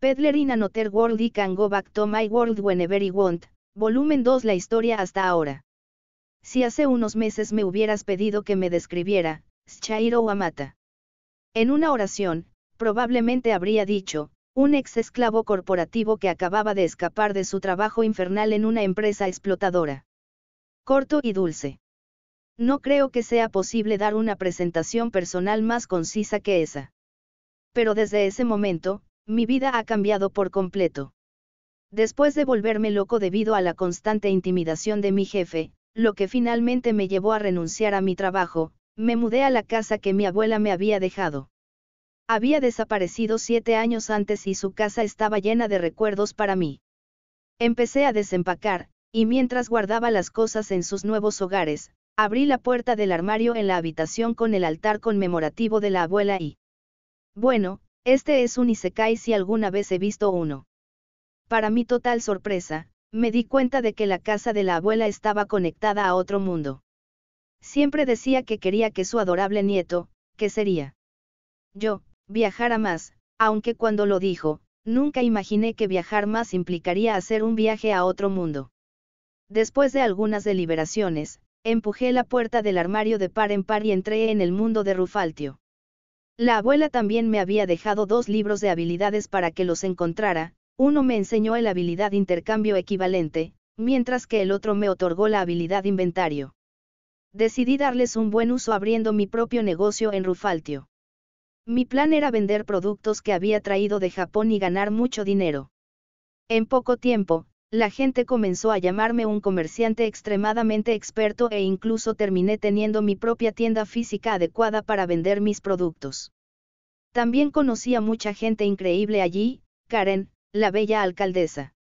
Pedlerina in World y Can Go Back to My World Whenever I Want, volumen 2 La historia hasta ahora. Si hace unos meses me hubieras pedido que me describiera, Shairo Amata. En una oración, probablemente habría dicho, un ex esclavo corporativo que acababa de escapar de su trabajo infernal en una empresa explotadora. Corto y dulce. No creo que sea posible dar una presentación personal más concisa que esa. Pero desde ese momento, mi vida ha cambiado por completo. Después de volverme loco debido a la constante intimidación de mi jefe, lo que finalmente me llevó a renunciar a mi trabajo, me mudé a la casa que mi abuela me había dejado. Había desaparecido siete años antes y su casa estaba llena de recuerdos para mí. Empecé a desempacar, y mientras guardaba las cosas en sus nuevos hogares, abrí la puerta del armario en la habitación con el altar conmemorativo de la abuela y... Bueno, este es un Isekai si alguna vez he visto uno. Para mi total sorpresa, me di cuenta de que la casa de la abuela estaba conectada a otro mundo. Siempre decía que quería que su adorable nieto, que sería yo, viajara más, aunque cuando lo dijo, nunca imaginé que viajar más implicaría hacer un viaje a otro mundo. Después de algunas deliberaciones, empujé la puerta del armario de par en par y entré en el mundo de Rufaltio. La abuela también me había dejado dos libros de habilidades para que los encontrara, uno me enseñó la habilidad intercambio equivalente, mientras que el otro me otorgó la habilidad inventario. Decidí darles un buen uso abriendo mi propio negocio en Rufaltio. Mi plan era vender productos que había traído de Japón y ganar mucho dinero. En poco tiempo, la gente comenzó a llamarme un comerciante extremadamente experto e incluso terminé teniendo mi propia tienda física adecuada para vender mis productos. También conocí a mucha gente increíble allí, Karen, la bella alcaldesa.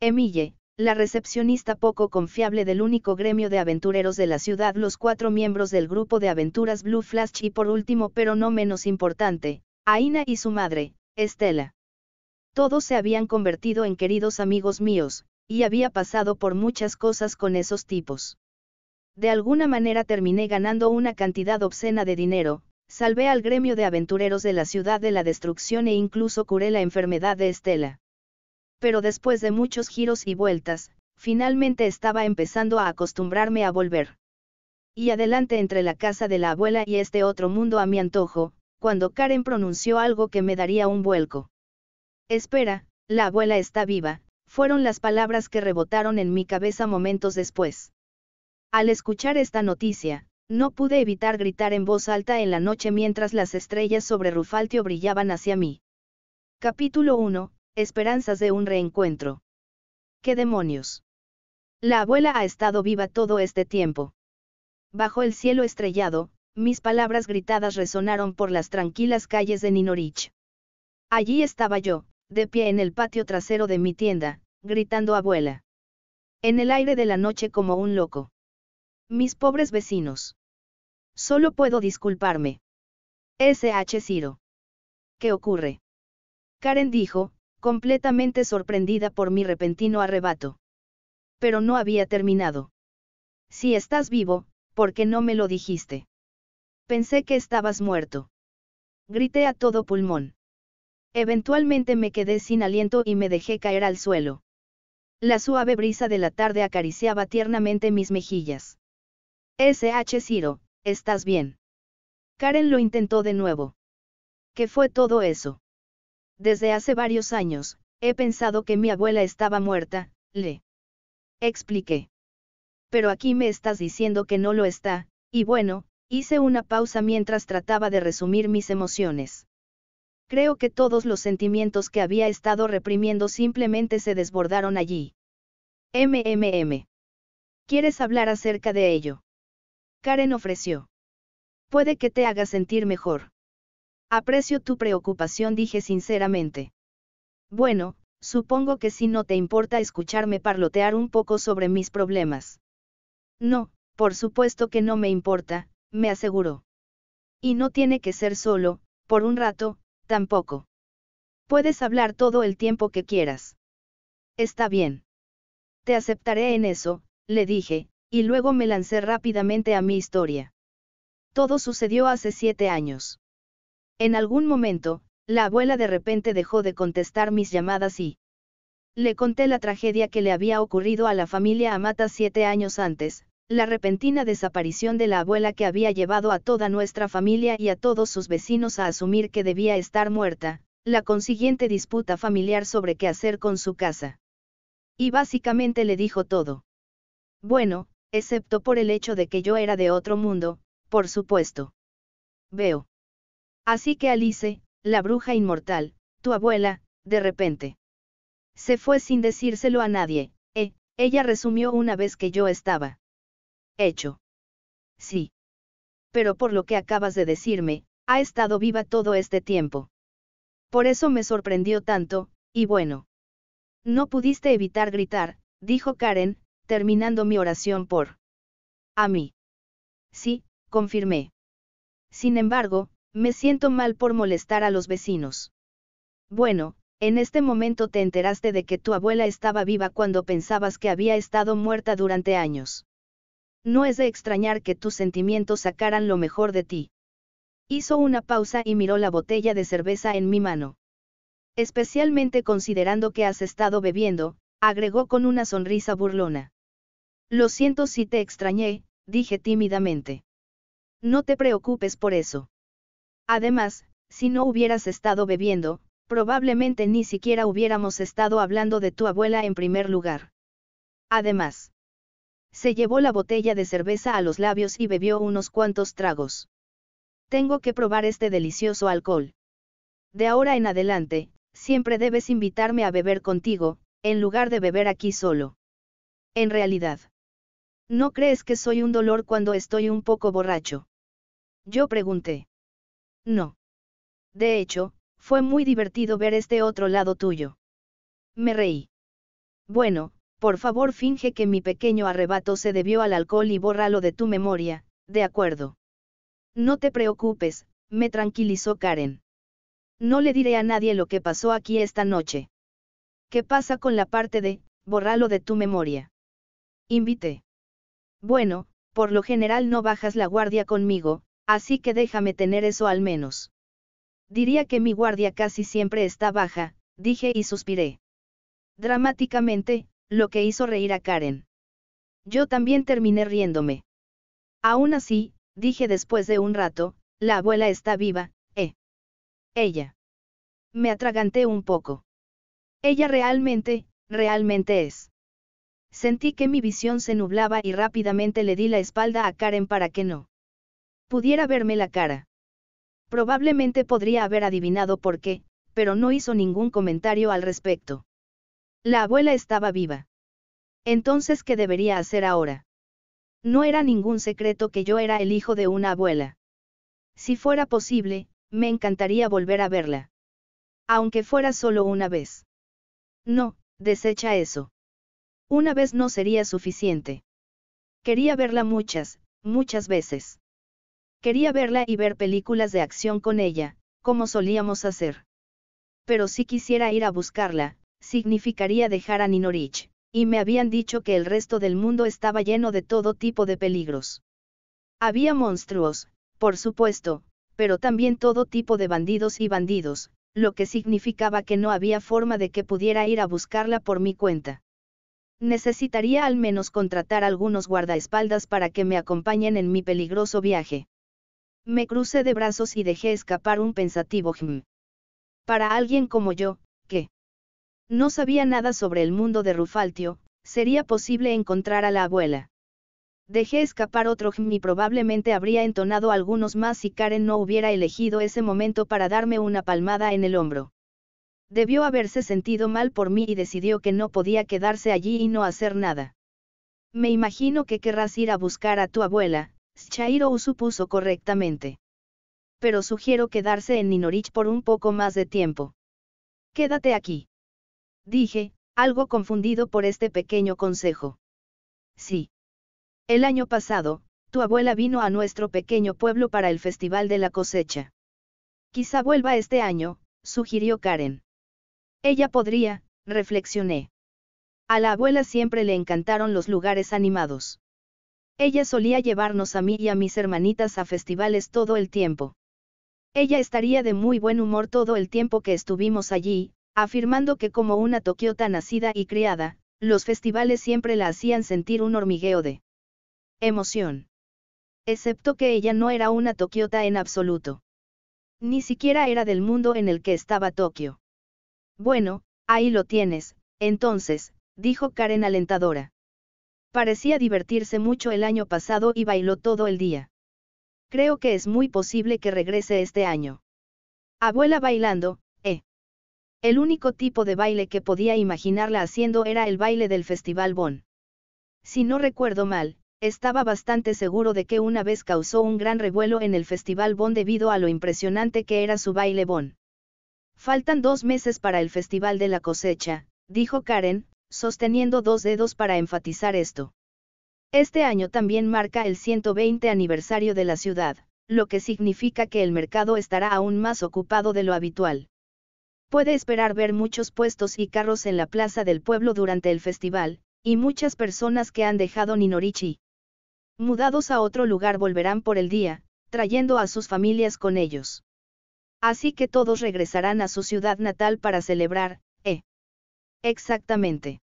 Emille, la recepcionista poco confiable del único gremio de aventureros de la ciudad, los cuatro miembros del grupo de aventuras Blue Flash y por último pero no menos importante, Aina y su madre, Estela. Todos se habían convertido en queridos amigos míos, y había pasado por muchas cosas con esos tipos. De alguna manera terminé ganando una cantidad obscena de dinero, salvé al gremio de aventureros de la ciudad de la destrucción e incluso curé la enfermedad de Estela. Pero después de muchos giros y vueltas, finalmente estaba empezando a acostumbrarme a volver. Y adelante entre la casa de la abuela y este otro mundo a mi antojo, cuando Karen pronunció algo que me daría un vuelco. Espera, la abuela está viva, fueron las palabras que rebotaron en mi cabeza momentos después. Al escuchar esta noticia, no pude evitar gritar en voz alta en la noche mientras las estrellas sobre Rufaltio brillaban hacia mí. Capítulo 1. Esperanzas de un reencuentro. ¿Qué demonios? La abuela ha estado viva todo este tiempo. Bajo el cielo estrellado, mis palabras gritadas resonaron por las tranquilas calles de Ninorich. Allí estaba yo, de pie en el patio trasero de mi tienda, gritando abuela. En el aire de la noche como un loco. Mis pobres vecinos. Solo puedo disculparme. S.H. Ciro. ¿Qué ocurre? Karen dijo, completamente sorprendida por mi repentino arrebato. Pero no había terminado. Si estás vivo, ¿por qué no me lo dijiste? Pensé que estabas muerto. Grité a todo pulmón. Eventualmente me quedé sin aliento y me dejé caer al suelo. La suave brisa de la tarde acariciaba tiernamente mis mejillas. SH Ciro, ¿estás bien? Karen lo intentó de nuevo. ¿Qué fue todo eso? Desde hace varios años, he pensado que mi abuela estaba muerta, le expliqué. Pero aquí me estás diciendo que no lo está, y bueno, hice una pausa mientras trataba de resumir mis emociones. Creo que todos los sentimientos que había estado reprimiendo simplemente se desbordaron allí. MMM. ¿Quieres hablar acerca de ello? Karen ofreció. Puede que te haga sentir mejor. Aprecio tu preocupación, dije sinceramente. Bueno, supongo que si no te importa escucharme parlotear un poco sobre mis problemas. No, por supuesto que no me importa, me aseguró. Y no tiene que ser solo, por un rato, Tampoco. Puedes hablar todo el tiempo que quieras. Está bien. Te aceptaré en eso, le dije, y luego me lancé rápidamente a mi historia. Todo sucedió hace siete años. En algún momento, la abuela de repente dejó de contestar mis llamadas y... Le conté la tragedia que le había ocurrido a la familia Amata siete años antes, la repentina desaparición de la abuela que había llevado a toda nuestra familia y a todos sus vecinos a asumir que debía estar muerta, la consiguiente disputa familiar sobre qué hacer con su casa. Y básicamente le dijo todo. Bueno, excepto por el hecho de que yo era de otro mundo, por supuesto. Veo. Así que Alice, la bruja inmortal, tu abuela, de repente. Se fue sin decírselo a nadie, eh, ella resumió una vez que yo estaba Hecho. Sí. Pero por lo que acabas de decirme, ha estado viva todo este tiempo. Por eso me sorprendió tanto, y bueno. No pudiste evitar gritar, dijo Karen, terminando mi oración por... A mí. Sí, confirmé. Sin embargo, me siento mal por molestar a los vecinos. Bueno, en este momento te enteraste de que tu abuela estaba viva cuando pensabas que había estado muerta durante años no es de extrañar que tus sentimientos sacaran lo mejor de ti. Hizo una pausa y miró la botella de cerveza en mi mano. Especialmente considerando que has estado bebiendo, agregó con una sonrisa burlona. Lo siento si te extrañé, dije tímidamente. No te preocupes por eso. Además, si no hubieras estado bebiendo, probablemente ni siquiera hubiéramos estado hablando de tu abuela en primer lugar. Además, se llevó la botella de cerveza a los labios y bebió unos cuantos tragos. Tengo que probar este delicioso alcohol. De ahora en adelante, siempre debes invitarme a beber contigo, en lugar de beber aquí solo. En realidad. ¿No crees que soy un dolor cuando estoy un poco borracho? Yo pregunté. No. De hecho, fue muy divertido ver este otro lado tuyo. Me reí. Bueno, por favor finge que mi pequeño arrebato se debió al alcohol y bórralo de tu memoria, de acuerdo. No te preocupes, me tranquilizó Karen. No le diré a nadie lo que pasó aquí esta noche. ¿Qué pasa con la parte de, bórralo de tu memoria? Invité. Bueno, por lo general no bajas la guardia conmigo, así que déjame tener eso al menos. Diría que mi guardia casi siempre está baja, dije y suspiré. Dramáticamente, lo que hizo reír a Karen. Yo también terminé riéndome. Aún así, dije después de un rato, la abuela está viva, ¿eh? Ella. Me atraganté un poco. Ella realmente, realmente es. Sentí que mi visión se nublaba y rápidamente le di la espalda a Karen para que no pudiera verme la cara. Probablemente podría haber adivinado por qué, pero no hizo ningún comentario al respecto. La abuela estaba viva. Entonces, ¿qué debería hacer ahora? No era ningún secreto que yo era el hijo de una abuela. Si fuera posible, me encantaría volver a verla. Aunque fuera solo una vez. No, desecha eso. Una vez no sería suficiente. Quería verla muchas, muchas veces. Quería verla y ver películas de acción con ella, como solíamos hacer. Pero si quisiera ir a buscarla, significaría dejar a Ninorich, y me habían dicho que el resto del mundo estaba lleno de todo tipo de peligros. Había monstruos, por supuesto, pero también todo tipo de bandidos y bandidos, lo que significaba que no había forma de que pudiera ir a buscarla por mi cuenta. Necesitaría al menos contratar algunos guardaespaldas para que me acompañen en mi peligroso viaje. Me crucé de brazos y dejé escapar un pensativo jm. Hmm". Para alguien como yo, qué? No sabía nada sobre el mundo de Rufaltio, sería posible encontrar a la abuela. Dejé escapar otro gm y probablemente habría entonado algunos más si Karen no hubiera elegido ese momento para darme una palmada en el hombro. Debió haberse sentido mal por mí y decidió que no podía quedarse allí y no hacer nada. Me imagino que querrás ir a buscar a tu abuela, Shairo supuso correctamente. Pero sugiero quedarse en Ninorich por un poco más de tiempo. Quédate aquí dije, algo confundido por este pequeño consejo. Sí. El año pasado, tu abuela vino a nuestro pequeño pueblo para el Festival de la Cosecha. Quizá vuelva este año, sugirió Karen. Ella podría, reflexioné. A la abuela siempre le encantaron los lugares animados. Ella solía llevarnos a mí y a mis hermanitas a festivales todo el tiempo. Ella estaría de muy buen humor todo el tiempo que estuvimos allí, afirmando que como una Tokiota nacida y criada, los festivales siempre la hacían sentir un hormigueo de emoción. Excepto que ella no era una Tokiota en absoluto. Ni siquiera era del mundo en el que estaba Tokio. Bueno, ahí lo tienes, entonces, dijo Karen alentadora. Parecía divertirse mucho el año pasado y bailó todo el día. Creo que es muy posible que regrese este año. Abuela bailando, el único tipo de baile que podía imaginarla haciendo era el baile del Festival Bonn. Si no recuerdo mal, estaba bastante seguro de que una vez causó un gran revuelo en el Festival Bon debido a lo impresionante que era su baile Bon. Faltan dos meses para el Festival de la cosecha, dijo Karen, sosteniendo dos dedos para enfatizar esto. Este año también marca el 120 aniversario de la ciudad, lo que significa que el mercado estará aún más ocupado de lo habitual. Puede esperar ver muchos puestos y carros en la plaza del pueblo durante el festival, y muchas personas que han dejado Ninorichi. Mudados a otro lugar volverán por el día, trayendo a sus familias con ellos. Así que todos regresarán a su ciudad natal para celebrar, ¿eh? Exactamente.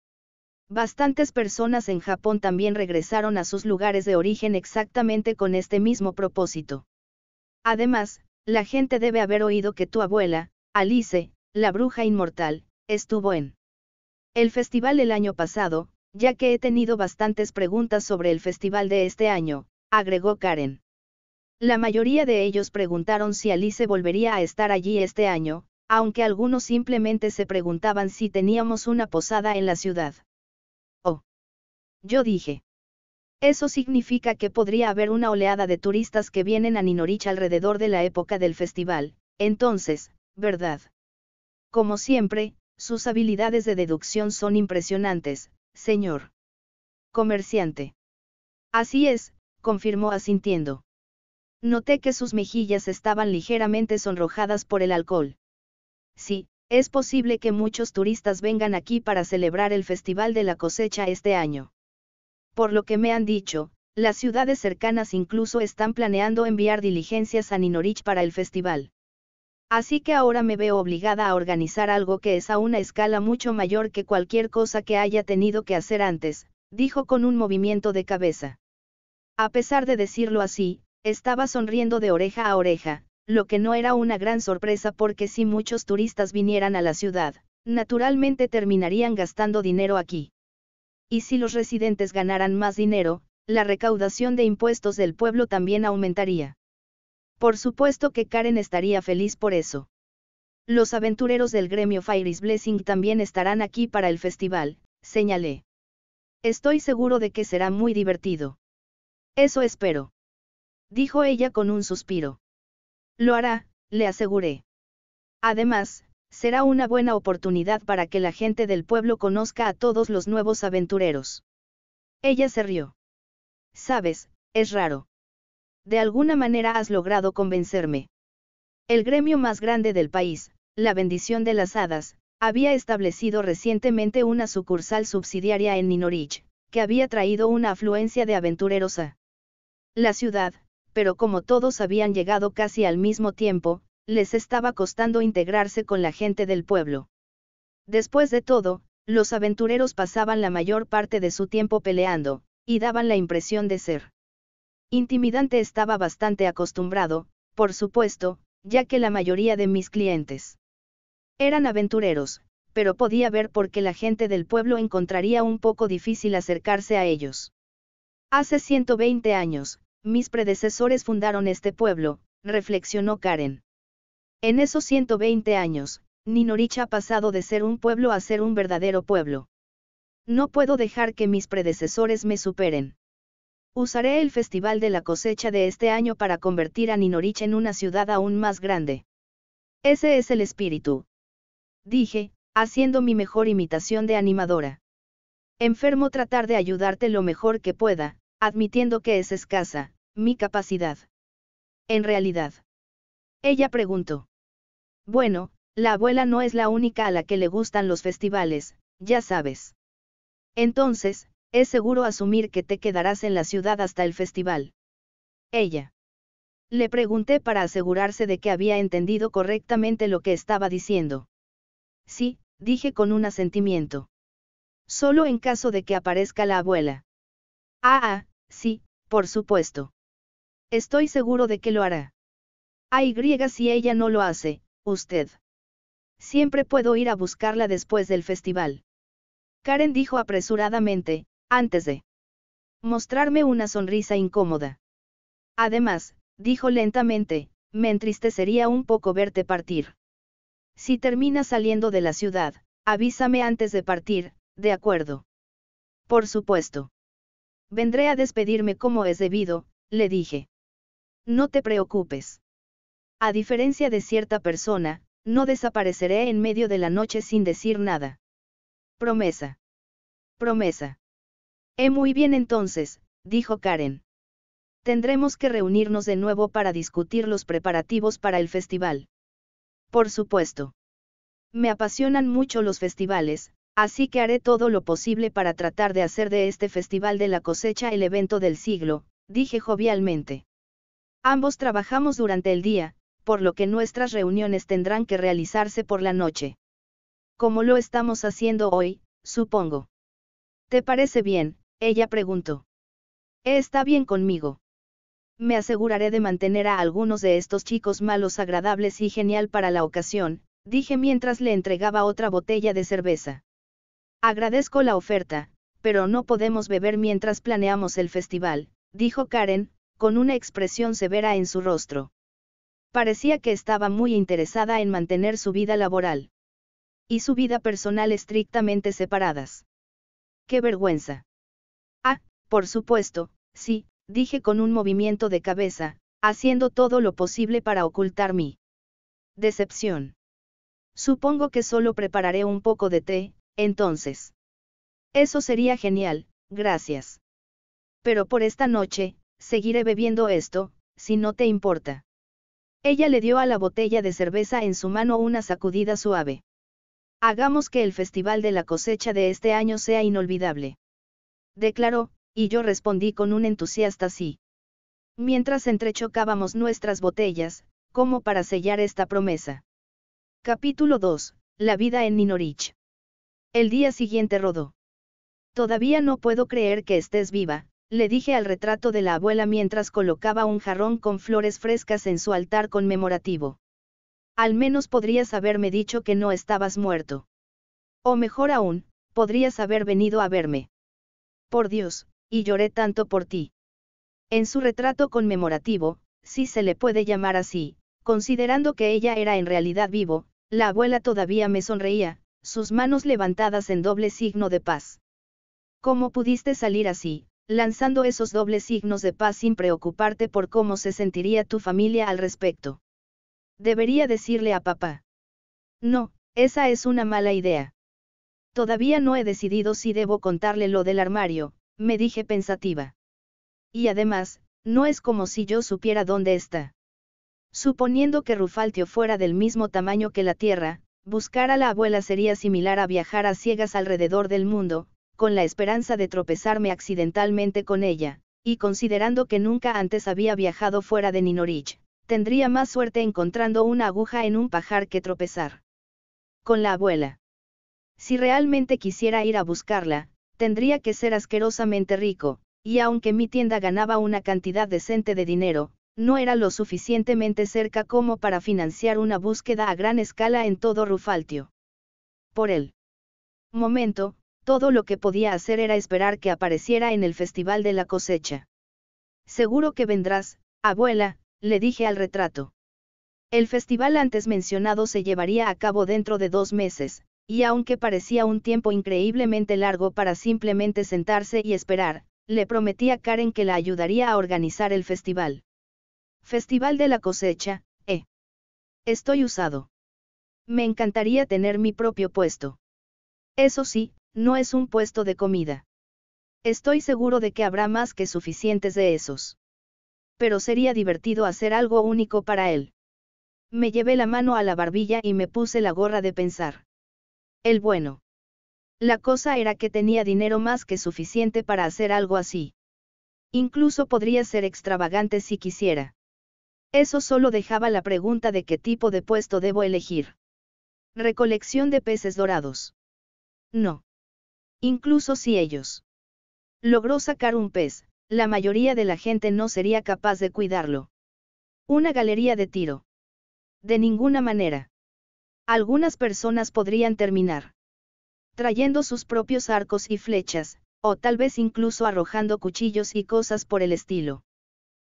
Bastantes personas en Japón también regresaron a sus lugares de origen exactamente con este mismo propósito. Además, la gente debe haber oído que tu abuela, Alice, la Bruja Inmortal, estuvo en el festival el año pasado, ya que he tenido bastantes preguntas sobre el festival de este año, agregó Karen. La mayoría de ellos preguntaron si Alice volvería a estar allí este año, aunque algunos simplemente se preguntaban si teníamos una posada en la ciudad. Oh. Yo dije. Eso significa que podría haber una oleada de turistas que vienen a Ninorich alrededor de la época del festival, entonces, ¿verdad? Como siempre, sus habilidades de deducción son impresionantes, señor. Comerciante. Así es, confirmó asintiendo. Noté que sus mejillas estaban ligeramente sonrojadas por el alcohol. Sí, es posible que muchos turistas vengan aquí para celebrar el Festival de la Cosecha este año. Por lo que me han dicho, las ciudades cercanas incluso están planeando enviar diligencias a Ninorich para el festival. Así que ahora me veo obligada a organizar algo que es a una escala mucho mayor que cualquier cosa que haya tenido que hacer antes, dijo con un movimiento de cabeza. A pesar de decirlo así, estaba sonriendo de oreja a oreja, lo que no era una gran sorpresa porque si muchos turistas vinieran a la ciudad, naturalmente terminarían gastando dinero aquí. Y si los residentes ganaran más dinero, la recaudación de impuestos del pueblo también aumentaría. Por supuesto que Karen estaría feliz por eso. Los aventureros del gremio Fire Blessing también estarán aquí para el festival, señalé. Estoy seguro de que será muy divertido. Eso espero. Dijo ella con un suspiro. Lo hará, le aseguré. Además, será una buena oportunidad para que la gente del pueblo conozca a todos los nuevos aventureros. Ella se rió. Sabes, es raro de alguna manera has logrado convencerme. El gremio más grande del país, la bendición de las hadas, había establecido recientemente una sucursal subsidiaria en Ninorich, que había traído una afluencia de aventureros a la ciudad, pero como todos habían llegado casi al mismo tiempo, les estaba costando integrarse con la gente del pueblo. Después de todo, los aventureros pasaban la mayor parte de su tiempo peleando, y daban la impresión de ser Intimidante estaba bastante acostumbrado, por supuesto, ya que la mayoría de mis clientes eran aventureros, pero podía ver por qué la gente del pueblo encontraría un poco difícil acercarse a ellos. Hace 120 años, mis predecesores fundaron este pueblo, reflexionó Karen. En esos 120 años, Ninorich ha pasado de ser un pueblo a ser un verdadero pueblo. No puedo dejar que mis predecesores me superen. Usaré el Festival de la Cosecha de este año para convertir a Ninorich en una ciudad aún más grande. Ese es el espíritu. Dije, haciendo mi mejor imitación de animadora. Enfermo tratar de ayudarte lo mejor que pueda, admitiendo que es escasa, mi capacidad. En realidad. Ella preguntó. Bueno, la abuela no es la única a la que le gustan los festivales, ya sabes. Entonces, es seguro asumir que te quedarás en la ciudad hasta el festival. Ella. Le pregunté para asegurarse de que había entendido correctamente lo que estaba diciendo. Sí, dije con un asentimiento. Solo en caso de que aparezca la abuela. Ah, ah, sí, por supuesto. Estoy seguro de que lo hará. Ay, si ella no lo hace, usted. Siempre puedo ir a buscarla después del festival. Karen dijo apresuradamente, antes de mostrarme una sonrisa incómoda. Además, dijo lentamente, me entristecería un poco verte partir. Si terminas saliendo de la ciudad, avísame antes de partir, de acuerdo. Por supuesto. Vendré a despedirme como es debido, le dije. No te preocupes. A diferencia de cierta persona, no desapareceré en medio de la noche sin decir nada. Promesa. Promesa. Eh, muy bien entonces, dijo Karen. Tendremos que reunirnos de nuevo para discutir los preparativos para el festival. Por supuesto. Me apasionan mucho los festivales, así que haré todo lo posible para tratar de hacer de este Festival de la Cosecha el evento del siglo, dije jovialmente. Ambos trabajamos durante el día, por lo que nuestras reuniones tendrán que realizarse por la noche. Como lo estamos haciendo hoy, supongo. ¿Te parece bien, ella preguntó. Eh, está bien conmigo. Me aseguraré de mantener a algunos de estos chicos malos agradables y genial para la ocasión, dije mientras le entregaba otra botella de cerveza. Agradezco la oferta, pero no podemos beber mientras planeamos el festival, dijo Karen, con una expresión severa en su rostro. Parecía que estaba muy interesada en mantener su vida laboral y su vida personal estrictamente separadas. ¡Qué vergüenza! Por supuesto, sí, dije con un movimiento de cabeza, haciendo todo lo posible para ocultar mi decepción. Supongo que solo prepararé un poco de té, entonces. Eso sería genial, gracias. Pero por esta noche, seguiré bebiendo esto, si no te importa. Ella le dio a la botella de cerveza en su mano una sacudida suave. Hagamos que el festival de la cosecha de este año sea inolvidable. Declaró, y yo respondí con un entusiasta sí. Mientras entrechocábamos nuestras botellas, como para sellar esta promesa. Capítulo 2. La vida en Ninorich. El día siguiente rodó. Todavía no puedo creer que estés viva, le dije al retrato de la abuela mientras colocaba un jarrón con flores frescas en su altar conmemorativo. Al menos podrías haberme dicho que no estabas muerto. O mejor aún, podrías haber venido a verme. Por Dios, y lloré tanto por ti. En su retrato conmemorativo, si se le puede llamar así, considerando que ella era en realidad vivo, la abuela todavía me sonreía, sus manos levantadas en doble signo de paz. ¿Cómo pudiste salir así, lanzando esos dobles signos de paz sin preocuparte por cómo se sentiría tu familia al respecto? Debería decirle a papá. No, esa es una mala idea. Todavía no he decidido si debo contarle lo del armario, me dije pensativa. Y además, no es como si yo supiera dónde está. Suponiendo que Rufaltio fuera del mismo tamaño que la Tierra, buscar a la abuela sería similar a viajar a ciegas alrededor del mundo, con la esperanza de tropezarme accidentalmente con ella, y considerando que nunca antes había viajado fuera de Ninorich, tendría más suerte encontrando una aguja en un pajar que tropezar. Con la abuela. Si realmente quisiera ir a buscarla, tendría que ser asquerosamente rico, y aunque mi tienda ganaba una cantidad decente de dinero, no era lo suficientemente cerca como para financiar una búsqueda a gran escala en todo Rufaltio. Por el momento, todo lo que podía hacer era esperar que apareciera en el Festival de la Cosecha. Seguro que vendrás, abuela, le dije al retrato. El festival antes mencionado se llevaría a cabo dentro de dos meses, y aunque parecía un tiempo increíblemente largo para simplemente sentarse y esperar, le prometí a Karen que la ayudaría a organizar el festival. Festival de la cosecha, eh. Estoy usado. Me encantaría tener mi propio puesto. Eso sí, no es un puesto de comida. Estoy seguro de que habrá más que suficientes de esos. Pero sería divertido hacer algo único para él. Me llevé la mano a la barbilla y me puse la gorra de pensar. El bueno. La cosa era que tenía dinero más que suficiente para hacer algo así. Incluso podría ser extravagante si quisiera. Eso solo dejaba la pregunta de qué tipo de puesto debo elegir. Recolección de peces dorados. No. Incluso si ellos. Logró sacar un pez, la mayoría de la gente no sería capaz de cuidarlo. Una galería de tiro. De ninguna manera. Algunas personas podrían terminar trayendo sus propios arcos y flechas, o tal vez incluso arrojando cuchillos y cosas por el estilo.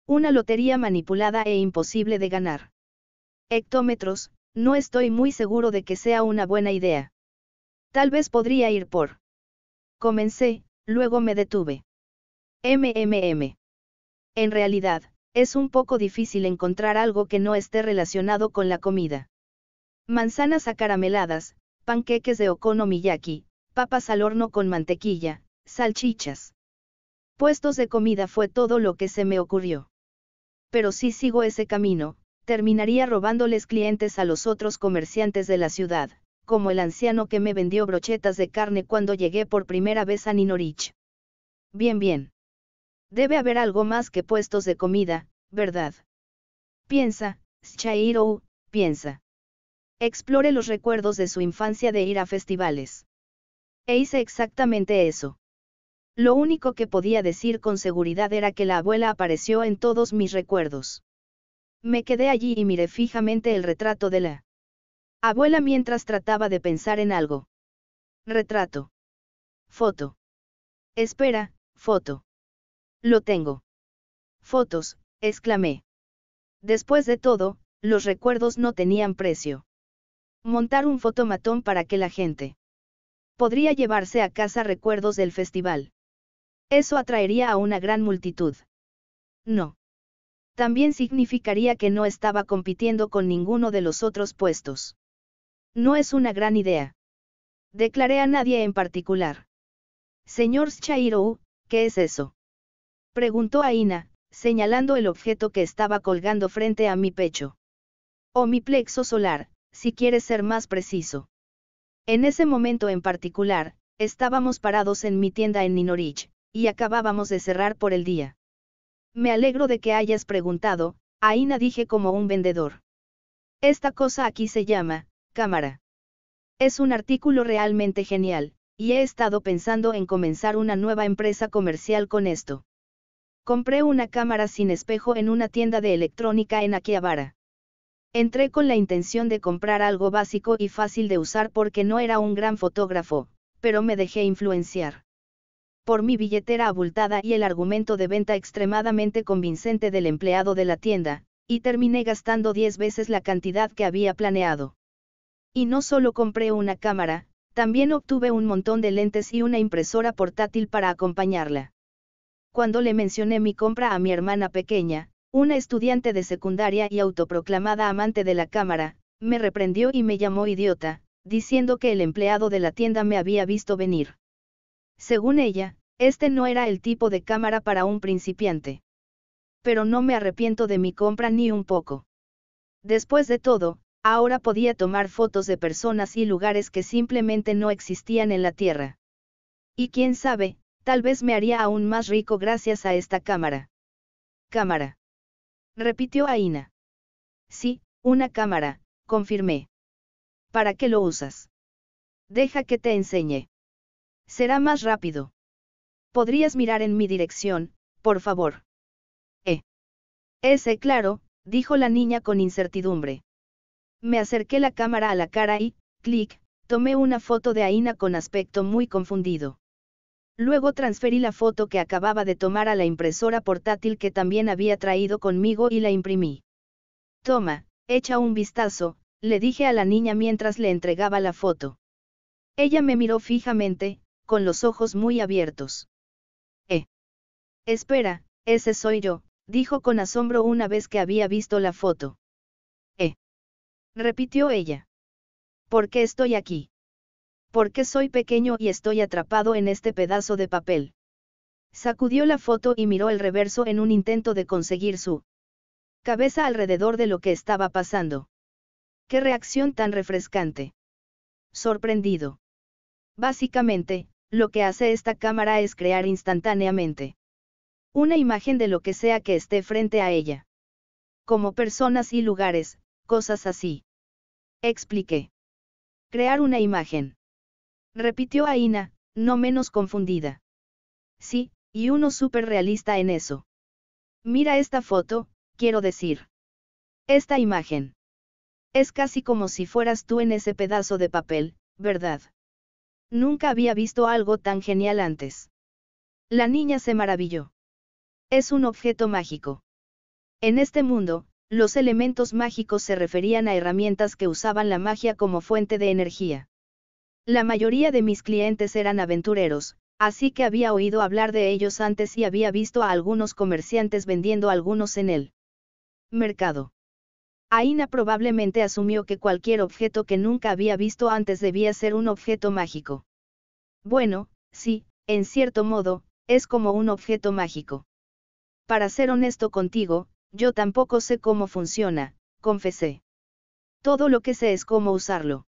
Una lotería manipulada e imposible de ganar. Hectómetros, no estoy muy seguro de que sea una buena idea. Tal vez podría ir por. Comencé, luego me detuve. MMM. En realidad, es un poco difícil encontrar algo que no esté relacionado con la comida manzanas acarameladas, panqueques de okonomiyaki, papas al horno con mantequilla, salchichas. Puestos de comida fue todo lo que se me ocurrió. Pero si sigo ese camino, terminaría robándoles clientes a los otros comerciantes de la ciudad, como el anciano que me vendió brochetas de carne cuando llegué por primera vez a Ninorich. Bien, bien. Debe haber algo más que puestos de comida, ¿verdad? Piensa, Shairo, piensa. Explore los recuerdos de su infancia de ir a festivales. E hice exactamente eso. Lo único que podía decir con seguridad era que la abuela apareció en todos mis recuerdos. Me quedé allí y miré fijamente el retrato de la abuela mientras trataba de pensar en algo. Retrato. Foto. Espera, foto. Lo tengo. Fotos, exclamé. Después de todo, los recuerdos no tenían precio. Montar un fotomatón para que la gente podría llevarse a casa recuerdos del festival. Eso atraería a una gran multitud. No. También significaría que no estaba compitiendo con ninguno de los otros puestos. No es una gran idea. Declaré a nadie en particular. Señor Shairou, ¿qué es eso? Preguntó Aina, señalando el objeto que estaba colgando frente a mi pecho. O mi plexo solar, si quieres ser más preciso. En ese momento en particular, estábamos parados en mi tienda en Ninorich, y acabábamos de cerrar por el día. Me alegro de que hayas preguntado, Aina dije como un vendedor. Esta cosa aquí se llama, cámara. Es un artículo realmente genial, y he estado pensando en comenzar una nueva empresa comercial con esto. Compré una cámara sin espejo en una tienda de electrónica en Akihabara. Entré con la intención de comprar algo básico y fácil de usar porque no era un gran fotógrafo, pero me dejé influenciar. Por mi billetera abultada y el argumento de venta extremadamente convincente del empleado de la tienda, y terminé gastando 10 veces la cantidad que había planeado. Y no solo compré una cámara, también obtuve un montón de lentes y una impresora portátil para acompañarla. Cuando le mencioné mi compra a mi hermana pequeña, una estudiante de secundaria y autoproclamada amante de la cámara, me reprendió y me llamó idiota, diciendo que el empleado de la tienda me había visto venir. Según ella, este no era el tipo de cámara para un principiante. Pero no me arrepiento de mi compra ni un poco. Después de todo, ahora podía tomar fotos de personas y lugares que simplemente no existían en la Tierra. Y quién sabe, tal vez me haría aún más rico gracias a esta cámara. Cámara repitió Aina. Sí, una cámara, confirmé. ¿Para qué lo usas? Deja que te enseñe. Será más rápido. ¿Podrías mirar en mi dirección, por favor? Eh. Ese claro, dijo la niña con incertidumbre. Me acerqué la cámara a la cara y, clic, tomé una foto de Aina con aspecto muy confundido. Luego transferí la foto que acababa de tomar a la impresora portátil que también había traído conmigo y la imprimí. Toma, echa un vistazo, le dije a la niña mientras le entregaba la foto. Ella me miró fijamente, con los ojos muy abiertos. Eh. Espera, ese soy yo, dijo con asombro una vez que había visto la foto. Eh. Repitió ella. ¿Por qué estoy aquí? porque soy pequeño y estoy atrapado en este pedazo de papel. Sacudió la foto y miró el reverso en un intento de conseguir su cabeza alrededor de lo que estaba pasando. Qué reacción tan refrescante. Sorprendido. Básicamente, lo que hace esta cámara es crear instantáneamente una imagen de lo que sea que esté frente a ella. Como personas y lugares, cosas así. Expliqué. Crear una imagen. Repitió Aina, no menos confundida. Sí, y uno súper realista en eso. Mira esta foto, quiero decir. Esta imagen. Es casi como si fueras tú en ese pedazo de papel, ¿verdad? Nunca había visto algo tan genial antes. La niña se maravilló. Es un objeto mágico. En este mundo, los elementos mágicos se referían a herramientas que usaban la magia como fuente de energía. La mayoría de mis clientes eran aventureros, así que había oído hablar de ellos antes y había visto a algunos comerciantes vendiendo algunos en el mercado. Aina probablemente asumió que cualquier objeto que nunca había visto antes debía ser un objeto mágico. Bueno, sí, en cierto modo, es como un objeto mágico. Para ser honesto contigo, yo tampoco sé cómo funciona, confesé. Todo lo que sé es cómo usarlo.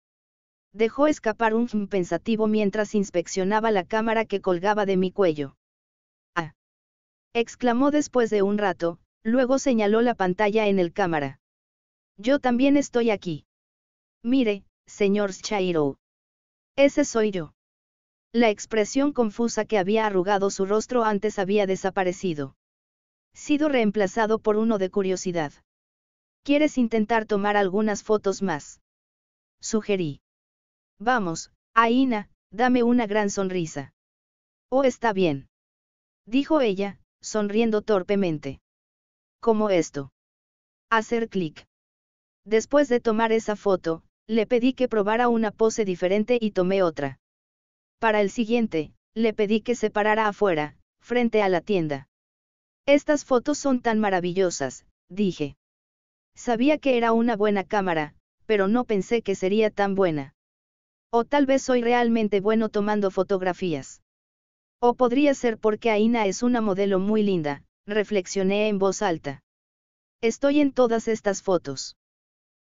Dejó escapar un pensativo mientras inspeccionaba la cámara que colgaba de mi cuello. Ah. exclamó después de un rato, luego señaló la pantalla en el cámara. Yo también estoy aquí. Mire, señor Shairo. Ese soy yo. La expresión confusa que había arrugado su rostro antes había desaparecido. Sido reemplazado por uno de curiosidad. ¿Quieres intentar tomar algunas fotos más? Sugerí. Vamos, Aina, dame una gran sonrisa. Oh, está bien. Dijo ella, sonriendo torpemente. ¿Cómo esto. Hacer clic. Después de tomar esa foto, le pedí que probara una pose diferente y tomé otra. Para el siguiente, le pedí que se parara afuera, frente a la tienda. Estas fotos son tan maravillosas, dije. Sabía que era una buena cámara, pero no pensé que sería tan buena. O tal vez soy realmente bueno tomando fotografías. O podría ser porque Aina es una modelo muy linda, reflexioné en voz alta. Estoy en todas estas fotos.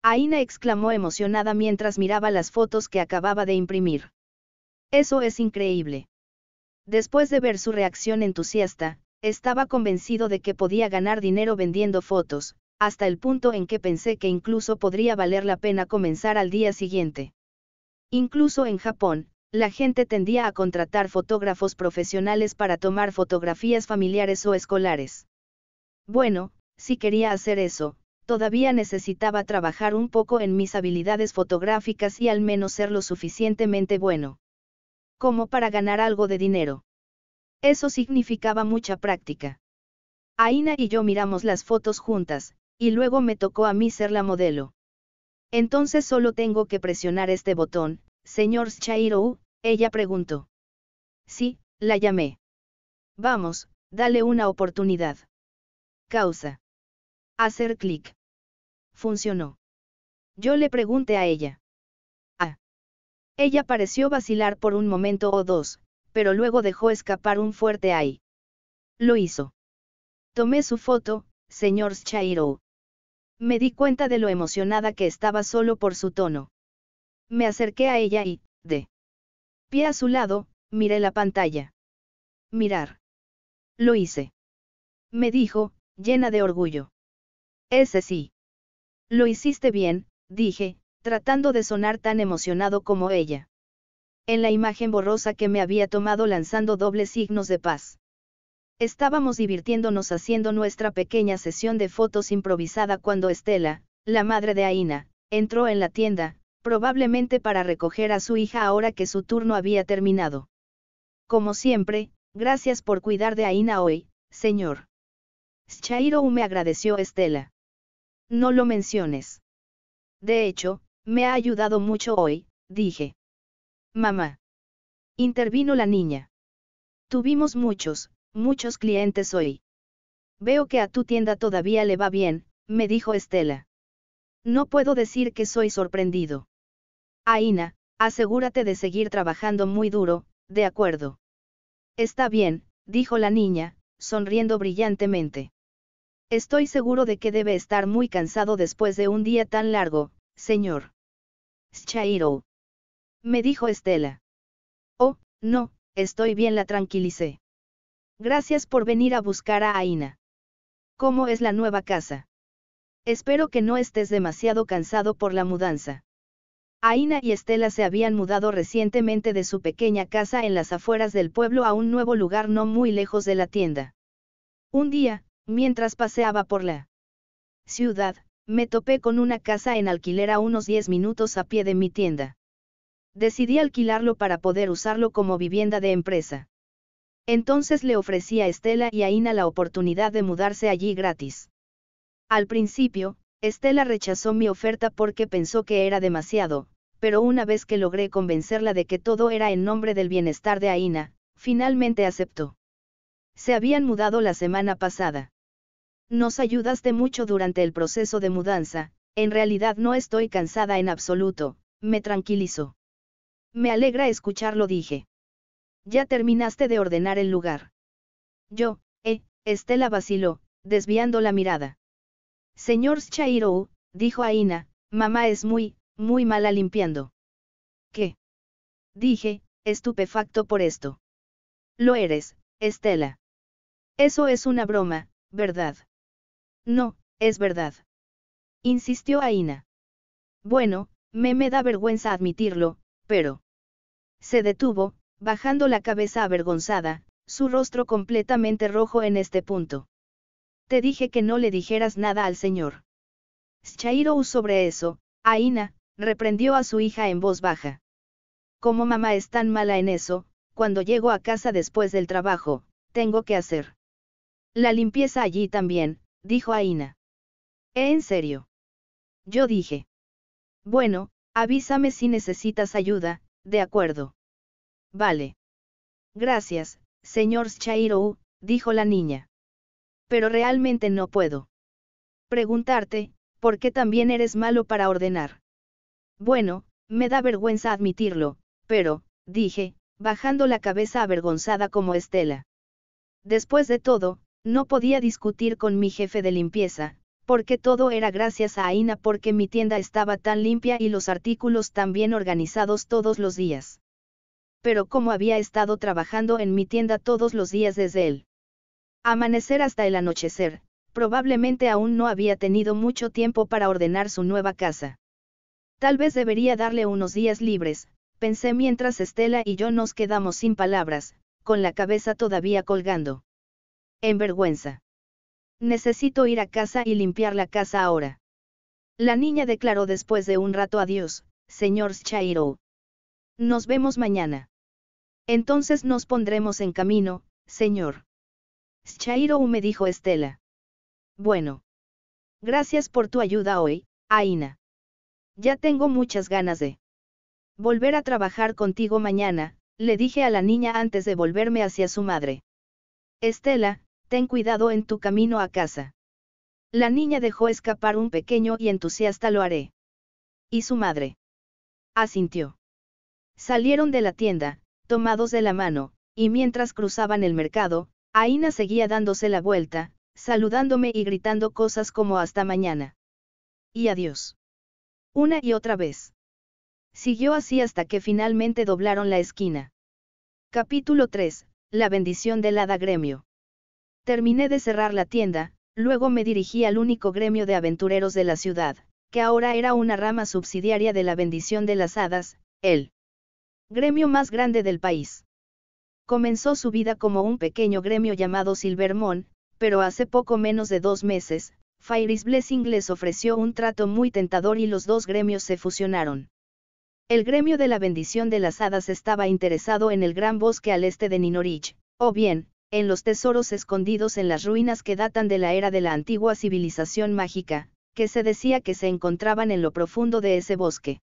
Aina exclamó emocionada mientras miraba las fotos que acababa de imprimir. Eso es increíble. Después de ver su reacción entusiasta, estaba convencido de que podía ganar dinero vendiendo fotos, hasta el punto en que pensé que incluso podría valer la pena comenzar al día siguiente. Incluso en Japón, la gente tendía a contratar fotógrafos profesionales para tomar fotografías familiares o escolares. Bueno, si quería hacer eso, todavía necesitaba trabajar un poco en mis habilidades fotográficas y al menos ser lo suficientemente bueno. Como para ganar algo de dinero. Eso significaba mucha práctica. Aina y yo miramos las fotos juntas, y luego me tocó a mí ser la modelo. Entonces solo tengo que presionar este botón, señor Shairou, ella preguntó. Sí, la llamé. Vamos, dale una oportunidad. Causa. Hacer clic. Funcionó. Yo le pregunté a ella. Ah. Ella pareció vacilar por un momento o dos, pero luego dejó escapar un fuerte ay. Lo hizo. Tomé su foto, señor Shairou. Me di cuenta de lo emocionada que estaba solo por su tono. Me acerqué a ella y, de pie a su lado, miré la pantalla. Mirar. Lo hice. Me dijo, llena de orgullo. Ese sí. Lo hiciste bien, dije, tratando de sonar tan emocionado como ella. En la imagen borrosa que me había tomado lanzando dobles signos de paz. Estábamos divirtiéndonos haciendo nuestra pequeña sesión de fotos improvisada cuando Estela, la madre de Aina, entró en la tienda, probablemente para recoger a su hija ahora que su turno había terminado. Como siempre, gracias por cuidar de Aina hoy, señor. Shairo me agradeció Estela. No lo menciones. De hecho, me ha ayudado mucho hoy, dije. Mamá. Intervino la niña. Tuvimos muchos, Muchos clientes hoy. Veo que a tu tienda todavía le va bien, me dijo Estela. No puedo decir que soy sorprendido. Aina, asegúrate de seguir trabajando muy duro, de acuerdo. Está bien, dijo la niña, sonriendo brillantemente. Estoy seguro de que debe estar muy cansado después de un día tan largo, señor. Shairo. Me dijo Estela. Oh, no, estoy bien, la tranquilicé. Gracias por venir a buscar a Aina. ¿Cómo es la nueva casa? Espero que no estés demasiado cansado por la mudanza. Aina y Estela se habían mudado recientemente de su pequeña casa en las afueras del pueblo a un nuevo lugar no muy lejos de la tienda. Un día, mientras paseaba por la ciudad, me topé con una casa en alquiler a unos 10 minutos a pie de mi tienda. Decidí alquilarlo para poder usarlo como vivienda de empresa. Entonces le ofrecí a Estela y a Ina la oportunidad de mudarse allí gratis. Al principio, Estela rechazó mi oferta porque pensó que era demasiado, pero una vez que logré convencerla de que todo era en nombre del bienestar de Aina, finalmente aceptó. Se habían mudado la semana pasada. Nos ayudaste mucho durante el proceso de mudanza, en realidad no estoy cansada en absoluto, me tranquilizó. Me alegra escucharlo, dije. Ya terminaste de ordenar el lugar. Yo, eh, Estela vaciló, desviando la mirada. Señor Shairo, dijo Aina, mamá es muy, muy mala limpiando. ¿Qué? Dije, estupefacto por esto. Lo eres, Estela. Eso es una broma, ¿verdad? No, es verdad. Insistió Aina. Bueno, me, me da vergüenza admitirlo, pero... Se detuvo, bajando la cabeza avergonzada, su rostro completamente rojo en este punto. Te dije que no le dijeras nada al señor. Shairo sobre eso, Aina, reprendió a su hija en voz baja. Como mamá es tan mala en eso, cuando llego a casa después del trabajo, tengo que hacer. La limpieza allí también, dijo Aina. ¿Eh, en serio. Yo dije. Bueno, avísame si necesitas ayuda, de acuerdo. Vale. Gracias, señor Shairo", dijo la niña. Pero realmente no puedo. Preguntarte, ¿por qué también eres malo para ordenar? Bueno, me da vergüenza admitirlo, pero, dije, bajando la cabeza avergonzada como Estela. Después de todo, no podía discutir con mi jefe de limpieza, porque todo era gracias a Aina porque mi tienda estaba tan limpia y los artículos tan bien organizados todos los días pero como había estado trabajando en mi tienda todos los días desde el amanecer hasta el anochecer, probablemente aún no había tenido mucho tiempo para ordenar su nueva casa. Tal vez debería darle unos días libres, pensé mientras Estela y yo nos quedamos sin palabras, con la cabeza todavía colgando. En vergüenza. Necesito ir a casa y limpiar la casa ahora. La niña declaró después de un rato adiós, señor Shairo. Nos vemos mañana. Entonces nos pondremos en camino, señor. «Shairo» me dijo Estela. Bueno. Gracias por tu ayuda hoy, Aina. Ya tengo muchas ganas de volver a trabajar contigo mañana, le dije a la niña antes de volverme hacia su madre. Estela, ten cuidado en tu camino a casa. La niña dejó escapar un pequeño y entusiasta lo haré. Y su madre. Asintió. Salieron de la tienda, tomados de la mano, y mientras cruzaban el mercado, Aina seguía dándose la vuelta, saludándome y gritando cosas como hasta mañana. Y adiós. Una y otra vez. Siguió así hasta que finalmente doblaron la esquina. Capítulo 3. La bendición del hada gremio. Terminé de cerrar la tienda, luego me dirigí al único gremio de aventureros de la ciudad, que ahora era una rama subsidiaria de la bendición de las hadas, el gremio más grande del país. Comenzó su vida como un pequeño gremio llamado Silvermon, pero hace poco menos de dos meses, Fairis Blessing les ofreció un trato muy tentador y los dos gremios se fusionaron. El gremio de la bendición de las hadas estaba interesado en el gran bosque al este de Ninorich, o bien, en los tesoros escondidos en las ruinas que datan de la era de la antigua civilización mágica, que se decía que se encontraban en lo profundo de ese bosque.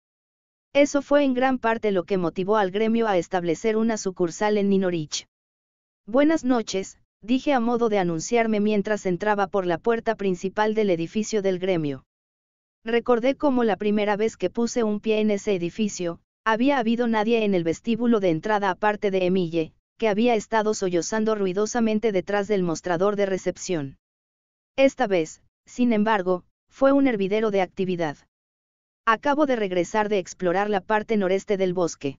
Eso fue en gran parte lo que motivó al gremio a establecer una sucursal en Ninorich. Buenas noches, dije a modo de anunciarme mientras entraba por la puerta principal del edificio del gremio. Recordé cómo la primera vez que puse un pie en ese edificio, había habido nadie en el vestíbulo de entrada aparte de Emille, que había estado sollozando ruidosamente detrás del mostrador de recepción. Esta vez, sin embargo, fue un hervidero de actividad. Acabo de regresar de explorar la parte noreste del bosque.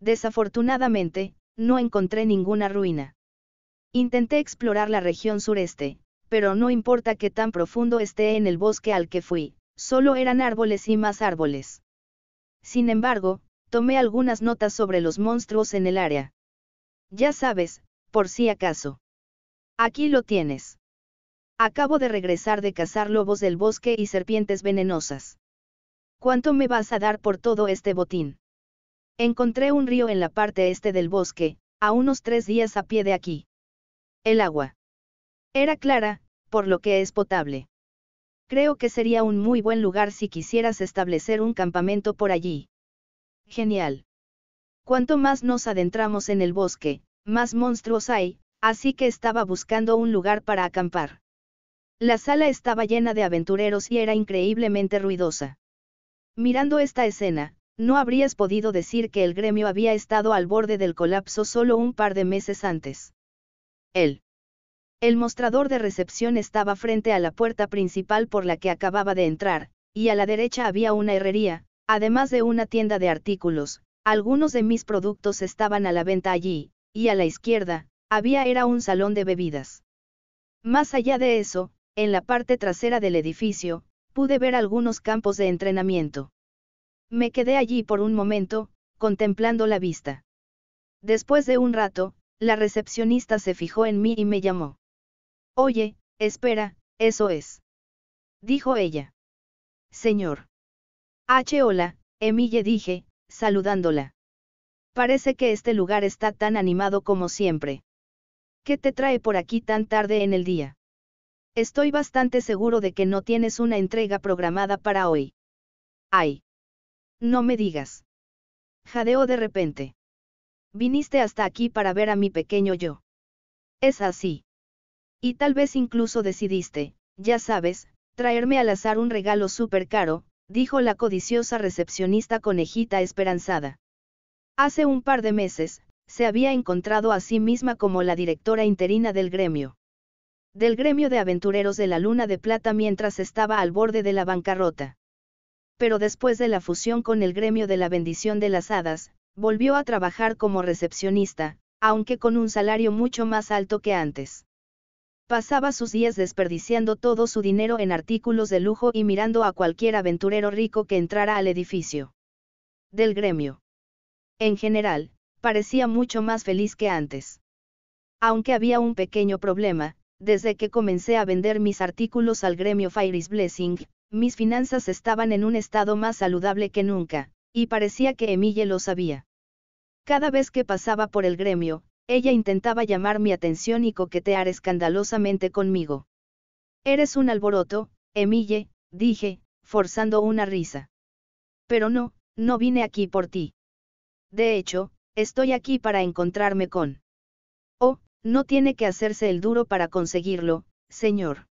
Desafortunadamente, no encontré ninguna ruina. Intenté explorar la región sureste, pero no importa qué tan profundo esté en el bosque al que fui, solo eran árboles y más árboles. Sin embargo, tomé algunas notas sobre los monstruos en el área. Ya sabes, por si acaso. Aquí lo tienes. Acabo de regresar de cazar lobos del bosque y serpientes venenosas. ¿Cuánto me vas a dar por todo este botín? Encontré un río en la parte este del bosque, a unos tres días a pie de aquí. El agua. Era clara, por lo que es potable. Creo que sería un muy buen lugar si quisieras establecer un campamento por allí. Genial. Cuanto más nos adentramos en el bosque, más monstruos hay, así que estaba buscando un lugar para acampar. La sala estaba llena de aventureros y era increíblemente ruidosa. Mirando esta escena, no habrías podido decir que el gremio había estado al borde del colapso solo un par de meses antes. Él. El mostrador de recepción estaba frente a la puerta principal por la que acababa de entrar, y a la derecha había una herrería, además de una tienda de artículos, algunos de mis productos estaban a la venta allí, y a la izquierda, había era un salón de bebidas. Más allá de eso, en la parte trasera del edificio, pude ver algunos campos de entrenamiento. Me quedé allí por un momento, contemplando la vista. Después de un rato, la recepcionista se fijó en mí y me llamó. Oye, espera, eso es. Dijo ella. Señor. H. Hola, Emille dije, saludándola. Parece que este lugar está tan animado como siempre. ¿Qué te trae por aquí tan tarde en el día? Estoy bastante seguro de que no tienes una entrega programada para hoy. Ay. No me digas. Jadeó de repente. Viniste hasta aquí para ver a mi pequeño yo. Es así. Y tal vez incluso decidiste, ya sabes, traerme al azar un regalo súper caro, dijo la codiciosa recepcionista conejita esperanzada. Hace un par de meses, se había encontrado a sí misma como la directora interina del gremio del gremio de aventureros de la Luna de Plata mientras estaba al borde de la bancarrota. Pero después de la fusión con el gremio de la bendición de las hadas, volvió a trabajar como recepcionista, aunque con un salario mucho más alto que antes. Pasaba sus días desperdiciando todo su dinero en artículos de lujo y mirando a cualquier aventurero rico que entrara al edificio. Del gremio. En general, parecía mucho más feliz que antes. Aunque había un pequeño problema, desde que comencé a vender mis artículos al gremio Fire's Blessing, mis finanzas estaban en un estado más saludable que nunca, y parecía que Emille lo sabía. Cada vez que pasaba por el gremio, ella intentaba llamar mi atención y coquetear escandalosamente conmigo. Eres un alboroto, Emille, dije, forzando una risa. Pero no, no vine aquí por ti. De hecho, estoy aquí para encontrarme con. No tiene que hacerse el duro para conseguirlo, señor.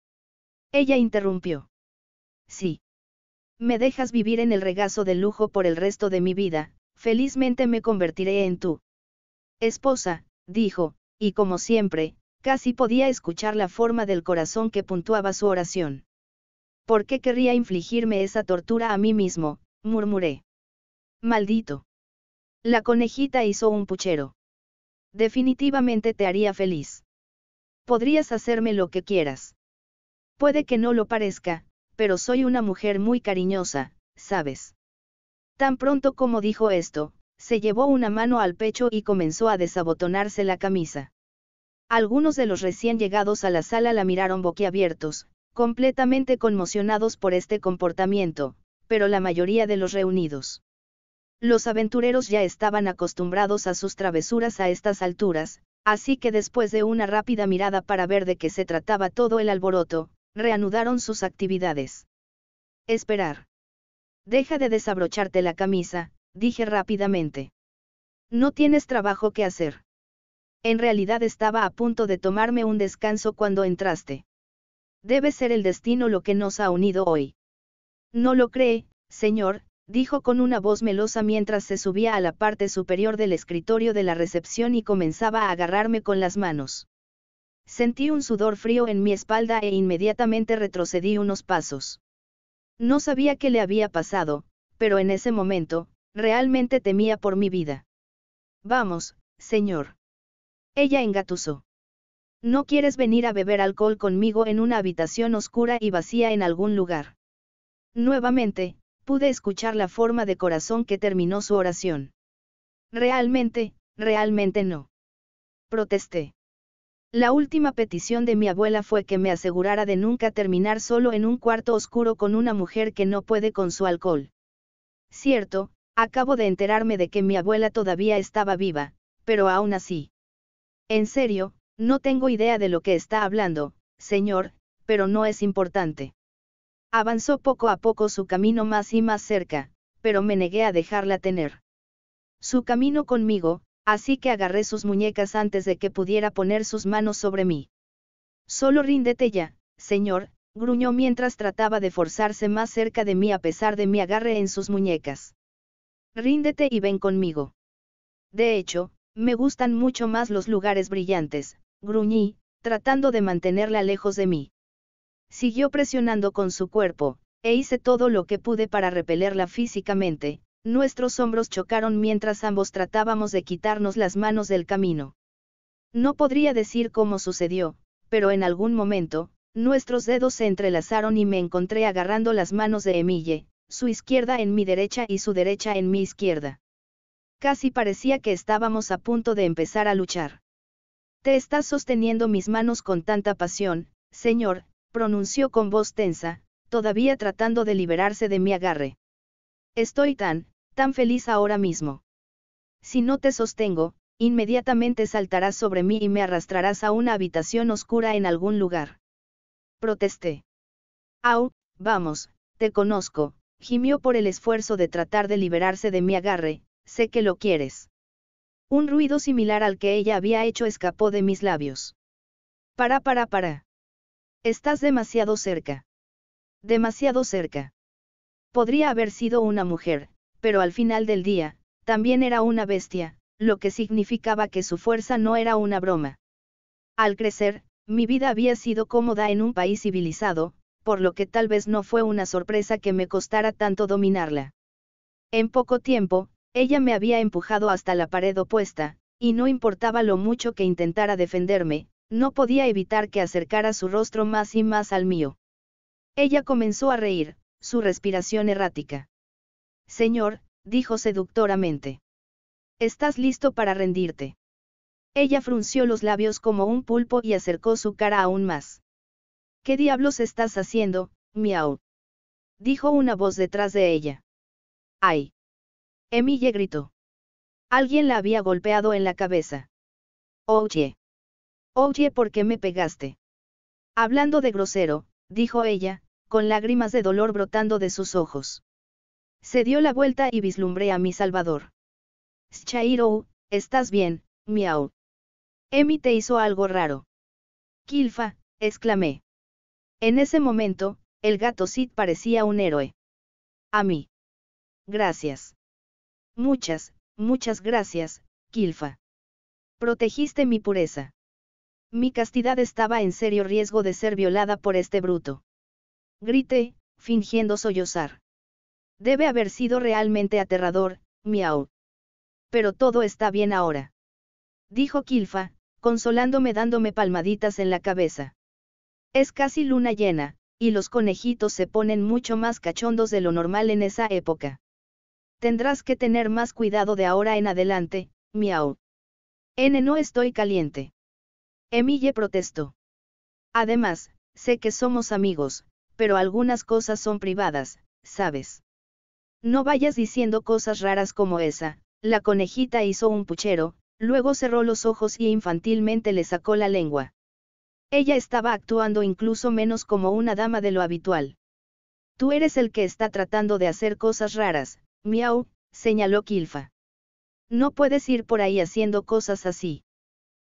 Ella interrumpió. Sí. Me dejas vivir en el regazo del lujo por el resto de mi vida, felizmente me convertiré en tu esposa, dijo, y como siempre, casi podía escuchar la forma del corazón que puntuaba su oración. ¿Por qué querría infligirme esa tortura a mí mismo? murmuré. Maldito. La conejita hizo un puchero definitivamente te haría feliz. Podrías hacerme lo que quieras. Puede que no lo parezca, pero soy una mujer muy cariñosa, ¿sabes? Tan pronto como dijo esto, se llevó una mano al pecho y comenzó a desabotonarse la camisa. Algunos de los recién llegados a la sala la miraron boquiabiertos, completamente conmocionados por este comportamiento, pero la mayoría de los reunidos los aventureros ya estaban acostumbrados a sus travesuras a estas alturas, así que después de una rápida mirada para ver de qué se trataba todo el alboroto, reanudaron sus actividades. Esperar. Deja de desabrocharte la camisa, dije rápidamente. No tienes trabajo que hacer. En realidad estaba a punto de tomarme un descanso cuando entraste. Debe ser el destino lo que nos ha unido hoy. No lo cree, señor, dijo con una voz melosa mientras se subía a la parte superior del escritorio de la recepción y comenzaba a agarrarme con las manos. Sentí un sudor frío en mi espalda e inmediatamente retrocedí unos pasos. No sabía qué le había pasado, pero en ese momento, realmente temía por mi vida. Vamos, señor. Ella engatusó. ¿No quieres venir a beber alcohol conmigo en una habitación oscura y vacía en algún lugar? Nuevamente, pude escuchar la forma de corazón que terminó su oración. Realmente, realmente no. Protesté. La última petición de mi abuela fue que me asegurara de nunca terminar solo en un cuarto oscuro con una mujer que no puede con su alcohol. Cierto, acabo de enterarme de que mi abuela todavía estaba viva, pero aún así. En serio, no tengo idea de lo que está hablando, señor, pero no es importante. Avanzó poco a poco su camino más y más cerca, pero me negué a dejarla tener. Su camino conmigo, así que agarré sus muñecas antes de que pudiera poner sus manos sobre mí. Solo ríndete ya, señor, gruñó mientras trataba de forzarse más cerca de mí a pesar de mi agarre en sus muñecas. Ríndete y ven conmigo. De hecho, me gustan mucho más los lugares brillantes, gruñí, tratando de mantenerla lejos de mí. Siguió presionando con su cuerpo, e hice todo lo que pude para repelerla físicamente, nuestros hombros chocaron mientras ambos tratábamos de quitarnos las manos del camino. No podría decir cómo sucedió, pero en algún momento, nuestros dedos se entrelazaron y me encontré agarrando las manos de Emille, su izquierda en mi derecha y su derecha en mi izquierda. Casi parecía que estábamos a punto de empezar a luchar. Te estás sosteniendo mis manos con tanta pasión, señor, pronunció con voz tensa, todavía tratando de liberarse de mi agarre. Estoy tan, tan feliz ahora mismo. Si no te sostengo, inmediatamente saltarás sobre mí y me arrastrarás a una habitación oscura en algún lugar. Protesté. Au, vamos, te conozco, gimió por el esfuerzo de tratar de liberarse de mi agarre, sé que lo quieres. Un ruido similar al que ella había hecho escapó de mis labios. Para, para, para. Estás demasiado cerca. Demasiado cerca. Podría haber sido una mujer, pero al final del día, también era una bestia, lo que significaba que su fuerza no era una broma. Al crecer, mi vida había sido cómoda en un país civilizado, por lo que tal vez no fue una sorpresa que me costara tanto dominarla. En poco tiempo, ella me había empujado hasta la pared opuesta, y no importaba lo mucho que intentara defenderme, no podía evitar que acercara su rostro más y más al mío. Ella comenzó a reír, su respiración errática. Señor, dijo seductoramente. ¿Estás listo para rendirte? Ella frunció los labios como un pulpo y acercó su cara aún más. ¿Qué diablos estás haciendo, miau? Dijo una voz detrás de ella. ¡Ay! Emille gritó. Alguien la había golpeado en la cabeza. «¡Oh, Oye. Oye, ¿por qué me pegaste? Hablando de grosero, dijo ella, con lágrimas de dolor brotando de sus ojos. Se dio la vuelta y vislumbré a mi salvador. Shairo, ¿estás bien, miau? Emi te hizo algo raro. Kilfa, exclamé. En ese momento, el gato Sid parecía un héroe. A mí. Gracias. Muchas, muchas gracias, Kilfa. Protegiste mi pureza. Mi castidad estaba en serio riesgo de ser violada por este bruto. Grité, fingiendo sollozar. Debe haber sido realmente aterrador, miau. Pero todo está bien ahora. Dijo Kilfa, consolándome dándome palmaditas en la cabeza. Es casi luna llena, y los conejitos se ponen mucho más cachondos de lo normal en esa época. Tendrás que tener más cuidado de ahora en adelante, miau. N no estoy caliente. Emille protestó. Además, sé que somos amigos, pero algunas cosas son privadas, ¿sabes? No vayas diciendo cosas raras como esa, la conejita hizo un puchero, luego cerró los ojos y infantilmente le sacó la lengua. Ella estaba actuando incluso menos como una dama de lo habitual. Tú eres el que está tratando de hacer cosas raras, miau, señaló Kilfa. No puedes ir por ahí haciendo cosas así.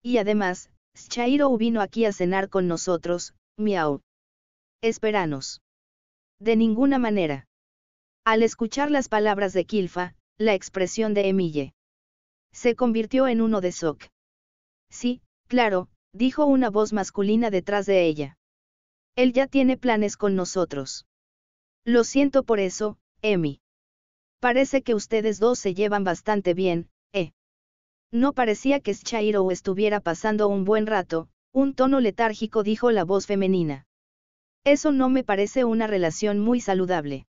Y además, Shairo vino aquí a cenar con nosotros, miau. Esperanos. De ninguna manera. Al escuchar las palabras de Kilfa, la expresión de Emille. Se convirtió en uno de Sok. Sí, claro, dijo una voz masculina detrás de ella. Él ya tiene planes con nosotros. Lo siento por eso, Emi. Parece que ustedes dos se llevan bastante bien, no parecía que Shairo estuviera pasando un buen rato, un tono letárgico dijo la voz femenina. Eso no me parece una relación muy saludable.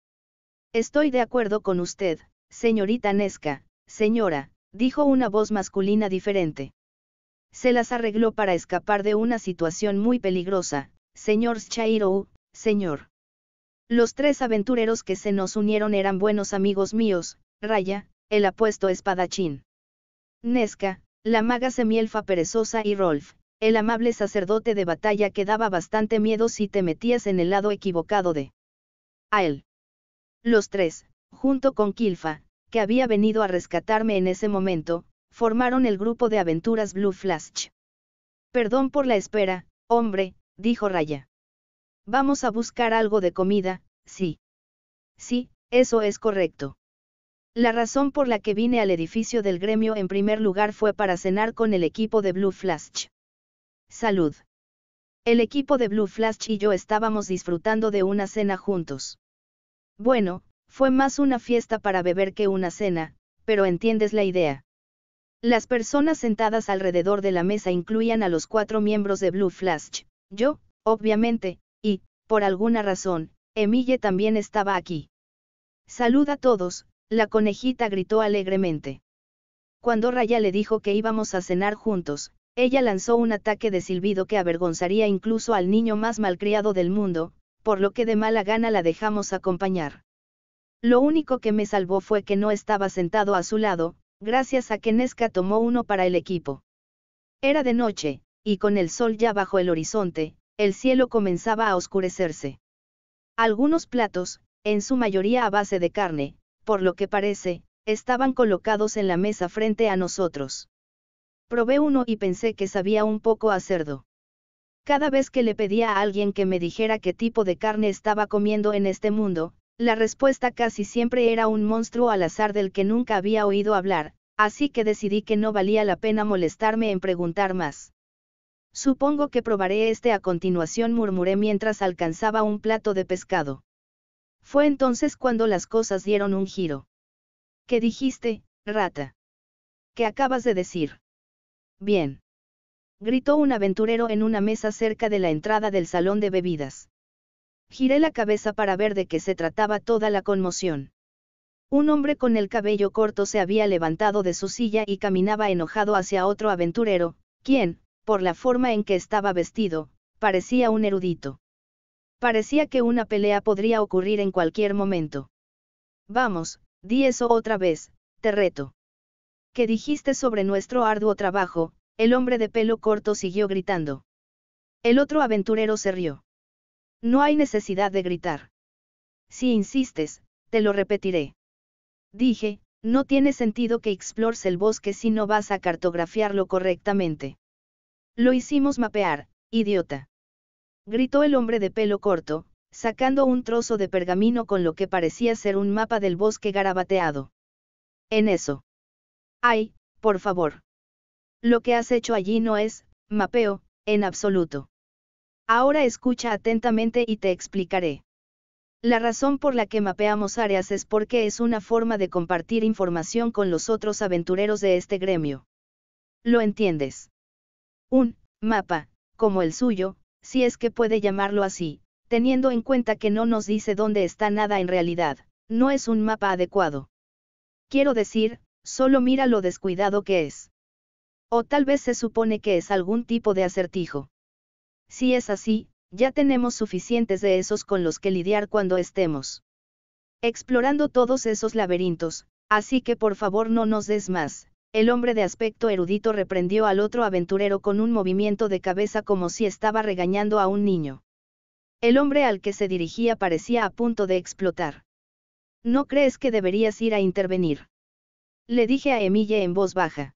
Estoy de acuerdo con usted, señorita Nesca, señora, dijo una voz masculina diferente. Se las arregló para escapar de una situación muy peligrosa, señor Shairo, señor. Los tres aventureros que se nos unieron eran buenos amigos míos, Raya, el apuesto espadachín. Nesca, la maga semielfa perezosa y Rolf, el amable sacerdote de batalla que daba bastante miedo si te metías en el lado equivocado de a él. Los tres, junto con Kilfa, que había venido a rescatarme en ese momento, formaron el grupo de aventuras Blue Flash. Perdón por la espera, hombre, dijo Raya. Vamos a buscar algo de comida, sí. Sí, eso es correcto. La razón por la que vine al edificio del gremio en primer lugar fue para cenar con el equipo de Blue Flash. Salud. El equipo de Blue Flash y yo estábamos disfrutando de una cena juntos. Bueno, fue más una fiesta para beber que una cena, pero entiendes la idea. Las personas sentadas alrededor de la mesa incluían a los cuatro miembros de Blue Flash, yo, obviamente, y, por alguna razón, Emille también estaba aquí. Salud a todos, la conejita gritó alegremente. Cuando Raya le dijo que íbamos a cenar juntos, ella lanzó un ataque de silbido que avergonzaría incluso al niño más malcriado del mundo, por lo que de mala gana la dejamos acompañar. Lo único que me salvó fue que no estaba sentado a su lado, gracias a que Nesca tomó uno para el equipo. Era de noche, y con el sol ya bajo el horizonte, el cielo comenzaba a oscurecerse. Algunos platos, en su mayoría a base de carne, por lo que parece, estaban colocados en la mesa frente a nosotros. Probé uno y pensé que sabía un poco a cerdo. Cada vez que le pedía a alguien que me dijera qué tipo de carne estaba comiendo en este mundo, la respuesta casi siempre era un monstruo al azar del que nunca había oído hablar, así que decidí que no valía la pena molestarme en preguntar más. Supongo que probaré este a continuación murmuré mientras alcanzaba un plato de pescado. Fue entonces cuando las cosas dieron un giro. ¿Qué dijiste, rata? ¿Qué acabas de decir? Bien. Gritó un aventurero en una mesa cerca de la entrada del salón de bebidas. Giré la cabeza para ver de qué se trataba toda la conmoción. Un hombre con el cabello corto se había levantado de su silla y caminaba enojado hacia otro aventurero, quien, por la forma en que estaba vestido, parecía un erudito. Parecía que una pelea podría ocurrir en cualquier momento. Vamos, di eso otra vez, te reto. ¿Qué dijiste sobre nuestro arduo trabajo? El hombre de pelo corto siguió gritando. El otro aventurero se rió. No hay necesidad de gritar. Si insistes, te lo repetiré. Dije, no tiene sentido que explores el bosque si no vas a cartografiarlo correctamente. Lo hicimos mapear, idiota gritó el hombre de pelo corto, sacando un trozo de pergamino con lo que parecía ser un mapa del bosque garabateado. En eso. Ay, por favor. Lo que has hecho allí no es, mapeo, en absoluto. Ahora escucha atentamente y te explicaré. La razón por la que mapeamos áreas es porque es una forma de compartir información con los otros aventureros de este gremio. ¿Lo entiendes? Un mapa, como el suyo, si es que puede llamarlo así, teniendo en cuenta que no nos dice dónde está nada en realidad, no es un mapa adecuado. Quiero decir, solo mira lo descuidado que es. O tal vez se supone que es algún tipo de acertijo. Si es así, ya tenemos suficientes de esos con los que lidiar cuando estemos explorando todos esos laberintos, así que por favor no nos des más, el hombre de aspecto erudito reprendió al otro aventurero con un movimiento de cabeza como si estaba regañando a un niño. El hombre al que se dirigía parecía a punto de explotar. ¿No crees que deberías ir a intervenir? Le dije a Emilia en voz baja.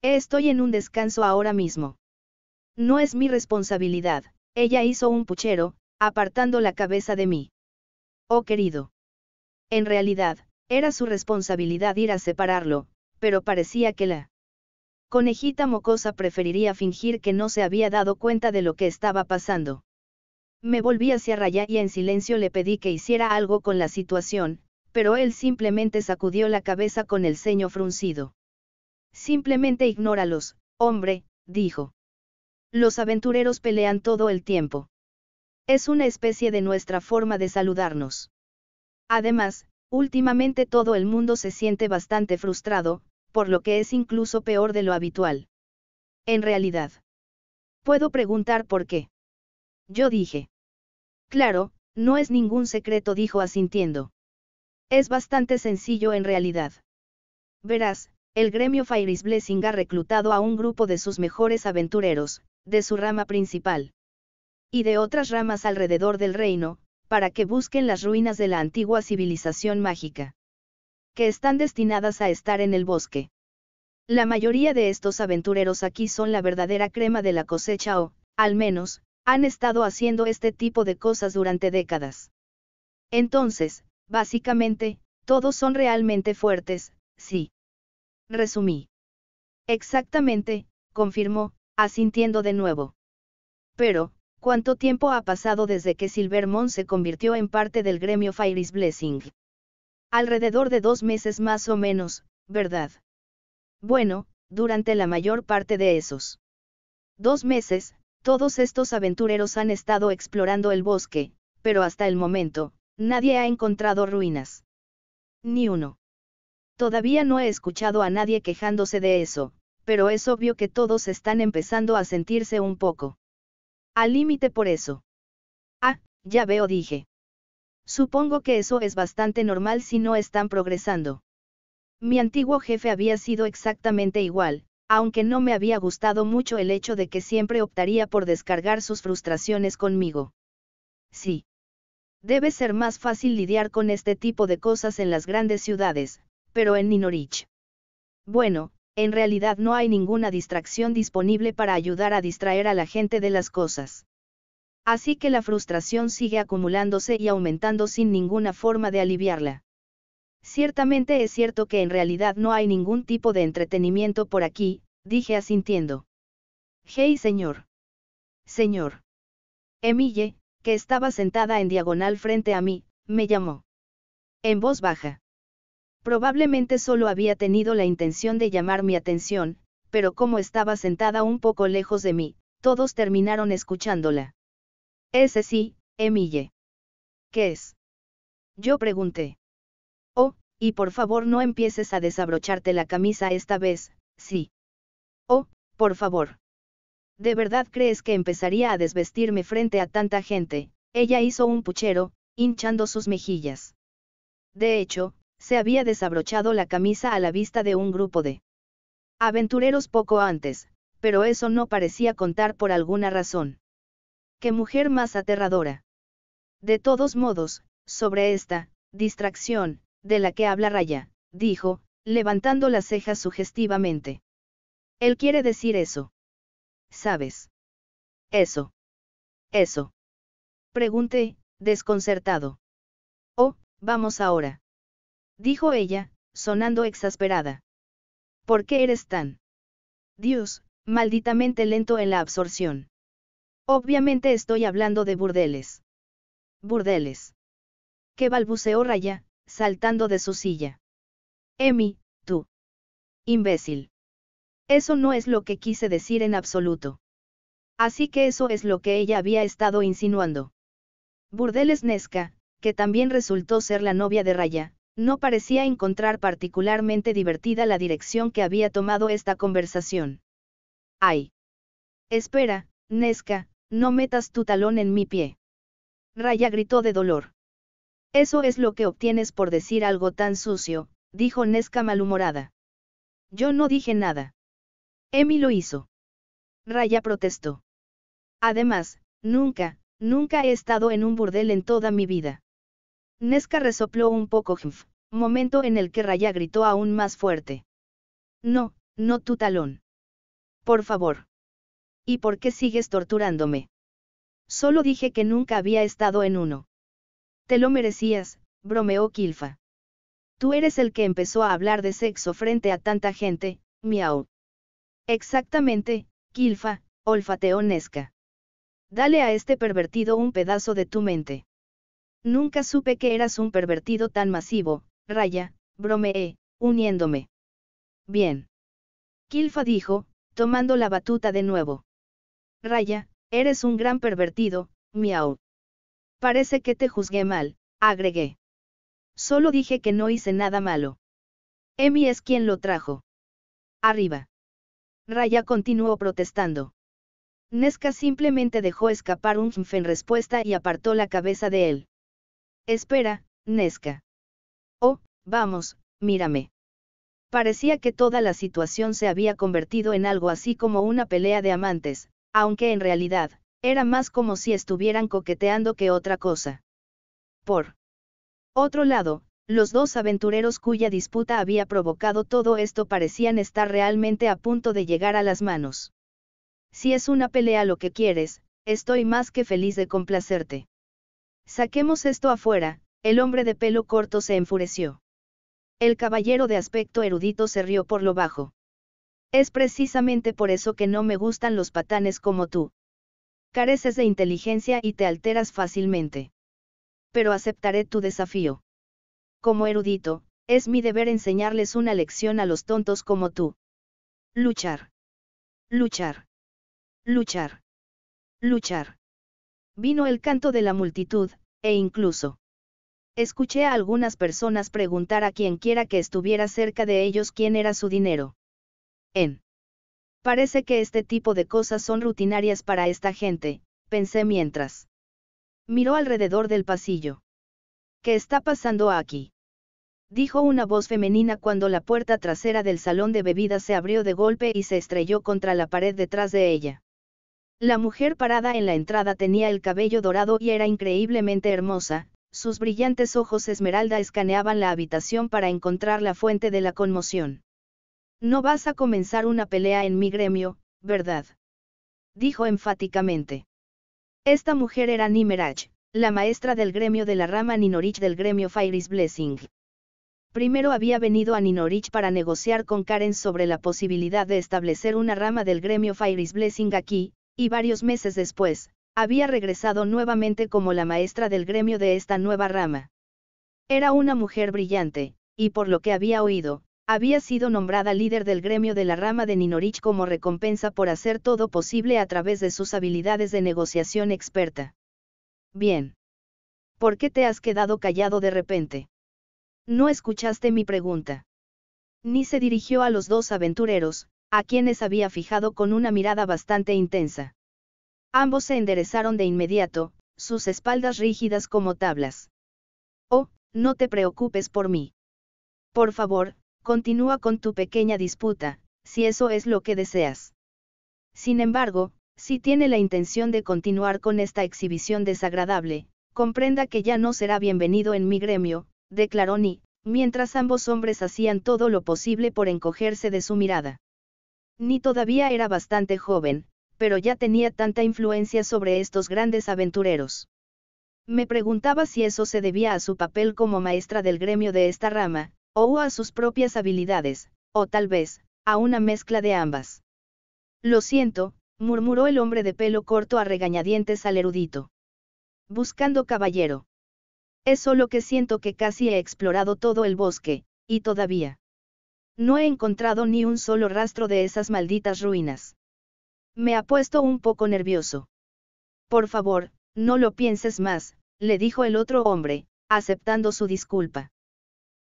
Eh, estoy en un descanso ahora mismo. No es mi responsabilidad, ella hizo un puchero, apartando la cabeza de mí. Oh querido. En realidad, era su responsabilidad ir a separarlo, pero parecía que la conejita mocosa preferiría fingir que no se había dado cuenta de lo que estaba pasando. Me volví hacia Raya y en silencio le pedí que hiciera algo con la situación, pero él simplemente sacudió la cabeza con el ceño fruncido. Simplemente ignóralos, hombre, dijo. Los aventureros pelean todo el tiempo. Es una especie de nuestra forma de saludarnos. Además, Últimamente todo el mundo se siente bastante frustrado, por lo que es incluso peor de lo habitual. En realidad. Puedo preguntar por qué. Yo dije. Claro, no es ningún secreto, dijo asintiendo. Es bastante sencillo en realidad. Verás, el gremio Fairies Blessing ha reclutado a un grupo de sus mejores aventureros, de su rama principal. Y de otras ramas alrededor del reino, para que busquen las ruinas de la antigua civilización mágica. Que están destinadas a estar en el bosque. La mayoría de estos aventureros aquí son la verdadera crema de la cosecha o, al menos, han estado haciendo este tipo de cosas durante décadas. Entonces, básicamente, todos son realmente fuertes, sí. Resumí. Exactamente, confirmó, asintiendo de nuevo. Pero, ¿Cuánto tiempo ha pasado desde que Silvermont se convirtió en parte del gremio Fairy's Blessing? Alrededor de dos meses más o menos, ¿verdad? Bueno, durante la mayor parte de esos dos meses, todos estos aventureros han estado explorando el bosque, pero hasta el momento, nadie ha encontrado ruinas. Ni uno. Todavía no he escuchado a nadie quejándose de eso, pero es obvio que todos están empezando a sentirse un poco al límite por eso. Ah, ya veo, dije. Supongo que eso es bastante normal si no están progresando. Mi antiguo jefe había sido exactamente igual, aunque no me había gustado mucho el hecho de que siempre optaría por descargar sus frustraciones conmigo. Sí. Debe ser más fácil lidiar con este tipo de cosas en las grandes ciudades, pero en Ninorich. Bueno, en realidad no hay ninguna distracción disponible para ayudar a distraer a la gente de las cosas. Así que la frustración sigue acumulándose y aumentando sin ninguna forma de aliviarla. Ciertamente es cierto que en realidad no hay ningún tipo de entretenimiento por aquí, dije asintiendo. Hey señor. Señor. Emille, que estaba sentada en diagonal frente a mí, me llamó. En voz baja. Probablemente solo había tenido la intención de llamar mi atención, pero como estaba sentada un poco lejos de mí, todos terminaron escuchándola. Ese sí, Emille. ¿Qué es? Yo pregunté. Oh, y por favor no empieces a desabrocharte la camisa esta vez, sí. Oh, por favor. ¿De verdad crees que empezaría a desvestirme frente a tanta gente? Ella hizo un puchero, hinchando sus mejillas. De hecho, se había desabrochado la camisa a la vista de un grupo de aventureros poco antes, pero eso no parecía contar por alguna razón. ¡Qué mujer más aterradora! De todos modos, sobre esta, distracción, de la que habla Raya, dijo, levantando las cejas sugestivamente. Él quiere decir eso. ¿Sabes? Eso. Eso. Pregunté, desconcertado. Oh, vamos ahora. Dijo ella, sonando exasperada. ¿Por qué eres tan... Dios, malditamente lento en la absorción? Obviamente estoy hablando de burdeles. Burdeles. Que balbuceó Raya, saltando de su silla. Emi, tú. Imbécil. Eso no es lo que quise decir en absoluto. Así que eso es lo que ella había estado insinuando. Burdeles Nesca, que también resultó ser la novia de Raya, no parecía encontrar particularmente divertida la dirección que había tomado esta conversación. ¡Ay! Espera, Nesca, no metas tu talón en mi pie. Raya gritó de dolor. Eso es lo que obtienes por decir algo tan sucio, dijo Nesca malhumorada. Yo no dije nada. Emi lo hizo. Raya protestó. Además, nunca, nunca he estado en un burdel en toda mi vida. Nesca resopló un poco Jmf, momento en el que Raya gritó aún más fuerte. No, no tu talón. Por favor. ¿Y por qué sigues torturándome? Solo dije que nunca había estado en uno. Te lo merecías, bromeó Kilfa. Tú eres el que empezó a hablar de sexo frente a tanta gente, miau. Exactamente, Kilfa, olfateó Nesca. Dale a este pervertido un pedazo de tu mente. Nunca supe que eras un pervertido tan masivo, Raya, bromeé, uniéndome. Bien. Kilfa dijo, tomando la batuta de nuevo. Raya, eres un gran pervertido, miau. Parece que te juzgué mal, agregué. Solo dije que no hice nada malo. Emi es quien lo trajo. Arriba. Raya continuó protestando. Nesca simplemente dejó escapar un en respuesta y apartó la cabeza de él. Espera, Nesca. Oh, vamos, mírame. Parecía que toda la situación se había convertido en algo así como una pelea de amantes, aunque en realidad, era más como si estuvieran coqueteando que otra cosa. Por otro lado, los dos aventureros cuya disputa había provocado todo esto parecían estar realmente a punto de llegar a las manos. Si es una pelea lo que quieres, estoy más que feliz de complacerte. Saquemos esto afuera, el hombre de pelo corto se enfureció. El caballero de aspecto erudito se rió por lo bajo. Es precisamente por eso que no me gustan los patanes como tú. Careces de inteligencia y te alteras fácilmente. Pero aceptaré tu desafío. Como erudito, es mi deber enseñarles una lección a los tontos como tú. Luchar. Luchar. Luchar. Luchar. Vino el canto de la multitud, e incluso. Escuché a algunas personas preguntar a quienquiera que estuviera cerca de ellos quién era su dinero. En. Parece que este tipo de cosas son rutinarias para esta gente, pensé mientras. Miró alrededor del pasillo. ¿Qué está pasando aquí? Dijo una voz femenina cuando la puerta trasera del salón de bebidas se abrió de golpe y se estrelló contra la pared detrás de ella. La mujer parada en la entrada tenía el cabello dorado y era increíblemente hermosa, sus brillantes ojos esmeralda escaneaban la habitación para encontrar la fuente de la conmoción. No vas a comenzar una pelea en mi gremio, ¿verdad? Dijo enfáticamente. Esta mujer era Nimeraj, la maestra del gremio de la rama Ninorich del gremio Fairy's Blessing. Primero había venido a Ninorich para negociar con Karen sobre la posibilidad de establecer una rama del gremio Fairy's Blessing aquí, y varios meses después, había regresado nuevamente como la maestra del gremio de esta nueva rama. Era una mujer brillante, y por lo que había oído, había sido nombrada líder del gremio de la rama de Ninorich como recompensa por hacer todo posible a través de sus habilidades de negociación experta. Bien. ¿Por qué te has quedado callado de repente? No escuchaste mi pregunta. Ni se dirigió a los dos aventureros, a quienes había fijado con una mirada bastante intensa. Ambos se enderezaron de inmediato, sus espaldas rígidas como tablas. Oh, no te preocupes por mí. Por favor, continúa con tu pequeña disputa, si eso es lo que deseas. Sin embargo, si tiene la intención de continuar con esta exhibición desagradable, comprenda que ya no será bienvenido en mi gremio, declaró Ni, mientras ambos hombres hacían todo lo posible por encogerse de su mirada. Ni todavía era bastante joven, pero ya tenía tanta influencia sobre estos grandes aventureros. Me preguntaba si eso se debía a su papel como maestra del gremio de esta rama, o a sus propias habilidades, o tal vez, a una mezcla de ambas. Lo siento, murmuró el hombre de pelo corto a regañadientes al erudito. Buscando caballero. Es solo que siento que casi he explorado todo el bosque, y todavía. No he encontrado ni un solo rastro de esas malditas ruinas. Me ha puesto un poco nervioso. Por favor, no lo pienses más, le dijo el otro hombre, aceptando su disculpa.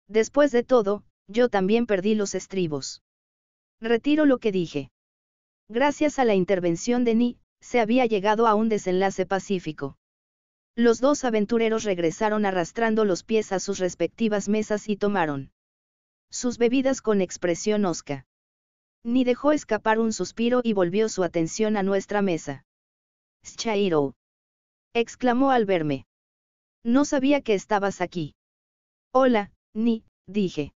Después de todo, yo también perdí los estribos. Retiro lo que dije. Gracias a la intervención de Ni, se había llegado a un desenlace pacífico. Los dos aventureros regresaron arrastrando los pies a sus respectivas mesas y tomaron sus bebidas con expresión osca. Ni dejó escapar un suspiro y volvió su atención a nuestra mesa. Shairo. exclamó al verme. No sabía que estabas aquí. Hola, Ni, dije.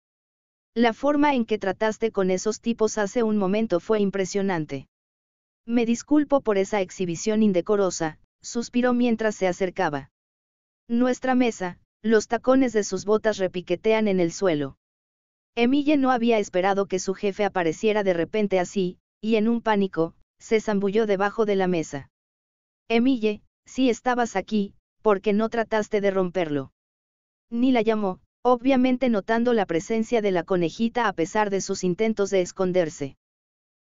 La forma en que trataste con esos tipos hace un momento fue impresionante. Me disculpo por esa exhibición indecorosa, suspiró mientras se acercaba. Nuestra mesa, los tacones de sus botas repiquetean en el suelo. Emille no había esperado que su jefe apareciera de repente así, y en un pánico, se zambulló debajo de la mesa. Emille, si estabas aquí, ¿por qué no trataste de romperlo? Ni la llamó, obviamente notando la presencia de la conejita a pesar de sus intentos de esconderse.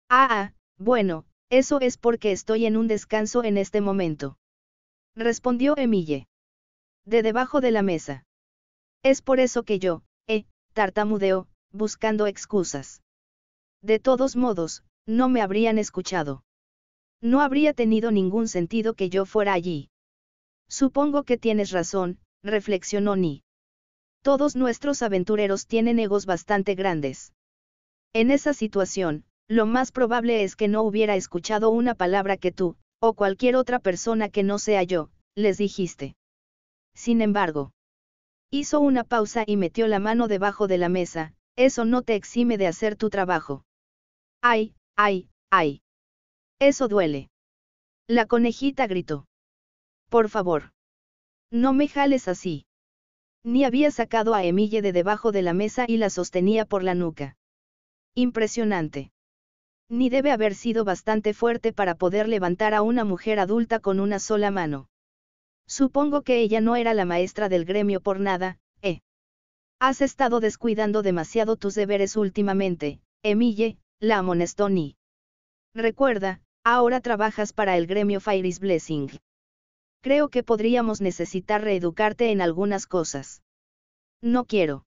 Ah, ah, bueno, eso es porque estoy en un descanso en este momento. Respondió Emille. De debajo de la mesa. Es por eso que yo, eh, tartamudeo buscando excusas. De todos modos, no me habrían escuchado. No habría tenido ningún sentido que yo fuera allí. Supongo que tienes razón, reflexionó Ni. Todos nuestros aventureros tienen egos bastante grandes. En esa situación, lo más probable es que no hubiera escuchado una palabra que tú, o cualquier otra persona que no sea yo, les dijiste. Sin embargo, hizo una pausa y metió la mano debajo de la mesa, eso no te exime de hacer tu trabajo. Ay, ay, ay. Eso duele. La conejita gritó. Por favor. No me jales así. Ni había sacado a Emille de debajo de la mesa y la sostenía por la nuca. Impresionante. Ni debe haber sido bastante fuerte para poder levantar a una mujer adulta con una sola mano. Supongo que ella no era la maestra del gremio por nada, Has estado descuidando demasiado tus deberes últimamente, Emille, la amonestó Ni. Recuerda, ahora trabajas para el gremio Fire Blessing. Creo que podríamos necesitar reeducarte en algunas cosas. No quiero.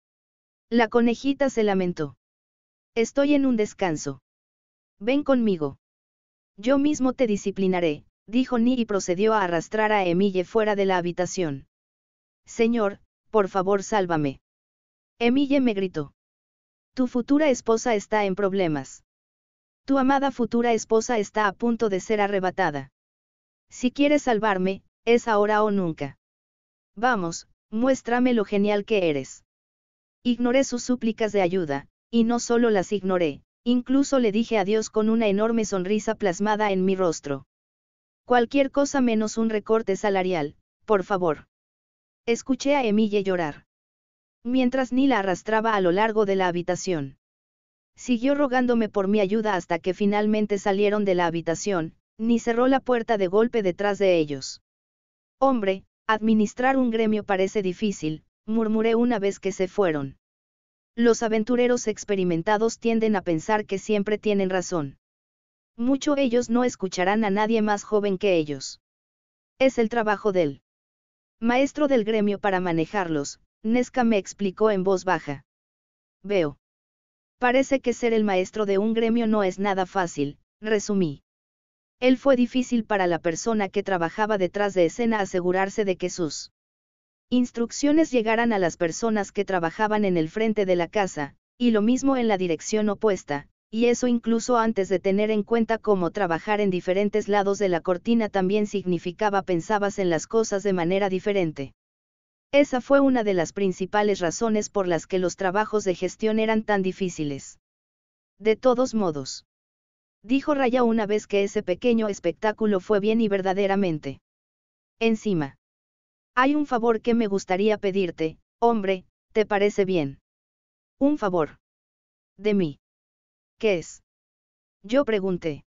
La conejita se lamentó. Estoy en un descanso. Ven conmigo. Yo mismo te disciplinaré, dijo Ni y procedió a arrastrar a Emille fuera de la habitación. Señor, por favor sálvame. Emille me gritó. Tu futura esposa está en problemas. Tu amada futura esposa está a punto de ser arrebatada. Si quieres salvarme, es ahora o nunca. Vamos, muéstrame lo genial que eres. Ignoré sus súplicas de ayuda, y no solo las ignoré, incluso le dije adiós con una enorme sonrisa plasmada en mi rostro. Cualquier cosa menos un recorte salarial, por favor. Escuché a Emille llorar mientras Ni la arrastraba a lo largo de la habitación. Siguió rogándome por mi ayuda hasta que finalmente salieron de la habitación, Ni cerró la puerta de golpe detrás de ellos. Hombre, administrar un gremio parece difícil, murmuré una vez que se fueron. Los aventureros experimentados tienden a pensar que siempre tienen razón. Mucho ellos no escucharán a nadie más joven que ellos. Es el trabajo del maestro del gremio para manejarlos, Nesca me explicó en voz baja. Veo. Parece que ser el maestro de un gremio no es nada fácil, resumí. Él fue difícil para la persona que trabajaba detrás de escena asegurarse de que sus instrucciones llegaran a las personas que trabajaban en el frente de la casa, y lo mismo en la dirección opuesta, y eso incluso antes de tener en cuenta cómo trabajar en diferentes lados de la cortina también significaba pensabas en las cosas de manera diferente. Esa fue una de las principales razones por las que los trabajos de gestión eran tan difíciles. De todos modos. Dijo Raya una vez que ese pequeño espectáculo fue bien y verdaderamente. Encima. Hay un favor que me gustaría pedirte, hombre, ¿te parece bien? Un favor. De mí. ¿Qué es? Yo pregunté.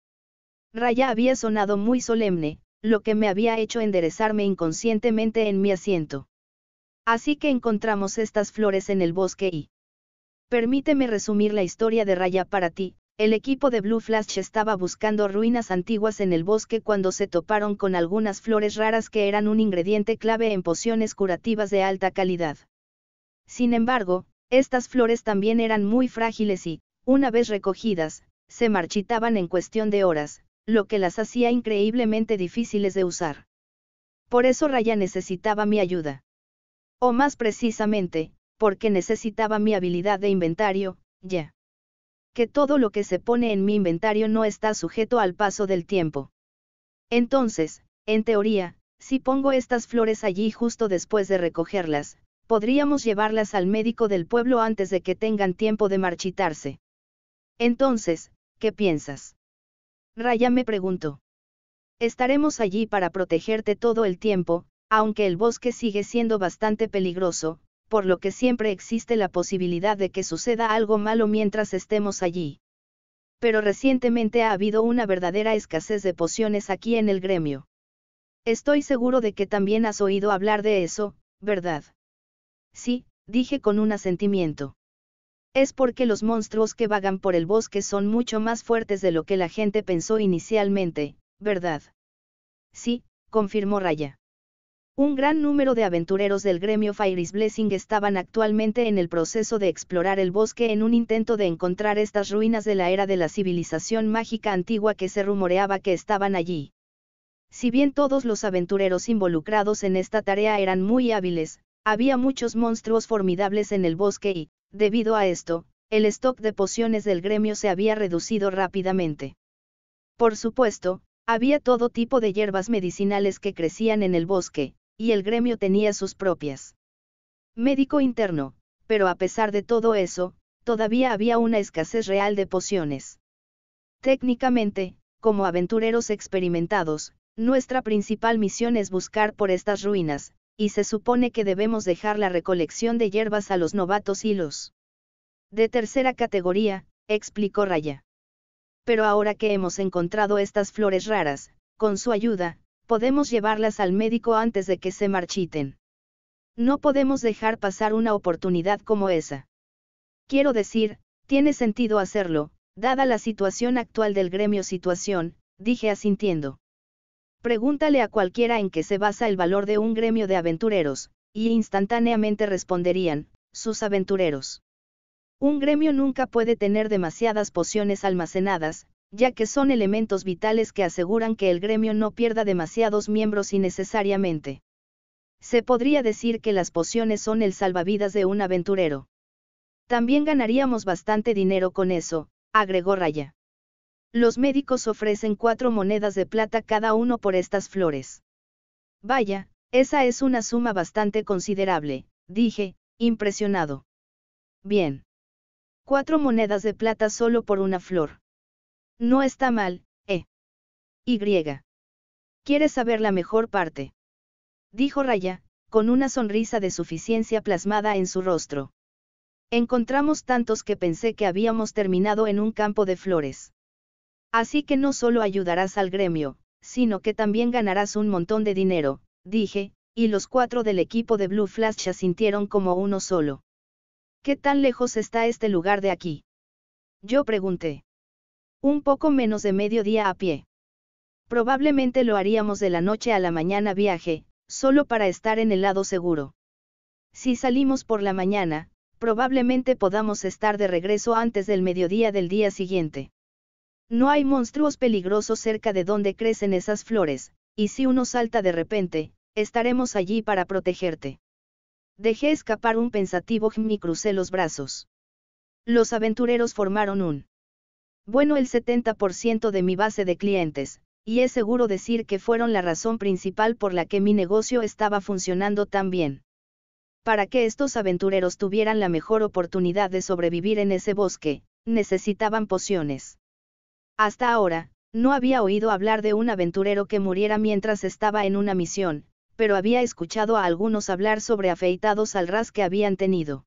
Raya había sonado muy solemne, lo que me había hecho enderezarme inconscientemente en mi asiento. Así que encontramos estas flores en el bosque y... Permíteme resumir la historia de Raya para ti. El equipo de Blue Flash estaba buscando ruinas antiguas en el bosque cuando se toparon con algunas flores raras que eran un ingrediente clave en pociones curativas de alta calidad. Sin embargo, estas flores también eran muy frágiles y, una vez recogidas, se marchitaban en cuestión de horas, lo que las hacía increíblemente difíciles de usar. Por eso Raya necesitaba mi ayuda. O más precisamente, porque necesitaba mi habilidad de inventario, ya. Que todo lo que se pone en mi inventario no está sujeto al paso del tiempo. Entonces, en teoría, si pongo estas flores allí justo después de recogerlas, podríamos llevarlas al médico del pueblo antes de que tengan tiempo de marchitarse. Entonces, ¿qué piensas? Raya me preguntó. Estaremos allí para protegerte todo el tiempo, aunque el bosque sigue siendo bastante peligroso, por lo que siempre existe la posibilidad de que suceda algo malo mientras estemos allí. Pero recientemente ha habido una verdadera escasez de pociones aquí en el gremio. Estoy seguro de que también has oído hablar de eso, ¿verdad? Sí, dije con un asentimiento. Es porque los monstruos que vagan por el bosque son mucho más fuertes de lo que la gente pensó inicialmente, ¿verdad? Sí, confirmó Raya. Un gran número de aventureros del gremio Fairy's Blessing estaban actualmente en el proceso de explorar el bosque en un intento de encontrar estas ruinas de la era de la civilización mágica antigua que se rumoreaba que estaban allí. Si bien todos los aventureros involucrados en esta tarea eran muy hábiles, había muchos monstruos formidables en el bosque y, debido a esto, el stock de pociones del gremio se había reducido rápidamente. Por supuesto, había todo tipo de hierbas medicinales que crecían en el bosque, y el gremio tenía sus propias. Médico interno, pero a pesar de todo eso, todavía había una escasez real de pociones. Técnicamente, como aventureros experimentados, nuestra principal misión es buscar por estas ruinas, y se supone que debemos dejar la recolección de hierbas a los novatos y los de tercera categoría, explicó Raya. Pero ahora que hemos encontrado estas flores raras, con su ayuda, podemos llevarlas al médico antes de que se marchiten. No podemos dejar pasar una oportunidad como esa. Quiero decir, tiene sentido hacerlo, dada la situación actual del gremio situación, dije asintiendo. Pregúntale a cualquiera en qué se basa el valor de un gremio de aventureros, y instantáneamente responderían, sus aventureros. Un gremio nunca puede tener demasiadas pociones almacenadas, ya que son elementos vitales que aseguran que el gremio no pierda demasiados miembros innecesariamente. Se podría decir que las pociones son el salvavidas de un aventurero. También ganaríamos bastante dinero con eso, agregó Raya. Los médicos ofrecen cuatro monedas de plata cada uno por estas flores. Vaya, esa es una suma bastante considerable, dije, impresionado. Bien. Cuatro monedas de plata solo por una flor. No está mal, ¿eh? Y. ¿Quieres saber la mejor parte? Dijo Raya, con una sonrisa de suficiencia plasmada en su rostro. Encontramos tantos que pensé que habíamos terminado en un campo de flores. Así que no solo ayudarás al gremio, sino que también ganarás un montón de dinero, dije, y los cuatro del equipo de Blue Flash se sintieron como uno solo. ¿Qué tan lejos está este lugar de aquí? Yo pregunté. Un poco menos de mediodía a pie. Probablemente lo haríamos de la noche a la mañana viaje, solo para estar en el lado seguro. Si salimos por la mañana, probablemente podamos estar de regreso antes del mediodía del día siguiente. No hay monstruos peligrosos cerca de donde crecen esas flores, y si uno salta de repente, estaremos allí para protegerte. Dejé escapar un pensativo y crucé los brazos. Los aventureros formaron un bueno, el 70% de mi base de clientes, y es seguro decir que fueron la razón principal por la que mi negocio estaba funcionando tan bien. Para que estos aventureros tuvieran la mejor oportunidad de sobrevivir en ese bosque, necesitaban pociones. Hasta ahora, no había oído hablar de un aventurero que muriera mientras estaba en una misión, pero había escuchado a algunos hablar sobre afeitados al ras que habían tenido.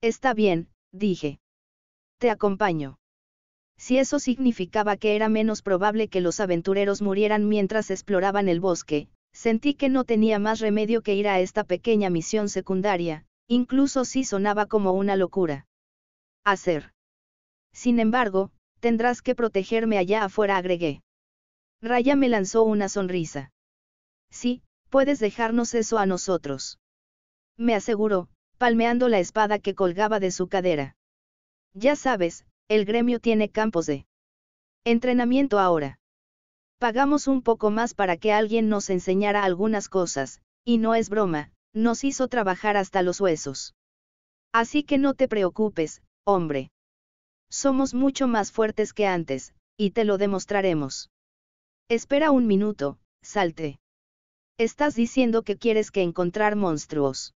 Está bien, dije. Te acompaño si eso significaba que era menos probable que los aventureros murieran mientras exploraban el bosque, sentí que no tenía más remedio que ir a esta pequeña misión secundaria, incluso si sonaba como una locura. Hacer. Sin embargo, tendrás que protegerme allá afuera, agregué. Raya me lanzó una sonrisa. Sí, puedes dejarnos eso a nosotros. Me aseguró, palmeando la espada que colgaba de su cadera. Ya sabes, el gremio tiene campos de entrenamiento ahora. Pagamos un poco más para que alguien nos enseñara algunas cosas, y no es broma, nos hizo trabajar hasta los huesos. Así que no te preocupes, hombre. Somos mucho más fuertes que antes, y te lo demostraremos. Espera un minuto, salte. Estás diciendo que quieres que encontrar monstruos.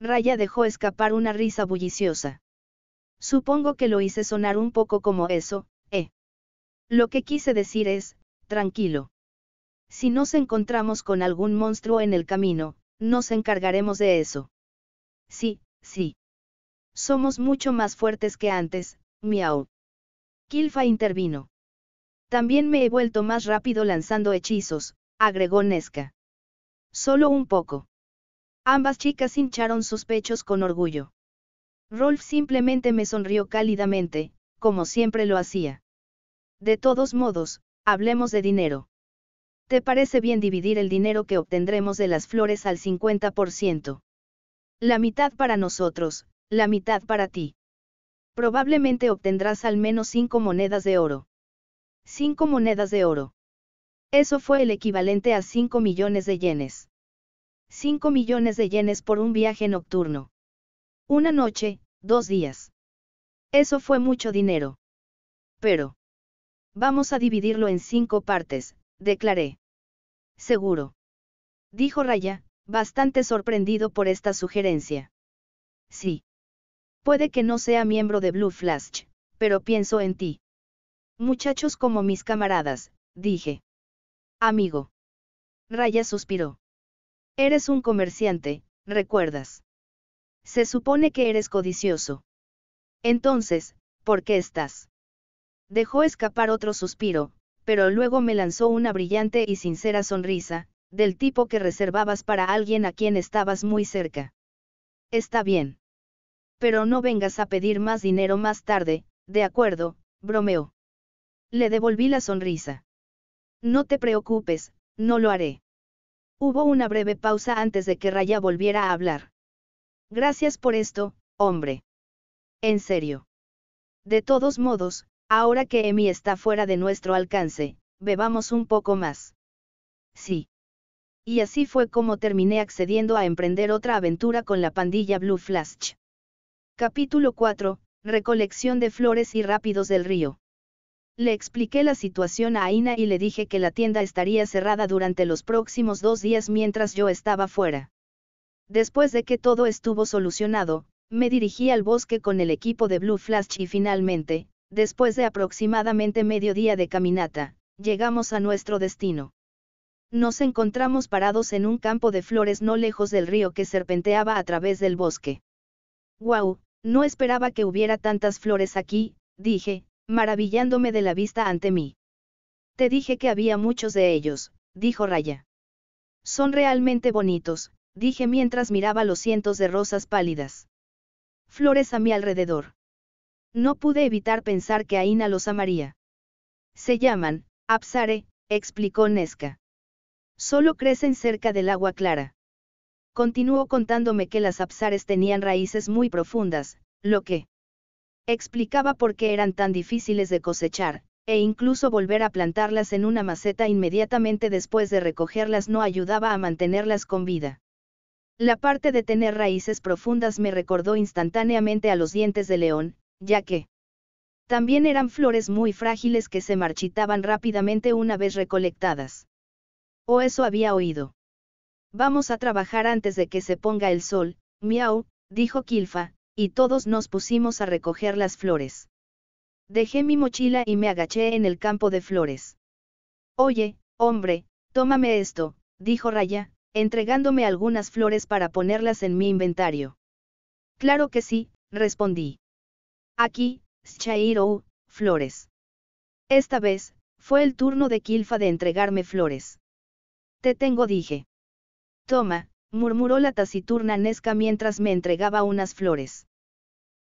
Raya dejó escapar una risa bulliciosa. Supongo que lo hice sonar un poco como eso, ¿eh? Lo que quise decir es, tranquilo. Si nos encontramos con algún monstruo en el camino, nos encargaremos de eso. Sí, sí. Somos mucho más fuertes que antes, miau. Kilfa intervino. También me he vuelto más rápido lanzando hechizos, agregó Nesca. Solo un poco. Ambas chicas hincharon sus pechos con orgullo. Rolf simplemente me sonrió cálidamente, como siempre lo hacía. De todos modos, hablemos de dinero. ¿Te parece bien dividir el dinero que obtendremos de las flores al 50%? La mitad para nosotros, la mitad para ti. Probablemente obtendrás al menos 5 monedas de oro. 5 monedas de oro. Eso fue el equivalente a 5 millones de yenes. 5 millones de yenes por un viaje nocturno. Una noche, Dos días. Eso fue mucho dinero. Pero. Vamos a dividirlo en cinco partes, declaré. Seguro. Dijo Raya, bastante sorprendido por esta sugerencia. Sí. Puede que no sea miembro de Blue Flash, pero pienso en ti. Muchachos como mis camaradas, dije. Amigo. Raya suspiró. Eres un comerciante, recuerdas. Se supone que eres codicioso. Entonces, ¿por qué estás? Dejó escapar otro suspiro, pero luego me lanzó una brillante y sincera sonrisa, del tipo que reservabas para alguien a quien estabas muy cerca. Está bien. Pero no vengas a pedir más dinero más tarde, de acuerdo, bromeó. Le devolví la sonrisa. No te preocupes, no lo haré. Hubo una breve pausa antes de que Raya volviera a hablar. Gracias por esto, hombre. En serio. De todos modos, ahora que Emi está fuera de nuestro alcance, bebamos un poco más. Sí. Y así fue como terminé accediendo a emprender otra aventura con la pandilla Blue Flash. Capítulo 4. Recolección de flores y rápidos del río. Le expliqué la situación a Aina y le dije que la tienda estaría cerrada durante los próximos dos días mientras yo estaba fuera. Después de que todo estuvo solucionado, me dirigí al bosque con el equipo de Blue Flash y finalmente, después de aproximadamente medio día de caminata, llegamos a nuestro destino. Nos encontramos parados en un campo de flores no lejos del río que serpenteaba a través del bosque. ¡Guau! No esperaba que hubiera tantas flores aquí, dije, maravillándome de la vista ante mí. Te dije que había muchos de ellos, dijo Raya. Son realmente bonitos, dije mientras miraba los cientos de rosas pálidas. Flores a mi alrededor. No pude evitar pensar que Aina los amaría. Se llaman, Apsare, explicó Nesca. Solo crecen cerca del agua clara. Continuó contándome que las Apsares tenían raíces muy profundas, lo que explicaba por qué eran tan difíciles de cosechar, e incluso volver a plantarlas en una maceta inmediatamente después de recogerlas no ayudaba a mantenerlas con vida. La parte de tener raíces profundas me recordó instantáneamente a los dientes de león, ya que también eran flores muy frágiles que se marchitaban rápidamente una vez recolectadas. O oh, eso había oído. Vamos a trabajar antes de que se ponga el sol, miau, dijo Kilfa, y todos nos pusimos a recoger las flores. Dejé mi mochila y me agaché en el campo de flores. Oye, hombre, tómame esto, dijo Raya, entregándome algunas flores para ponerlas en mi inventario. Claro que sí, respondí. Aquí, Shairo, flores. Esta vez, fue el turno de Kilfa de entregarme flores. Te tengo, dije. Toma, murmuró la taciturna Nesca mientras me entregaba unas flores.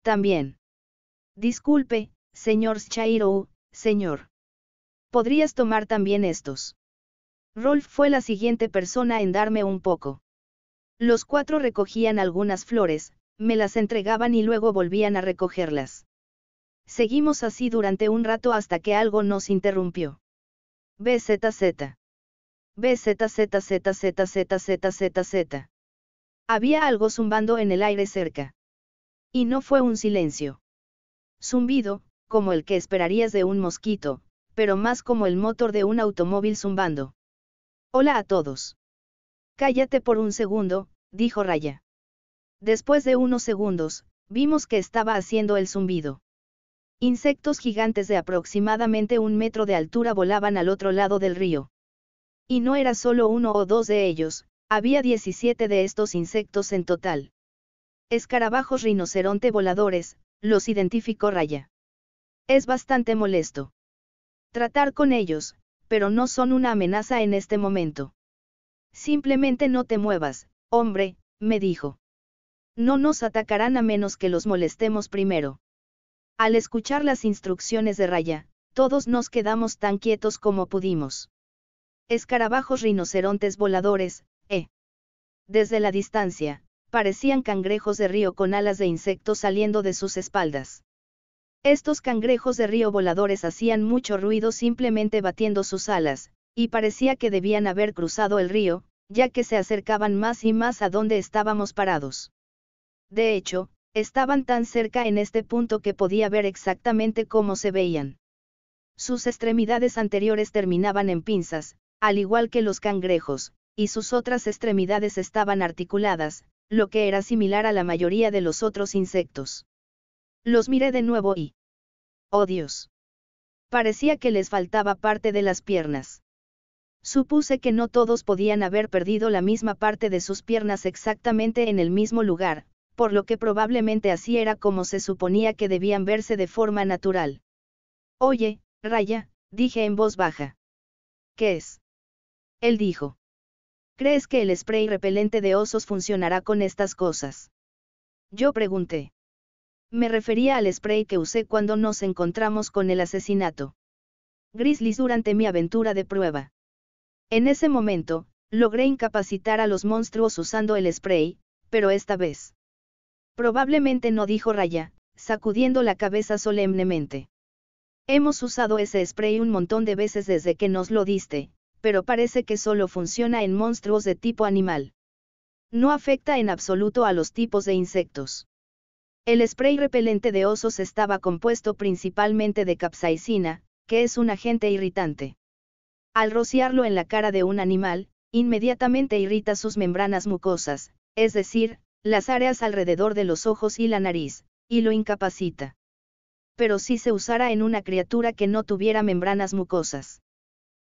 También. Disculpe, señor Shairo, señor. ¿Podrías tomar también estos? Rolf fue la siguiente persona en darme un poco. Los cuatro recogían algunas flores, me las entregaban y luego volvían a recogerlas. Seguimos así durante un rato hasta que algo nos interrumpió. BZZ. BZZZZZZZZZ. Había algo zumbando en el aire cerca. Y no fue un silencio. Zumbido, como el que esperarías de un mosquito, pero más como el motor de un automóvil zumbando. Hola a todos. Cállate por un segundo, dijo Raya. Después de unos segundos, vimos que estaba haciendo el zumbido. Insectos gigantes de aproximadamente un metro de altura volaban al otro lado del río. Y no era solo uno o dos de ellos, había 17 de estos insectos en total. Escarabajos rinoceronte voladores, los identificó Raya. Es bastante molesto. Tratar con ellos, pero no son una amenaza en este momento. Simplemente no te muevas, hombre, me dijo. No nos atacarán a menos que los molestemos primero. Al escuchar las instrucciones de Raya, todos nos quedamos tan quietos como pudimos. Escarabajos rinocerontes voladores, eh. Desde la distancia, parecían cangrejos de río con alas de insectos saliendo de sus espaldas. Estos cangrejos de río voladores hacían mucho ruido simplemente batiendo sus alas, y parecía que debían haber cruzado el río, ya que se acercaban más y más a donde estábamos parados. De hecho, estaban tan cerca en este punto que podía ver exactamente cómo se veían. Sus extremidades anteriores terminaban en pinzas, al igual que los cangrejos, y sus otras extremidades estaban articuladas, lo que era similar a la mayoría de los otros insectos. Los miré de nuevo y... ¡Oh Dios! Parecía que les faltaba parte de las piernas. Supuse que no todos podían haber perdido la misma parte de sus piernas exactamente en el mismo lugar, por lo que probablemente así era como se suponía que debían verse de forma natural. Oye, Raya, dije en voz baja. ¿Qué es? Él dijo. ¿Crees que el spray repelente de osos funcionará con estas cosas? Yo pregunté. Me refería al spray que usé cuando nos encontramos con el asesinato. Grizzlies durante mi aventura de prueba. En ese momento, logré incapacitar a los monstruos usando el spray, pero esta vez. Probablemente no dijo Raya, sacudiendo la cabeza solemnemente. Hemos usado ese spray un montón de veces desde que nos lo diste, pero parece que solo funciona en monstruos de tipo animal. No afecta en absoluto a los tipos de insectos. El spray repelente de osos estaba compuesto principalmente de capsaicina, que es un agente irritante. Al rociarlo en la cara de un animal, inmediatamente irrita sus membranas mucosas, es decir, las áreas alrededor de los ojos y la nariz, y lo incapacita. Pero si se usara en una criatura que no tuviera membranas mucosas.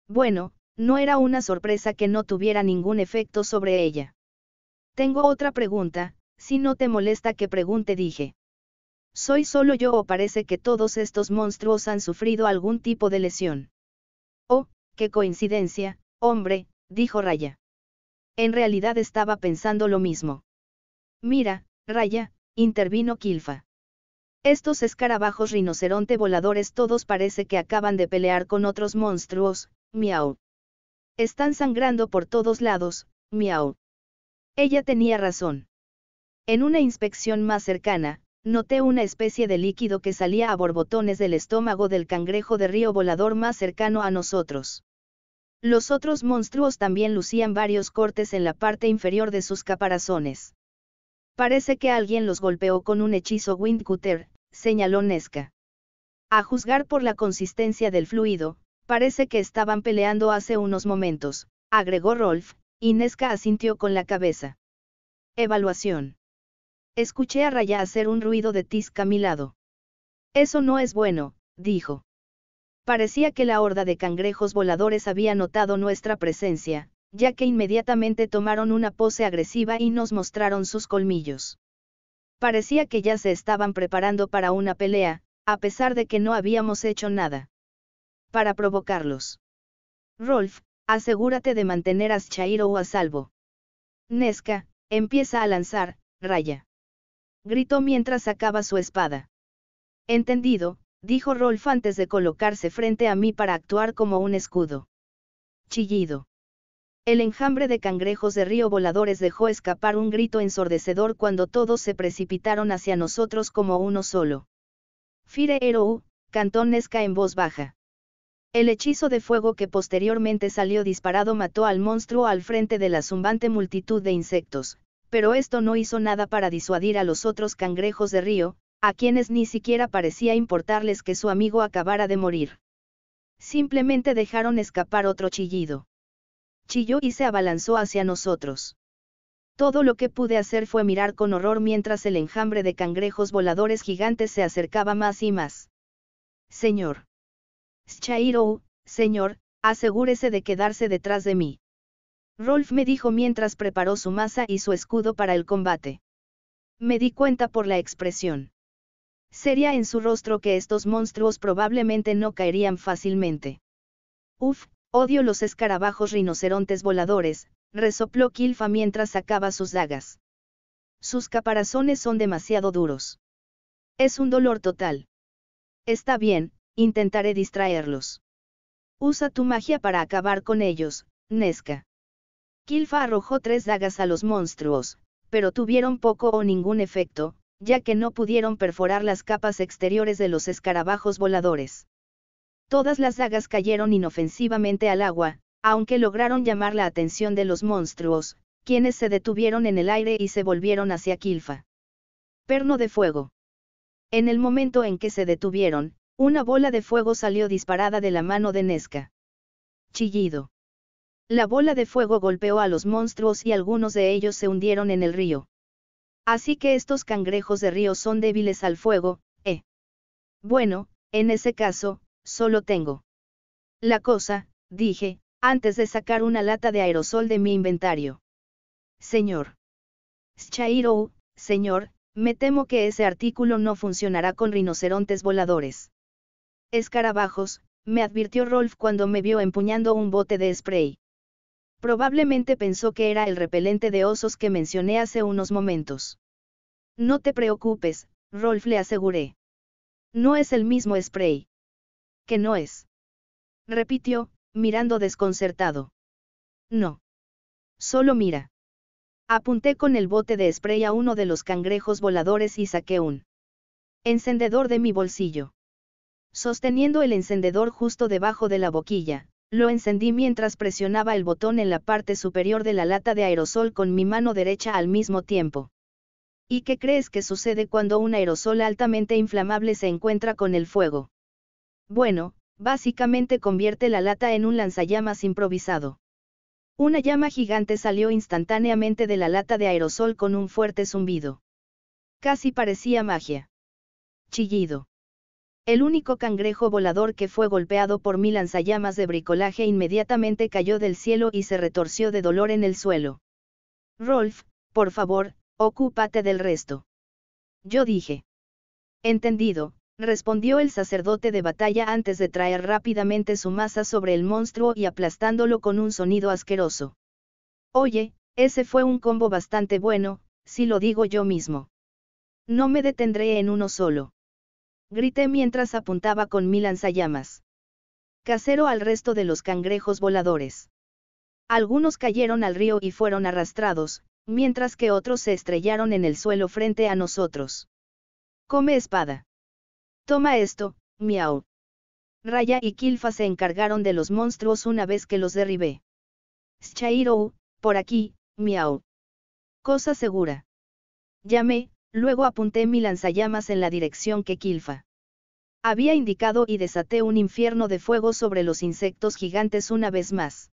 Bueno, no era una sorpresa que no tuviera ningún efecto sobre ella. Tengo otra pregunta, si no te molesta que pregunte, dije. ¿Soy solo yo o parece que todos estos monstruos han sufrido algún tipo de lesión? Oh, qué coincidencia, hombre, dijo Raya. En realidad estaba pensando lo mismo. Mira, Raya, intervino Kilfa. Estos escarabajos rinoceronte voladores todos parece que acaban de pelear con otros monstruos, miau. Están sangrando por todos lados, miau. Ella tenía razón. En una inspección más cercana, noté una especie de líquido que salía a borbotones del estómago del cangrejo de río volador más cercano a nosotros. Los otros monstruos también lucían varios cortes en la parte inferior de sus caparazones. Parece que alguien los golpeó con un hechizo Windcutter, señaló Nesca. A juzgar por la consistencia del fluido, parece que estaban peleando hace unos momentos, agregó Rolf, y Nesca asintió con la cabeza. Evaluación. Escuché a Raya hacer un ruido de tisca a mi lado. Eso no es bueno, dijo. Parecía que la horda de cangrejos voladores había notado nuestra presencia, ya que inmediatamente tomaron una pose agresiva y nos mostraron sus colmillos. Parecía que ya se estaban preparando para una pelea, a pesar de que no habíamos hecho nada. Para provocarlos. Rolf, asegúrate de mantener a Shairo a salvo. Nesca, empieza a lanzar, Raya gritó mientras sacaba su espada. Entendido, dijo Rolf antes de colocarse frente a mí para actuar como un escudo. Chillido. El enjambre de cangrejos de río voladores dejó escapar un grito ensordecedor cuando todos se precipitaron hacia nosotros como uno solo. Fire Erou, cantó Nesca en voz baja. El hechizo de fuego que posteriormente salió disparado mató al monstruo al frente de la zumbante multitud de insectos, pero esto no hizo nada para disuadir a los otros cangrejos de río, a quienes ni siquiera parecía importarles que su amigo acabara de morir. Simplemente dejaron escapar otro chillido. Chilló y se abalanzó hacia nosotros. Todo lo que pude hacer fue mirar con horror mientras el enjambre de cangrejos voladores gigantes se acercaba más y más. Señor. Shairo, señor, asegúrese de quedarse detrás de mí. Rolf me dijo mientras preparó su masa y su escudo para el combate. Me di cuenta por la expresión. Sería en su rostro que estos monstruos probablemente no caerían fácilmente. Uf, odio los escarabajos rinocerontes voladores, resopló Kilfa mientras sacaba sus dagas. Sus caparazones son demasiado duros. Es un dolor total. Está bien, intentaré distraerlos. Usa tu magia para acabar con ellos, Nesca. Kilfa arrojó tres dagas a los monstruos, pero tuvieron poco o ningún efecto, ya que no pudieron perforar las capas exteriores de los escarabajos voladores. Todas las dagas cayeron inofensivamente al agua, aunque lograron llamar la atención de los monstruos, quienes se detuvieron en el aire y se volvieron hacia Kilfa. Perno de fuego. En el momento en que se detuvieron, una bola de fuego salió disparada de la mano de Nesca. Chillido. La bola de fuego golpeó a los monstruos y algunos de ellos se hundieron en el río. Así que estos cangrejos de río son débiles al fuego, ¿eh? Bueno, en ese caso, solo tengo. La cosa, dije, antes de sacar una lata de aerosol de mi inventario. Señor. Shairo, señor, me temo que ese artículo no funcionará con rinocerontes voladores. Escarabajos, me advirtió Rolf cuando me vio empuñando un bote de spray. Probablemente pensó que era el repelente de osos que mencioné hace unos momentos. No te preocupes, Rolf le aseguré. No es el mismo spray. Que no es. Repitió, mirando desconcertado. No. Solo mira. Apunté con el bote de spray a uno de los cangrejos voladores y saqué un encendedor de mi bolsillo. Sosteniendo el encendedor justo debajo de la boquilla, lo encendí mientras presionaba el botón en la parte superior de la lata de aerosol con mi mano derecha al mismo tiempo. ¿Y qué crees que sucede cuando un aerosol altamente inflamable se encuentra con el fuego? Bueno, básicamente convierte la lata en un lanzallamas improvisado. Una llama gigante salió instantáneamente de la lata de aerosol con un fuerte zumbido. Casi parecía magia. Chillido. El único cangrejo volador que fue golpeado por mi lanzallamas de bricolaje inmediatamente cayó del cielo y se retorció de dolor en el suelo. Rolf, por favor, ocúpate del resto. Yo dije. Entendido, respondió el sacerdote de batalla antes de traer rápidamente su masa sobre el monstruo y aplastándolo con un sonido asqueroso. Oye, ese fue un combo bastante bueno, si lo digo yo mismo. No me detendré en uno solo grité mientras apuntaba con mi lanzallamas. Casero al resto de los cangrejos voladores. Algunos cayeron al río y fueron arrastrados, mientras que otros se estrellaron en el suelo frente a nosotros. Come espada. Toma esto, miau. Raya y Kilfa se encargaron de los monstruos una vez que los derribé. Schairou, por aquí, miau. Cosa segura. Llamé, Luego apunté mi lanzallamas en la dirección que Kilfa había indicado y desaté un infierno de fuego sobre los insectos gigantes una vez más.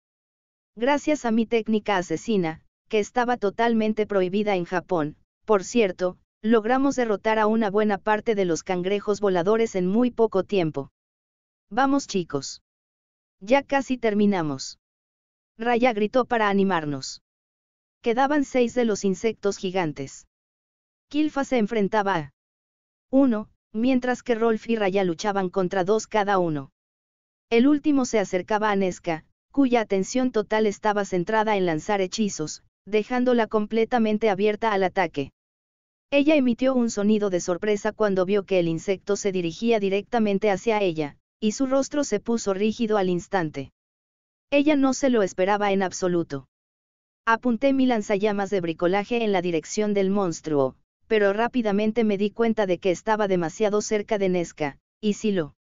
Gracias a mi técnica asesina, que estaba totalmente prohibida en Japón, por cierto, logramos derrotar a una buena parte de los cangrejos voladores en muy poco tiempo. Vamos chicos. Ya casi terminamos. Raya gritó para animarnos. Quedaban seis de los insectos gigantes. Kilfa se enfrentaba a uno, mientras que Rolf y Raya luchaban contra dos cada uno. El último se acercaba a Nesca, cuya atención total estaba centrada en lanzar hechizos, dejándola completamente abierta al ataque. Ella emitió un sonido de sorpresa cuando vio que el insecto se dirigía directamente hacia ella, y su rostro se puso rígido al instante. Ella no se lo esperaba en absoluto. Apunté mi lanzallamas de bricolaje en la dirección del monstruo, pero rápidamente me di cuenta de que estaba demasiado cerca de Nesca, y si lo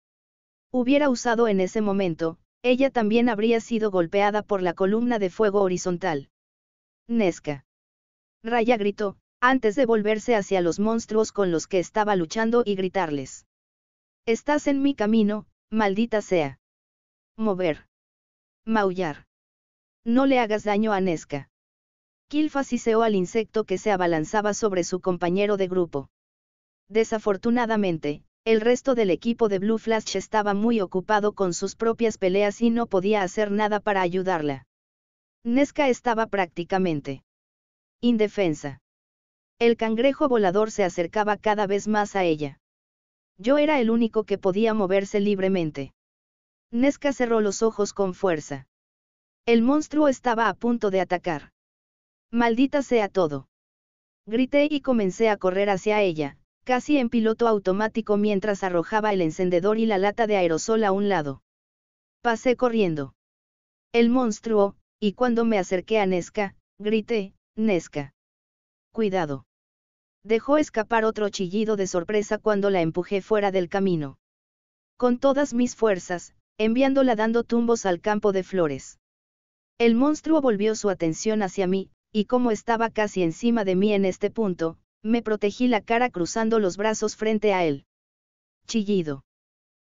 hubiera usado en ese momento, ella también habría sido golpeada por la columna de fuego horizontal. Nesca. Raya gritó, antes de volverse hacia los monstruos con los que estaba luchando y gritarles. Estás en mi camino, maldita sea. Mover. Maullar. No le hagas daño a Nesca. Kill al insecto que se abalanzaba sobre su compañero de grupo. Desafortunadamente, el resto del equipo de Blue Flash estaba muy ocupado con sus propias peleas y no podía hacer nada para ayudarla. Nesca estaba prácticamente indefensa. El cangrejo volador se acercaba cada vez más a ella. Yo era el único que podía moverse libremente. Nesca cerró los ojos con fuerza. El monstruo estaba a punto de atacar. Maldita sea todo. Grité y comencé a correr hacia ella, casi en piloto automático mientras arrojaba el encendedor y la lata de aerosol a un lado. Pasé corriendo. El monstruo, y cuando me acerqué a Nesca, grité, Nesca. Cuidado. Dejó escapar otro chillido de sorpresa cuando la empujé fuera del camino. Con todas mis fuerzas, enviándola dando tumbos al campo de flores. El monstruo volvió su atención hacia mí, y como estaba casi encima de mí en este punto, me protegí la cara cruzando los brazos frente a él. Chillido.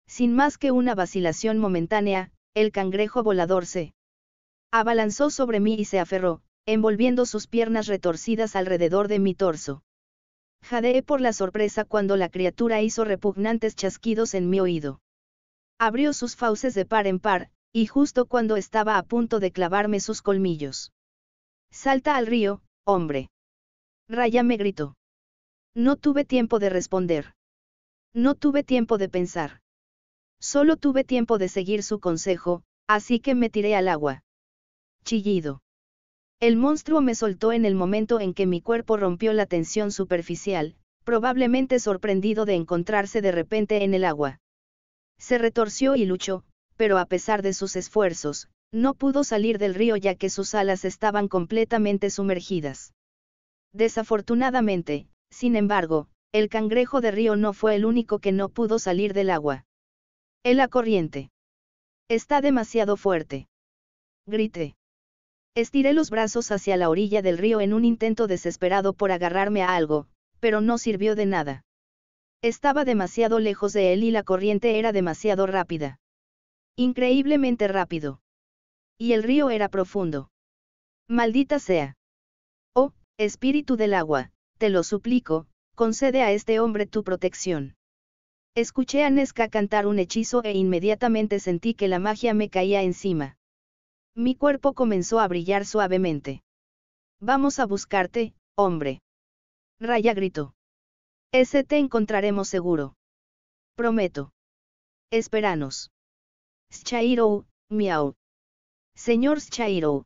Sin más que una vacilación momentánea, el cangrejo volador se abalanzó sobre mí y se aferró, envolviendo sus piernas retorcidas alrededor de mi torso. Jadeé por la sorpresa cuando la criatura hizo repugnantes chasquidos en mi oído. Abrió sus fauces de par en par, y justo cuando estaba a punto de clavarme sus colmillos. Salta al río, hombre. Raya me gritó. No tuve tiempo de responder. No tuve tiempo de pensar. Solo tuve tiempo de seguir su consejo, así que me tiré al agua. Chillido. El monstruo me soltó en el momento en que mi cuerpo rompió la tensión superficial, probablemente sorprendido de encontrarse de repente en el agua. Se retorció y luchó, pero a pesar de sus esfuerzos, no pudo salir del río ya que sus alas estaban completamente sumergidas. Desafortunadamente, sin embargo, el cangrejo de río no fue el único que no pudo salir del agua. —¡El la corriente. Está demasiado fuerte. Grité. Estiré los brazos hacia la orilla del río en un intento desesperado por agarrarme a algo, pero no sirvió de nada. Estaba demasiado lejos de él y la corriente era demasiado rápida. Increíblemente rápido. Y el río era profundo. Maldita sea. Oh, espíritu del agua, te lo suplico, concede a este hombre tu protección. Escuché a Nesca cantar un hechizo e inmediatamente sentí que la magia me caía encima. Mi cuerpo comenzó a brillar suavemente. Vamos a buscarte, hombre. Raya gritó. Ese te encontraremos seguro. Prometo. Esperanos. Shairo, miau. Señor Chairo.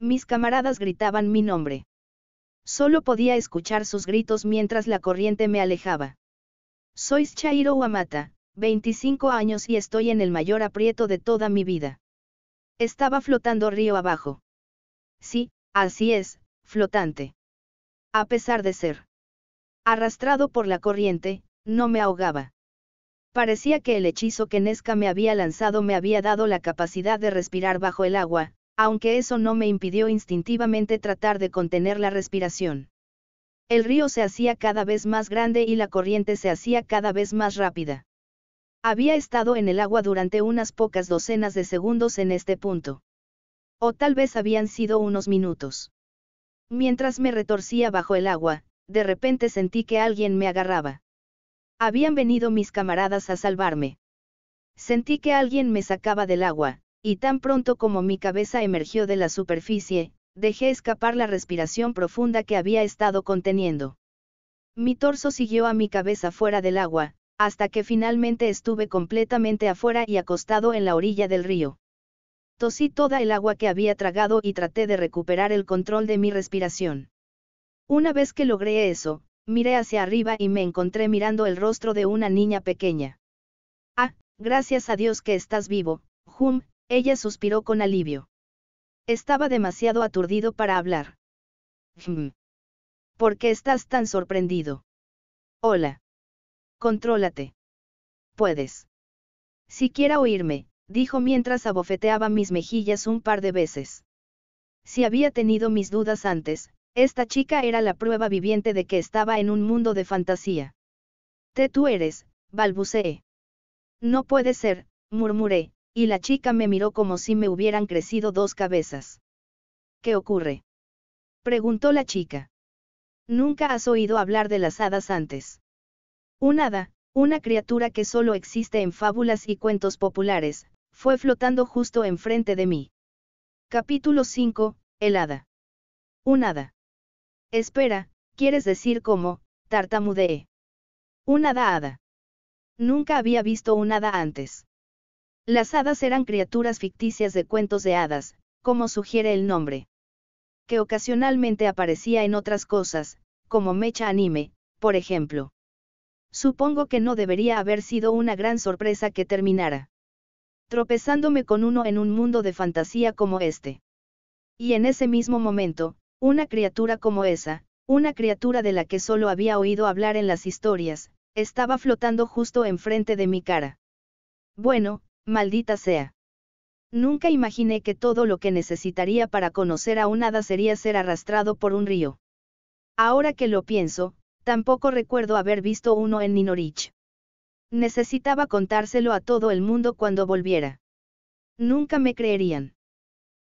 Mis camaradas gritaban mi nombre. Solo podía escuchar sus gritos mientras la corriente me alejaba. Soy Chairo Amata, 25 años y estoy en el mayor aprieto de toda mi vida. Estaba flotando río abajo. Sí, así es, flotante. A pesar de ser arrastrado por la corriente, no me ahogaba. Parecía que el hechizo que Nesca me había lanzado me había dado la capacidad de respirar bajo el agua, aunque eso no me impidió instintivamente tratar de contener la respiración. El río se hacía cada vez más grande y la corriente se hacía cada vez más rápida. Había estado en el agua durante unas pocas docenas de segundos en este punto. O tal vez habían sido unos minutos. Mientras me retorcía bajo el agua, de repente sentí que alguien me agarraba. Habían venido mis camaradas a salvarme. Sentí que alguien me sacaba del agua, y tan pronto como mi cabeza emergió de la superficie, dejé escapar la respiración profunda que había estado conteniendo. Mi torso siguió a mi cabeza fuera del agua, hasta que finalmente estuve completamente afuera y acostado en la orilla del río. Tosí toda el agua que había tragado y traté de recuperar el control de mi respiración. Una vez que logré eso, miré hacia arriba y me encontré mirando el rostro de una niña pequeña. Ah, gracias a Dios que estás vivo, Hum, ella suspiró con alivio. Estaba demasiado aturdido para hablar. Hum. ¿Por qué estás tan sorprendido? Hola. Contrólate. Puedes. Si Siquiera oírme, dijo mientras abofeteaba mis mejillas un par de veces. Si había tenido mis dudas antes, esta chica era la prueba viviente de que estaba en un mundo de fantasía. Te tú eres, balbuceé. No puede ser, murmuré, y la chica me miró como si me hubieran crecido dos cabezas. ¿Qué ocurre? preguntó la chica. Nunca has oído hablar de las hadas antes. Un hada, una criatura que solo existe en fábulas y cuentos populares, fue flotando justo enfrente de mí. Capítulo 5, El hada. Un hada. Espera, quieres decir como, tartamudeé. Una hada. Nunca había visto una hada antes. Las hadas eran criaturas ficticias de cuentos de hadas, como sugiere el nombre. Que ocasionalmente aparecía en otras cosas, como mecha anime, por ejemplo. Supongo que no debería haber sido una gran sorpresa que terminara. Tropezándome con uno en un mundo de fantasía como este. Y en ese mismo momento, una criatura como esa, una criatura de la que solo había oído hablar en las historias, estaba flotando justo enfrente de mi cara. Bueno, maldita sea. Nunca imaginé que todo lo que necesitaría para conocer a un hada sería ser arrastrado por un río. Ahora que lo pienso, tampoco recuerdo haber visto uno en Ninorich. Necesitaba contárselo a todo el mundo cuando volviera. Nunca me creerían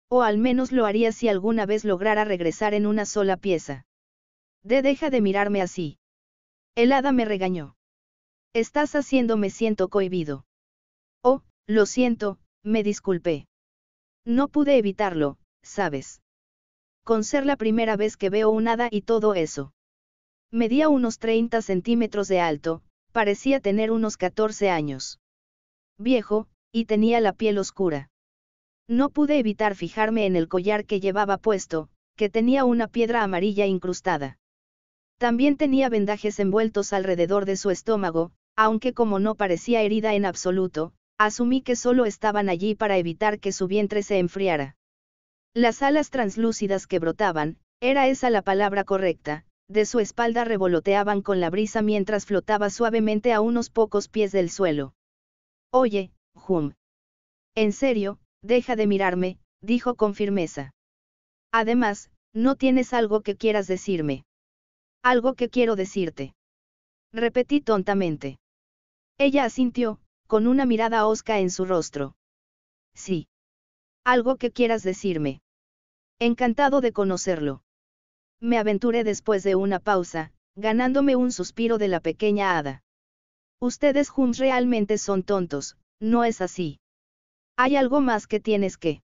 o al menos lo haría si alguna vez lograra regresar en una sola pieza. De deja de mirarme así. El hada me regañó. Estás haciendo me siento cohibido. Oh, lo siento, me disculpé. No pude evitarlo, sabes. Con ser la primera vez que veo un hada y todo eso. Medía unos 30 centímetros de alto, parecía tener unos 14 años. Viejo, y tenía la piel oscura. No pude evitar fijarme en el collar que llevaba puesto, que tenía una piedra amarilla incrustada. También tenía vendajes envueltos alrededor de su estómago, aunque como no parecía herida en absoluto, asumí que solo estaban allí para evitar que su vientre se enfriara. Las alas translúcidas que brotaban, era esa la palabra correcta, de su espalda revoloteaban con la brisa mientras flotaba suavemente a unos pocos pies del suelo. Oye, Hum. En serio, Deja de mirarme, dijo con firmeza. Además, no tienes algo que quieras decirme. Algo que quiero decirte. Repetí tontamente. Ella asintió, con una mirada hosca en su rostro. Sí. Algo que quieras decirme. Encantado de conocerlo. Me aventuré después de una pausa, ganándome un suspiro de la pequeña hada. Ustedes realmente son tontos, ¿no es así? Hay algo más que tienes que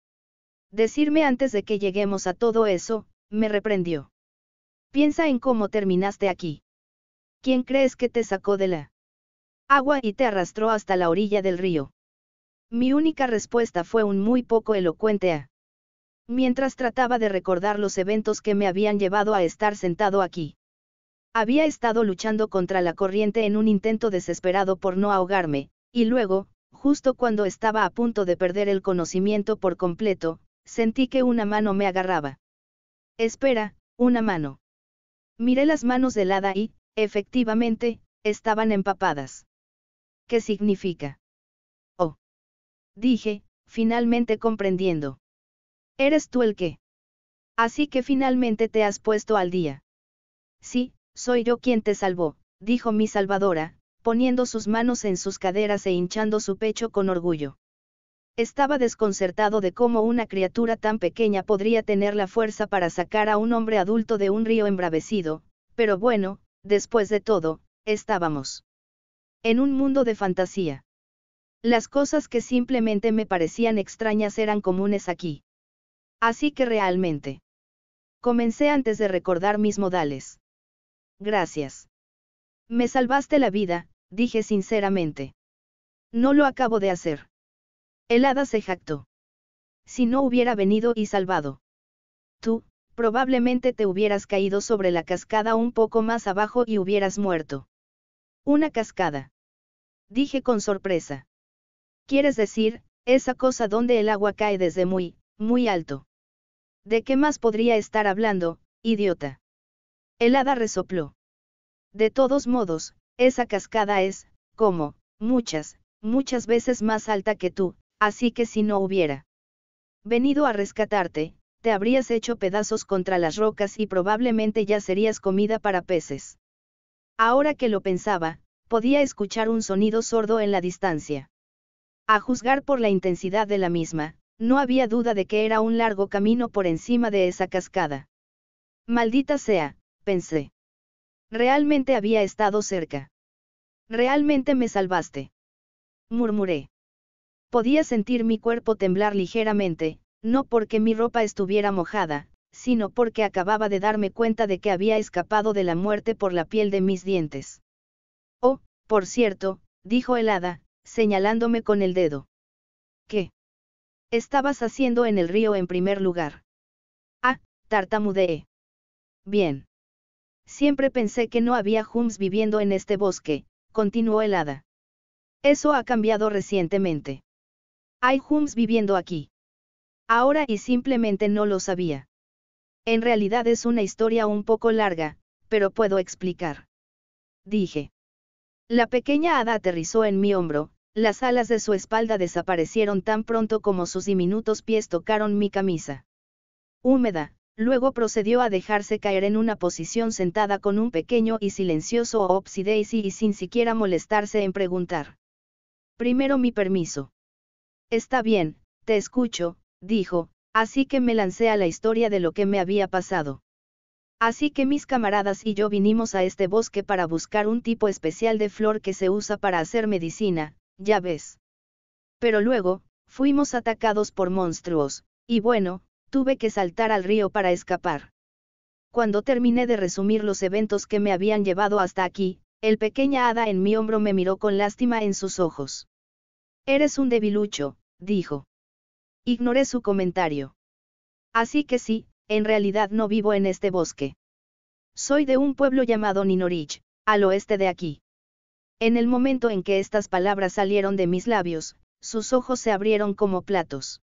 decirme antes de que lleguemos a todo eso, me reprendió. Piensa en cómo terminaste aquí. ¿Quién crees que te sacó de la agua y te arrastró hasta la orilla del río? Mi única respuesta fue un muy poco elocuente a. Mientras trataba de recordar los eventos que me habían llevado a estar sentado aquí. Había estado luchando contra la corriente en un intento desesperado por no ahogarme, y luego, Justo cuando estaba a punto de perder el conocimiento por completo, sentí que una mano me agarraba. Espera, una mano. Miré las manos del hada y, efectivamente, estaban empapadas. ¿Qué significa? Oh. Dije, finalmente comprendiendo. Eres tú el que. Así que finalmente te has puesto al día. Sí, soy yo quien te salvó, dijo mi salvadora, poniendo sus manos en sus caderas e hinchando su pecho con orgullo. Estaba desconcertado de cómo una criatura tan pequeña podría tener la fuerza para sacar a un hombre adulto de un río embravecido, pero bueno, después de todo, estábamos. En un mundo de fantasía. Las cosas que simplemente me parecían extrañas eran comunes aquí. Así que realmente. Comencé antes de recordar mis modales. Gracias. Me salvaste la vida, dije sinceramente. No lo acabo de hacer. El hada se jactó. Si no hubiera venido y salvado. Tú, probablemente te hubieras caído sobre la cascada un poco más abajo y hubieras muerto. Una cascada. Dije con sorpresa. Quieres decir, esa cosa donde el agua cae desde muy, muy alto. ¿De qué más podría estar hablando, idiota? El hada resopló. De todos modos, esa cascada es, como, muchas, muchas veces más alta que tú, así que si no hubiera venido a rescatarte, te habrías hecho pedazos contra las rocas y probablemente ya serías comida para peces. Ahora que lo pensaba, podía escuchar un sonido sordo en la distancia. A juzgar por la intensidad de la misma, no había duda de que era un largo camino por encima de esa cascada. Maldita sea, pensé realmente había estado cerca. Realmente me salvaste. Murmuré. Podía sentir mi cuerpo temblar ligeramente, no porque mi ropa estuviera mojada, sino porque acababa de darme cuenta de que había escapado de la muerte por la piel de mis dientes. Oh, por cierto, dijo el hada, señalándome con el dedo. ¿Qué? Estabas haciendo en el río en primer lugar. Ah, tartamudeé. Bien. Siempre pensé que no había Hums viviendo en este bosque, continuó el hada. Eso ha cambiado recientemente. Hay Hums viviendo aquí. Ahora y simplemente no lo sabía. En realidad es una historia un poco larga, pero puedo explicar. Dije. La pequeña hada aterrizó en mi hombro, las alas de su espalda desaparecieron tan pronto como sus diminutos pies tocaron mi camisa. Húmeda, Luego procedió a dejarse caer en una posición sentada con un pequeño y silencioso Daisy y sin siquiera molestarse en preguntar. Primero mi permiso. Está bien, te escucho, dijo, así que me lancé a la historia de lo que me había pasado. Así que mis camaradas y yo vinimos a este bosque para buscar un tipo especial de flor que se usa para hacer medicina, ya ves. Pero luego, fuimos atacados por monstruos, y bueno, tuve que saltar al río para escapar. Cuando terminé de resumir los eventos que me habían llevado hasta aquí, el pequeña hada en mi hombro me miró con lástima en sus ojos. Eres un debilucho, dijo. Ignoré su comentario. Así que sí, en realidad no vivo en este bosque. Soy de un pueblo llamado Ninorich, al oeste de aquí. En el momento en que estas palabras salieron de mis labios, sus ojos se abrieron como platos.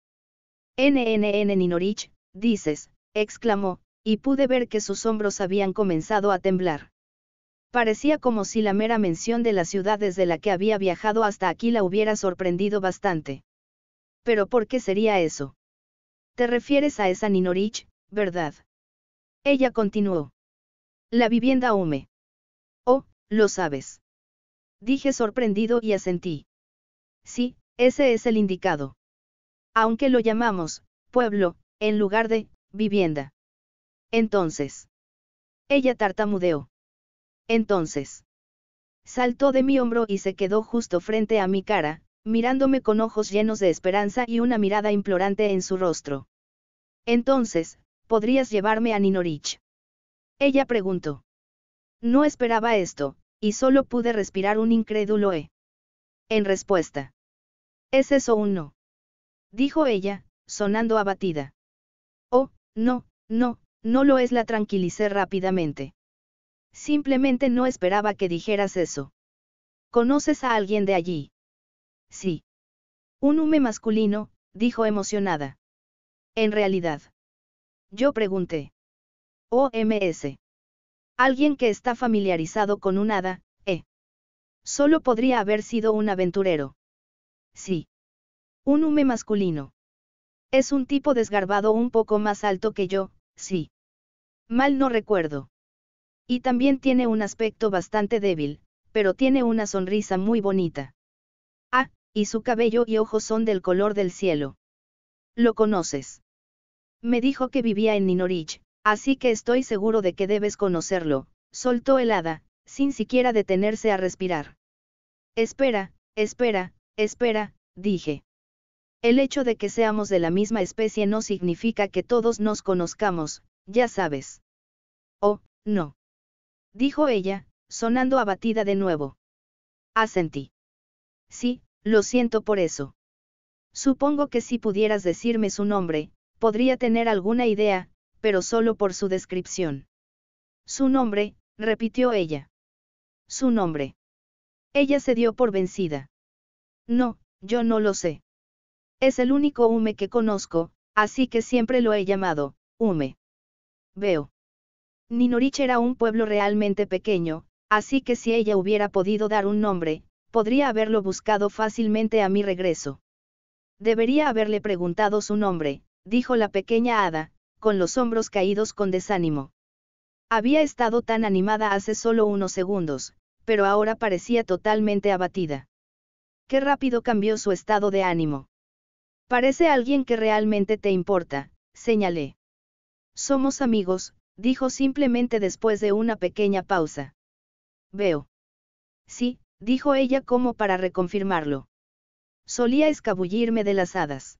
NNN Ninorich, dices, exclamó, y pude ver que sus hombros habían comenzado a temblar. Parecía como si la mera mención de la ciudad desde la que había viajado hasta aquí la hubiera sorprendido bastante. ¿Pero por qué sería eso? Te refieres a esa Ninorich, ¿verdad? Ella continuó. La vivienda Hume. Oh, lo sabes. Dije sorprendido y asentí. Sí, ese es el indicado aunque lo llamamos, pueblo, en lugar de, vivienda. Entonces. Ella tartamudeó. Entonces. Saltó de mi hombro y se quedó justo frente a mi cara, mirándome con ojos llenos de esperanza y una mirada implorante en su rostro. Entonces, ¿podrías llevarme a Ninorich? Ella preguntó. No esperaba esto, y solo pude respirar un incrédulo E. En respuesta. ¿Es eso un no? dijo ella, sonando abatida. Oh, no, no, no lo es, la tranquilicé rápidamente. Simplemente no esperaba que dijeras eso. ¿Conoces a alguien de allí? Sí. Un hume masculino, dijo emocionada. En realidad. Yo pregunté. OMS. Alguien que está familiarizado con un hada, ¿eh? Solo podría haber sido un aventurero. Sí. Un hume masculino. Es un tipo desgarbado un poco más alto que yo, sí. Mal no recuerdo. Y también tiene un aspecto bastante débil, pero tiene una sonrisa muy bonita. Ah, y su cabello y ojos son del color del cielo. Lo conoces. Me dijo que vivía en Ninorich, así que estoy seguro de que debes conocerlo, soltó el hada, sin siquiera detenerse a respirar. Espera, espera, espera, dije. El hecho de que seamos de la misma especie no significa que todos nos conozcamos, ya sabes. Oh, no. Dijo ella, sonando abatida de nuevo. Asentí. Sí, lo siento por eso. Supongo que si pudieras decirme su nombre, podría tener alguna idea, pero solo por su descripción. Su nombre, repitió ella. Su nombre. Ella se dio por vencida. No, yo no lo sé. Es el único hume que conozco, así que siempre lo he llamado, hume. Veo. Ninorich era un pueblo realmente pequeño, así que si ella hubiera podido dar un nombre, podría haberlo buscado fácilmente a mi regreso. Debería haberle preguntado su nombre, dijo la pequeña hada, con los hombros caídos con desánimo. Había estado tan animada hace solo unos segundos, pero ahora parecía totalmente abatida. Qué rápido cambió su estado de ánimo. Parece alguien que realmente te importa, señalé. Somos amigos, dijo simplemente después de una pequeña pausa. Veo. Sí, dijo ella como para reconfirmarlo. Solía escabullirme de las hadas.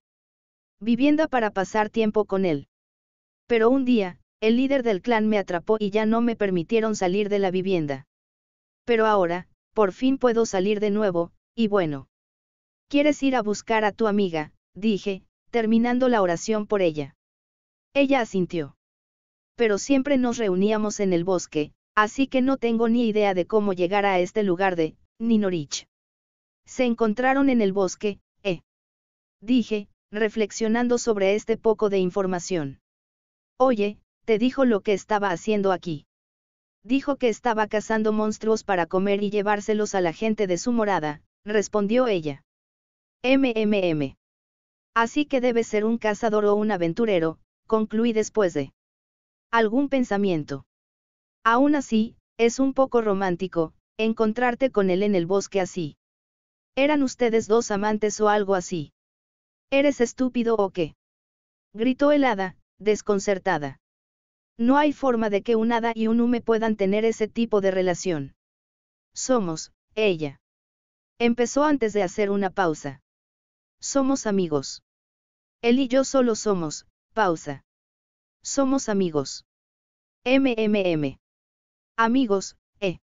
Vivienda para pasar tiempo con él. Pero un día, el líder del clan me atrapó y ya no me permitieron salir de la vivienda. Pero ahora, por fin puedo salir de nuevo, y bueno. ¿Quieres ir a buscar a tu amiga? dije, terminando la oración por ella. Ella asintió. Pero siempre nos reuníamos en el bosque, así que no tengo ni idea de cómo llegar a este lugar de, Ninorich. Se encontraron en el bosque, eh. Dije, reflexionando sobre este poco de información. Oye, te dijo lo que estaba haciendo aquí. Dijo que estaba cazando monstruos para comer y llevárselos a la gente de su morada, respondió ella. MMM. Así que debe ser un cazador o un aventurero, concluí después de algún pensamiento. Aún así, es un poco romántico, encontrarte con él en el bosque así. ¿Eran ustedes dos amantes o algo así? ¿Eres estúpido o qué? Gritó el hada, desconcertada. No hay forma de que un hada y un hume puedan tener ese tipo de relación. Somos, ella. Empezó antes de hacer una pausa. Somos amigos. Él y yo solo somos, pausa. Somos amigos. MMM. Amigos, eh.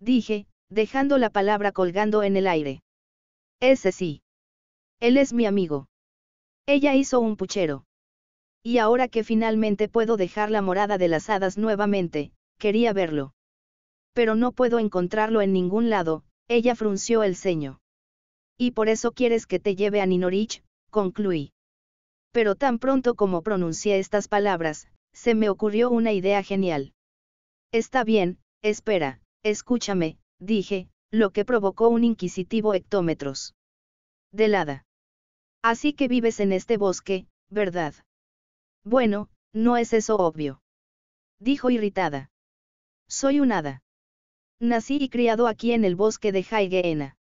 Dije, dejando la palabra colgando en el aire. Ese sí. Él es mi amigo. Ella hizo un puchero. Y ahora que finalmente puedo dejar la morada de las hadas nuevamente, quería verlo. Pero no puedo encontrarlo en ningún lado, ella frunció el ceño. Y por eso quieres que te lleve a Ninorich, concluí. Pero tan pronto como pronuncié estas palabras, se me ocurrió una idea genial. Está bien, espera, escúchame, dije, lo que provocó un inquisitivo hectómetros. Delada. Así que vives en este bosque, ¿verdad? Bueno, no es eso obvio. Dijo irritada. Soy un hada. Nací y criado aquí en el bosque de Haigeena.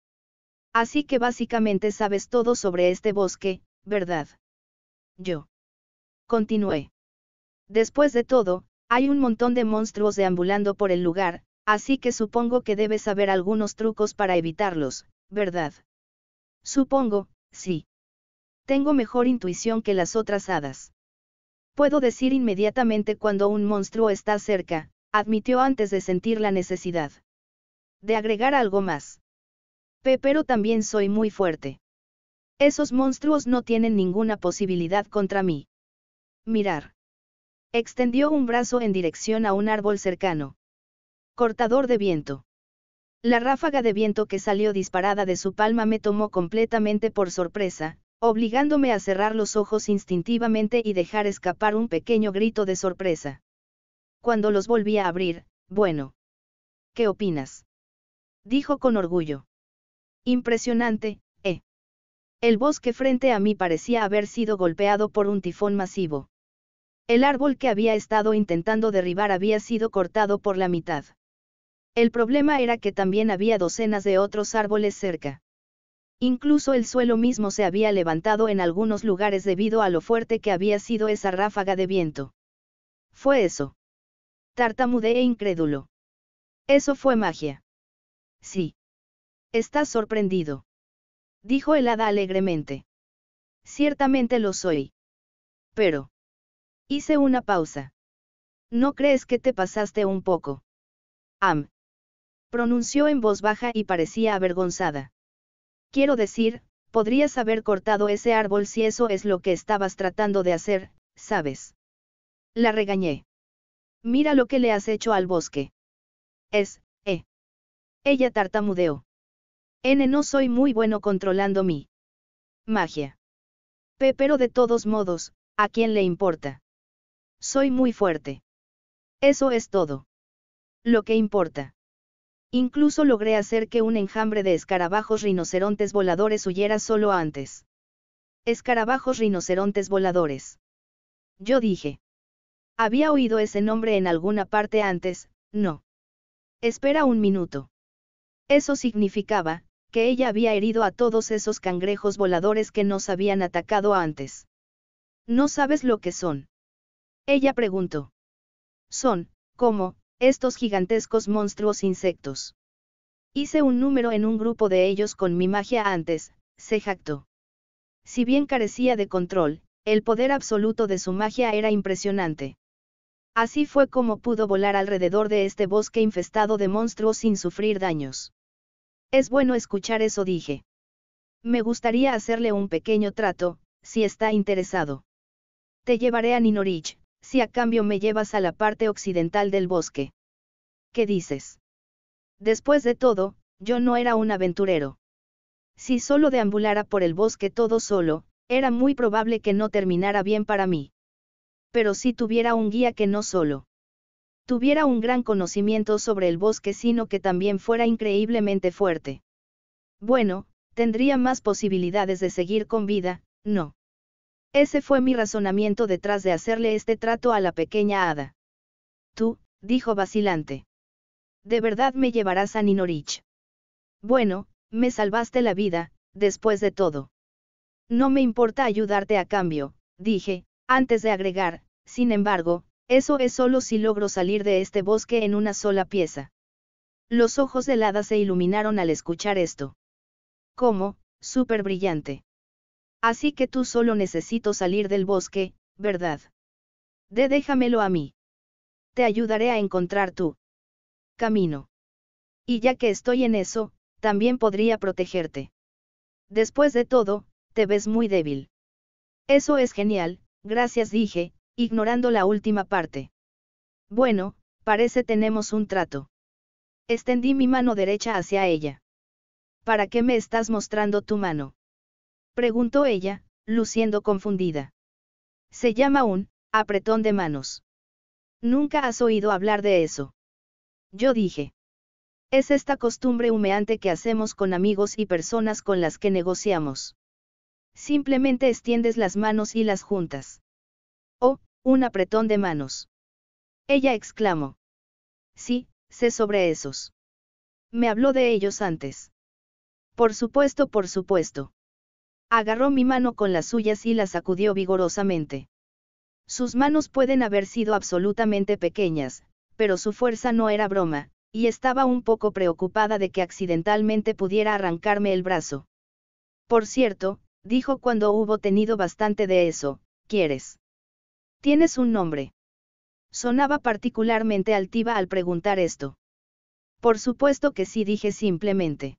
Así que básicamente sabes todo sobre este bosque, ¿verdad? Yo. Continué. Después de todo, hay un montón de monstruos deambulando por el lugar, así que supongo que debes saber algunos trucos para evitarlos, ¿verdad? Supongo, sí. Tengo mejor intuición que las otras hadas. Puedo decir inmediatamente cuando un monstruo está cerca, admitió antes de sentir la necesidad. De agregar algo más pero también soy muy fuerte. Esos monstruos no tienen ninguna posibilidad contra mí. Mirar. Extendió un brazo en dirección a un árbol cercano. Cortador de viento. La ráfaga de viento que salió disparada de su palma me tomó completamente por sorpresa, obligándome a cerrar los ojos instintivamente y dejar escapar un pequeño grito de sorpresa. Cuando los volví a abrir, bueno. ¿Qué opinas? Dijo con orgullo. Impresionante, ¿eh? El bosque frente a mí parecía haber sido golpeado por un tifón masivo. El árbol que había estado intentando derribar había sido cortado por la mitad. El problema era que también había docenas de otros árboles cerca. Incluso el suelo mismo se había levantado en algunos lugares debido a lo fuerte que había sido esa ráfaga de viento. Fue eso. Tartamudeé incrédulo. Eso fue magia. Sí. Estás sorprendido. Dijo el hada alegremente. Ciertamente lo soy. Pero. Hice una pausa. ¿No crees que te pasaste un poco? Am. Pronunció en voz baja y parecía avergonzada. Quiero decir, podrías haber cortado ese árbol si eso es lo que estabas tratando de hacer, ¿sabes? La regañé. Mira lo que le has hecho al bosque. Es, eh. Ella tartamudeó. N. No soy muy bueno controlando mi magia. P. Pero de todos modos, ¿a quién le importa? Soy muy fuerte. Eso es todo. Lo que importa. Incluso logré hacer que un enjambre de escarabajos rinocerontes voladores huyera solo antes. Escarabajos rinocerontes voladores. Yo dije. Había oído ese nombre en alguna parte antes, no. Espera un minuto. Eso significaba, que ella había herido a todos esos cangrejos voladores que nos habían atacado antes. ¿No sabes lo que son? Ella preguntó. Son, cómo, estos gigantescos monstruos insectos. Hice un número en un grupo de ellos con mi magia antes, se jactó. Si bien carecía de control, el poder absoluto de su magia era impresionante. Así fue como pudo volar alrededor de este bosque infestado de monstruos sin sufrir daños. Es bueno escuchar eso, dije. Me gustaría hacerle un pequeño trato, si está interesado. Te llevaré a Ninorich, si a cambio me llevas a la parte occidental del bosque. ¿Qué dices? Después de todo, yo no era un aventurero. Si solo deambulara por el bosque todo solo, era muy probable que no terminara bien para mí. Pero si tuviera un guía que no solo tuviera un gran conocimiento sobre el bosque, sino que también fuera increíblemente fuerte. Bueno, tendría más posibilidades de seguir con vida, no. Ese fue mi razonamiento detrás de hacerle este trato a la pequeña hada. Tú, dijo vacilante. De verdad me llevarás a Ninorich. Bueno, me salvaste la vida, después de todo. No me importa ayudarte a cambio, dije, antes de agregar, sin embargo, eso es solo si logro salir de este bosque en una sola pieza. Los ojos de hada se iluminaron al escuchar esto. ¿Cómo? Súper brillante. Así que tú solo necesito salir del bosque, ¿verdad? De déjamelo a mí. Te ayudaré a encontrar tu camino. Y ya que estoy en eso, también podría protegerte. Después de todo, te ves muy débil. Eso es genial, gracias dije, ignorando la última parte. Bueno, parece tenemos un trato. Extendí mi mano derecha hacia ella. ¿Para qué me estás mostrando tu mano? Preguntó ella, luciendo confundida. Se llama un, apretón de manos. Nunca has oído hablar de eso. Yo dije. Es esta costumbre humeante que hacemos con amigos y personas con las que negociamos. Simplemente extiendes las manos y las juntas. Un apretón de manos. Ella exclamó. Sí, sé sobre esos. Me habló de ellos antes. Por supuesto, por supuesto. Agarró mi mano con las suyas y la sacudió vigorosamente. Sus manos pueden haber sido absolutamente pequeñas, pero su fuerza no era broma, y estaba un poco preocupada de que accidentalmente pudiera arrancarme el brazo. Por cierto, dijo cuando hubo tenido bastante de eso, ¿quieres? ¿Tienes un nombre? Sonaba particularmente altiva al preguntar esto. Por supuesto que sí dije simplemente.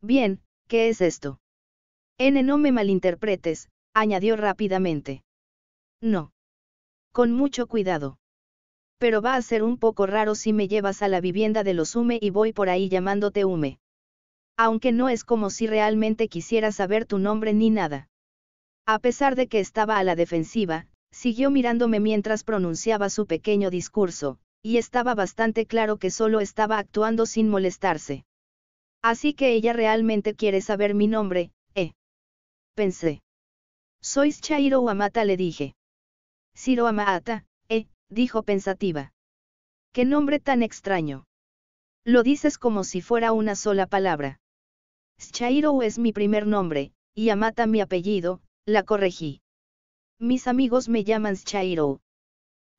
Bien, ¿qué es esto? N no me malinterpretes, añadió rápidamente. No. Con mucho cuidado. Pero va a ser un poco raro si me llevas a la vivienda de los Hume y voy por ahí llamándote Hume. Aunque no es como si realmente quisiera saber tu nombre ni nada. A pesar de que estaba a la defensiva, siguió mirándome mientras pronunciaba su pequeño discurso, y estaba bastante claro que solo estaba actuando sin molestarse. Así que ella realmente quiere saber mi nombre, ¿eh? Pensé. Sois Chairo Amata, le dije. Ciro Amata, ¿eh? dijo pensativa. Qué nombre tan extraño. Lo dices como si fuera una sola palabra. Shairo es mi primer nombre, y Amata mi apellido, la corregí. Mis amigos me llaman Shairo.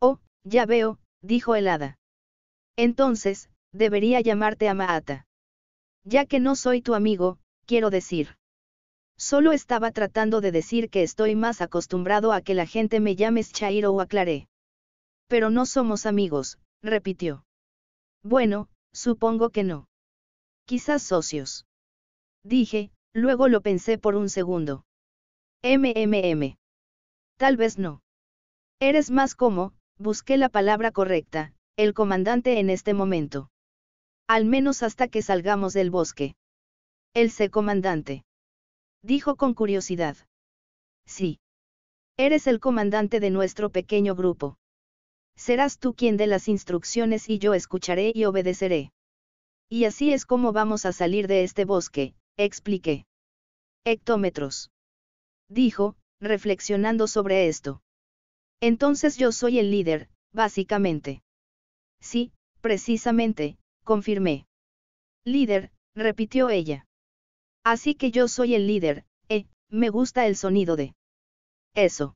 Oh, ya veo, dijo el hada. Entonces, debería llamarte Amaata. Ya que no soy tu amigo, quiero decir. Solo estaba tratando de decir que estoy más acostumbrado a que la gente me llame Shairo aclaré. Pero no somos amigos, repitió. Bueno, supongo que no. Quizás socios. Dije, luego lo pensé por un segundo. MMM. Tal vez no. Eres más como, busqué la palabra correcta, el comandante en este momento. Al menos hasta que salgamos del bosque. El sé comandante. Dijo con curiosidad. Sí. Eres el comandante de nuestro pequeño grupo. Serás tú quien dé las instrucciones y yo escucharé y obedeceré. Y así es como vamos a salir de este bosque, expliqué. Hectómetros. Dijo, reflexionando sobre esto. Entonces yo soy el líder, básicamente. Sí, precisamente, confirmé. Líder, repitió ella. Así que yo soy el líder, eh, me gusta el sonido de... Eso.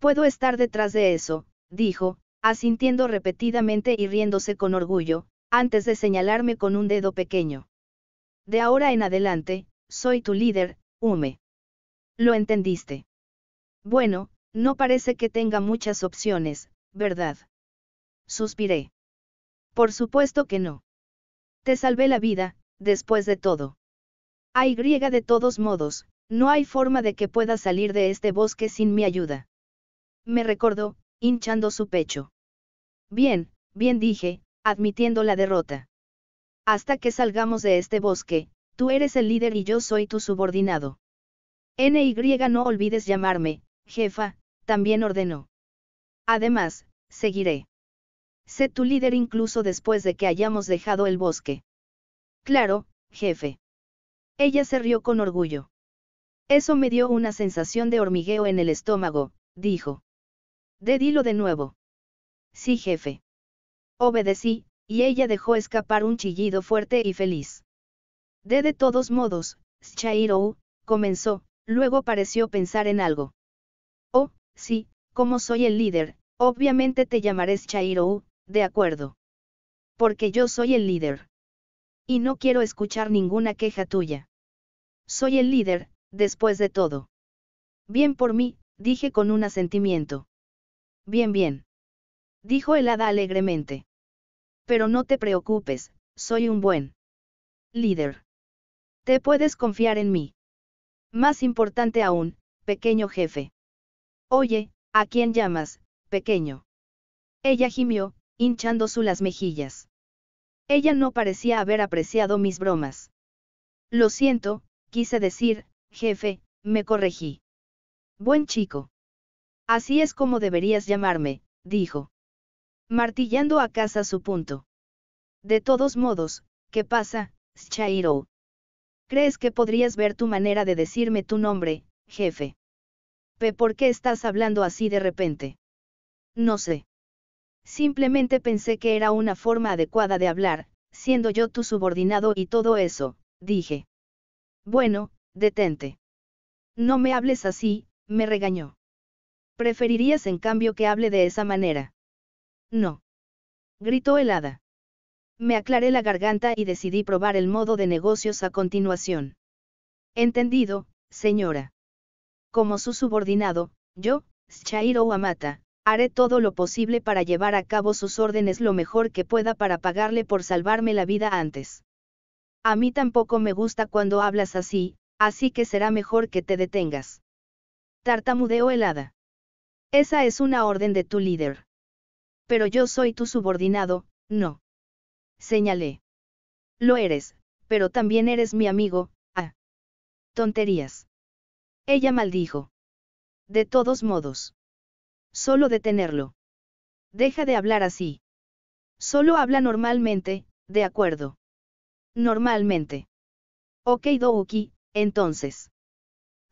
Puedo estar detrás de eso, dijo, asintiendo repetidamente y riéndose con orgullo, antes de señalarme con un dedo pequeño. De ahora en adelante, soy tu líder, Ume. Lo entendiste. Bueno, no parece que tenga muchas opciones, ¿verdad? Suspiré. Por supuesto que no. Te salvé la vida, después de todo. Ay, griega de todos modos, no hay forma de que pueda salir de este bosque sin mi ayuda. Me recordó, hinchando su pecho. Bien, bien dije, admitiendo la derrota. Hasta que salgamos de este bosque, tú eres el líder y yo soy tu subordinado. NY no olvides llamarme, jefa, también ordenó. Además, seguiré. Sé tu líder incluso después de que hayamos dejado el bosque. Claro, jefe. Ella se rió con orgullo. Eso me dio una sensación de hormigueo en el estómago, dijo. Dedilo de nuevo. Sí, jefe. Obedecí, y ella dejó escapar un chillido fuerte y feliz. De de todos modos, Shairo, comenzó, luego pareció pensar en algo sí, como soy el líder, obviamente te llamaré Chairo, de acuerdo. Porque yo soy el líder. Y no quiero escuchar ninguna queja tuya. Soy el líder, después de todo. Bien por mí, dije con un asentimiento. Bien, bien. Dijo el hada alegremente. Pero no te preocupes, soy un buen líder. Te puedes confiar en mí. Más importante aún, pequeño jefe. Oye, ¿a quién llamas, pequeño? Ella gimió, hinchando su las mejillas. Ella no parecía haber apreciado mis bromas. Lo siento, quise decir, jefe, me corregí. Buen chico. Así es como deberías llamarme, dijo. Martillando a casa su punto. De todos modos, ¿qué pasa, Shairo? ¿Crees que podrías ver tu manera de decirme tu nombre, jefe? ¿por qué estás hablando así de repente? No sé. Simplemente pensé que era una forma adecuada de hablar, siendo yo tu subordinado y todo eso, dije. Bueno, detente. No me hables así, me regañó. Preferirías en cambio que hable de esa manera. No. Gritó el hada. Me aclaré la garganta y decidí probar el modo de negocios a continuación. Entendido, señora. Como su subordinado, yo, Shairo Amata, haré todo lo posible para llevar a cabo sus órdenes lo mejor que pueda para pagarle por salvarme la vida antes. A mí tampoco me gusta cuando hablas así, así que será mejor que te detengas. Tartamudeo helada. Esa es una orden de tu líder. Pero yo soy tu subordinado, no. Señalé. Lo eres, pero también eres mi amigo, ah. Tonterías. Ella maldijo. De todos modos. Solo detenerlo. Deja de hablar así. Solo habla normalmente, de acuerdo. Normalmente. Ok Douki, entonces.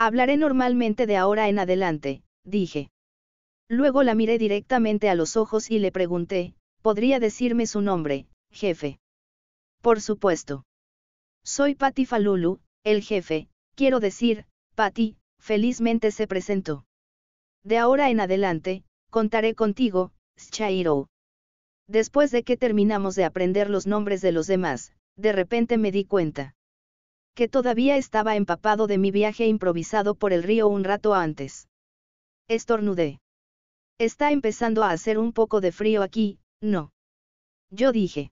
Hablaré normalmente de ahora en adelante, dije. Luego la miré directamente a los ojos y le pregunté, ¿podría decirme su nombre, jefe? Por supuesto. Soy Pati Falulu, el jefe, quiero decir, pati felizmente se presentó. De ahora en adelante, contaré contigo, Shairo. Después de que terminamos de aprender los nombres de los demás, de repente me di cuenta que todavía estaba empapado de mi viaje improvisado por el río un rato antes. Estornudé. Está empezando a hacer un poco de frío aquí, ¿no? Yo dije.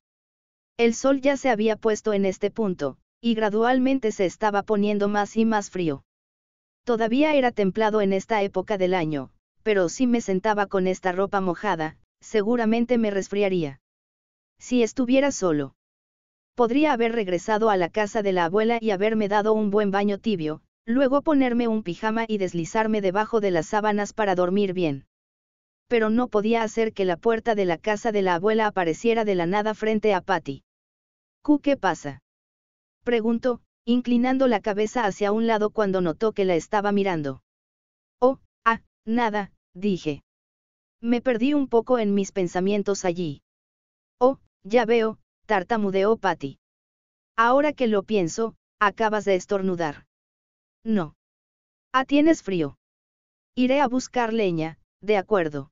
El sol ya se había puesto en este punto, y gradualmente se estaba poniendo más y más frío. Todavía era templado en esta época del año, pero si me sentaba con esta ropa mojada, seguramente me resfriaría. Si estuviera solo. Podría haber regresado a la casa de la abuela y haberme dado un buen baño tibio, luego ponerme un pijama y deslizarme debajo de las sábanas para dormir bien. Pero no podía hacer que la puerta de la casa de la abuela apareciera de la nada frente a Patty. ¿Qué pasa? Preguntó, inclinando la cabeza hacia un lado cuando notó que la estaba mirando. Oh, ah, nada, dije. Me perdí un poco en mis pensamientos allí. Oh, ya veo, tartamudeó Patty. Ahora que lo pienso, acabas de estornudar. No. Ah, tienes frío. Iré a buscar leña, de acuerdo.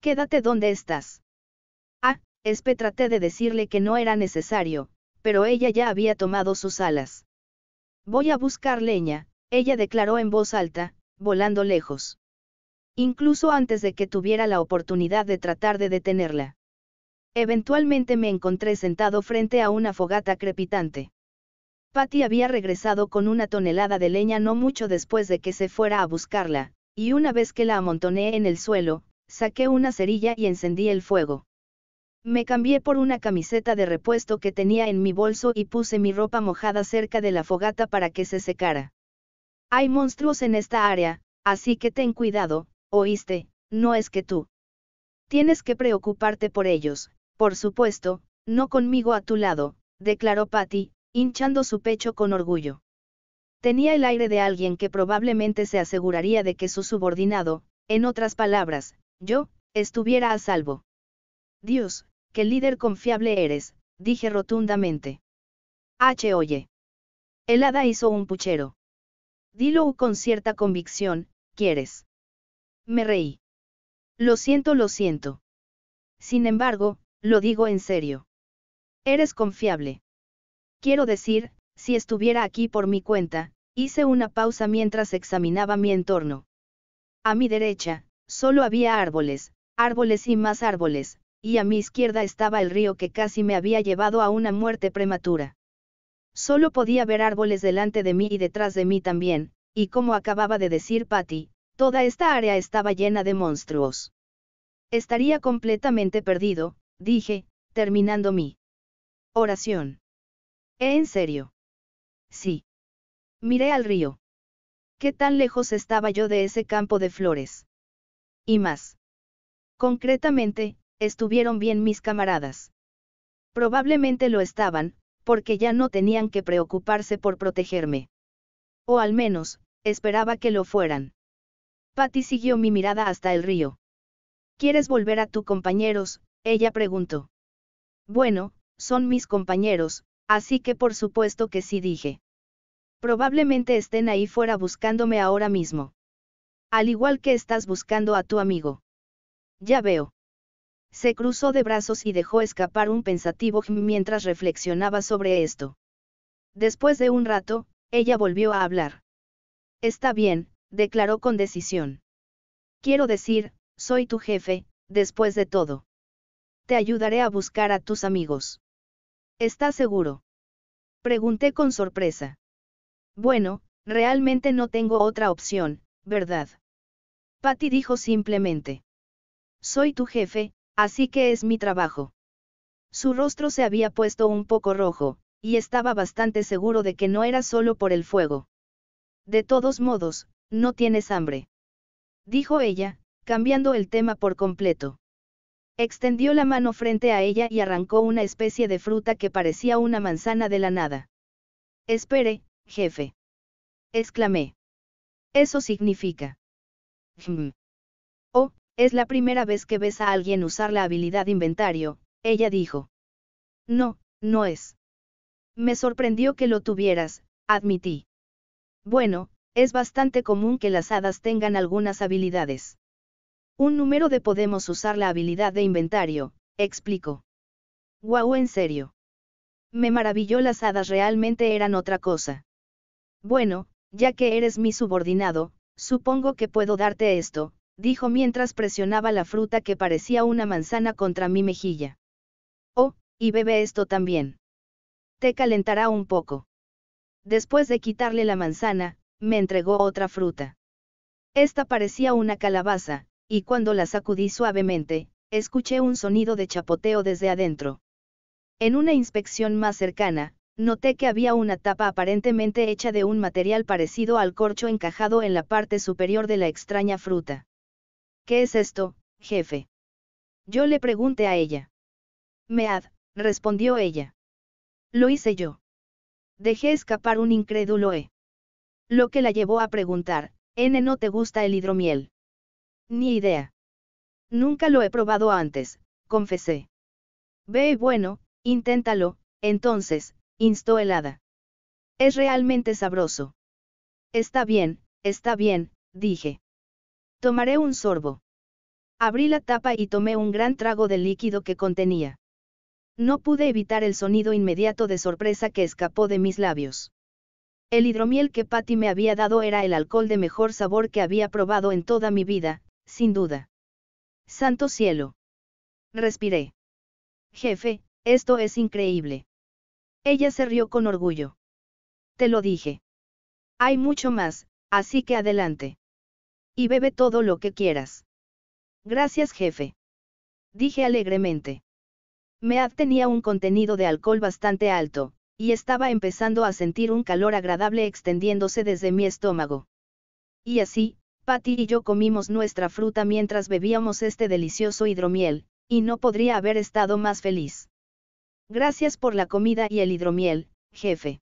Quédate donde estás. Ah, espé traté de decirle que no era necesario, pero ella ya había tomado sus alas. Voy a buscar leña, ella declaró en voz alta, volando lejos. Incluso antes de que tuviera la oportunidad de tratar de detenerla. Eventualmente me encontré sentado frente a una fogata crepitante. Patty había regresado con una tonelada de leña no mucho después de que se fuera a buscarla, y una vez que la amontoné en el suelo, saqué una cerilla y encendí el fuego. Me cambié por una camiseta de repuesto que tenía en mi bolso y puse mi ropa mojada cerca de la fogata para que se secara. Hay monstruos en esta área, así que ten cuidado, oíste, no es que tú. Tienes que preocuparte por ellos, por supuesto, no conmigo a tu lado, declaró Patty, hinchando su pecho con orgullo. Tenía el aire de alguien que probablemente se aseguraría de que su subordinado, en otras palabras, yo, estuviera a salvo. Dios, qué líder confiable eres, dije rotundamente. H. Oye. El hada hizo un puchero. Dilo con cierta convicción, ¿quieres? Me reí. Lo siento, lo siento. Sin embargo, lo digo en serio. Eres confiable. Quiero decir, si estuviera aquí por mi cuenta, hice una pausa mientras examinaba mi entorno. A mi derecha, solo había árboles, árboles y más árboles, y a mi izquierda estaba el río que casi me había llevado a una muerte prematura. Solo podía ver árboles delante de mí y detrás de mí también, y como acababa de decir Patty, toda esta área estaba llena de monstruos. Estaría completamente perdido, dije, terminando mi oración. ¿Eh, ¿En serio? Sí. Miré al río. ¿Qué tan lejos estaba yo de ese campo de flores? Y más. Concretamente, estuvieron bien mis camaradas. Probablemente lo estaban, porque ya no tenían que preocuparse por protegerme. O al menos, esperaba que lo fueran. Patty siguió mi mirada hasta el río. ¿Quieres volver a tus compañeros? ella preguntó. Bueno, son mis compañeros, así que por supuesto que sí dije. Probablemente estén ahí fuera buscándome ahora mismo. Al igual que estás buscando a tu amigo. Ya veo se cruzó de brazos y dejó escapar un pensativo mientras reflexionaba sobre esto. Después de un rato, ella volvió a hablar. Está bien, declaró con decisión. Quiero decir, soy tu jefe, después de todo. Te ayudaré a buscar a tus amigos. ¿Estás seguro? Pregunté con sorpresa. Bueno, realmente no tengo otra opción, ¿verdad? Patty dijo simplemente. Soy tu jefe, Así que es mi trabajo. Su rostro se había puesto un poco rojo, y estaba bastante seguro de que no era solo por el fuego. De todos modos, no tienes hambre. Dijo ella, cambiando el tema por completo. Extendió la mano frente a ella y arrancó una especie de fruta que parecía una manzana de la nada. Espere, jefe. Exclamé. Eso significa. Es la primera vez que ves a alguien usar la habilidad inventario, ella dijo. No, no es. Me sorprendió que lo tuvieras, admití. Bueno, es bastante común que las hadas tengan algunas habilidades. Un número de podemos usar la habilidad de inventario, explicó. Guau, en serio. Me maravilló las hadas realmente eran otra cosa. Bueno, ya que eres mi subordinado, supongo que puedo darte esto, dijo mientras presionaba la fruta que parecía una manzana contra mi mejilla. Oh, y bebe esto también. Te calentará un poco. Después de quitarle la manzana, me entregó otra fruta. Esta parecía una calabaza, y cuando la sacudí suavemente, escuché un sonido de chapoteo desde adentro. En una inspección más cercana, noté que había una tapa aparentemente hecha de un material parecido al corcho encajado en la parte superior de la extraña fruta. ¿Qué es esto, jefe? Yo le pregunté a ella. Mead, respondió ella. Lo hice yo. Dejé escapar un incrédulo E. Lo que la llevó a preguntar, N no te gusta el hidromiel. Ni idea. Nunca lo he probado antes, confesé. Ve bueno, inténtalo, entonces, instó el hada. Es realmente sabroso. Está bien, está bien, dije. Tomaré un sorbo. Abrí la tapa y tomé un gran trago del líquido que contenía. No pude evitar el sonido inmediato de sorpresa que escapó de mis labios. El hidromiel que Patty me había dado era el alcohol de mejor sabor que había probado en toda mi vida, sin duda. Santo cielo. Respiré. Jefe, esto es increíble. Ella se rió con orgullo. Te lo dije. Hay mucho más, así que adelante. Y bebe todo lo que quieras. Gracias, jefe. Dije alegremente. Me tenía un contenido de alcohol bastante alto, y estaba empezando a sentir un calor agradable extendiéndose desde mi estómago. Y así, Patty y yo comimos nuestra fruta mientras bebíamos este delicioso hidromiel, y no podría haber estado más feliz. Gracias por la comida y el hidromiel, jefe.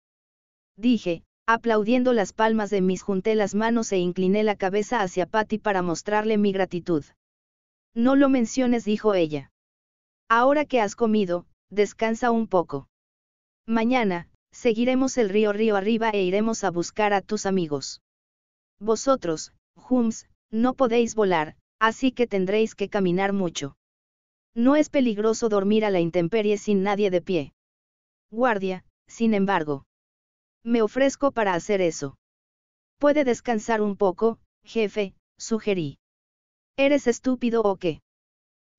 Dije, Aplaudiendo las palmas de mis junté las manos e incliné la cabeza hacia Patty para mostrarle mi gratitud. No lo menciones, dijo ella. Ahora que has comido, descansa un poco. Mañana, seguiremos el río río arriba e iremos a buscar a tus amigos. Vosotros, Hums, no podéis volar, así que tendréis que caminar mucho. No es peligroso dormir a la intemperie sin nadie de pie. Guardia, sin embargo. Me ofrezco para hacer eso. Puede descansar un poco, jefe, sugerí. ¿Eres estúpido o qué?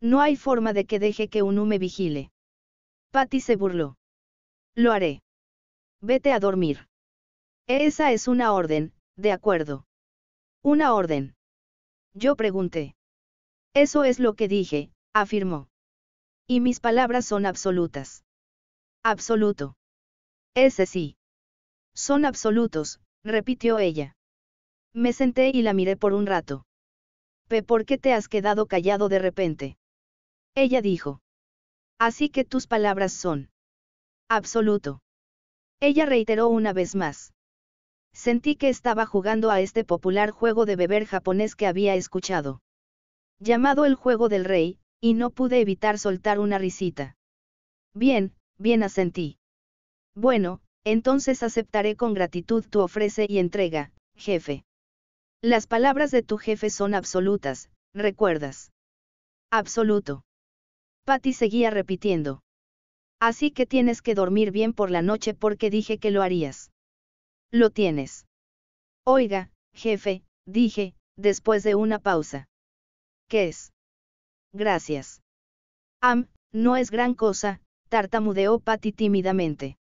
No hay forma de que deje que un me vigile. Patty se burló. Lo haré. Vete a dormir. Esa es una orden, de acuerdo. Una orden. Yo pregunté. Eso es lo que dije, afirmó. Y mis palabras son absolutas. Absoluto. Ese sí. Son absolutos, repitió ella. Me senté y la miré por un rato. Pe, ¿por qué te has quedado callado de repente? Ella dijo. Así que tus palabras son. Absoluto. Ella reiteró una vez más. Sentí que estaba jugando a este popular juego de beber japonés que había escuchado. Llamado el juego del rey, y no pude evitar soltar una risita. Bien, bien asentí. Bueno, entonces aceptaré con gratitud tu ofrece y entrega, jefe. Las palabras de tu jefe son absolutas, recuerdas. Absoluto. Patty seguía repitiendo. Así que tienes que dormir bien por la noche porque dije que lo harías. Lo tienes. Oiga, jefe, dije, después de una pausa. ¿Qué es? Gracias. Am, no es gran cosa, tartamudeó Patty tímidamente.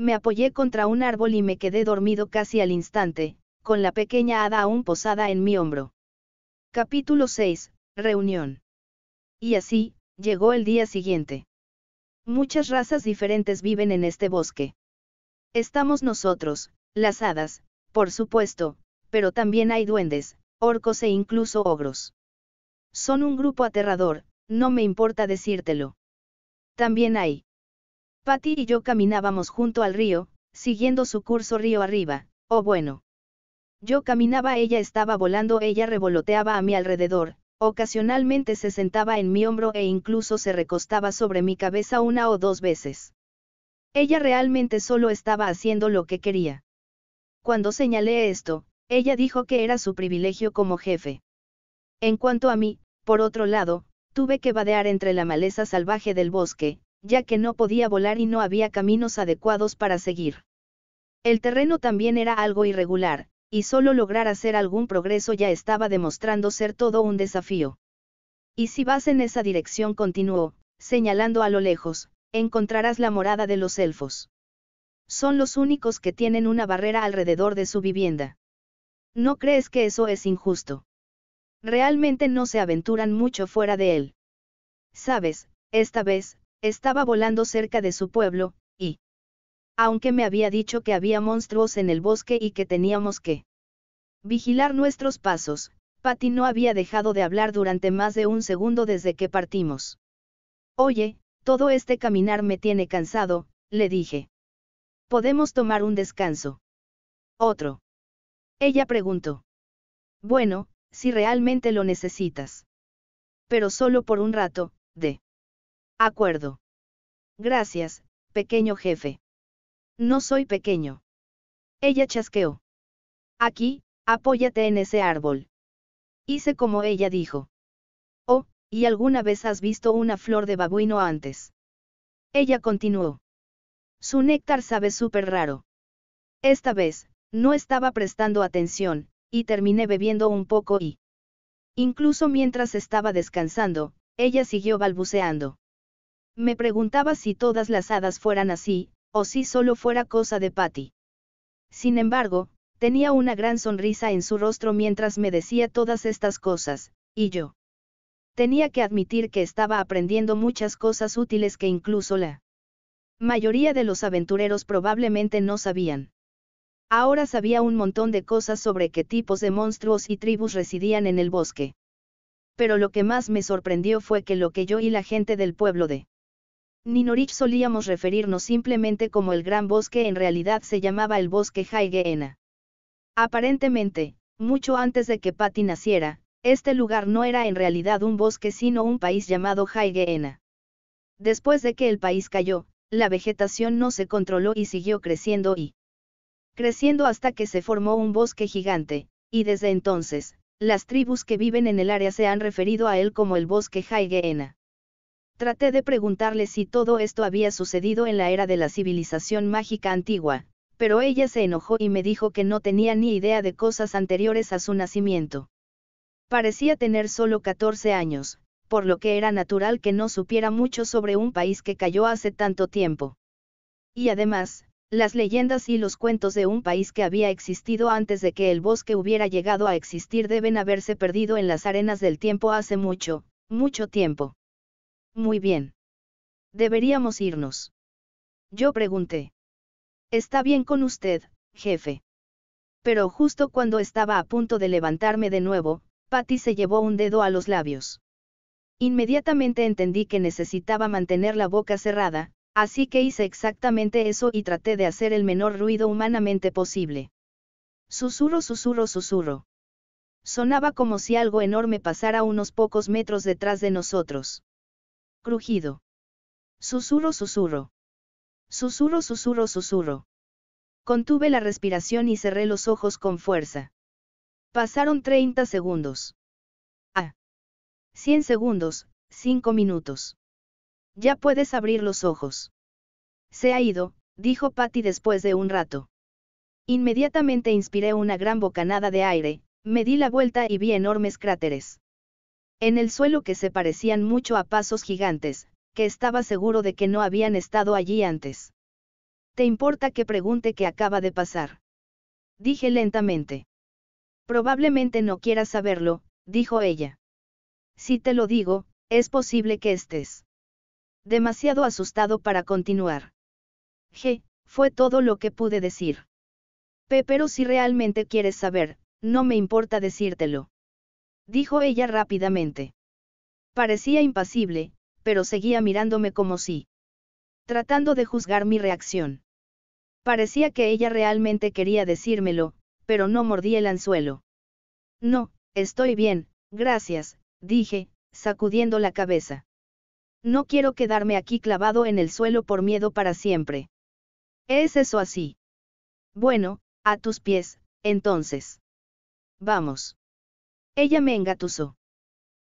Me apoyé contra un árbol y me quedé dormido casi al instante, con la pequeña hada aún posada en mi hombro. Capítulo 6. Reunión. Y así, llegó el día siguiente. Muchas razas diferentes viven en este bosque. Estamos nosotros, las hadas, por supuesto, pero también hay duendes, orcos e incluso ogros. Son un grupo aterrador, no me importa decírtelo. También hay Patty y yo caminábamos junto al río, siguiendo su curso río arriba, o oh bueno. Yo caminaba, ella estaba volando, ella revoloteaba a mi alrededor, ocasionalmente se sentaba en mi hombro e incluso se recostaba sobre mi cabeza una o dos veces. Ella realmente solo estaba haciendo lo que quería. Cuando señalé esto, ella dijo que era su privilegio como jefe. En cuanto a mí, por otro lado, tuve que vadear entre la maleza salvaje del bosque, ya que no podía volar y no había caminos adecuados para seguir. El terreno también era algo irregular, y solo lograr hacer algún progreso ya estaba demostrando ser todo un desafío. Y si vas en esa dirección, continuó, señalando a lo lejos, encontrarás la morada de los elfos. Son los únicos que tienen una barrera alrededor de su vivienda. ¿No crees que eso es injusto? Realmente no se aventuran mucho fuera de él. Sabes, esta vez, estaba volando cerca de su pueblo, y... Aunque me había dicho que había monstruos en el bosque y que teníamos que... Vigilar nuestros pasos, Patty no había dejado de hablar durante más de un segundo desde que partimos. Oye, todo este caminar me tiene cansado, le dije. Podemos tomar un descanso. Otro. Ella preguntó. Bueno, si realmente lo necesitas. Pero solo por un rato, de Acuerdo. Gracias, pequeño jefe. No soy pequeño. Ella chasqueó. Aquí, apóyate en ese árbol. Hice como ella dijo. Oh, ¿y alguna vez has visto una flor de babuino antes? Ella continuó. Su néctar sabe súper raro. Esta vez, no estaba prestando atención, y terminé bebiendo un poco y... Incluso mientras estaba descansando, ella siguió balbuceando. Me preguntaba si todas las hadas fueran así, o si solo fuera cosa de Patty. Sin embargo, tenía una gran sonrisa en su rostro mientras me decía todas estas cosas, y yo. Tenía que admitir que estaba aprendiendo muchas cosas útiles que incluso la mayoría de los aventureros probablemente no sabían. Ahora sabía un montón de cosas sobre qué tipos de monstruos y tribus residían en el bosque. Pero lo que más me sorprendió fue que lo que yo y la gente del pueblo de Norich solíamos referirnos simplemente como el gran bosque, en realidad se llamaba el bosque Haigeena. Aparentemente, mucho antes de que Patty naciera, este lugar no era en realidad un bosque sino un país llamado Haigeena. Después de que el país cayó, la vegetación no se controló y siguió creciendo y creciendo hasta que se formó un bosque gigante, y desde entonces, las tribus que viven en el área se han referido a él como el bosque Haigeena. Traté de preguntarle si todo esto había sucedido en la era de la civilización mágica antigua, pero ella se enojó y me dijo que no tenía ni idea de cosas anteriores a su nacimiento. Parecía tener solo 14 años, por lo que era natural que no supiera mucho sobre un país que cayó hace tanto tiempo. Y además, las leyendas y los cuentos de un país que había existido antes de que el bosque hubiera llegado a existir deben haberse perdido en las arenas del tiempo hace mucho, mucho tiempo. Muy bien. Deberíamos irnos. Yo pregunté. Está bien con usted, jefe. Pero justo cuando estaba a punto de levantarme de nuevo, Patty se llevó un dedo a los labios. Inmediatamente entendí que necesitaba mantener la boca cerrada, así que hice exactamente eso y traté de hacer el menor ruido humanamente posible. Susurro, susurro, susurro. Sonaba como si algo enorme pasara unos pocos metros detrás de nosotros. Crujido. Susurro, susurro. Susurro, susurro, susurro. Contuve la respiración y cerré los ojos con fuerza. Pasaron 30 segundos. Ah. 100 segundos, 5 minutos. Ya puedes abrir los ojos. Se ha ido, dijo Patty después de un rato. Inmediatamente inspiré una gran bocanada de aire, me di la vuelta y vi enormes cráteres. En el suelo que se parecían mucho a pasos gigantes, que estaba seguro de que no habían estado allí antes. ¿Te importa que pregunte qué acaba de pasar? Dije lentamente. Probablemente no quieras saberlo, dijo ella. Si te lo digo, es posible que estés demasiado asustado para continuar. G, fue todo lo que pude decir. P, pero si realmente quieres saber, no me importa decírtelo dijo ella rápidamente. Parecía impasible, pero seguía mirándome como si, tratando de juzgar mi reacción. Parecía que ella realmente quería decírmelo, pero no mordí el anzuelo. No, estoy bien, gracias, dije, sacudiendo la cabeza. No quiero quedarme aquí clavado en el suelo por miedo para siempre. ¿Es eso así? Bueno, a tus pies, entonces. Vamos. Ella me engatusó.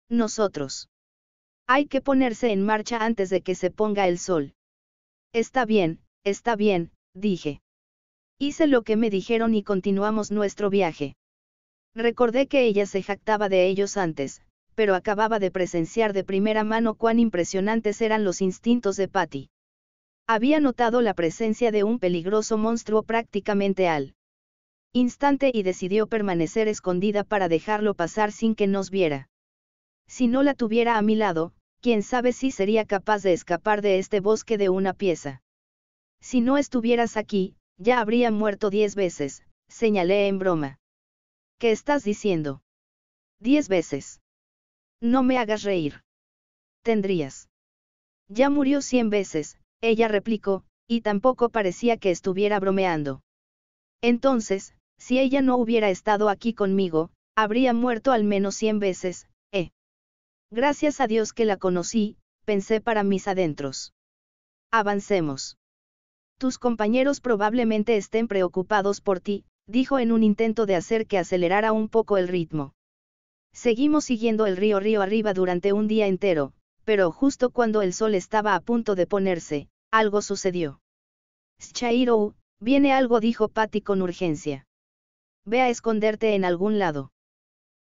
Nosotros. Hay que ponerse en marcha antes de que se ponga el sol. Está bien, está bien, dije. Hice lo que me dijeron y continuamos nuestro viaje. Recordé que ella se jactaba de ellos antes, pero acababa de presenciar de primera mano cuán impresionantes eran los instintos de Patty. Había notado la presencia de un peligroso monstruo prácticamente al instante y decidió permanecer escondida para dejarlo pasar sin que nos viera. Si no la tuviera a mi lado, quién sabe si sería capaz de escapar de este bosque de una pieza. Si no estuvieras aquí, ya habría muerto diez veces, señalé en broma. ¿Qué estás diciendo? Diez veces. No me hagas reír. Tendrías. Ya murió cien veces, ella replicó, y tampoco parecía que estuviera bromeando. Entonces, si ella no hubiera estado aquí conmigo, habría muerto al menos cien veces, ¿eh? Gracias a Dios que la conocí, pensé para mis adentros. Avancemos. Tus compañeros probablemente estén preocupados por ti, dijo en un intento de hacer que acelerara un poco el ritmo. Seguimos siguiendo el río río arriba durante un día entero, pero justo cuando el sol estaba a punto de ponerse, algo sucedió. Shairo, viene algo, dijo Patty con urgencia ve a esconderte en algún lado.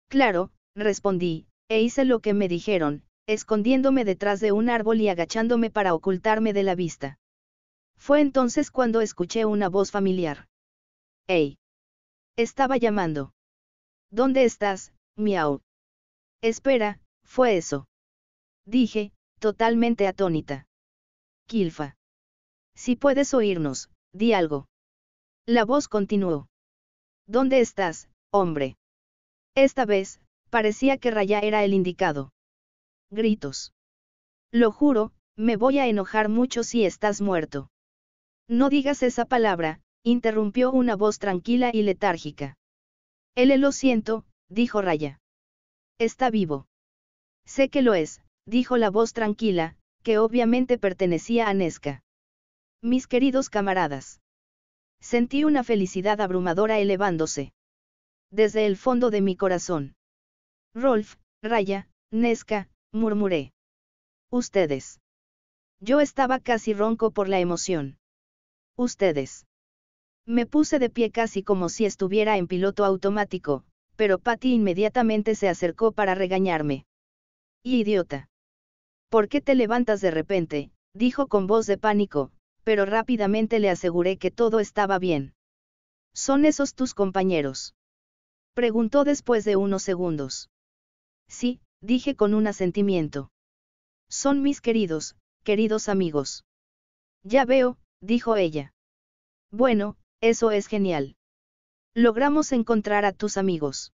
Claro, respondí, e hice lo que me dijeron, escondiéndome detrás de un árbol y agachándome para ocultarme de la vista. Fue entonces cuando escuché una voz familiar. ¡Ey! Estaba llamando. ¿Dónde estás, miau? Espera, fue eso. Dije, totalmente atónita. Kilfa. Si puedes oírnos, di algo. La voz continuó. ¿Dónde estás, hombre? Esta vez, parecía que Raya era el indicado. Gritos. Lo juro, me voy a enojar mucho si estás muerto. No digas esa palabra, interrumpió una voz tranquila y letárgica. Él lo siento, dijo Raya. Está vivo. Sé que lo es, dijo la voz tranquila, que obviamente pertenecía a Nesca. Mis queridos camaradas. Sentí una felicidad abrumadora elevándose. Desde el fondo de mi corazón. Rolf, Raya, Nesca, murmuré. Ustedes. Yo estaba casi ronco por la emoción. Ustedes. Me puse de pie casi como si estuviera en piloto automático, pero Patty inmediatamente se acercó para regañarme. idiota. ¿Por qué te levantas de repente? dijo con voz de pánico, pero rápidamente le aseguré que todo estaba bien. ¿Son esos tus compañeros? Preguntó después de unos segundos. Sí, dije con un asentimiento. Son mis queridos, queridos amigos. Ya veo, dijo ella. Bueno, eso es genial. Logramos encontrar a tus amigos.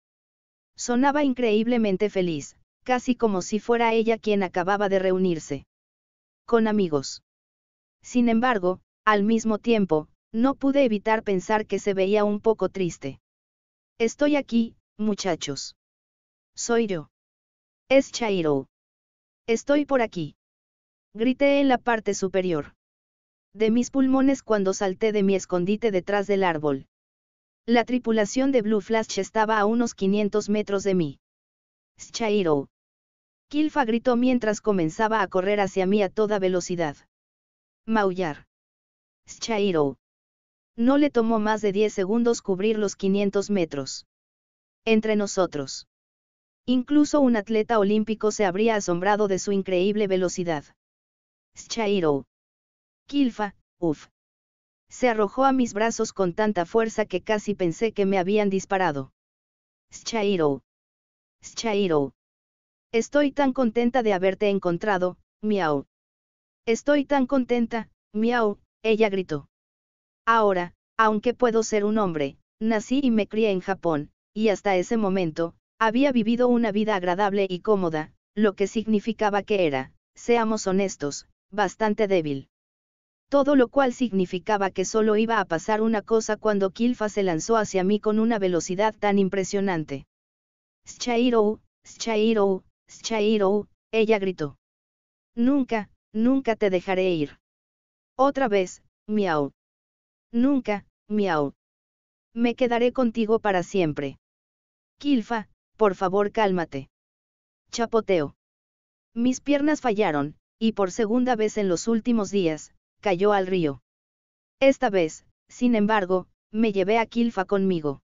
Sonaba increíblemente feliz, casi como si fuera ella quien acababa de reunirse. Con amigos. Sin embargo, al mismo tiempo, no pude evitar pensar que se veía un poco triste. Estoy aquí, muchachos. Soy yo. Es Chairo. Estoy por aquí. Grité en la parte superior. De mis pulmones cuando salté de mi escondite detrás del árbol. La tripulación de Blue Flash estaba a unos 500 metros de mí. Chairo. Kilfa gritó mientras comenzaba a correr hacia mí a toda velocidad. Maullar. Shairo. No le tomó más de 10 segundos cubrir los 500 metros. Entre nosotros. Incluso un atleta olímpico se habría asombrado de su increíble velocidad. Shairo. Kilfa, uf. Se arrojó a mis brazos con tanta fuerza que casi pensé que me habían disparado. Shairo. Shairo. Estoy tan contenta de haberte encontrado, miau. Estoy tan contenta, miau, ella gritó. Ahora, aunque puedo ser un hombre, nací y me crié en Japón, y hasta ese momento, había vivido una vida agradable y cómoda, lo que significaba que era, seamos honestos, bastante débil. Todo lo cual significaba que solo iba a pasar una cosa cuando Kilfa se lanzó hacia mí con una velocidad tan impresionante. Shairo, Shairo, Shairo, ella gritó. Nunca, Nunca te dejaré ir. Otra vez, miau. Nunca, miau. Me quedaré contigo para siempre. Kilfa, por favor cálmate. Chapoteo. Mis piernas fallaron, y por segunda vez en los últimos días, cayó al río. Esta vez, sin embargo, me llevé a Kilfa conmigo.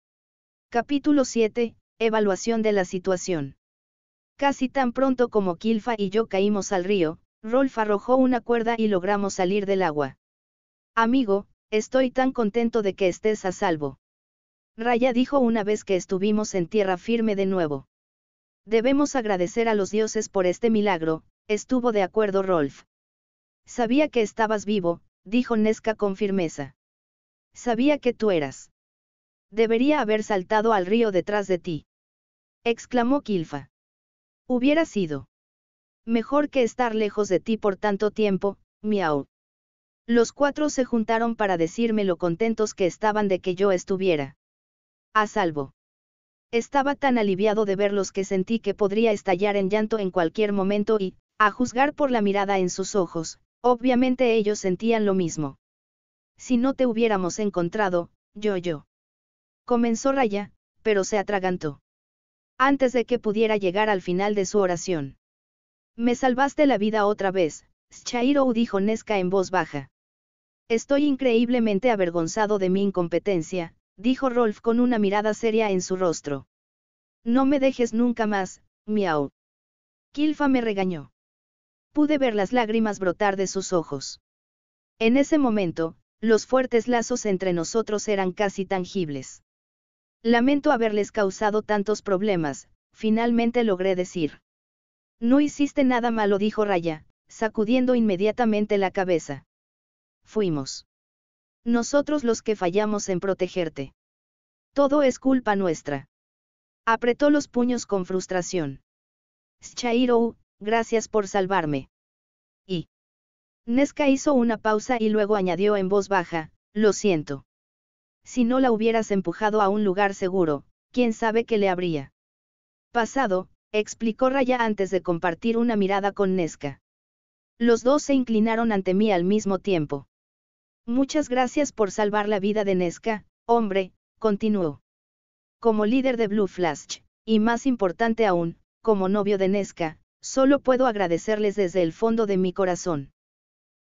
Capítulo 7. Evaluación de la situación. Casi tan pronto como Kilfa y yo caímos al río, Rolf arrojó una cuerda y logramos salir del agua. Amigo, estoy tan contento de que estés a salvo. Raya dijo una vez que estuvimos en tierra firme de nuevo. Debemos agradecer a los dioses por este milagro, estuvo de acuerdo Rolf. Sabía que estabas vivo, dijo Nesca con firmeza. Sabía que tú eras. Debería haber saltado al río detrás de ti. Exclamó Kilfa. Hubiera sido. Mejor que estar lejos de ti por tanto tiempo, miau. Los cuatro se juntaron para decirme lo contentos que estaban de que yo estuviera. A salvo. Estaba tan aliviado de verlos que sentí que podría estallar en llanto en cualquier momento y, a juzgar por la mirada en sus ojos, obviamente ellos sentían lo mismo. Si no te hubiéramos encontrado, yo yo. Comenzó Raya, pero se atragantó. Antes de que pudiera llegar al final de su oración. Me salvaste la vida otra vez, Shairo dijo Nesca en voz baja. Estoy increíblemente avergonzado de mi incompetencia, dijo Rolf con una mirada seria en su rostro. No me dejes nunca más, miau. Kilfa me regañó. Pude ver las lágrimas brotar de sus ojos. En ese momento, los fuertes lazos entre nosotros eran casi tangibles. Lamento haberles causado tantos problemas, finalmente logré decir. No hiciste nada malo, dijo Raya, sacudiendo inmediatamente la cabeza. Fuimos. Nosotros los que fallamos en protegerte. Todo es culpa nuestra. Apretó los puños con frustración. Shairo, gracias por salvarme. Y. Nesca hizo una pausa y luego añadió en voz baja, lo siento. Si no la hubieras empujado a un lugar seguro, quién sabe qué le habría pasado, explicó Raya antes de compartir una mirada con Nesca. Los dos se inclinaron ante mí al mismo tiempo. Muchas gracias por salvar la vida de Nesca, hombre, continuó. Como líder de Blue Flash, y más importante aún, como novio de Nesca, solo puedo agradecerles desde el fondo de mi corazón.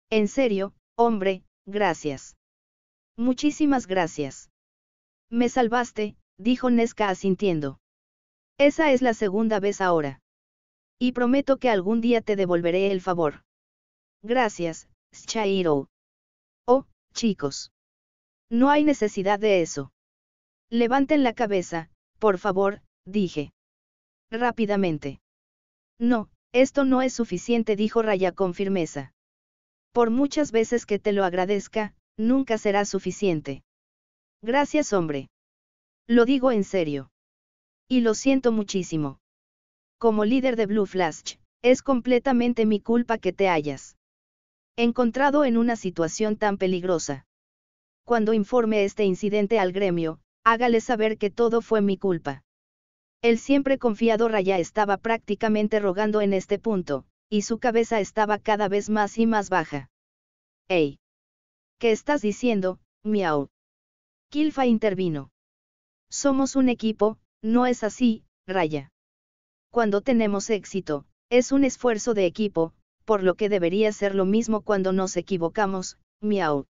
En serio, hombre, gracias. Muchísimas gracias. Me salvaste, dijo Nesca asintiendo. Esa es la segunda vez ahora. Y prometo que algún día te devolveré el favor. Gracias, Shairo. Oh, chicos. No hay necesidad de eso. Levanten la cabeza, por favor, dije. Rápidamente. No, esto no es suficiente, dijo Raya con firmeza. Por muchas veces que te lo agradezca, nunca será suficiente. Gracias, hombre. Lo digo en serio. Y lo siento muchísimo. Como líder de Blue Flash, es completamente mi culpa que te hayas encontrado en una situación tan peligrosa. Cuando informe este incidente al gremio, hágale saber que todo fue mi culpa. El siempre confiado Raya estaba prácticamente rogando en este punto, y su cabeza estaba cada vez más y más baja. ¡Ey! ¿Qué estás diciendo, miau? Kilfa intervino. Somos un equipo, no es así, Raya. Cuando tenemos éxito, es un esfuerzo de equipo, por lo que debería ser lo mismo cuando nos equivocamos, miau.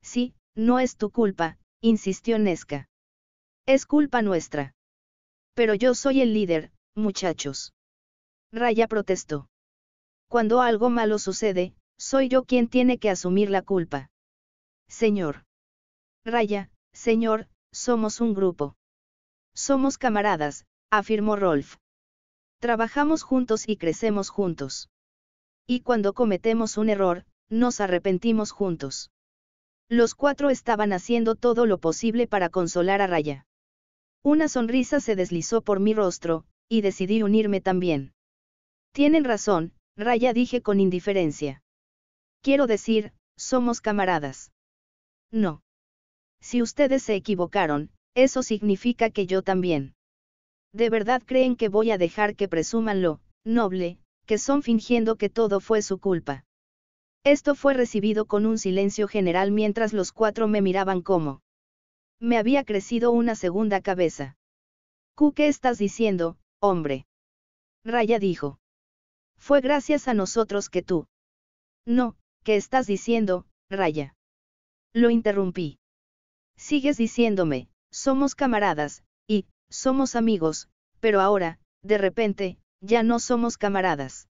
Sí, no es tu culpa, insistió Nesca. Es culpa nuestra. Pero yo soy el líder, muchachos. Raya protestó. Cuando algo malo sucede, soy yo quien tiene que asumir la culpa. Señor. Raya, señor, somos un grupo. Somos camaradas, afirmó Rolf. Trabajamos juntos y crecemos juntos. Y cuando cometemos un error, nos arrepentimos juntos. Los cuatro estaban haciendo todo lo posible para consolar a Raya. Una sonrisa se deslizó por mi rostro, y decidí unirme también. Tienen razón, Raya dije con indiferencia. Quiero decir, somos camaradas. No. Si ustedes se equivocaron, eso significa que yo también. ¿De verdad creen que voy a dejar que presuman lo noble que son fingiendo que todo fue su culpa? Esto fue recibido con un silencio general mientras los cuatro me miraban como. Me había crecido una segunda cabeza. qué estás diciendo, hombre? Raya dijo. Fue gracias a nosotros que tú. No, ¿qué estás diciendo, Raya? Lo interrumpí. Sigues diciéndome, somos camaradas, y, somos amigos, pero ahora, de repente, ya no somos camaradas.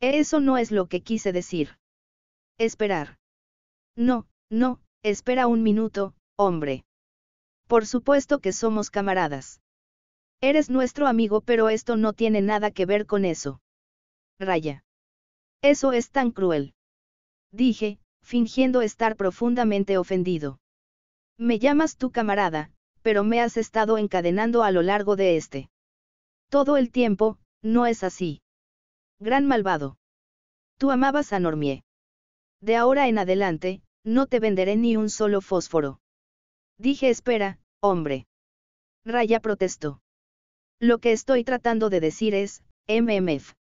Eso no es lo que quise decir. Esperar. No, no, espera un minuto, hombre. Por supuesto que somos camaradas. Eres nuestro amigo, pero esto no tiene nada que ver con eso. Raya. Eso es tan cruel. Dije, fingiendo estar profundamente ofendido. Me llamas tu camarada, pero me has estado encadenando a lo largo de este. Todo el tiempo, no es así. Gran malvado. Tú amabas a Normie. De ahora en adelante, no te venderé ni un solo fósforo. Dije espera, hombre. Raya protestó. Lo que estoy tratando de decir es, MMF.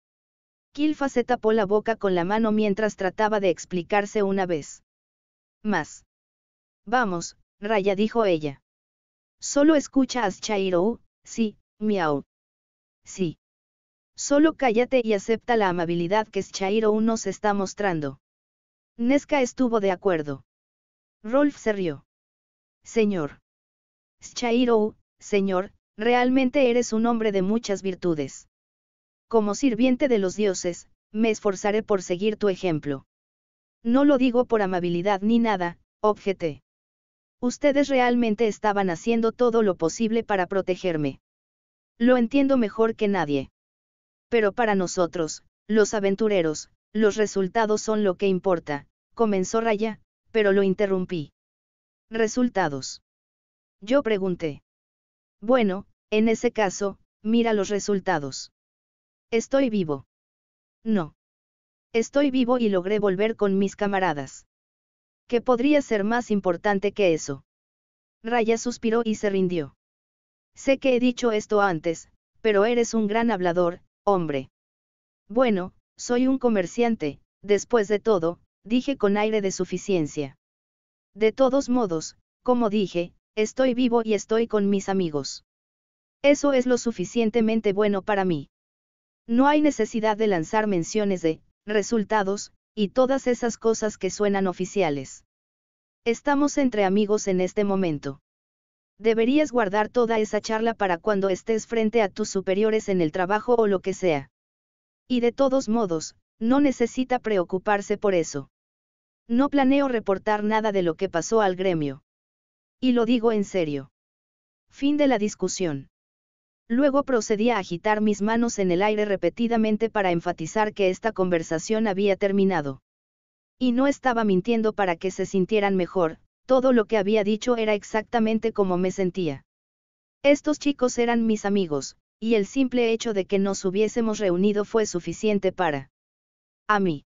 Kilfa se tapó la boca con la mano mientras trataba de explicarse una vez. Más. Vamos, Raya dijo ella. Solo escucha a Chairo, sí, miau. Sí. Solo cállate y acepta la amabilidad que Chairo nos está mostrando. Nesca estuvo de acuerdo. Rolf se rió. Señor. Chairo, señor, realmente eres un hombre de muchas virtudes. Como sirviente de los dioses, me esforzaré por seguir tu ejemplo. No lo digo por amabilidad ni nada, objeté ustedes realmente estaban haciendo todo lo posible para protegerme. Lo entiendo mejor que nadie. Pero para nosotros, los aventureros, los resultados son lo que importa, comenzó Raya, pero lo interrumpí. Resultados. Yo pregunté. Bueno, en ese caso, mira los resultados. Estoy vivo. No. Estoy vivo y logré volver con mis camaradas. ¿Qué podría ser más importante que eso? Raya suspiró y se rindió. Sé que he dicho esto antes, pero eres un gran hablador, hombre. Bueno, soy un comerciante, después de todo, dije con aire de suficiencia. De todos modos, como dije, estoy vivo y estoy con mis amigos. Eso es lo suficientemente bueno para mí. No hay necesidad de lanzar menciones de resultados, y todas esas cosas que suenan oficiales. Estamos entre amigos en este momento. Deberías guardar toda esa charla para cuando estés frente a tus superiores en el trabajo o lo que sea. Y de todos modos, no necesita preocuparse por eso. No planeo reportar nada de lo que pasó al gremio. Y lo digo en serio. Fin de la discusión. Luego procedí a agitar mis manos en el aire repetidamente para enfatizar que esta conversación había terminado. Y no estaba mintiendo para que se sintieran mejor, todo lo que había dicho era exactamente como me sentía. Estos chicos eran mis amigos, y el simple hecho de que nos hubiésemos reunido fue suficiente para... A mí.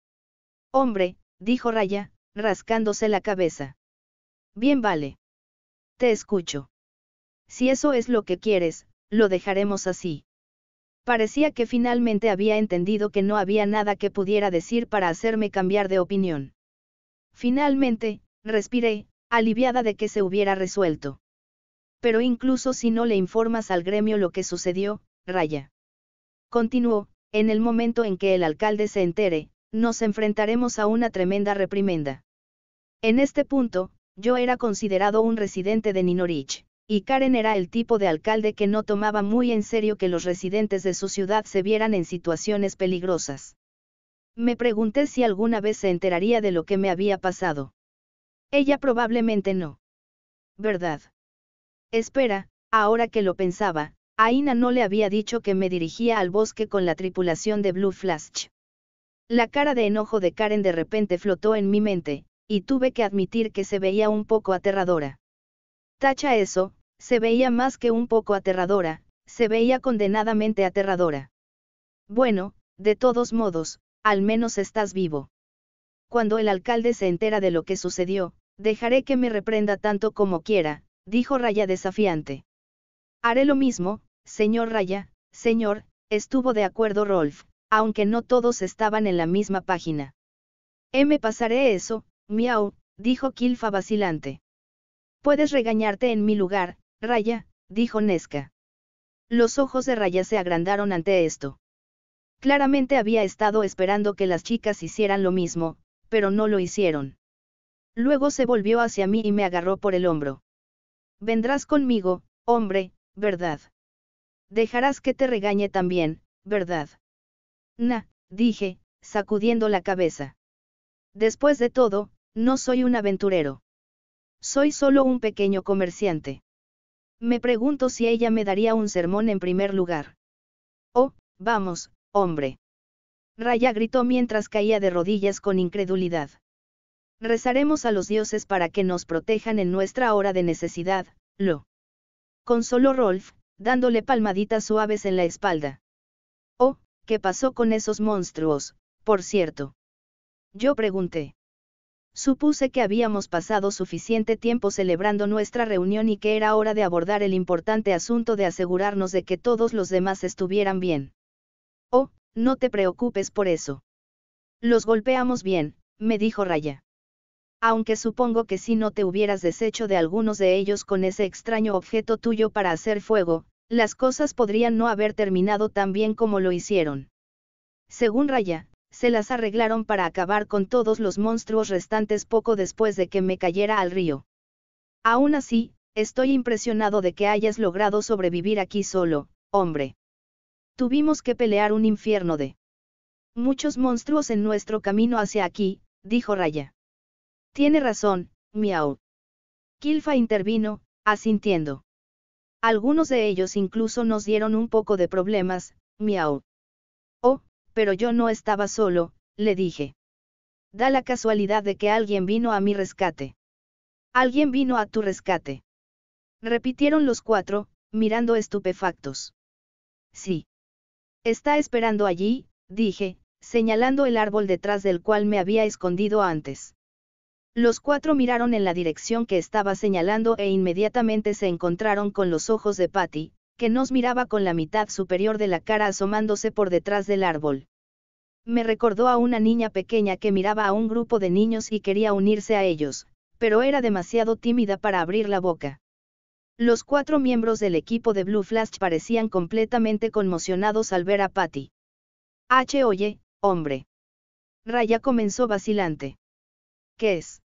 Hombre, dijo Raya, rascándose la cabeza. Bien vale. Te escucho. Si eso es lo que quieres, lo dejaremos así. Parecía que finalmente había entendido que no había nada que pudiera decir para hacerme cambiar de opinión. Finalmente, respiré, aliviada de que se hubiera resuelto. Pero incluso si no le informas al gremio lo que sucedió, Raya. Continuó, en el momento en que el alcalde se entere, nos enfrentaremos a una tremenda reprimenda. En este punto, yo era considerado un residente de Ninorich y Karen era el tipo de alcalde que no tomaba muy en serio que los residentes de su ciudad se vieran en situaciones peligrosas. Me pregunté si alguna vez se enteraría de lo que me había pasado. Ella probablemente no. ¿Verdad? Espera, ahora que lo pensaba, Aina no le había dicho que me dirigía al bosque con la tripulación de Blue Flash. La cara de enojo de Karen de repente flotó en mi mente, y tuve que admitir que se veía un poco aterradora. Tacha eso, se veía más que un poco aterradora, se veía condenadamente aterradora. Bueno, de todos modos, al menos estás vivo. Cuando el alcalde se entera de lo que sucedió, dejaré que me reprenda tanto como quiera, dijo Raya desafiante. Haré lo mismo, señor Raya, señor, estuvo de acuerdo Rolf, aunque no todos estaban en la misma página. me pasaré eso, miau, dijo Kilfa vacilante. Puedes regañarte en mi lugar, Raya, dijo Nesca. Los ojos de Raya se agrandaron ante esto. Claramente había estado esperando que las chicas hicieran lo mismo, pero no lo hicieron. Luego se volvió hacia mí y me agarró por el hombro. Vendrás conmigo, hombre, ¿verdad? Dejarás que te regañe también, ¿verdad? Na, dije, sacudiendo la cabeza. Después de todo, no soy un aventurero. Soy solo un pequeño comerciante. Me pregunto si ella me daría un sermón en primer lugar. Oh, vamos, hombre. Raya gritó mientras caía de rodillas con incredulidad. Rezaremos a los dioses para que nos protejan en nuestra hora de necesidad, lo. Consoló Rolf, dándole palmaditas suaves en la espalda. Oh, ¿qué pasó con esos monstruos, por cierto? Yo pregunté. Supuse que habíamos pasado suficiente tiempo celebrando nuestra reunión y que era hora de abordar el importante asunto de asegurarnos de que todos los demás estuvieran bien. Oh, no te preocupes por eso. Los golpeamos bien, me dijo Raya. Aunque supongo que si no te hubieras deshecho de algunos de ellos con ese extraño objeto tuyo para hacer fuego, las cosas podrían no haber terminado tan bien como lo hicieron. Según Raya, se las arreglaron para acabar con todos los monstruos restantes poco después de que me cayera al río. Aún así, estoy impresionado de que hayas logrado sobrevivir aquí solo, hombre. Tuvimos que pelear un infierno de muchos monstruos en nuestro camino hacia aquí, dijo Raya. Tiene razón, miau. Kilfa intervino, asintiendo. Algunos de ellos incluso nos dieron un poco de problemas, miau pero yo no estaba solo, le dije. Da la casualidad de que alguien vino a mi rescate. Alguien vino a tu rescate. Repitieron los cuatro, mirando estupefactos. Sí. Está esperando allí, dije, señalando el árbol detrás del cual me había escondido antes. Los cuatro miraron en la dirección que estaba señalando e inmediatamente se encontraron con los ojos de Patty, que nos miraba con la mitad superior de la cara asomándose por detrás del árbol. Me recordó a una niña pequeña que miraba a un grupo de niños y quería unirse a ellos, pero era demasiado tímida para abrir la boca. Los cuatro miembros del equipo de Blue Flash parecían completamente conmocionados al ver a Patty. H. Oye, hombre. Raya comenzó vacilante. ¿Qué es?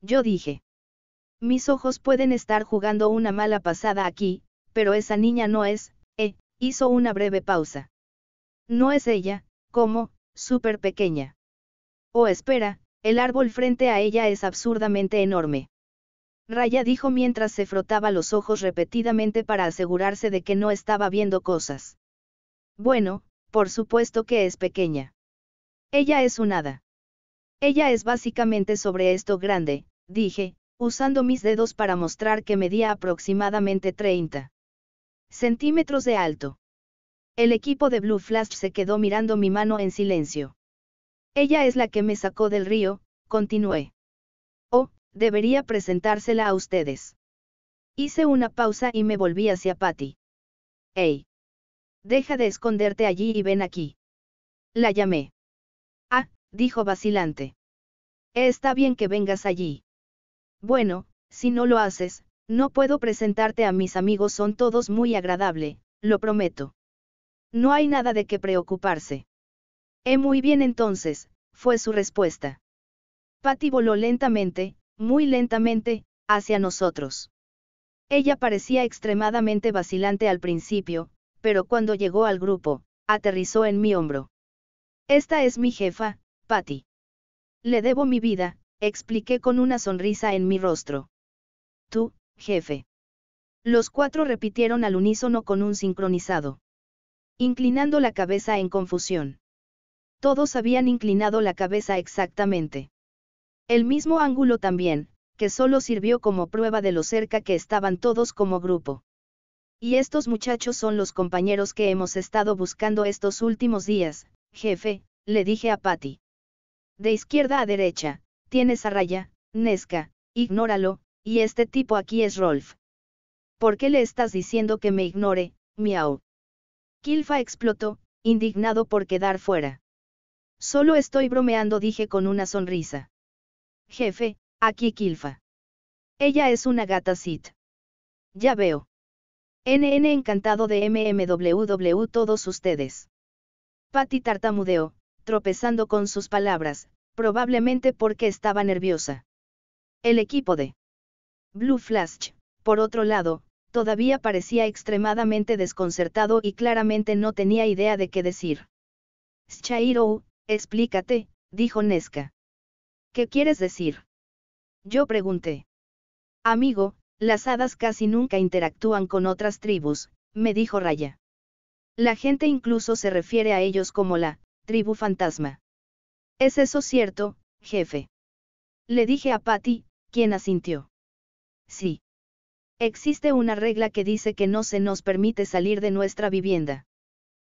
Yo dije. Mis ojos pueden estar jugando una mala pasada aquí, pero esa niña no es, eh, hizo una breve pausa. No es ella, como, súper pequeña. Oh, espera, el árbol frente a ella es absurdamente enorme. Raya dijo mientras se frotaba los ojos repetidamente para asegurarse de que no estaba viendo cosas. Bueno, por supuesto que es pequeña. Ella es un hada. Ella es básicamente sobre esto grande, dije, usando mis dedos para mostrar que medía aproximadamente 30 centímetros de alto. El equipo de Blue Flash se quedó mirando mi mano en silencio. Ella es la que me sacó del río, continué. Oh, debería presentársela a ustedes. Hice una pausa y me volví hacia Patty. Hey. Deja de esconderte allí y ven aquí. La llamé. Ah, dijo vacilante. Está bien que vengas allí. Bueno, si no lo haces, no puedo presentarte a mis amigos, son todos muy agradable, lo prometo. No hay nada de qué preocuparse. Eh, muy bien entonces, fue su respuesta. Patty voló lentamente, muy lentamente, hacia nosotros. Ella parecía extremadamente vacilante al principio, pero cuando llegó al grupo, aterrizó en mi hombro. Esta es mi jefa, Patty. Le debo mi vida, expliqué con una sonrisa en mi rostro. Tú, jefe. Los cuatro repitieron al unísono con un sincronizado. Inclinando la cabeza en confusión. Todos habían inclinado la cabeza exactamente. El mismo ángulo también, que solo sirvió como prueba de lo cerca que estaban todos como grupo. Y estos muchachos son los compañeros que hemos estado buscando estos últimos días, jefe, le dije a Patty. De izquierda a derecha, tienes a Raya, Nesca, ignóralo, y este tipo aquí es Rolf. ¿Por qué le estás diciendo que me ignore, miau? Kilfa explotó, indignado por quedar fuera. Solo estoy bromeando, dije con una sonrisa. Jefe, aquí Kilfa. Ella es una gata Sith. Ya veo. NN encantado de MMWW todos ustedes. Patty tartamudeó, tropezando con sus palabras, probablemente porque estaba nerviosa. El equipo de Blue Flash, por otro lado, todavía parecía extremadamente desconcertado y claramente no tenía idea de qué decir. Shairo, explícate, dijo Nesca. ¿Qué quieres decir? Yo pregunté. Amigo, las hadas casi nunca interactúan con otras tribus, me dijo Raya. La gente incluso se refiere a ellos como la tribu fantasma. ¿Es eso cierto, jefe? Le dije a Patty, quien asintió. Sí. Existe una regla que dice que no se nos permite salir de nuestra vivienda.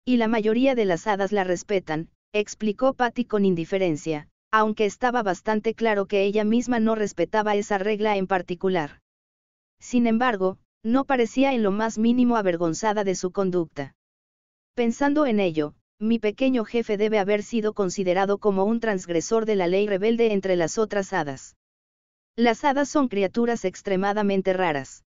Y la mayoría de las hadas la respetan, explicó Patty con indiferencia, aunque estaba bastante claro que ella misma no respetaba esa regla en particular. Sin embargo, no parecía en lo más mínimo avergonzada de su conducta. Pensando en ello, mi pequeño jefe debe haber sido considerado como un transgresor de la ley rebelde entre las otras hadas. Las hadas son criaturas extremadamente raras.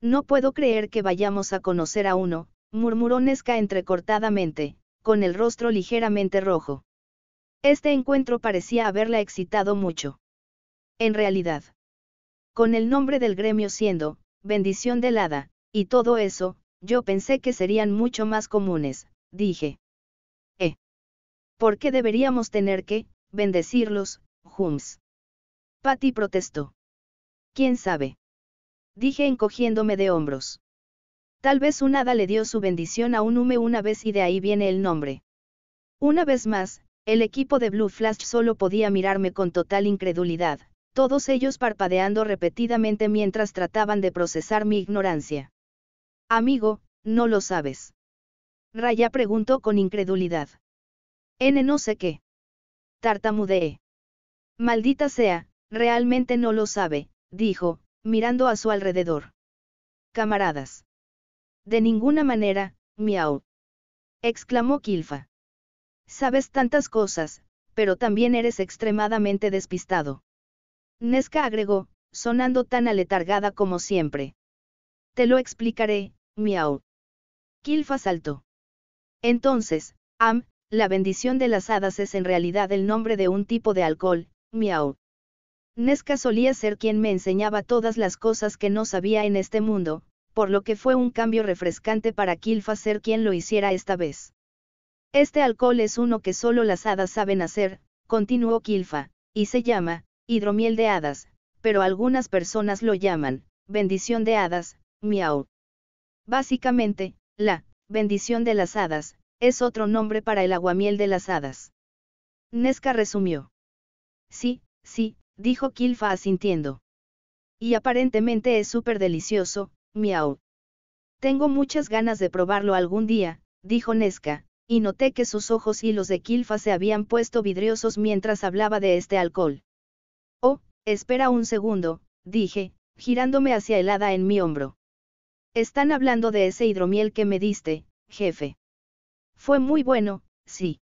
No puedo creer que vayamos a conocer a uno, murmuró Nesca entrecortadamente, con el rostro ligeramente rojo. Este encuentro parecía haberla excitado mucho. En realidad. Con el nombre del gremio siendo, bendición del hada, y todo eso, yo pensé que serían mucho más comunes, dije. ¿Eh? ¿Por qué deberíamos tener que, bendecirlos, Hums? Patty protestó. ¿Quién sabe? Dije encogiéndome de hombros. Tal vez un hada le dio su bendición a un hume una vez y de ahí viene el nombre. Una vez más, el equipo de Blue Flash solo podía mirarme con total incredulidad, todos ellos parpadeando repetidamente mientras trataban de procesar mi ignorancia. Amigo, no lo sabes. Raya preguntó con incredulidad. N no sé qué. Tartamudeé. Maldita sea, Realmente no lo sabe, dijo, mirando a su alrededor. Camaradas. De ninguna manera, miau. exclamó Kilfa. Sabes tantas cosas, pero también eres extremadamente despistado. Nesca agregó, sonando tan aletargada como siempre. Te lo explicaré, miau. Kilfa saltó. Entonces, Am, la bendición de las hadas es en realidad el nombre de un tipo de alcohol, miau. Nesca solía ser quien me enseñaba todas las cosas que no sabía en este mundo, por lo que fue un cambio refrescante para Kilfa ser quien lo hiciera esta vez. Este alcohol es uno que solo las hadas saben hacer, continuó Kilfa, y se llama, hidromiel de hadas, pero algunas personas lo llaman, bendición de hadas, miau. Básicamente, la bendición de las hadas, es otro nombre para el aguamiel de las hadas. Nesca resumió. Sí, sí, dijo Kilfa asintiendo. Y aparentemente es súper delicioso, miau. Tengo muchas ganas de probarlo algún día, dijo Nesca, y noté que sus ojos y los de Kilfa se habían puesto vidriosos mientras hablaba de este alcohol. Oh, espera un segundo, dije, girándome hacia el hada en mi hombro. Están hablando de ese hidromiel que me diste, jefe. Fue muy bueno, sí.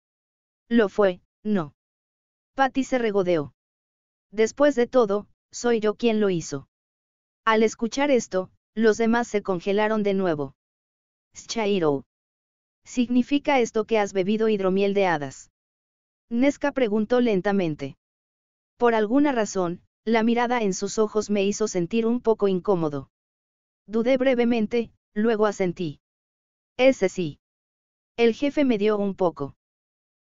Lo fue, no. Patty se regodeó. Después de todo, soy yo quien lo hizo. Al escuchar esto, los demás se congelaron de nuevo. Shairo. ¿Significa esto que has bebido hidromiel de hadas? Nesca preguntó lentamente. Por alguna razón, la mirada en sus ojos me hizo sentir un poco incómodo. Dudé brevemente, luego asentí. Ese sí. El jefe me dio un poco.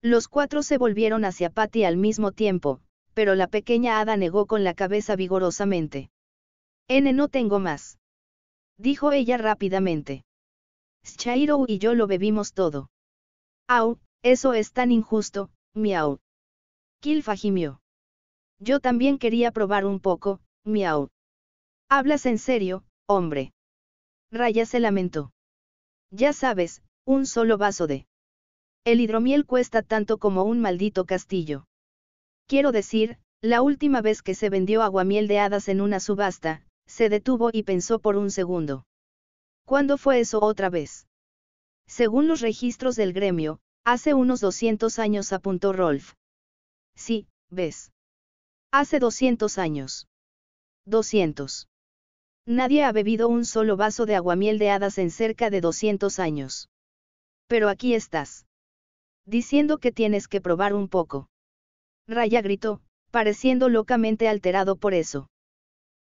Los cuatro se volvieron hacia Patty al mismo tiempo, pero la pequeña hada negó con la cabeza vigorosamente. N no tengo más. Dijo ella rápidamente. Shairo y yo lo bebimos todo. Au, eso es tan injusto, miau. Kilfa gimió. Yo también quería probar un poco, miau. Hablas en serio, hombre. Raya se lamentó. Ya sabes, un solo vaso de. El hidromiel cuesta tanto como un maldito castillo. Quiero decir, la última vez que se vendió aguamiel de hadas en una subasta, se detuvo y pensó por un segundo. ¿Cuándo fue eso otra vez? Según los registros del gremio, hace unos 200 años apuntó Rolf. Sí, ves. Hace 200 años. 200. Nadie ha bebido un solo vaso de aguamiel de hadas en cerca de 200 años. Pero aquí estás. Diciendo que tienes que probar un poco. Raya gritó, pareciendo locamente alterado por eso.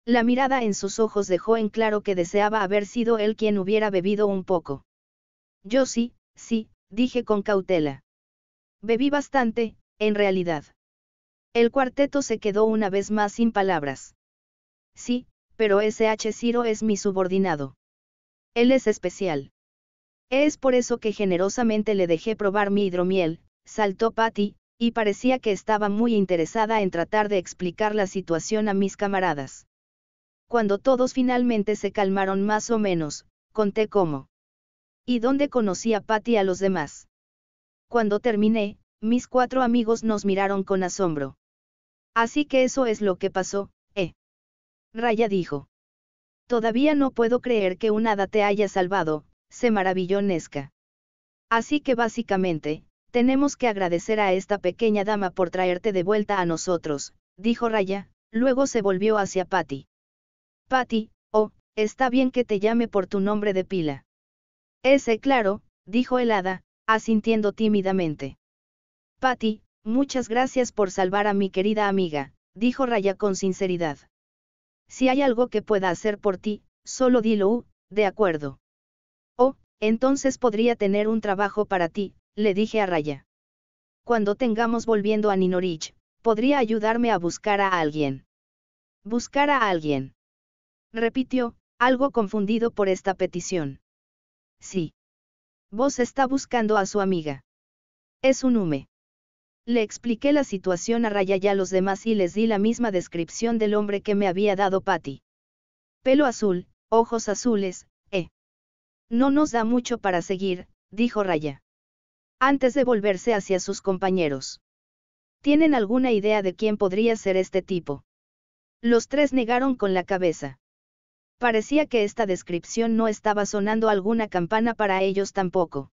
La mirada en sus ojos dejó en claro que deseaba haber sido él quien hubiera bebido un poco. Yo sí, sí, dije con cautela. Bebí bastante, en realidad. El cuarteto se quedó una vez más sin palabras. Sí, pero H. Ciro es mi subordinado. Él es especial. Es por eso que generosamente le dejé probar mi hidromiel, saltó Patty, y parecía que estaba muy interesada en tratar de explicar la situación a mis camaradas. Cuando todos finalmente se calmaron más o menos, conté cómo. ¿Y dónde conocí a Patty a los demás? Cuando terminé, mis cuatro amigos nos miraron con asombro. Así que eso es lo que pasó, ¿eh? Raya dijo. Todavía no puedo creer que un hada te haya salvado, se maravilló Nesca. Así que básicamente, tenemos que agradecer a esta pequeña dama por traerte de vuelta a nosotros, dijo Raya, luego se volvió hacia Patty. Patty, oh, está bien que te llame por tu nombre de pila. Ese claro, dijo el hada, asintiendo tímidamente. Patty, muchas gracias por salvar a mi querida amiga, dijo Raya con sinceridad. Si hay algo que pueda hacer por ti, solo dilo, de acuerdo. Oh, entonces podría tener un trabajo para ti, le dije a Raya. Cuando tengamos volviendo a Ninorich, podría ayudarme a buscar a alguien. Buscar a alguien. Repitió, algo confundido por esta petición. Sí. Vos está buscando a su amiga. Es un hume. Le expliqué la situación a Raya y a los demás y les di la misma descripción del hombre que me había dado Patty. Pelo azul, ojos azules, eh. No nos da mucho para seguir, dijo Raya antes de volverse hacia sus compañeros. ¿Tienen alguna idea de quién podría ser este tipo? Los tres negaron con la cabeza. Parecía que esta descripción no estaba sonando alguna campana para ellos tampoco.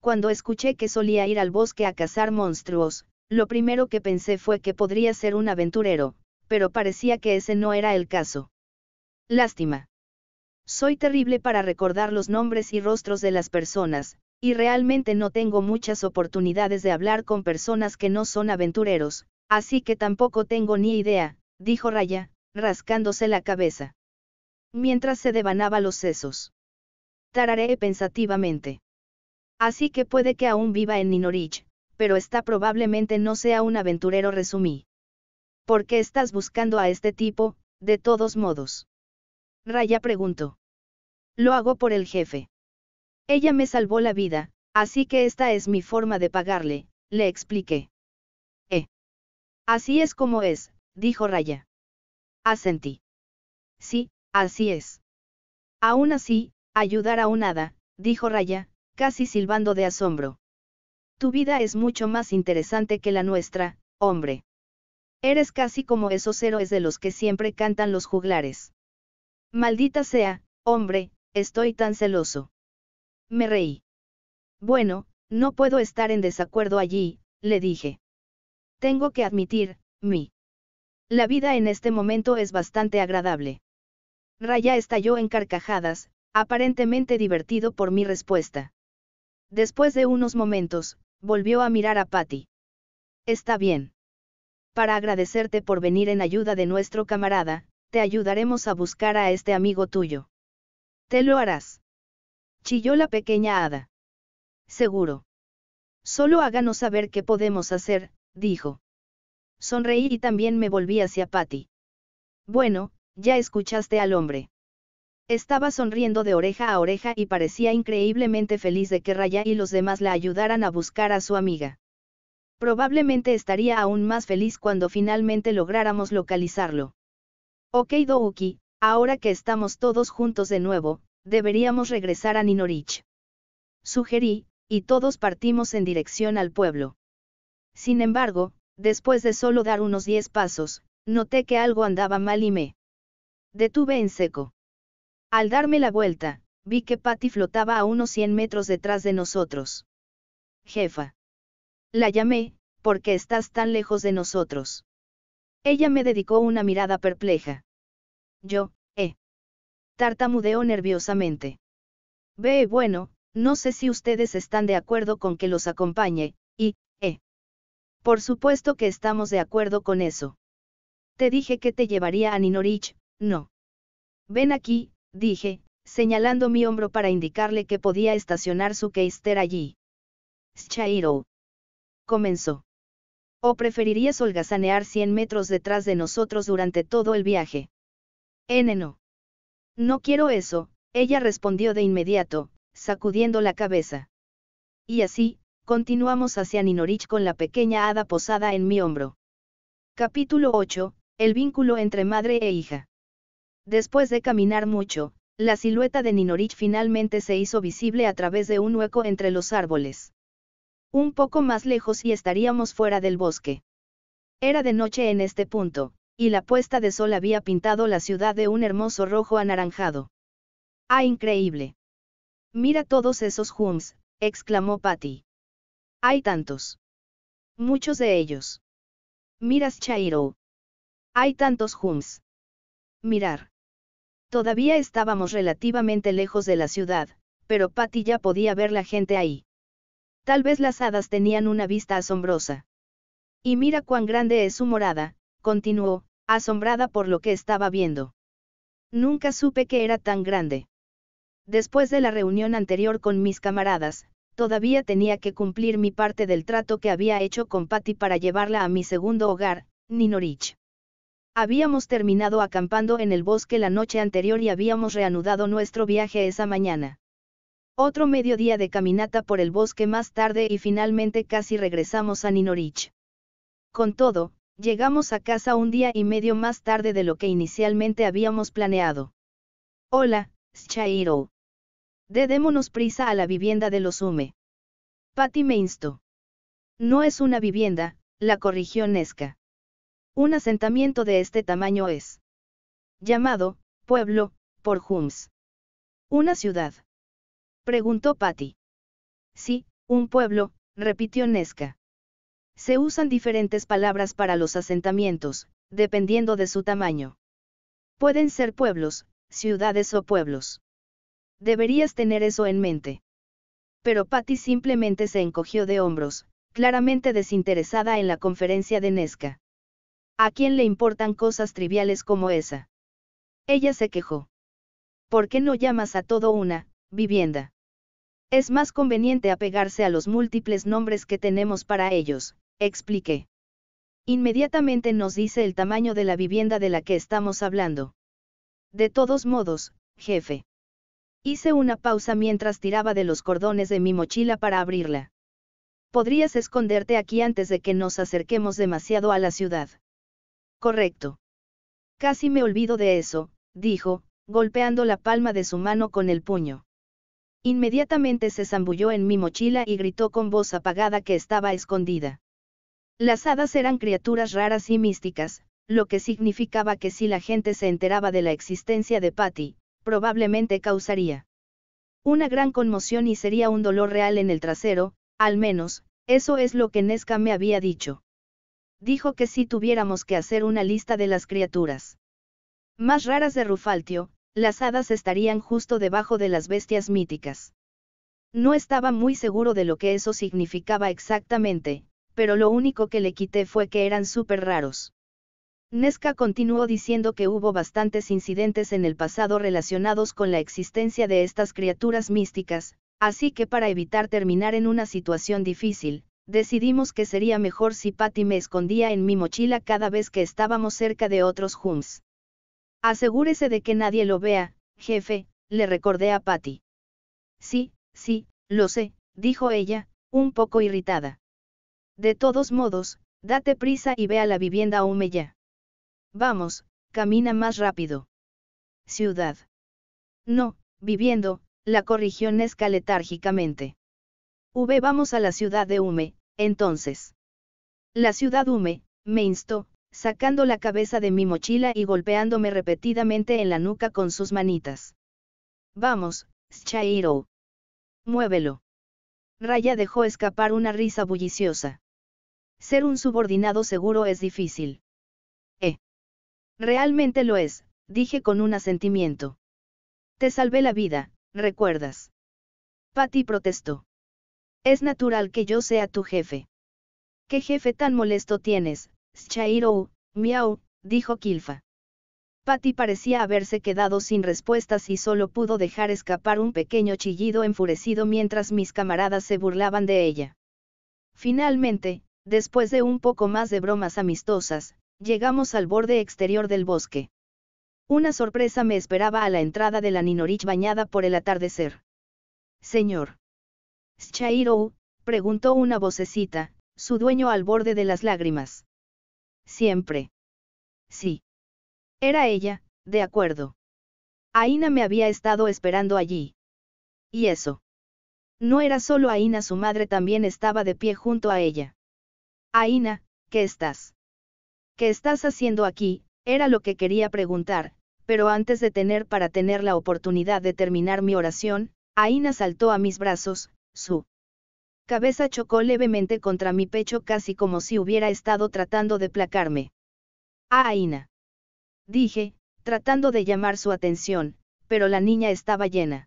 Cuando escuché que solía ir al bosque a cazar monstruos, lo primero que pensé fue que podría ser un aventurero, pero parecía que ese no era el caso. Lástima. Soy terrible para recordar los nombres y rostros de las personas, y realmente no tengo muchas oportunidades de hablar con personas que no son aventureros, así que tampoco tengo ni idea, dijo Raya, rascándose la cabeza. Mientras se devanaba los sesos. Tararé pensativamente. Así que puede que aún viva en Ninorich, pero está probablemente no sea un aventurero, resumí. ¿Por qué estás buscando a este tipo, de todos modos? Raya preguntó. Lo hago por el jefe. Ella me salvó la vida, así que esta es mi forma de pagarle, le expliqué. Eh. Así es como es, dijo Raya. Asentí. Sí, así es. Aún así, ayudar a un hada, dijo Raya, casi silbando de asombro. Tu vida es mucho más interesante que la nuestra, hombre. Eres casi como esos héroes de los que siempre cantan los juglares. Maldita sea, hombre, estoy tan celoso me reí. Bueno, no puedo estar en desacuerdo allí, le dije. Tengo que admitir, mi. La vida en este momento es bastante agradable. Raya estalló en carcajadas, aparentemente divertido por mi respuesta. Después de unos momentos, volvió a mirar a Patty. Está bien. Para agradecerte por venir en ayuda de nuestro camarada, te ayudaremos a buscar a este amigo tuyo. Te lo harás chilló la pequeña hada. Seguro. Solo háganos saber qué podemos hacer, dijo. Sonreí y también me volví hacia Patty. Bueno, ya escuchaste al hombre. Estaba sonriendo de oreja a oreja y parecía increíblemente feliz de que Raya y los demás la ayudaran a buscar a su amiga. Probablemente estaría aún más feliz cuando finalmente lográramos localizarlo. Ok Douki, ahora que estamos todos juntos de nuevo, deberíamos regresar a Ninorich. Sugerí, y todos partimos en dirección al pueblo. Sin embargo, después de solo dar unos diez pasos, noté que algo andaba mal y me detuve en seco. Al darme la vuelta, vi que Patty flotaba a unos 100 metros detrás de nosotros. Jefa. La llamé, porque estás tan lejos de nosotros. Ella me dedicó una mirada perpleja. Yo, eh tartamudeó nerviosamente. Ve, bueno, no sé si ustedes están de acuerdo con que los acompañe, y, eh. Por supuesto que estamos de acuerdo con eso. Te dije que te llevaría a Ninorich, no. Ven aquí, dije, señalando mi hombro para indicarle que podía estacionar su keister allí. Shairo. Comenzó. ¿O preferirías holgazanear 100 metros detrás de nosotros durante todo el viaje? N no. No quiero eso, ella respondió de inmediato, sacudiendo la cabeza. Y así, continuamos hacia Ninorich con la pequeña hada posada en mi hombro. Capítulo 8. El vínculo entre madre e hija. Después de caminar mucho, la silueta de Ninorich finalmente se hizo visible a través de un hueco entre los árboles. Un poco más lejos y estaríamos fuera del bosque. Era de noche en este punto, y la puesta de sol había pintado la ciudad de un hermoso rojo anaranjado. ¡Ah, increíble! Mira todos esos hums, exclamó Patty. Hay tantos. Muchos de ellos. Miras Chairo. Hay tantos hums. Mirar. Todavía estábamos relativamente lejos de la ciudad, pero Patty ya podía ver la gente ahí. Tal vez las hadas tenían una vista asombrosa. Y mira cuán grande es su morada, continuó, asombrada por lo que estaba viendo. Nunca supe que era tan grande. Después de la reunión anterior con mis camaradas, todavía tenía que cumplir mi parte del trato que había hecho con Patty para llevarla a mi segundo hogar, Ninorich. Habíamos terminado acampando en el bosque la noche anterior y habíamos reanudado nuestro viaje esa mañana. Otro mediodía de caminata por el bosque más tarde y finalmente casi regresamos a Ninorich. Con todo, Llegamos a casa un día y medio más tarde de lo que inicialmente habíamos planeado. Hola, Shairo. —Dedémonos prisa a la vivienda de los Ume. Patty me instó. No es una vivienda, la corrigió Nesca. Un asentamiento de este tamaño es llamado, pueblo, por Hums. ¿Una ciudad? Preguntó Patty. Sí, un pueblo, repitió Nesca. Se usan diferentes palabras para los asentamientos, dependiendo de su tamaño. Pueden ser pueblos, ciudades o pueblos. Deberías tener eso en mente. Pero Patty simplemente se encogió de hombros, claramente desinteresada en la conferencia de Nesca. ¿A quién le importan cosas triviales como esa? Ella se quejó. ¿Por qué no llamas a todo una, vivienda? Es más conveniente apegarse a los múltiples nombres que tenemos para ellos, expliqué. Inmediatamente nos dice el tamaño de la vivienda de la que estamos hablando. De todos modos, jefe. Hice una pausa mientras tiraba de los cordones de mi mochila para abrirla. Podrías esconderte aquí antes de que nos acerquemos demasiado a la ciudad. Correcto. Casi me olvido de eso, dijo, golpeando la palma de su mano con el puño. Inmediatamente se zambulló en mi mochila y gritó con voz apagada que estaba escondida. Las hadas eran criaturas raras y místicas, lo que significaba que si la gente se enteraba de la existencia de Patty, probablemente causaría una gran conmoción y sería un dolor real en el trasero, al menos, eso es lo que Nesca me había dicho. Dijo que si tuviéramos que hacer una lista de las criaturas más raras de Rufaltio, las hadas estarían justo debajo de las bestias míticas. No estaba muy seguro de lo que eso significaba exactamente, pero lo único que le quité fue que eran súper raros. Nesca continuó diciendo que hubo bastantes incidentes en el pasado relacionados con la existencia de estas criaturas místicas, así que para evitar terminar en una situación difícil, decidimos que sería mejor si Patty me escondía en mi mochila cada vez que estábamos cerca de otros Hums. Asegúrese de que nadie lo vea, jefe, le recordé a Patty. Sí, sí, lo sé, dijo ella, un poco irritada. De todos modos, date prisa y ve a la vivienda ya. Vamos, camina más rápido. Ciudad. No, viviendo, la corrigió Nesca letárgicamente. V vamos a la ciudad de Hume, entonces. La ciudad Hume, me instó, sacando la cabeza de mi mochila y golpeándome repetidamente en la nuca con sus manitas. Vamos, Shairo. Muévelo. Raya dejó escapar una risa bulliciosa. Ser un subordinado seguro es difícil. Eh. Realmente lo es, dije con un asentimiento. Te salvé la vida, recuerdas. Patty protestó. Es natural que yo sea tu jefe. ¿Qué jefe tan molesto tienes, Shairo, miau, dijo Kilfa. Patty parecía haberse quedado sin respuestas y solo pudo dejar escapar un pequeño chillido enfurecido mientras mis camaradas se burlaban de ella. Finalmente, Después de un poco más de bromas amistosas, llegamos al borde exterior del bosque. Una sorpresa me esperaba a la entrada de la Ninorich bañada por el atardecer. Señor. Shairo, preguntó una vocecita, su dueño al borde de las lágrimas. Siempre. Sí. Era ella, de acuerdo. Aina me había estado esperando allí. ¿Y eso? No era solo Aina, su madre también estaba de pie junto a ella. Aina, ¿qué estás? ¿Qué estás haciendo aquí? Era lo que quería preguntar, pero antes de tener para tener la oportunidad de terminar mi oración, Aina saltó a mis brazos, su cabeza chocó levemente contra mi pecho casi como si hubiera estado tratando de placarme. Ah, Aina. Dije, tratando de llamar su atención, pero la niña estaba llena.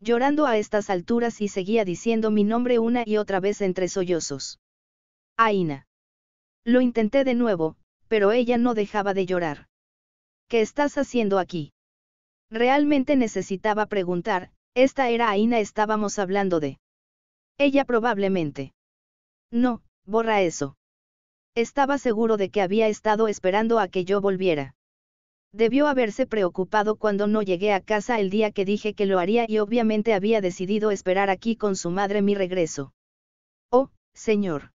Llorando a estas alturas y seguía diciendo mi nombre una y otra vez entre sollozos. Aina. Lo intenté de nuevo, pero ella no dejaba de llorar. ¿Qué estás haciendo aquí? Realmente necesitaba preguntar, esta era Aina estábamos hablando de. Ella probablemente. No, borra eso. Estaba seguro de que había estado esperando a que yo volviera. Debió haberse preocupado cuando no llegué a casa el día que dije que lo haría y obviamente había decidido esperar aquí con su madre mi regreso. Oh, señor.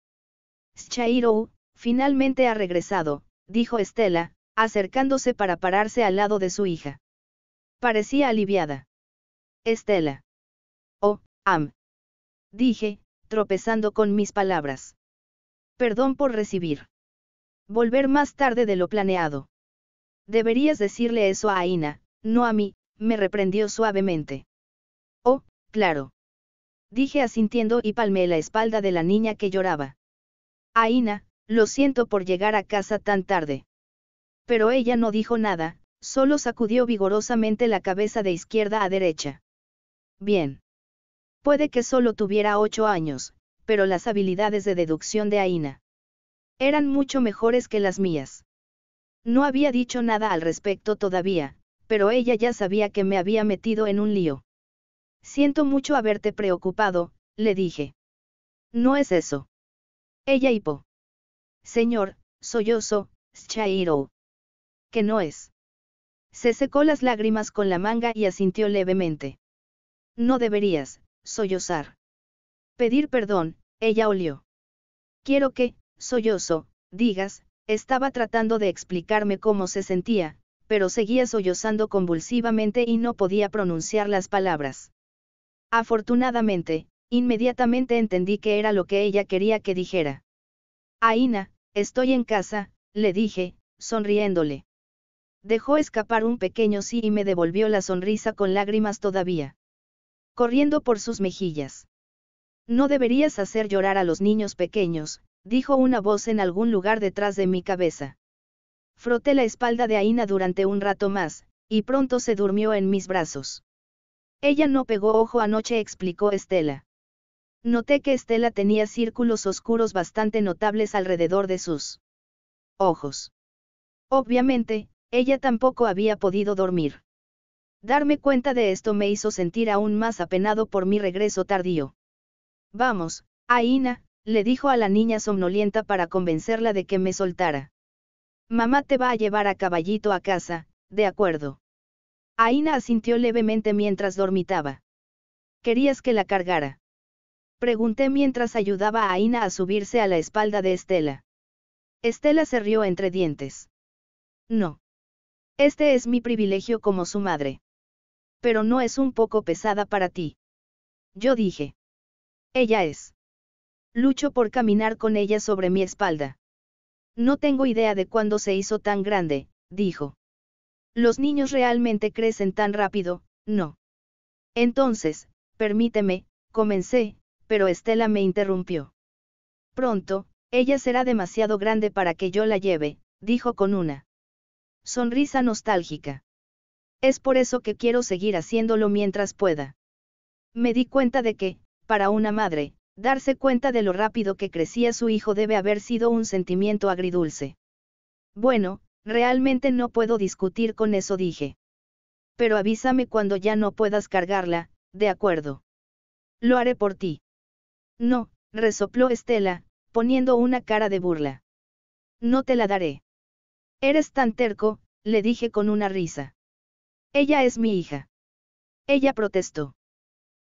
Shairo, finalmente ha regresado, dijo Estela, acercándose para pararse al lado de su hija. Parecía aliviada. Estela. Oh, am. Dije, tropezando con mis palabras. Perdón por recibir. Volver más tarde de lo planeado. Deberías decirle eso a Aina, no a mí, me reprendió suavemente. Oh, claro. Dije asintiendo y palmé la espalda de la niña que lloraba. Aina, lo siento por llegar a casa tan tarde. Pero ella no dijo nada, solo sacudió vigorosamente la cabeza de izquierda a derecha. Bien. Puede que solo tuviera ocho años, pero las habilidades de deducción de Aina eran mucho mejores que las mías. No había dicho nada al respecto todavía, pero ella ya sabía que me había metido en un lío. Siento mucho haberte preocupado, le dije. No es eso. Ella hipo. Señor, sollozo, Shairo. Que no es. Se secó las lágrimas con la manga y asintió levemente. No deberías, sollozar. Pedir perdón, ella olió. Quiero que, sollozo, digas, estaba tratando de explicarme cómo se sentía, pero seguía sollozando convulsivamente y no podía pronunciar las palabras. Afortunadamente, Inmediatamente entendí que era lo que ella quería que dijera. Aina, estoy en casa, le dije, sonriéndole. Dejó escapar un pequeño sí y me devolvió la sonrisa con lágrimas todavía. Corriendo por sus mejillas. No deberías hacer llorar a los niños pequeños, dijo una voz en algún lugar detrás de mi cabeza. Froté la espalda de Aina durante un rato más, y pronto se durmió en mis brazos. Ella no pegó ojo anoche, explicó Estela. Noté que Estela tenía círculos oscuros bastante notables alrededor de sus ojos. Obviamente, ella tampoco había podido dormir. Darme cuenta de esto me hizo sentir aún más apenado por mi regreso tardío. Vamos, Aina, le dijo a la niña somnolienta para convencerla de que me soltara. Mamá te va a llevar a caballito a casa, de acuerdo. Aina asintió levemente mientras dormitaba. Querías que la cargara. Pregunté mientras ayudaba a Ina a subirse a la espalda de Estela. Estela se rió entre dientes. No. Este es mi privilegio como su madre. Pero no es un poco pesada para ti. Yo dije. Ella es. Lucho por caminar con ella sobre mi espalda. No tengo idea de cuándo se hizo tan grande, dijo. Los niños realmente crecen tan rápido, no. Entonces, permíteme, comencé, pero Estela me interrumpió. Pronto, ella será demasiado grande para que yo la lleve, dijo con una sonrisa nostálgica. Es por eso que quiero seguir haciéndolo mientras pueda. Me di cuenta de que, para una madre, darse cuenta de lo rápido que crecía su hijo debe haber sido un sentimiento agridulce. Bueno, realmente no puedo discutir con eso dije. Pero avísame cuando ya no puedas cargarla, de acuerdo. Lo haré por ti. No, resopló Estela, poniendo una cara de burla. No te la daré. Eres tan terco, le dije con una risa. Ella es mi hija. Ella protestó.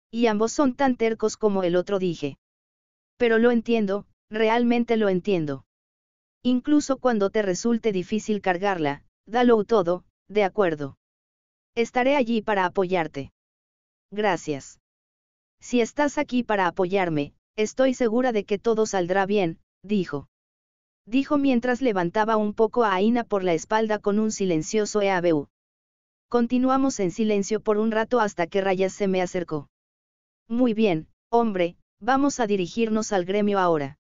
Y ambos son tan tercos como el otro dije. Pero lo entiendo, realmente lo entiendo. Incluso cuando te resulte difícil cargarla, dalo todo, de acuerdo. Estaré allí para apoyarte. Gracias. Si estás aquí para apoyarme, Estoy segura de que todo saldrá bien, dijo. Dijo mientras levantaba un poco a Aina por la espalda con un silencioso eabu. Continuamos en silencio por un rato hasta que Rayas se me acercó. Muy bien, hombre, vamos a dirigirnos al gremio ahora.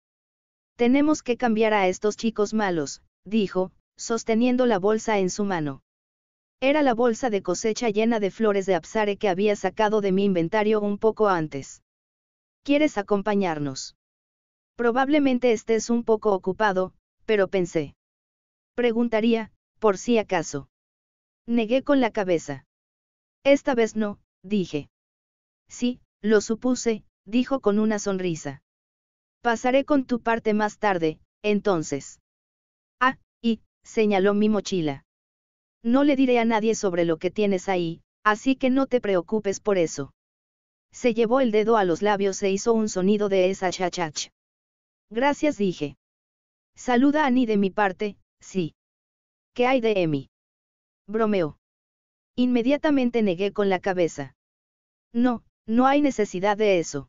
Tenemos que cambiar a estos chicos malos, dijo, sosteniendo la bolsa en su mano. Era la bolsa de cosecha llena de flores de Apsare que había sacado de mi inventario un poco antes. ¿Quieres acompañarnos? Probablemente estés un poco ocupado, pero pensé. Preguntaría, por si acaso. Negué con la cabeza. Esta vez no, dije. Sí, lo supuse, dijo con una sonrisa. Pasaré con tu parte más tarde, entonces. Ah, y, señaló mi mochila. No le diré a nadie sobre lo que tienes ahí, así que no te preocupes por eso. Se llevó el dedo a los labios e hizo un sonido de esa chachach. Gracias dije. Saluda a Annie de mi parte, sí. ¿Qué hay de Emi? Bromeó. Inmediatamente negué con la cabeza. No, no hay necesidad de eso.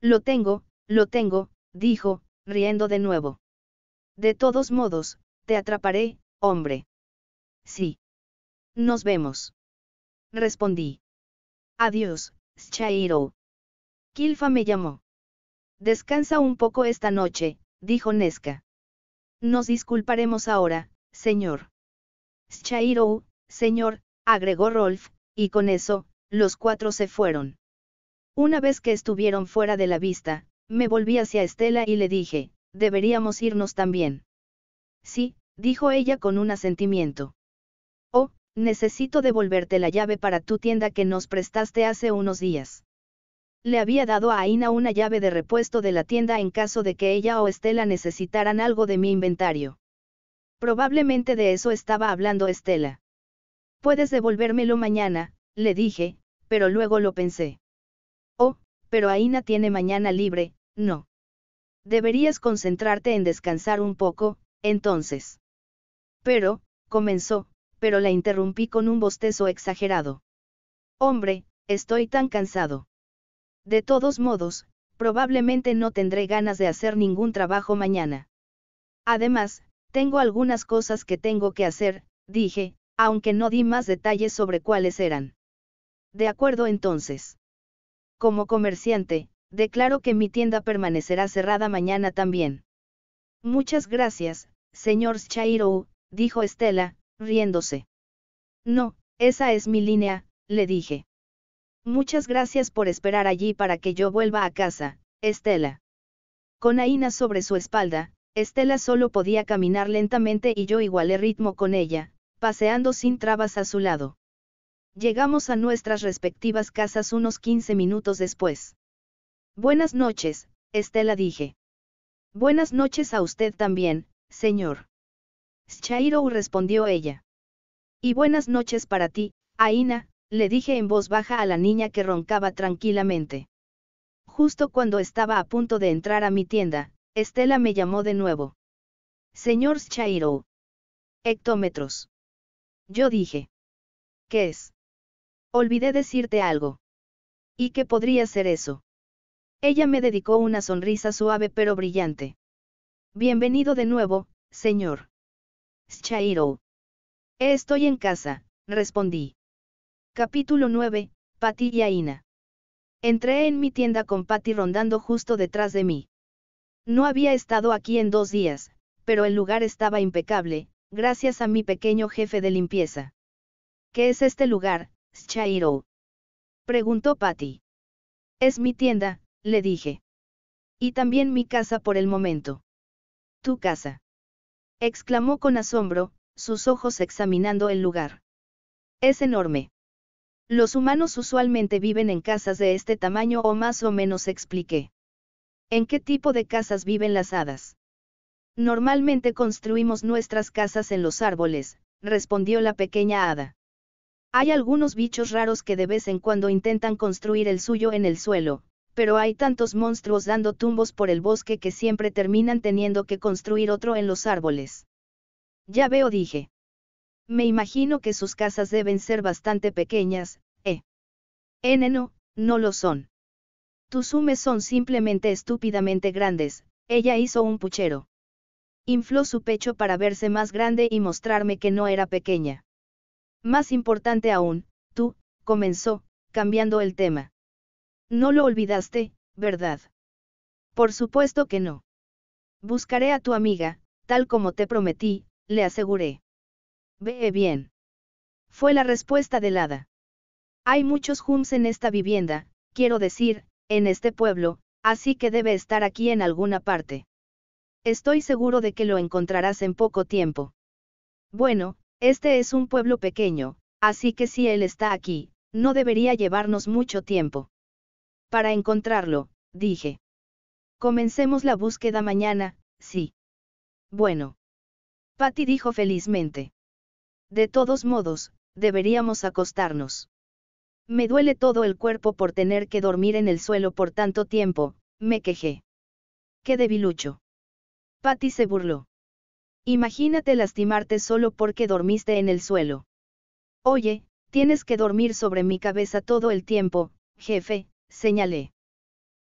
Lo tengo, lo tengo, dijo, riendo de nuevo. De todos modos, te atraparé, hombre. Sí. Nos vemos. Respondí. Adiós, «Schairo. Kilfa me llamó. Descansa un poco esta noche, dijo Nesca. Nos disculparemos ahora, señor. «Schairo, señor, agregó Rolf, y con eso, los cuatro se fueron. Una vez que estuvieron fuera de la vista, me volví hacia Estela y le dije, deberíamos irnos también. Sí, dijo ella con un asentimiento. Necesito devolverte la llave para tu tienda que nos prestaste hace unos días. Le había dado a Aina una llave de repuesto de la tienda en caso de que ella o Estela necesitaran algo de mi inventario. Probablemente de eso estaba hablando Estela. Puedes devolvérmelo mañana, le dije, pero luego lo pensé. Oh, pero Aina tiene mañana libre, no. Deberías concentrarte en descansar un poco, entonces. Pero, comenzó, pero la interrumpí con un bostezo exagerado. Hombre, estoy tan cansado. De todos modos, probablemente no tendré ganas de hacer ningún trabajo mañana. Además, tengo algunas cosas que tengo que hacer, dije, aunque no di más detalles sobre cuáles eran. De acuerdo entonces. Como comerciante, declaro que mi tienda permanecerá cerrada mañana también. Muchas gracias, señor Shairo, dijo Estela, riéndose. No, esa es mi línea, le dije. Muchas gracias por esperar allí para que yo vuelva a casa, Estela. Con Aina sobre su espalda, Estela solo podía caminar lentamente y yo igualé ritmo con ella, paseando sin trabas a su lado. Llegamos a nuestras respectivas casas unos 15 minutos después. Buenas noches, Estela dije. Buenas noches a usted también, señor. Shairou respondió ella. Y buenas noches para ti, Aina, le dije en voz baja a la niña que roncaba tranquilamente. Justo cuando estaba a punto de entrar a mi tienda, Estela me llamó de nuevo. Señor Shairou. Hectómetros. Yo dije. ¿Qué es? Olvidé decirte algo. ¿Y qué podría ser eso? Ella me dedicó una sonrisa suave pero brillante. Bienvenido de nuevo, señor. Shairo. Estoy en casa, respondí. Capítulo 9, Patty y Aina. Entré en mi tienda con Patty rondando justo detrás de mí. No había estado aquí en dos días, pero el lugar estaba impecable, gracias a mi pequeño jefe de limpieza. ¿Qué es este lugar, Shairo? Preguntó Patty. Es mi tienda, le dije. Y también mi casa por el momento. Tu casa exclamó con asombro, sus ojos examinando el lugar. Es enorme. Los humanos usualmente viven en casas de este tamaño o más o menos expliqué. ¿En qué tipo de casas viven las hadas? Normalmente construimos nuestras casas en los árboles, respondió la pequeña hada. Hay algunos bichos raros que de vez en cuando intentan construir el suyo en el suelo, pero hay tantos monstruos dando tumbos por el bosque que siempre terminan teniendo que construir otro en los árboles. Ya veo, dije. Me imagino que sus casas deben ser bastante pequeñas, ¿eh? eh N no, no lo son. Tus humes son simplemente estúpidamente grandes, ella hizo un puchero. Infló su pecho para verse más grande y mostrarme que no era pequeña. Más importante aún, tú, comenzó, cambiando el tema. No lo olvidaste, ¿verdad? Por supuesto que no. Buscaré a tu amiga, tal como te prometí, le aseguré. Ve bien. Fue la respuesta del hada. Hay muchos Hums en esta vivienda, quiero decir, en este pueblo, así que debe estar aquí en alguna parte. Estoy seguro de que lo encontrarás en poco tiempo. Bueno, este es un pueblo pequeño, así que si él está aquí, no debería llevarnos mucho tiempo. Para encontrarlo, dije. Comencemos la búsqueda mañana, sí. Bueno. Patty dijo felizmente. De todos modos, deberíamos acostarnos. Me duele todo el cuerpo por tener que dormir en el suelo por tanto tiempo, me quejé. Qué debilucho. Patty se burló. Imagínate lastimarte solo porque dormiste en el suelo. Oye, tienes que dormir sobre mi cabeza todo el tiempo, jefe, señalé.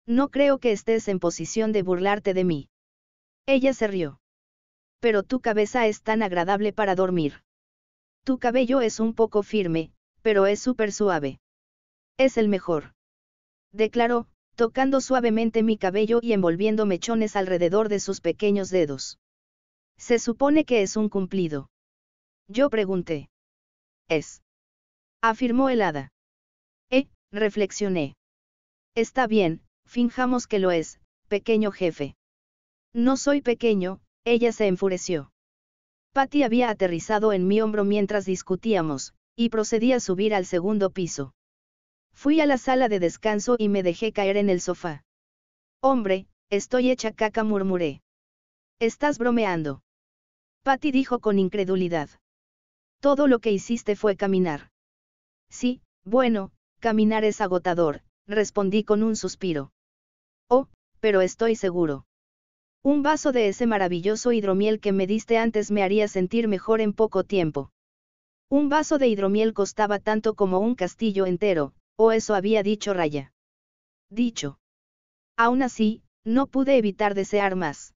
No creo que estés en posición de burlarte de mí. Ella se rió. Pero tu cabeza es tan agradable para dormir. Tu cabello es un poco firme, pero es súper suave. Es el mejor. Declaró, tocando suavemente mi cabello y envolviendo mechones alrededor de sus pequeños dedos. Se supone que es un cumplido. Yo pregunté. Es. Afirmó el hada. Eh, reflexioné. Está bien, finjamos que lo es, pequeño jefe. No soy pequeño, ella se enfureció. Patty había aterrizado en mi hombro mientras discutíamos, y procedí a subir al segundo piso. Fui a la sala de descanso y me dejé caer en el sofá. Hombre, estoy hecha caca, murmuré. Estás bromeando. Patty dijo con incredulidad. Todo lo que hiciste fue caminar. Sí, bueno, caminar es agotador, respondí con un suspiro. Oh, pero estoy seguro. Un vaso de ese maravilloso hidromiel que me diste antes me haría sentir mejor en poco tiempo. Un vaso de hidromiel costaba tanto como un castillo entero, o eso había dicho Raya. Dicho. Aún así, no pude evitar desear más.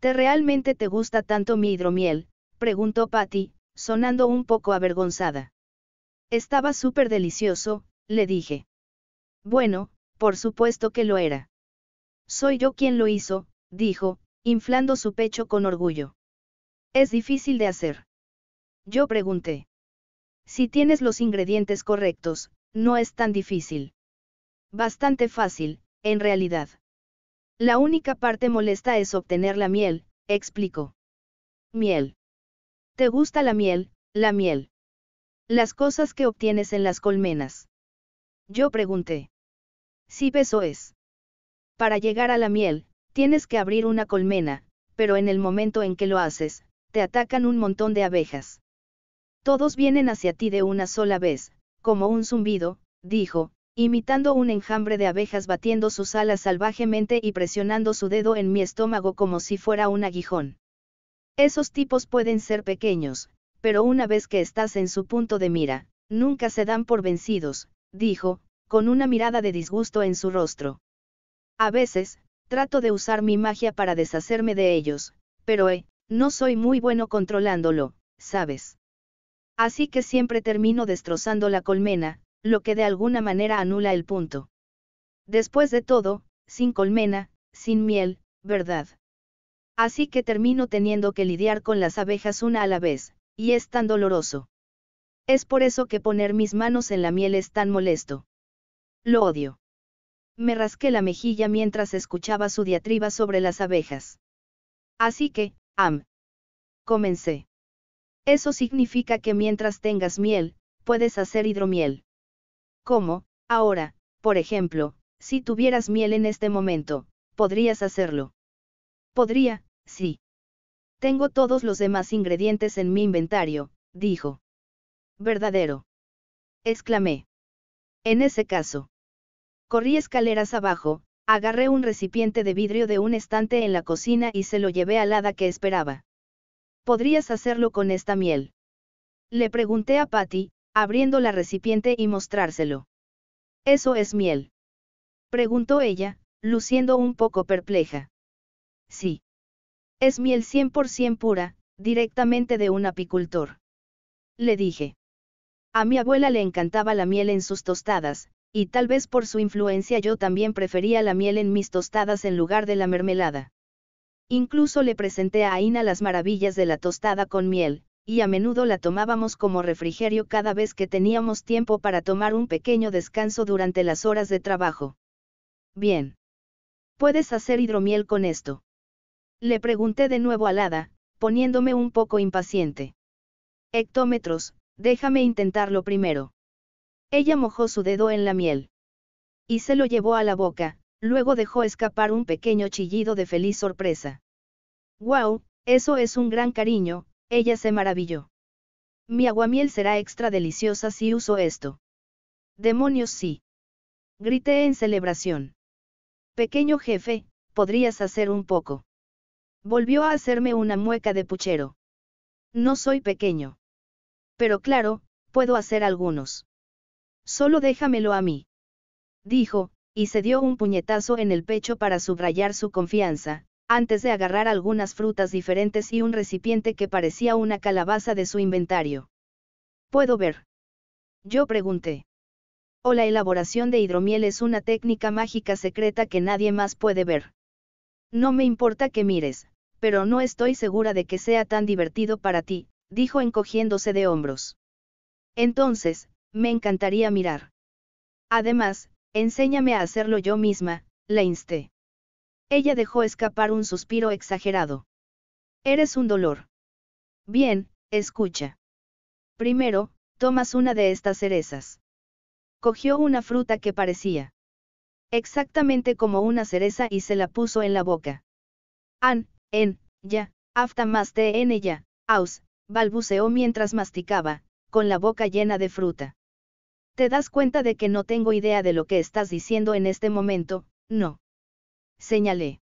¿Te realmente te gusta tanto mi hidromiel? preguntó Patty, sonando un poco avergonzada. Estaba súper delicioso, le dije. Bueno, por supuesto que lo era. Soy yo quien lo hizo, dijo, inflando su pecho con orgullo. Es difícil de hacer. Yo pregunté. Si tienes los ingredientes correctos, no es tan difícil. Bastante fácil, en realidad. La única parte molesta es obtener la miel, explicó. Miel. ¿Te gusta la miel, la miel? Las cosas que obtienes en las colmenas. Yo pregunté. Sí, eso es. Para llegar a la miel, tienes que abrir una colmena, pero en el momento en que lo haces, te atacan un montón de abejas. Todos vienen hacia ti de una sola vez, como un zumbido, dijo, imitando un enjambre de abejas batiendo sus alas salvajemente y presionando su dedo en mi estómago como si fuera un aguijón. Esos tipos pueden ser pequeños, pero una vez que estás en su punto de mira, nunca se dan por vencidos, dijo, con una mirada de disgusto en su rostro. A veces, trato de usar mi magia para deshacerme de ellos, pero eh, no soy muy bueno controlándolo, ¿sabes? Así que siempre termino destrozando la colmena, lo que de alguna manera anula el punto. Después de todo, sin colmena, sin miel, ¿verdad? Así que termino teniendo que lidiar con las abejas una a la vez, y es tan doloroso. Es por eso que poner mis manos en la miel es tan molesto. Lo odio. Me rasqué la mejilla mientras escuchaba su diatriba sobre las abejas. Así que, am. Comencé. Eso significa que mientras tengas miel, puedes hacer hidromiel. ¿Cómo? Ahora, por ejemplo, si tuvieras miel en este momento, podrías hacerlo. Podría, sí. Tengo todos los demás ingredientes en mi inventario, dijo. Verdadero. Exclamé. En ese caso. Corrí escaleras abajo, agarré un recipiente de vidrio de un estante en la cocina y se lo llevé al hada que esperaba. ¿Podrías hacerlo con esta miel? Le pregunté a Patty, abriendo la recipiente y mostrárselo. ¿Eso es miel? Preguntó ella, luciendo un poco perpleja. Sí. Es miel 100% pura, directamente de un apicultor. Le dije. A mi abuela le encantaba la miel en sus tostadas, y tal vez por su influencia yo también prefería la miel en mis tostadas en lugar de la mermelada. Incluso le presenté a Aina las maravillas de la tostada con miel, y a menudo la tomábamos como refrigerio cada vez que teníamos tiempo para tomar un pequeño descanso durante las horas de trabajo. Bien. ¿Puedes hacer hidromiel con esto? Le pregunté de nuevo a Lada, poniéndome un poco impaciente. Hectómetros, déjame intentarlo primero. Ella mojó su dedo en la miel. Y se lo llevó a la boca, luego dejó escapar un pequeño chillido de feliz sorpresa. ¡Guau! Eso es un gran cariño, ella se maravilló. Mi aguamiel será extra deliciosa si uso esto. Demonios sí. Grité en celebración. Pequeño jefe, podrías hacer un poco. Volvió a hacerme una mueca de puchero. No soy pequeño. Pero claro, puedo hacer algunos. Solo déjamelo a mí. Dijo, y se dio un puñetazo en el pecho para subrayar su confianza, antes de agarrar algunas frutas diferentes y un recipiente que parecía una calabaza de su inventario. ¿Puedo ver? Yo pregunté. O oh, la elaboración de hidromiel es una técnica mágica secreta que nadie más puede ver. No me importa que mires, pero no estoy segura de que sea tan divertido para ti, dijo encogiéndose de hombros. Entonces, me encantaría mirar. Además, enséñame a hacerlo yo misma, le insté. Ella dejó escapar un suspiro exagerado. Eres un dolor. Bien, escucha. Primero, tomas una de estas cerezas. Cogió una fruta que parecía exactamente como una cereza y se la puso en la boca. An, en, ya, afta más te en ella, aus, balbuceó mientras masticaba, con la boca llena de fruta. Te das cuenta de que no tengo idea de lo que estás diciendo en este momento, no. Señalé.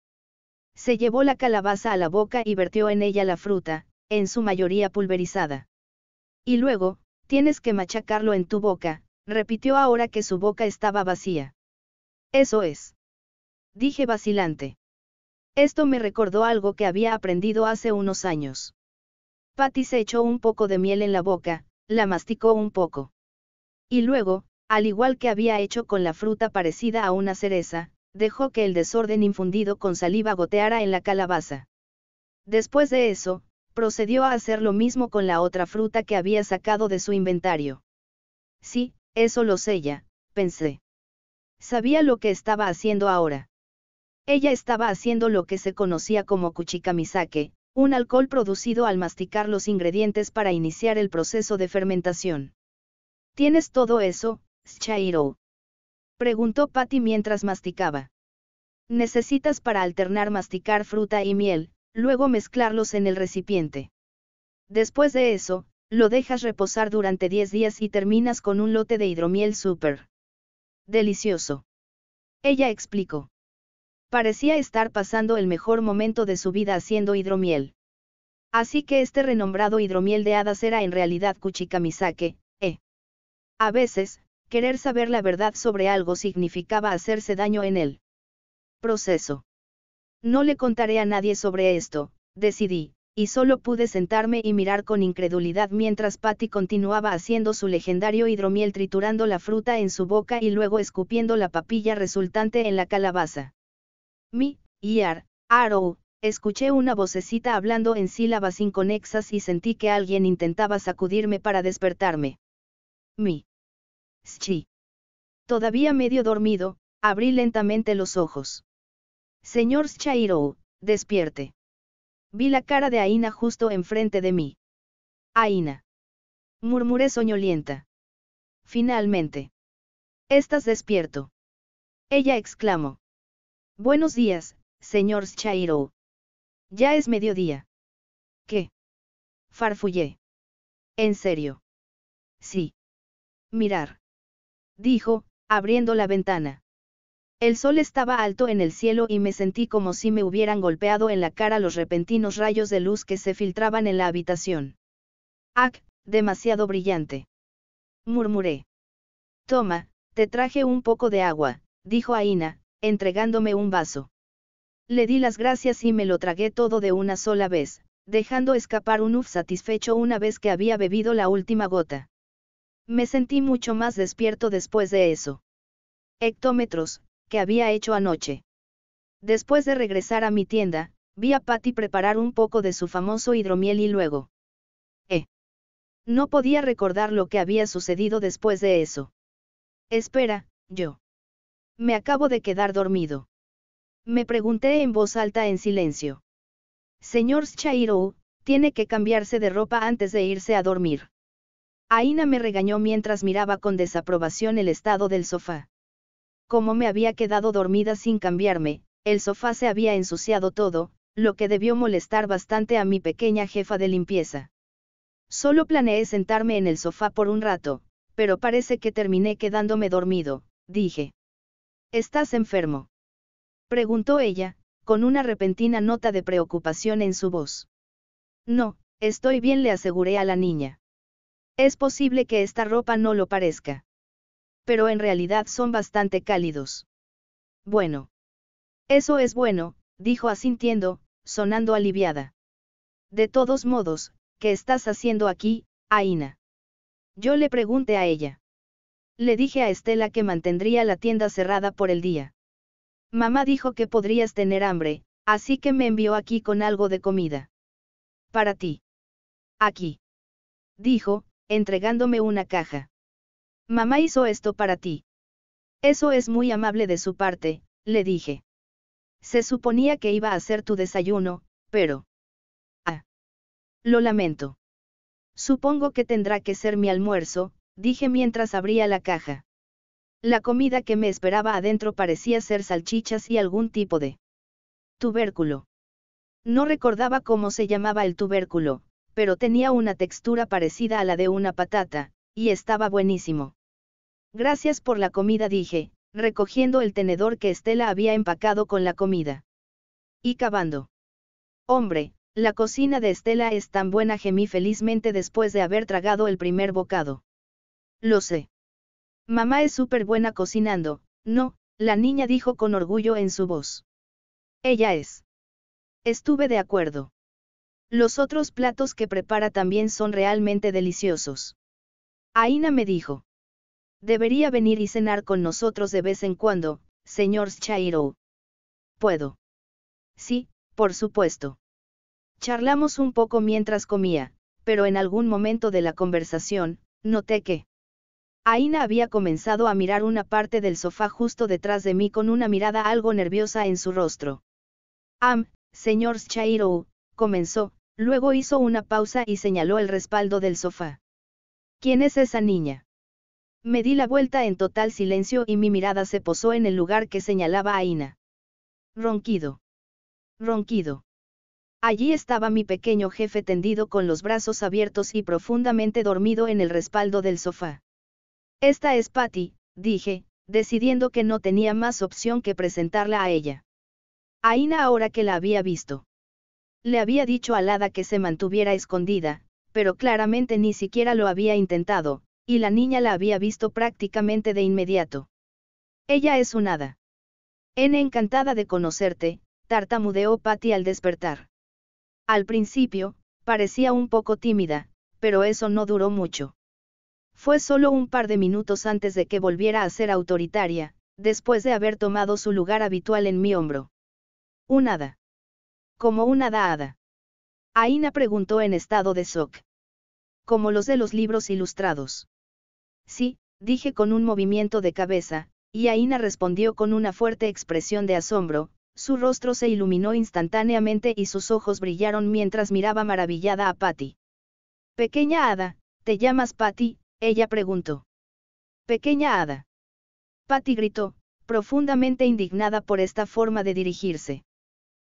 Se llevó la calabaza a la boca y vertió en ella la fruta, en su mayoría pulverizada. Y luego, tienes que machacarlo en tu boca, repitió ahora que su boca estaba vacía. Eso es. Dije vacilante. Esto me recordó algo que había aprendido hace unos años. Patty se echó un poco de miel en la boca, la masticó un poco. Y luego, al igual que había hecho con la fruta parecida a una cereza, dejó que el desorden infundido con saliva goteara en la calabaza. Después de eso, procedió a hacer lo mismo con la otra fruta que había sacado de su inventario. Sí, eso lo sé pensé. Sabía lo que estaba haciendo ahora. Ella estaba haciendo lo que se conocía como kuchikamisake, un alcohol producido al masticar los ingredientes para iniciar el proceso de fermentación. ¿Tienes todo eso, Shairo? Preguntó Patty mientras masticaba. Necesitas para alternar masticar fruta y miel, luego mezclarlos en el recipiente. Después de eso, lo dejas reposar durante 10 días y terminas con un lote de hidromiel súper Delicioso. Ella explicó. Parecía estar pasando el mejor momento de su vida haciendo hidromiel. Así que este renombrado hidromiel de hadas era en realidad Kuchikamisake, a veces, querer saber la verdad sobre algo significaba hacerse daño en él. Proceso. No le contaré a nadie sobre esto, decidí, y solo pude sentarme y mirar con incredulidad mientras Patty continuaba haciendo su legendario hidromiel triturando la fruta en su boca y luego escupiendo la papilla resultante en la calabaza. Mi, Yar, Arrow, escuché una vocecita hablando en sílabas inconexas y sentí que alguien intentaba sacudirme para despertarme. Mi. Shi. Todavía medio dormido, abrí lentamente los ojos. Señor Shairou, despierte. Vi la cara de Aina justo enfrente de mí. Aina. Murmuré soñolienta. Finalmente. Estás despierto. Ella exclamó. Buenos días, señor Shairou. Ya es mediodía. ¿Qué? Farfullé. ¿En serio? Sí. Mirar dijo, abriendo la ventana. El sol estaba alto en el cielo y me sentí como si me hubieran golpeado en la cara los repentinos rayos de luz que se filtraban en la habitación. ¡Ac! Demasiado brillante. Murmuré. Toma, te traje un poco de agua, dijo Aina, entregándome un vaso. Le di las gracias y me lo tragué todo de una sola vez, dejando escapar un uf satisfecho una vez que había bebido la última gota. Me sentí mucho más despierto después de eso. Hectómetros, que había hecho anoche. Después de regresar a mi tienda, vi a Patty preparar un poco de su famoso hidromiel y luego. Eh. No podía recordar lo que había sucedido después de eso. Espera, yo. Me acabo de quedar dormido. Me pregunté en voz alta en silencio. Señor Shairo, tiene que cambiarse de ropa antes de irse a dormir. Aina me regañó mientras miraba con desaprobación el estado del sofá. Como me había quedado dormida sin cambiarme, el sofá se había ensuciado todo, lo que debió molestar bastante a mi pequeña jefa de limpieza. Solo planeé sentarme en el sofá por un rato, pero parece que terminé quedándome dormido, dije. ¿Estás enfermo? preguntó ella, con una repentina nota de preocupación en su voz. No, estoy bien, le aseguré a la niña. Es posible que esta ropa no lo parezca. Pero en realidad son bastante cálidos. Bueno. Eso es bueno, dijo asintiendo, sonando aliviada. De todos modos, ¿qué estás haciendo aquí, Aina? Yo le pregunté a ella. Le dije a Estela que mantendría la tienda cerrada por el día. Mamá dijo que podrías tener hambre, así que me envió aquí con algo de comida. Para ti. Aquí. Dijo, entregándome una caja. Mamá hizo esto para ti. Eso es muy amable de su parte, le dije. Se suponía que iba a hacer tu desayuno, pero... Ah. Lo lamento. Supongo que tendrá que ser mi almuerzo, dije mientras abría la caja. La comida que me esperaba adentro parecía ser salchichas y algún tipo de tubérculo. No recordaba cómo se llamaba el tubérculo, pero tenía una textura parecida a la de una patata, y estaba buenísimo. Gracias por la comida dije, recogiendo el tenedor que Estela había empacado con la comida. Y cavando. Hombre, la cocina de Estela es tan buena gemí felizmente después de haber tragado el primer bocado. Lo sé. Mamá es súper buena cocinando, no, la niña dijo con orgullo en su voz. Ella es. Estuve de acuerdo. Los otros platos que prepara también son realmente deliciosos. Aina me dijo. Debería venir y cenar con nosotros de vez en cuando, señor Chairo. Puedo. Sí, por supuesto. Charlamos un poco mientras comía, pero en algún momento de la conversación, noté que Aina había comenzado a mirar una parte del sofá justo detrás de mí con una mirada algo nerviosa en su rostro. Am, señor Chairo, comenzó, Luego hizo una pausa y señaló el respaldo del sofá. ¿Quién es esa niña? Me di la vuelta en total silencio y mi mirada se posó en el lugar que señalaba Aina. Ronquido. Ronquido. Allí estaba mi pequeño jefe tendido con los brazos abiertos y profundamente dormido en el respaldo del sofá. Esta es Patty, dije, decidiendo que no tenía más opción que presentarla a ella. Aina ahora que la había visto. Le había dicho al hada que se mantuviera escondida, pero claramente ni siquiera lo había intentado, y la niña la había visto prácticamente de inmediato. Ella es un hada. N encantada de conocerte, tartamudeó Patty al despertar. Al principio, parecía un poco tímida, pero eso no duró mucho. Fue solo un par de minutos antes de que volviera a ser autoritaria, después de haber tomado su lugar habitual en mi hombro. Un hada. Como una hada Aina preguntó en estado de shock. Como los de los libros ilustrados. Sí, dije con un movimiento de cabeza, y Aina respondió con una fuerte expresión de asombro, su rostro se iluminó instantáneamente y sus ojos brillaron mientras miraba maravillada a Patty. Pequeña hada, ¿te llamas Patty? ella preguntó. Pequeña hada. Patty gritó, profundamente indignada por esta forma de dirigirse.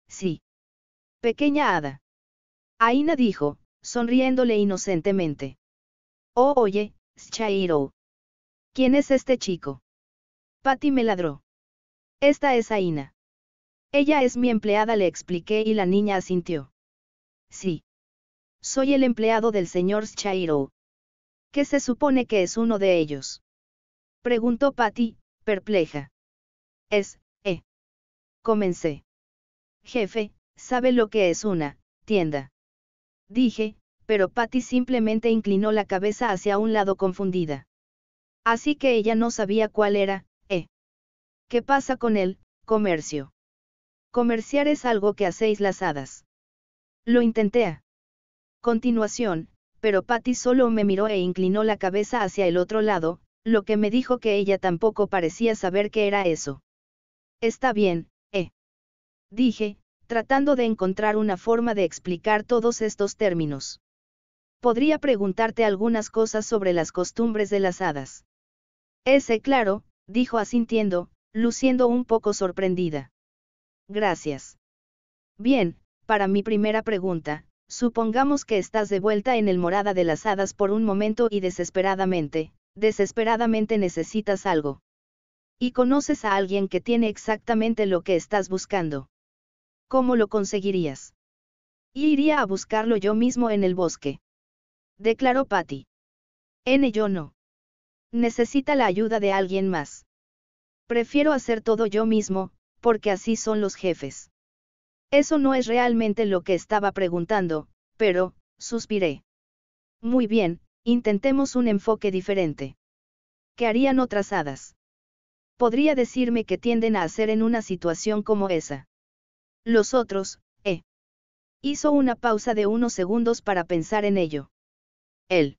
Sí. Pequeña hada. Aina dijo, sonriéndole inocentemente. Oh, oye, Shairo. ¿Quién es este chico? Patty me ladró. Esta es Aina. Ella es mi empleada, le expliqué y la niña asintió. Sí. Soy el empleado del señor Shairo. ¿Qué se supone que es uno de ellos? Preguntó Patty, perpleja. Es, eh. Comencé. Jefe, sabe lo que es una tienda. Dije, pero Patty simplemente inclinó la cabeza hacia un lado confundida. Así que ella no sabía cuál era, ¿eh? ¿Qué pasa con el comercio? Comerciar es algo que hacéis las hadas. Lo intenté a ¿eh? continuación, pero Patty solo me miró e inclinó la cabeza hacia el otro lado, lo que me dijo que ella tampoco parecía saber qué era eso. Está bien, eh. Dije, tratando de encontrar una forma de explicar todos estos términos. Podría preguntarte algunas cosas sobre las costumbres de las hadas. Ese claro, dijo asintiendo, luciendo un poco sorprendida. Gracias. Bien, para mi primera pregunta, supongamos que estás de vuelta en el morada de las hadas por un momento y desesperadamente, desesperadamente necesitas algo. Y conoces a alguien que tiene exactamente lo que estás buscando. ¿cómo lo conseguirías? Y iría a buscarlo yo mismo en el bosque. Declaró Patty. N. Yo no. Necesita la ayuda de alguien más. Prefiero hacer todo yo mismo, porque así son los jefes. Eso no es realmente lo que estaba preguntando, pero, suspiré. Muy bien, intentemos un enfoque diferente. ¿Qué harían otras hadas? Podría decirme que tienden a hacer en una situación como esa. Los otros, eh. Hizo una pausa de unos segundos para pensar en ello. Él.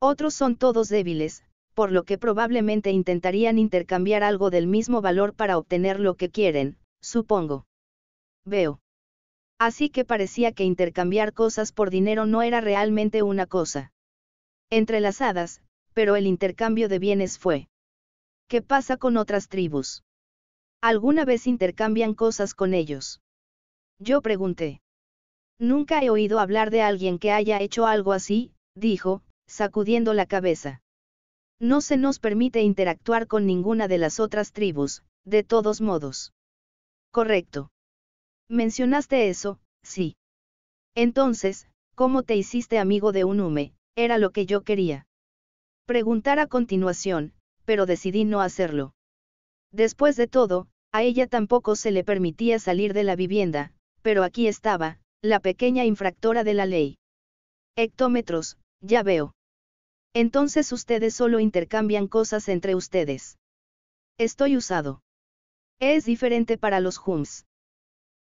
Otros son todos débiles, por lo que probablemente intentarían intercambiar algo del mismo valor para obtener lo que quieren, supongo. Veo. Así que parecía que intercambiar cosas por dinero no era realmente una cosa. Entrelazadas, pero el intercambio de bienes fue. ¿Qué pasa con otras tribus? ¿Alguna vez intercambian cosas con ellos? Yo pregunté. Nunca he oído hablar de alguien que haya hecho algo así, dijo, sacudiendo la cabeza. No se nos permite interactuar con ninguna de las otras tribus, de todos modos. Correcto. Mencionaste eso, sí. Entonces, ¿cómo te hiciste amigo de un hume? Era lo que yo quería. Preguntar a continuación, pero decidí no hacerlo. Después de todo, a ella tampoco se le permitía salir de la vivienda, pero aquí estaba, la pequeña infractora de la ley. Hectómetros, ya veo. Entonces ustedes solo intercambian cosas entre ustedes. Estoy usado. Es diferente para los Hums.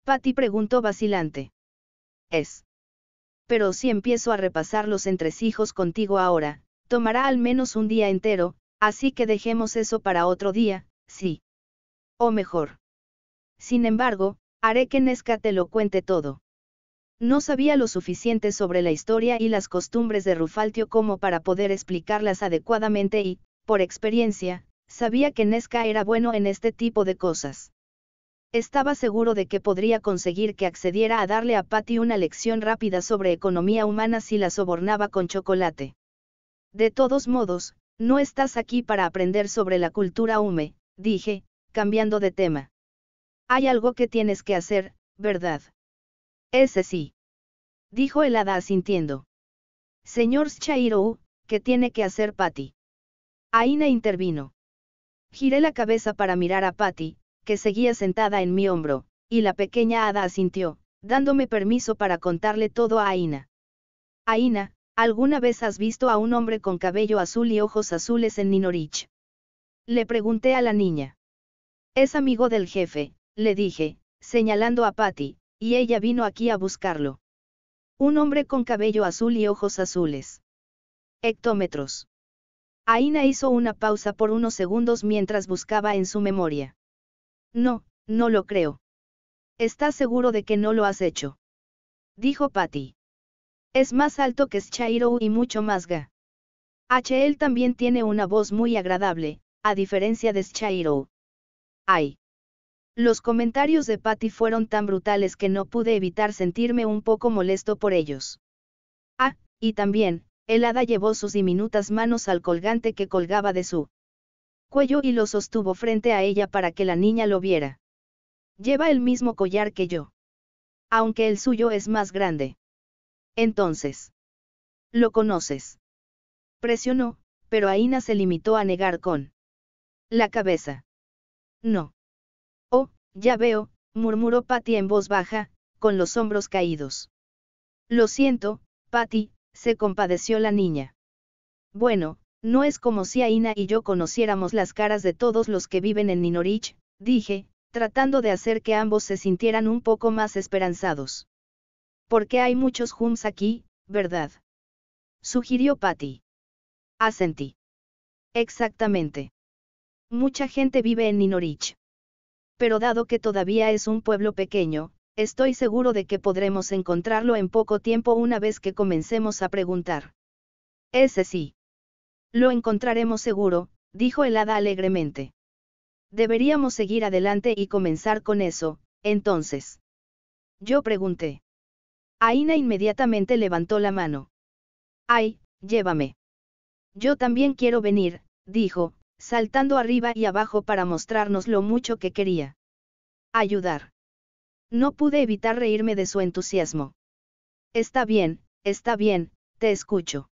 Patty preguntó vacilante. Es. Pero si empiezo a repasar los entresijos contigo ahora, tomará al menos un día entero, así que dejemos eso para otro día, Sí. O mejor. Sin embargo, haré que Nesca te lo cuente todo. No sabía lo suficiente sobre la historia y las costumbres de Rufaltio como para poder explicarlas adecuadamente y, por experiencia, sabía que Nesca era bueno en este tipo de cosas. Estaba seguro de que podría conseguir que accediera a darle a Patty una lección rápida sobre economía humana si la sobornaba con chocolate. De todos modos, no estás aquí para aprender sobre la cultura hume, dije, cambiando de tema. Hay algo que tienes que hacer, ¿verdad? Ese sí. Dijo el hada asintiendo. Señor Shairo, ¿qué tiene que hacer Patty? Aina intervino. Giré la cabeza para mirar a Patty, que seguía sentada en mi hombro, y la pequeña hada asintió, dándome permiso para contarle todo a Aina. Aina, ¿alguna vez has visto a un hombre con cabello azul y ojos azules en Ninorich? Le pregunté a la niña. Es amigo del jefe, le dije, señalando a Patty, y ella vino aquí a buscarlo. Un hombre con cabello azul y ojos azules. Hectómetros. Aina hizo una pausa por unos segundos mientras buscaba en su memoria. No, no lo creo. ¿Estás seguro de que no lo has hecho? Dijo Patty. Es más alto que Schairo y mucho más ga. HL también tiene una voz muy agradable, a diferencia de Shiro. Ay. Los comentarios de Patty fueron tan brutales que no pude evitar sentirme un poco molesto por ellos. Ah, y también, el hada llevó sus diminutas manos al colgante que colgaba de su cuello y lo sostuvo frente a ella para que la niña lo viera. Lleva el mismo collar que yo. Aunque el suyo es más grande. Entonces. Lo conoces. Presionó, pero Aina se limitó a negar con la cabeza. No. Oh, ya veo, murmuró Patty en voz baja, con los hombros caídos. Lo siento, Patty, se compadeció la niña. Bueno, no es como si Aina y yo conociéramos las caras de todos los que viven en Ninorich, dije, tratando de hacer que ambos se sintieran un poco más esperanzados. Porque hay muchos Hums aquí, ¿verdad? Sugirió Patty. Asentí. Exactamente. Mucha gente vive en Ninorich. Pero dado que todavía es un pueblo pequeño, estoy seguro de que podremos encontrarlo en poco tiempo una vez que comencemos a preguntar. Ese sí. Lo encontraremos seguro, dijo el hada alegremente. Deberíamos seguir adelante y comenzar con eso, entonces. Yo pregunté. Aina inmediatamente levantó la mano. Ay, llévame. Yo también quiero venir, dijo, saltando arriba y abajo para mostrarnos lo mucho que quería. Ayudar. No pude evitar reírme de su entusiasmo. Está bien, está bien, te escucho.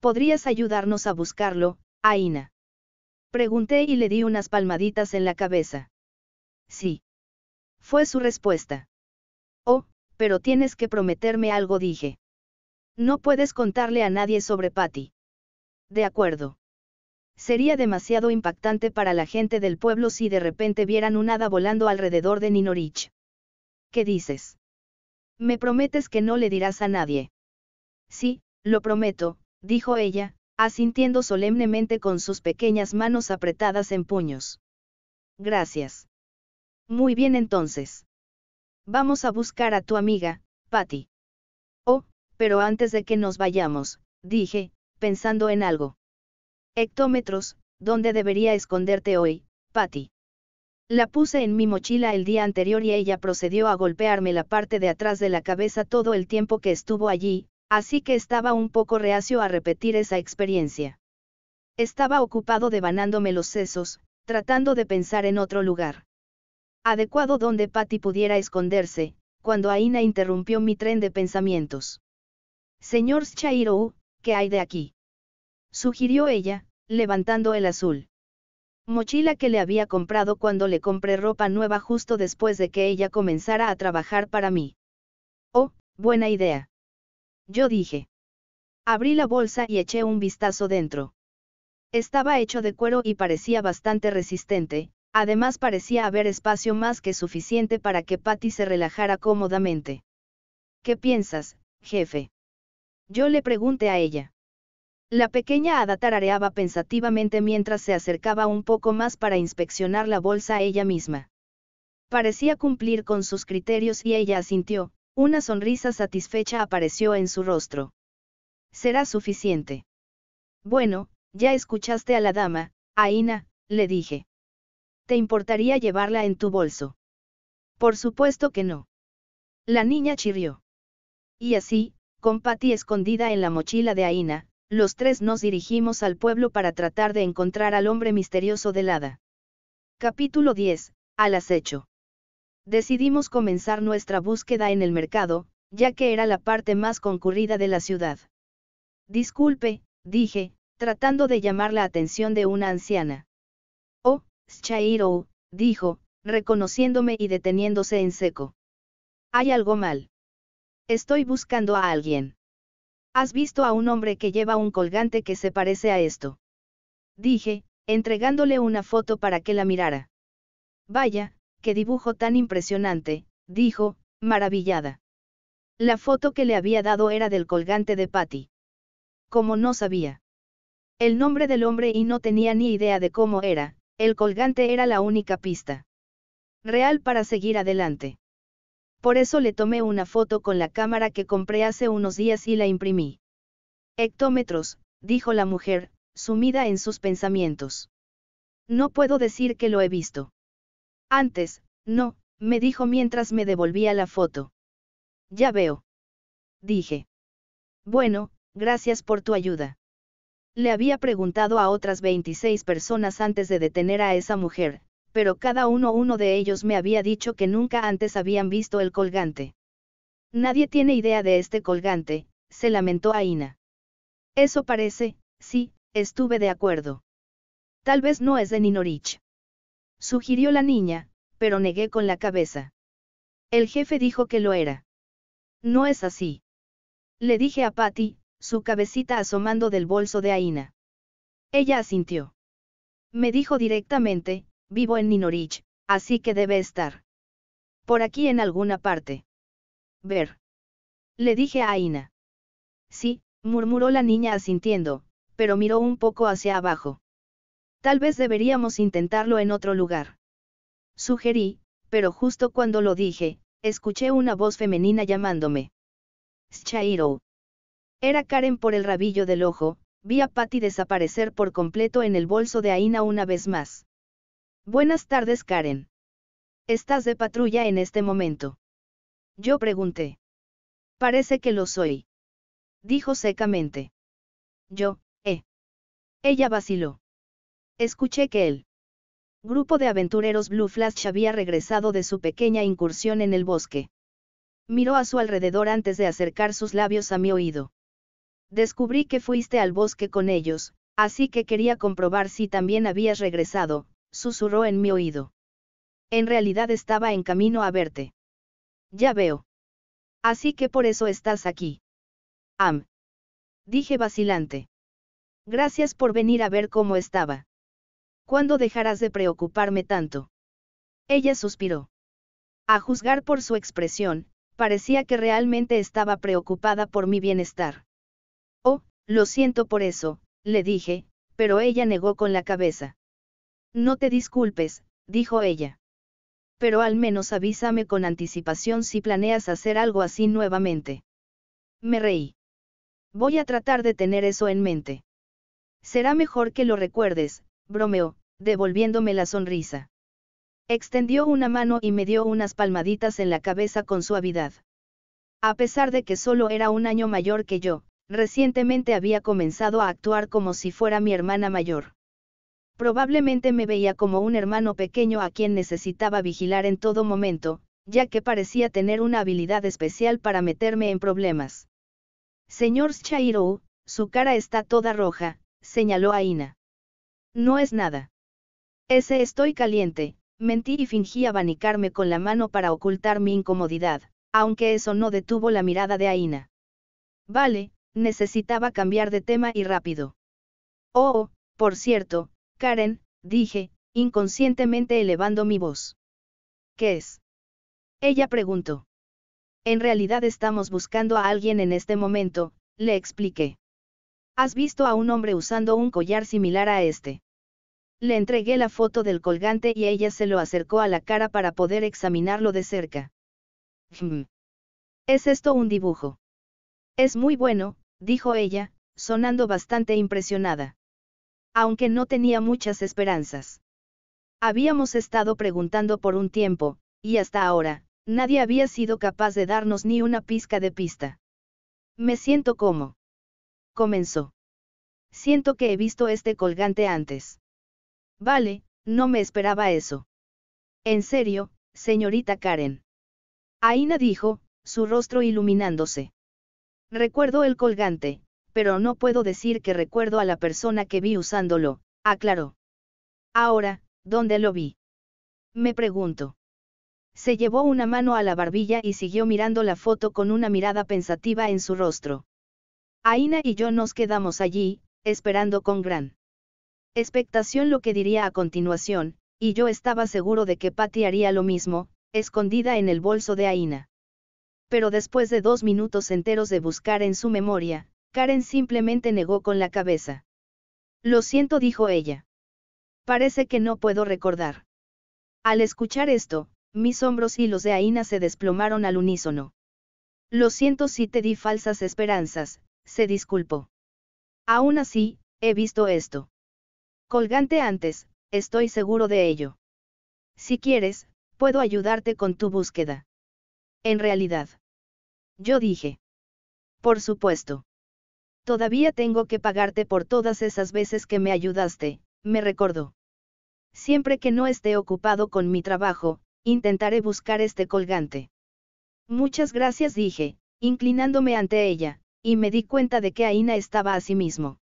¿Podrías ayudarnos a buscarlo, Aina? Pregunté y le di unas palmaditas en la cabeza. Sí. Fue su respuesta. Oh, pero tienes que prometerme algo, dije. No puedes contarle a nadie sobre Patty. De acuerdo. Sería demasiado impactante para la gente del pueblo si de repente vieran un hada volando alrededor de Ninorich. ¿Qué dices? Me prometes que no le dirás a nadie. Sí, lo prometo, dijo ella, asintiendo solemnemente con sus pequeñas manos apretadas en puños. Gracias. Muy bien entonces. Vamos a buscar a tu amiga, Patty. Oh, pero antes de que nos vayamos, dije, pensando en algo. Hectómetros, ¿dónde debería esconderte hoy, Patty? La puse en mi mochila el día anterior y ella procedió a golpearme la parte de atrás de la cabeza todo el tiempo que estuvo allí, así que estaba un poco reacio a repetir esa experiencia. Estaba ocupado devanándome los sesos, tratando de pensar en otro lugar. Adecuado donde Patty pudiera esconderse, cuando Aina interrumpió mi tren de pensamientos. Señor Shairo, ¿qué hay de aquí? sugirió ella, levantando el azul. Mochila que le había comprado cuando le compré ropa nueva justo después de que ella comenzara a trabajar para mí. Oh, buena idea. Yo dije. Abrí la bolsa y eché un vistazo dentro. Estaba hecho de cuero y parecía bastante resistente, además parecía haber espacio más que suficiente para que Patty se relajara cómodamente. ¿Qué piensas, jefe? Yo le pregunté a ella. La pequeña hada tarareaba pensativamente mientras se acercaba un poco más para inspeccionar la bolsa ella misma. Parecía cumplir con sus criterios y ella asintió, una sonrisa satisfecha apareció en su rostro. Será suficiente. Bueno, ya escuchaste a la dama, Aina, le dije. ¿Te importaría llevarla en tu bolso? Por supuesto que no. La niña chirrió. Y así, con Patty escondida en la mochila de Aina, los tres nos dirigimos al pueblo para tratar de encontrar al hombre misterioso del hada. Capítulo 10. Al acecho. Decidimos comenzar nuestra búsqueda en el mercado, ya que era la parte más concurrida de la ciudad. Disculpe, dije, tratando de llamar la atención de una anciana. Oh, Shairo, dijo, reconociéndome y deteniéndose en seco. Hay algo mal. Estoy buscando a alguien. ¿Has visto a un hombre que lleva un colgante que se parece a esto? Dije, entregándole una foto para que la mirara. Vaya, qué dibujo tan impresionante, dijo, maravillada. La foto que le había dado era del colgante de Patty. Como no sabía el nombre del hombre y no tenía ni idea de cómo era, el colgante era la única pista real para seguir adelante por eso le tomé una foto con la cámara que compré hace unos días y la imprimí. Hectómetros, dijo la mujer, sumida en sus pensamientos. No puedo decir que lo he visto. Antes, no, me dijo mientras me devolvía la foto. Ya veo. Dije. Bueno, gracias por tu ayuda. Le había preguntado a otras 26 personas antes de detener a esa mujer, pero cada uno uno de ellos me había dicho que nunca antes habían visto el colgante. Nadie tiene idea de este colgante, se lamentó Aina. Eso parece, sí, estuve de acuerdo. Tal vez no es de Ninorich. Sugirió la niña, pero negué con la cabeza. El jefe dijo que lo era. No es así. Le dije a Patty, su cabecita asomando del bolso de Aina. Ella asintió. Me dijo directamente, vivo en Ninorich, así que debe estar. Por aquí en alguna parte. Ver. Le dije a Aina. Sí, murmuró la niña asintiendo, pero miró un poco hacia abajo. Tal vez deberíamos intentarlo en otro lugar. Sugerí, pero justo cuando lo dije, escuché una voz femenina llamándome. Shairo. Era Karen por el rabillo del ojo, vi a Patty desaparecer por completo en el bolso de Aina una vez más. Buenas tardes, Karen. ¿Estás de patrulla en este momento? Yo pregunté. Parece que lo soy. Dijo secamente. Yo, eh. Ella vaciló. Escuché que el grupo de aventureros Blue Flash había regresado de su pequeña incursión en el bosque. Miró a su alrededor antes de acercar sus labios a mi oído. Descubrí que fuiste al bosque con ellos, así que quería comprobar si también habías regresado, susurró en mi oído. En realidad estaba en camino a verte. Ya veo. Así que por eso estás aquí. Am. Dije vacilante. Gracias por venir a ver cómo estaba. ¿Cuándo dejarás de preocuparme tanto? Ella suspiró. A juzgar por su expresión, parecía que realmente estaba preocupada por mi bienestar. Oh, lo siento por eso, le dije, pero ella negó con la cabeza. No te disculpes, dijo ella. Pero al menos avísame con anticipación si planeas hacer algo así nuevamente. Me reí. Voy a tratar de tener eso en mente. Será mejor que lo recuerdes, bromeó, devolviéndome la sonrisa. Extendió una mano y me dio unas palmaditas en la cabeza con suavidad. A pesar de que solo era un año mayor que yo, recientemente había comenzado a actuar como si fuera mi hermana mayor. Probablemente me veía como un hermano pequeño a quien necesitaba vigilar en todo momento, ya que parecía tener una habilidad especial para meterme en problemas. Señor Shairo, su cara está toda roja, señaló Aina. No es nada. Ese estoy caliente, mentí y fingí abanicarme con la mano para ocultar mi incomodidad, aunque eso no detuvo la mirada de Aina. Vale, necesitaba cambiar de tema y rápido. Oh, oh por cierto, Karen, dije, inconscientemente elevando mi voz. ¿Qué es? Ella preguntó. En realidad estamos buscando a alguien en este momento, le expliqué. ¿Has visto a un hombre usando un collar similar a este? Le entregué la foto del colgante y ella se lo acercó a la cara para poder examinarlo de cerca. Hmm. ¿Es esto un dibujo? Es muy bueno, dijo ella, sonando bastante impresionada aunque no tenía muchas esperanzas. Habíamos estado preguntando por un tiempo, y hasta ahora, nadie había sido capaz de darnos ni una pizca de pista. Me siento como. Comenzó. Siento que he visto este colgante antes. Vale, no me esperaba eso. En serio, señorita Karen. Aina dijo, su rostro iluminándose. Recuerdo el colgante, pero no puedo decir que recuerdo a la persona que vi usándolo, aclaró. Ahora, ¿dónde lo vi? Me pregunto. Se llevó una mano a la barbilla y siguió mirando la foto con una mirada pensativa en su rostro. Aina y yo nos quedamos allí, esperando con gran expectación lo que diría a continuación, y yo estaba seguro de que Patty haría lo mismo, escondida en el bolso de Aina. Pero después de dos minutos enteros de buscar en su memoria, Karen simplemente negó con la cabeza. Lo siento, dijo ella. Parece que no puedo recordar. Al escuchar esto, mis hombros y los de Aina se desplomaron al unísono. Lo siento si te di falsas esperanzas, se disculpó. Aún así, he visto esto. Colgante antes, estoy seguro de ello. Si quieres, puedo ayudarte con tu búsqueda. En realidad. Yo dije. Por supuesto. Todavía tengo que pagarte por todas esas veces que me ayudaste, me recordó. Siempre que no esté ocupado con mi trabajo, intentaré buscar este colgante. Muchas gracias dije, inclinándome ante ella, y me di cuenta de que Aina estaba a sí mismo.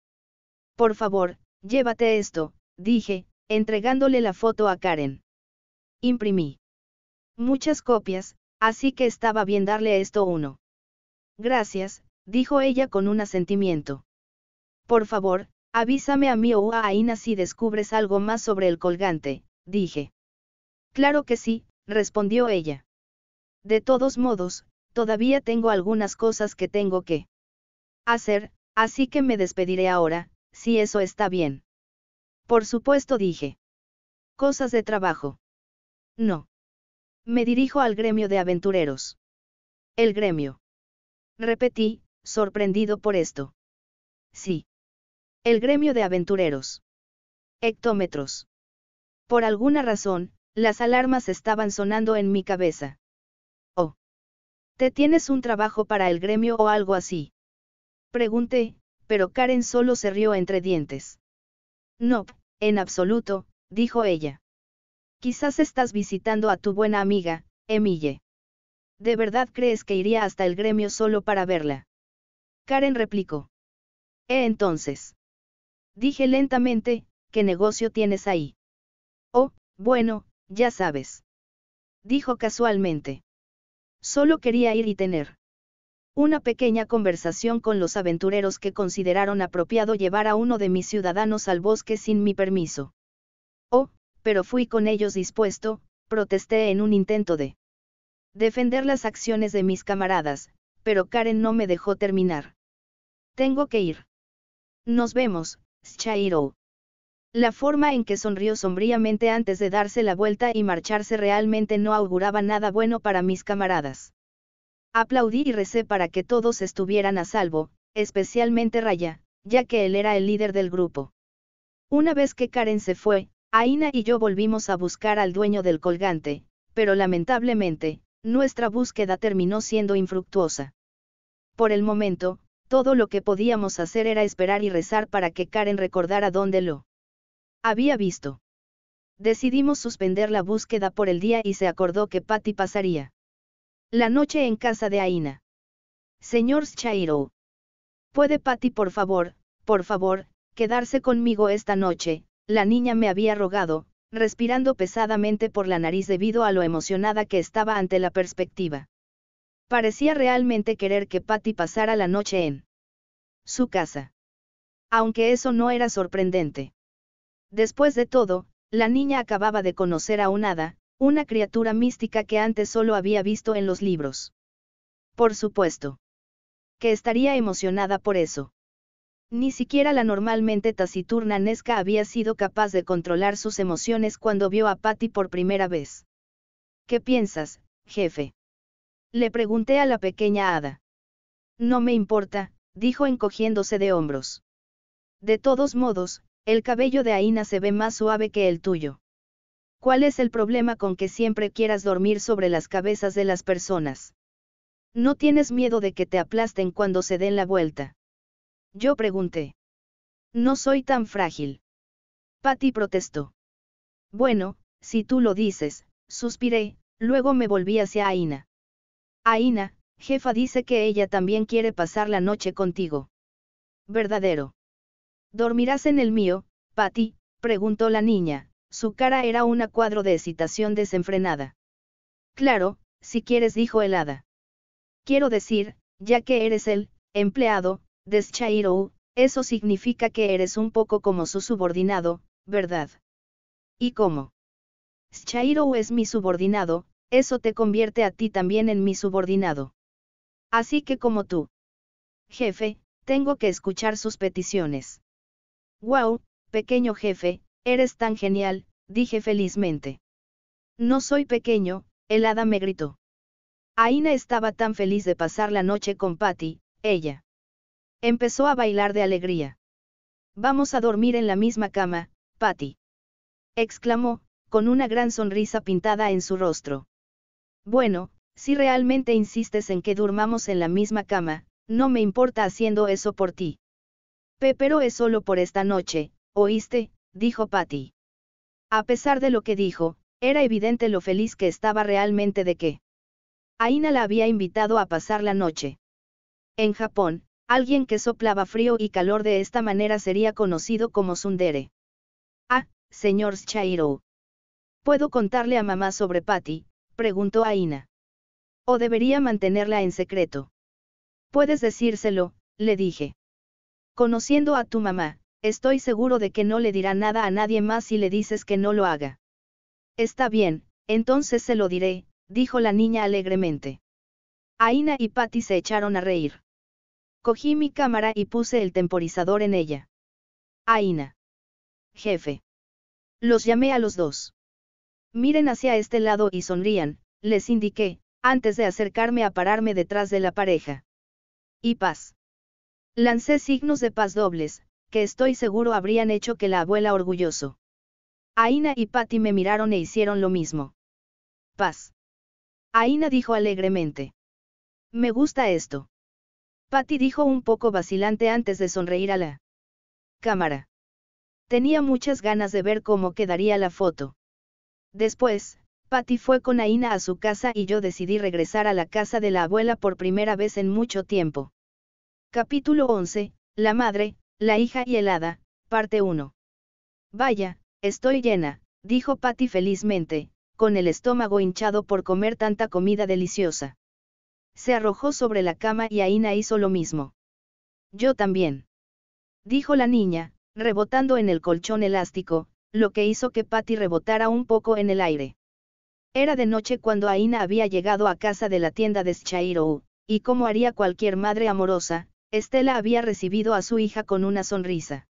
Por favor, llévate esto, dije, entregándole la foto a Karen. Imprimí. Muchas copias, así que estaba bien darle esto uno. Gracias, dijo ella con un asentimiento. Por favor, avísame a mí o a Aina si descubres algo más sobre el colgante, dije. Claro que sí, respondió ella. De todos modos, todavía tengo algunas cosas que tengo que hacer, así que me despediré ahora, si eso está bien. Por supuesto dije. Cosas de trabajo. No. Me dirijo al gremio de aventureros. El gremio. Repetí, sorprendido por esto. Sí. El gremio de aventureros. Hectómetros. Por alguna razón, las alarmas estaban sonando en mi cabeza. Oh. ¿Te tienes un trabajo para el gremio o algo así? Pregunté, pero Karen solo se rió entre dientes. No, en absoluto, dijo ella. Quizás estás visitando a tu buena amiga, Emille. ¿De verdad crees que iría hasta el gremio solo para verla? Karen replicó. ¿Eh entonces? Dije lentamente, ¿qué negocio tienes ahí? Oh, bueno, ya sabes. Dijo casualmente. Solo quería ir y tener una pequeña conversación con los aventureros que consideraron apropiado llevar a uno de mis ciudadanos al bosque sin mi permiso. Oh, pero fui con ellos dispuesto, protesté en un intento de defender las acciones de mis camaradas, pero Karen no me dejó terminar. Tengo que ir. Nos vemos, Shairo. La forma en que sonrió sombríamente antes de darse la vuelta y marcharse realmente no auguraba nada bueno para mis camaradas. Aplaudí y recé para que todos estuvieran a salvo, especialmente Raya, ya que él era el líder del grupo. Una vez que Karen se fue, Aina y yo volvimos a buscar al dueño del colgante, pero lamentablemente, nuestra búsqueda terminó siendo infructuosa. Por el momento, todo lo que podíamos hacer era esperar y rezar para que Karen recordara dónde lo había visto. Decidimos suspender la búsqueda por el día y se acordó que Patty pasaría la noche en casa de Aina. Señor Shairo, ¿Puede Patty por favor, por favor, quedarse conmigo esta noche? La niña me había rogado, respirando pesadamente por la nariz debido a lo emocionada que estaba ante la perspectiva. Parecía realmente querer que Patty pasara la noche en su casa. Aunque eso no era sorprendente. Después de todo, la niña acababa de conocer a un hada, una criatura mística que antes solo había visto en los libros. Por supuesto. Que estaría emocionada por eso. Ni siquiera la normalmente taciturna Nesca había sido capaz de controlar sus emociones cuando vio a Patty por primera vez. ¿Qué piensas, jefe? Le pregunté a la pequeña hada. No me importa, dijo encogiéndose de hombros. De todos modos, el cabello de Aina se ve más suave que el tuyo. ¿Cuál es el problema con que siempre quieras dormir sobre las cabezas de las personas? ¿No tienes miedo de que te aplasten cuando se den la vuelta? Yo pregunté. No soy tan frágil. Patty protestó. Bueno, si tú lo dices, suspiré, luego me volví hacia Aina. Aina, jefa dice que ella también quiere pasar la noche contigo. Verdadero. ¿Dormirás en el mío, Patty? preguntó la niña, su cara era una cuadro de excitación desenfrenada. Claro, si quieres, dijo el hada. Quiero decir, ya que eres el empleado de Shairou, eso significa que eres un poco como su subordinado, ¿verdad? ¿Y cómo? Shairo es mi subordinado, eso te convierte a ti también en mi subordinado. Así que como tú. Jefe, tengo que escuchar sus peticiones. Wow, pequeño jefe, eres tan genial, dije felizmente. No soy pequeño, el hada me gritó. Aina estaba tan feliz de pasar la noche con Patty, ella. Empezó a bailar de alegría. Vamos a dormir en la misma cama, Patty. Exclamó, con una gran sonrisa pintada en su rostro. Bueno, si realmente insistes en que durmamos en la misma cama, no me importa haciendo eso por ti. Pero es solo por esta noche, ¿oíste? dijo Patty. A pesar de lo que dijo, era evidente lo feliz que estaba realmente de que Aina la había invitado a pasar la noche. En Japón, alguien que soplaba frío y calor de esta manera sería conocido como Sundere. Ah, señor Shairo. Puedo contarle a mamá sobre Patty, preguntó Aina. ¿O debería mantenerla en secreto? Puedes decírselo, le dije. Conociendo a tu mamá, estoy seguro de que no le dirá nada a nadie más si le dices que no lo haga. Está bien, entonces se lo diré, dijo la niña alegremente. Aina y Patty se echaron a reír. Cogí mi cámara y puse el temporizador en ella. Aina. Jefe. Los llamé a los dos. Miren hacia este lado y sonrían, les indiqué, antes de acercarme a pararme detrás de la pareja. Y paz. Lancé signos de paz dobles, que estoy seguro habrían hecho que la abuela orgulloso. Aina y Patty me miraron e hicieron lo mismo. Paz. Aina dijo alegremente. Me gusta esto. Patty dijo un poco vacilante antes de sonreír a la cámara. Tenía muchas ganas de ver cómo quedaría la foto. Después, Patty fue con Aina a su casa y yo decidí regresar a la casa de la abuela por primera vez en mucho tiempo. Capítulo 11, La madre, la hija y el hada, parte 1. Vaya, estoy llena, dijo Patty felizmente, con el estómago hinchado por comer tanta comida deliciosa. Se arrojó sobre la cama y Aina hizo lo mismo. Yo también. Dijo la niña, rebotando en el colchón elástico, lo que hizo que Patty rebotara un poco en el aire. Era de noche cuando Aina había llegado a casa de la tienda de Shairo, y como haría cualquier madre amorosa, Estela había recibido a su hija con una sonrisa.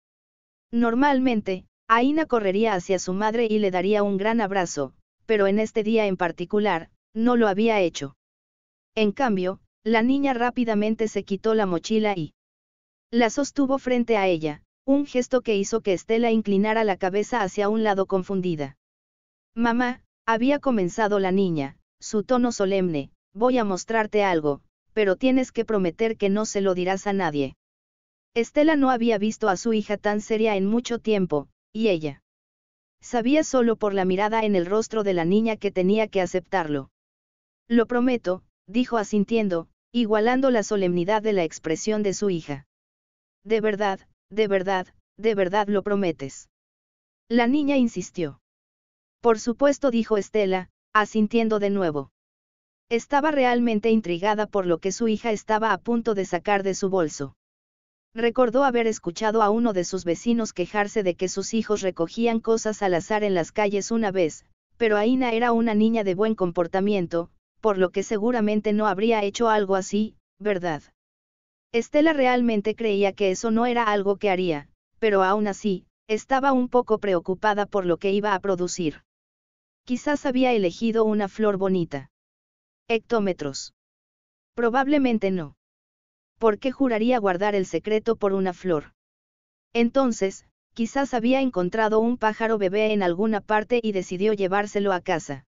Normalmente, Aina correría hacia su madre y le daría un gran abrazo, pero en este día en particular, no lo había hecho. En cambio, la niña rápidamente se quitó la mochila y la sostuvo frente a ella, un gesto que hizo que Estela inclinara la cabeza hacia un lado confundida. Mamá, había comenzado la niña, su tono solemne, voy a mostrarte algo, pero tienes que prometer que no se lo dirás a nadie. Estela no había visto a su hija tan seria en mucho tiempo, y ella. Sabía solo por la mirada en el rostro de la niña que tenía que aceptarlo. Lo prometo, dijo asintiendo, igualando la solemnidad de la expresión de su hija. De verdad, de verdad, de verdad lo prometes. La niña insistió. Por supuesto, dijo Estela, asintiendo de nuevo. Estaba realmente intrigada por lo que su hija estaba a punto de sacar de su bolso. Recordó haber escuchado a uno de sus vecinos quejarse de que sus hijos recogían cosas al azar en las calles una vez, pero Aina era una niña de buen comportamiento, por lo que seguramente no habría hecho algo así, ¿verdad? Estela realmente creía que eso no era algo que haría, pero aún así, estaba un poco preocupada por lo que iba a producir. Quizás había elegido una flor bonita. Hectómetros. Probablemente no. ¿Por qué juraría guardar el secreto por una flor? Entonces, quizás había encontrado un pájaro bebé en alguna parte y decidió llevárselo a casa.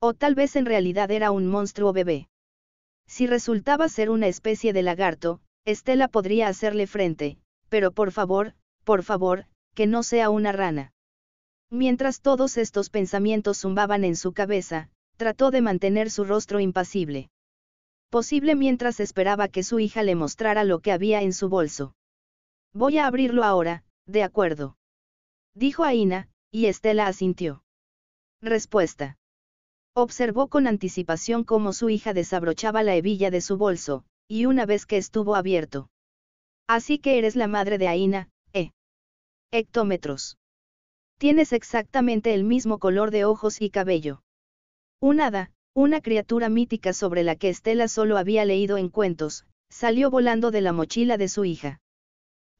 O tal vez en realidad era un monstruo bebé. Si resultaba ser una especie de lagarto, Estela podría hacerle frente, pero por favor, por favor, que no sea una rana. Mientras todos estos pensamientos zumbaban en su cabeza, trató de mantener su rostro impasible. Posible mientras esperaba que su hija le mostrara lo que había en su bolso. Voy a abrirlo ahora, de acuerdo. Dijo Aina, y Estela asintió. Respuesta. Observó con anticipación cómo su hija desabrochaba la hebilla de su bolso, y una vez que estuvo abierto. Así que eres la madre de Aina, ¿eh? Hectómetros. Tienes exactamente el mismo color de ojos y cabello. Un hada, una criatura mítica sobre la que Estela solo había leído en cuentos, salió volando de la mochila de su hija.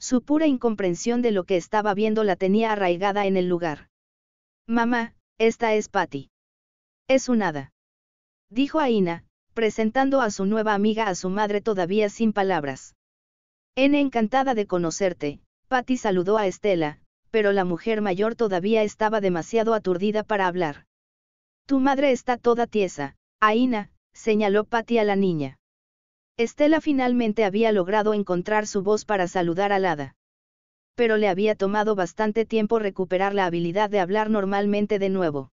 Su pura incomprensión de lo que estaba viendo la tenía arraigada en el lugar. Mamá, esta es Patty. Es un hada. Dijo Aina, presentando a su nueva amiga a su madre todavía sin palabras. N encantada de conocerte, Patty saludó a Estela, pero la mujer mayor todavía estaba demasiado aturdida para hablar. Tu madre está toda tiesa, Aina, señaló Patty a la niña. Estela finalmente había logrado encontrar su voz para saludar a hada. Pero le había tomado bastante tiempo recuperar la habilidad de hablar normalmente de nuevo.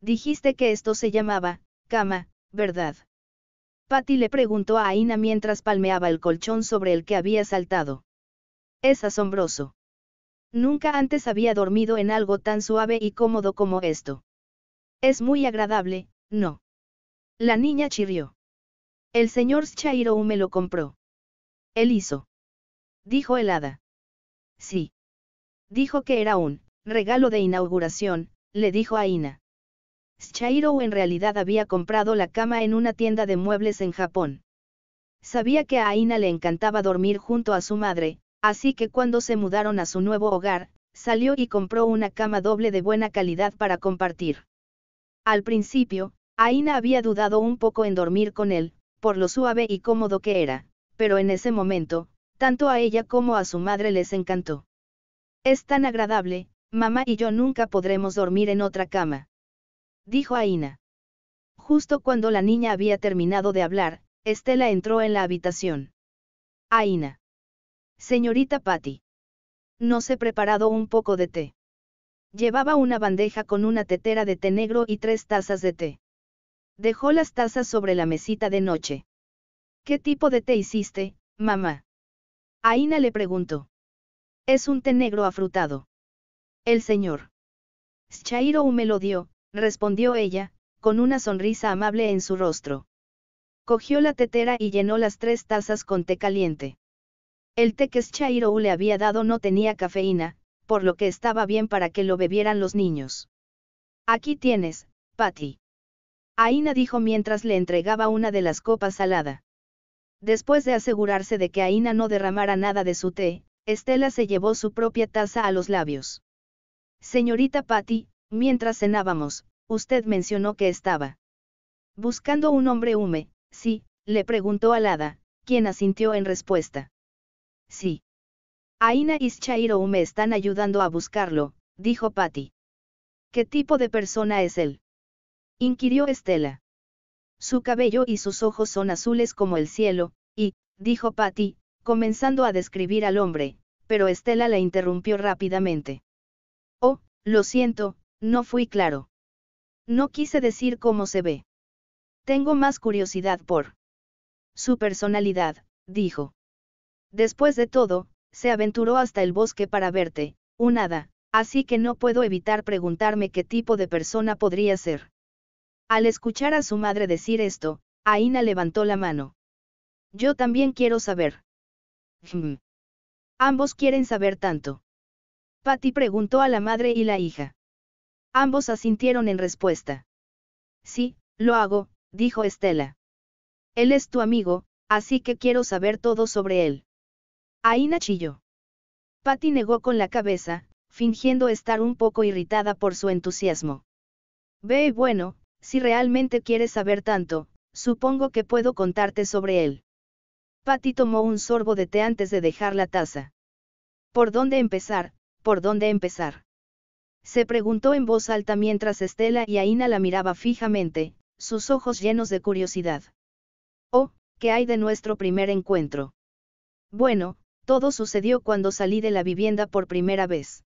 Dijiste que esto se llamaba, cama, ¿verdad? Patty le preguntó a Aina mientras palmeaba el colchón sobre el que había saltado. Es asombroso. Nunca antes había dormido en algo tan suave y cómodo como esto. Es muy agradable, ¿no? La niña chirrió. El señor Shairo me lo compró. Él hizo. Dijo el hada. Sí. Dijo que era un regalo de inauguración, le dijo a Shairo en realidad había comprado la cama en una tienda de muebles en Japón. Sabía que a Aina le encantaba dormir junto a su madre, así que cuando se mudaron a su nuevo hogar, salió y compró una cama doble de buena calidad para compartir. Al principio, Aina había dudado un poco en dormir con él, por lo suave y cómodo que era, pero en ese momento, tanto a ella como a su madre les encantó. Es tan agradable, mamá y yo nunca podremos dormir en otra cama dijo Aina. Justo cuando la niña había terminado de hablar, Estela entró en la habitación. Aina. Señorita Patty. No se preparado un poco de té. Llevaba una bandeja con una tetera de té negro y tres tazas de té. Dejó las tazas sobre la mesita de noche. ¿Qué tipo de té hiciste, mamá? Aina le preguntó. Es un té negro afrutado. El señor. Shairo me lo dio, respondió ella, con una sonrisa amable en su rostro. Cogió la tetera y llenó las tres tazas con té caliente. El té que Shairo le había dado no tenía cafeína, por lo que estaba bien para que lo bebieran los niños. Aquí tienes, Patty. Aina dijo mientras le entregaba una de las copas salada. Después de asegurarse de que Aina no derramara nada de su té, Estela se llevó su propia taza a los labios. Señorita Patty, Mientras cenábamos, usted mencionó que estaba buscando un hombre hume, sí, le preguntó Alada, quien asintió en respuesta. Sí. Aina y Shairo me están ayudando a buscarlo, dijo Patty. ¿Qué tipo de persona es él? inquirió Estela. Su cabello y sus ojos son azules como el cielo, y, dijo Patty, comenzando a describir al hombre, pero Estela la interrumpió rápidamente. Oh, lo siento, no fui claro. No quise decir cómo se ve. Tengo más curiosidad por su personalidad, dijo. Después de todo, se aventuró hasta el bosque para verte, un hada, así que no puedo evitar preguntarme qué tipo de persona podría ser. Al escuchar a su madre decir esto, Aina levantó la mano. Yo también quiero saber. Ambos quieren saber tanto. Patty preguntó a la madre y la hija. Ambos asintieron en respuesta. Sí, lo hago, dijo Estela. Él es tu amigo, así que quiero saber todo sobre él. Ahí Nachillo. Patty negó con la cabeza, fingiendo estar un poco irritada por su entusiasmo. Ve bueno, si realmente quieres saber tanto, supongo que puedo contarte sobre él. Patty tomó un sorbo de té antes de dejar la taza. ¿Por dónde empezar? ¿Por dónde empezar? se preguntó en voz alta mientras Estela y Aina la miraba fijamente, sus ojos llenos de curiosidad. Oh, ¿qué hay de nuestro primer encuentro? Bueno, todo sucedió cuando salí de la vivienda por primera vez.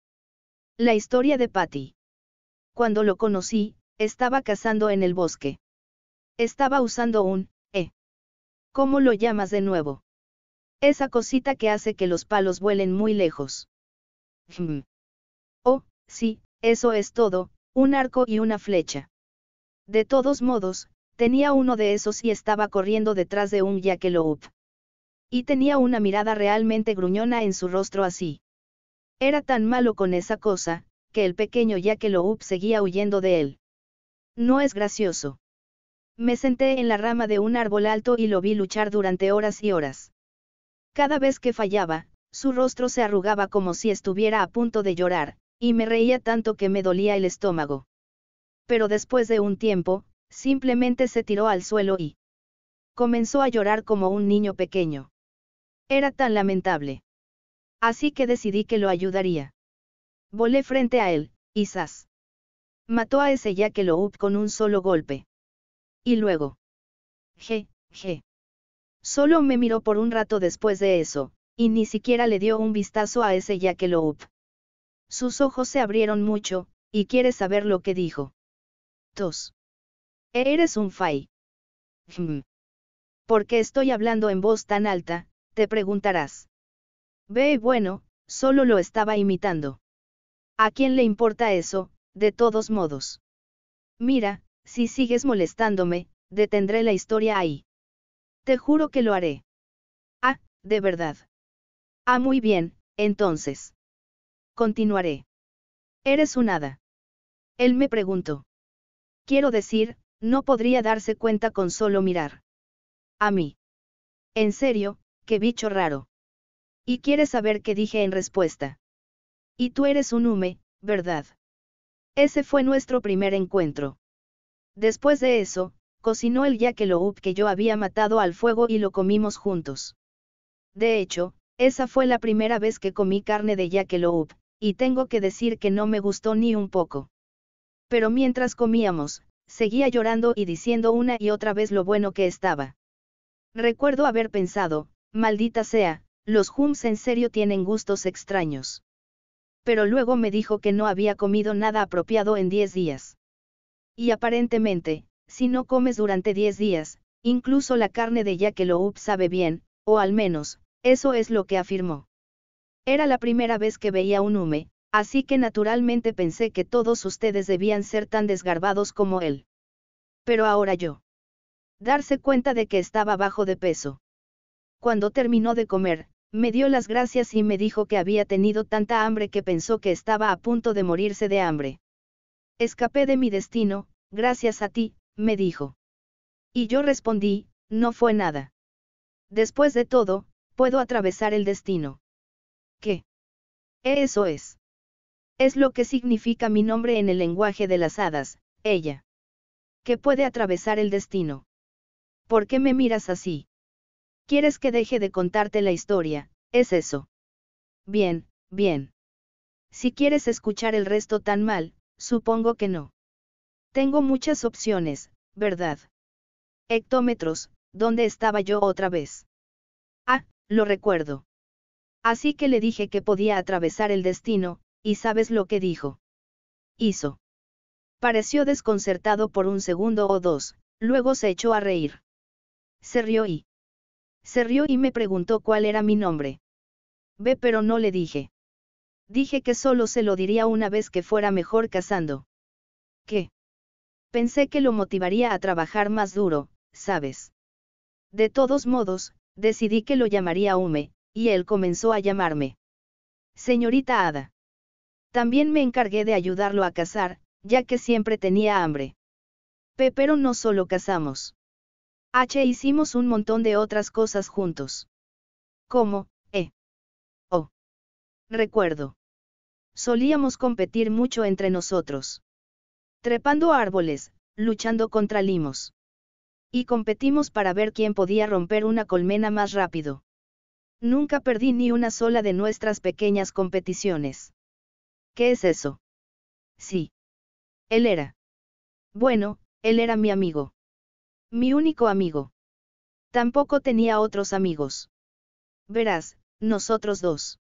La historia de Patty. Cuando lo conocí, estaba cazando en el bosque. Estaba usando un, eh. ¿Cómo lo llamas de nuevo? Esa cosita que hace que los palos vuelen muy lejos. Oh, sí, eso es todo, un arco y una flecha. De todos modos, tenía uno de esos y estaba corriendo detrás de un jackalope. Y tenía una mirada realmente gruñona en su rostro así. Era tan malo con esa cosa, que el pequeño jackalope seguía huyendo de él. No es gracioso. Me senté en la rama de un árbol alto y lo vi luchar durante horas y horas. Cada vez que fallaba, su rostro se arrugaba como si estuviera a punto de llorar, y me reía tanto que me dolía el estómago. Pero después de un tiempo, simplemente se tiró al suelo y comenzó a llorar como un niño pequeño. Era tan lamentable. Así que decidí que lo ayudaría. Volé frente a él, y zas. Mató a ese ya lo con un solo golpe. Y luego. Je, je. Solo me miró por un rato después de eso, y ni siquiera le dio un vistazo a ese ya lo sus ojos se abrieron mucho, y quiere saber lo que dijo. Tos. Eres un fai. Hm. ¿Por qué estoy hablando en voz tan alta? Te preguntarás. Ve, bueno, solo lo estaba imitando. ¿A quién le importa eso, de todos modos? Mira, si sigues molestándome, detendré la historia ahí. Te juro que lo haré. Ah, de verdad. Ah, muy bien, entonces. Continuaré. Eres un hada. Él me preguntó. Quiero decir, no podría darse cuenta con solo mirar. A mí. En serio, qué bicho raro. Y quieres saber qué dije en respuesta. Y tú eres un hume, ¿verdad? Ese fue nuestro primer encuentro. Después de eso, cocinó el yakeloup que yo había matado al fuego y lo comimos juntos. De hecho, esa fue la primera vez que comí carne de yakeloup, y tengo que decir que no me gustó ni un poco. Pero mientras comíamos, seguía llorando y diciendo una y otra vez lo bueno que estaba. Recuerdo haber pensado, maldita sea, los Hums en serio tienen gustos extraños. Pero luego me dijo que no había comido nada apropiado en 10 días. Y aparentemente, si no comes durante 10 días, incluso la carne de ya lo sabe bien, o al menos, eso es lo que afirmó. Era la primera vez que veía un hume, así que naturalmente pensé que todos ustedes debían ser tan desgarbados como él. Pero ahora yo. Darse cuenta de que estaba bajo de peso. Cuando terminó de comer, me dio las gracias y me dijo que había tenido tanta hambre que pensó que estaba a punto de morirse de hambre. Escapé de mi destino, gracias a ti, me dijo. Y yo respondí, no fue nada. Después de todo, puedo atravesar el destino. ¿Qué? Eso es. Es lo que significa mi nombre en el lenguaje de las hadas, ella. Que puede atravesar el destino. ¿Por qué me miras así? ¿Quieres que deje de contarte la historia? Es eso. Bien, bien. Si quieres escuchar el resto tan mal, supongo que no. Tengo muchas opciones, ¿verdad? Hectómetros, ¿dónde estaba yo otra vez? Ah, lo recuerdo. Así que le dije que podía atravesar el destino, y sabes lo que dijo. Hizo. Pareció desconcertado por un segundo o dos, luego se echó a reír. Se rió y... Se rió y me preguntó cuál era mi nombre. Ve pero no le dije. Dije que solo se lo diría una vez que fuera mejor cazando. ¿Qué? Pensé que lo motivaría a trabajar más duro, ¿sabes? De todos modos, decidí que lo llamaría Ume, y él comenzó a llamarme. Señorita Ada. También me encargué de ayudarlo a cazar, ya que siempre tenía hambre. Pero no solo cazamos. H hicimos un montón de otras cosas juntos. ¿Cómo? eh. Oh. Recuerdo. Solíamos competir mucho entre nosotros. Trepando árboles, luchando contra limos. Y competimos para ver quién podía romper una colmena más rápido. Nunca perdí ni una sola de nuestras pequeñas competiciones. ¿Qué es eso? Sí. Él era. Bueno, él era mi amigo. Mi único amigo. Tampoco tenía otros amigos. Verás, nosotros dos.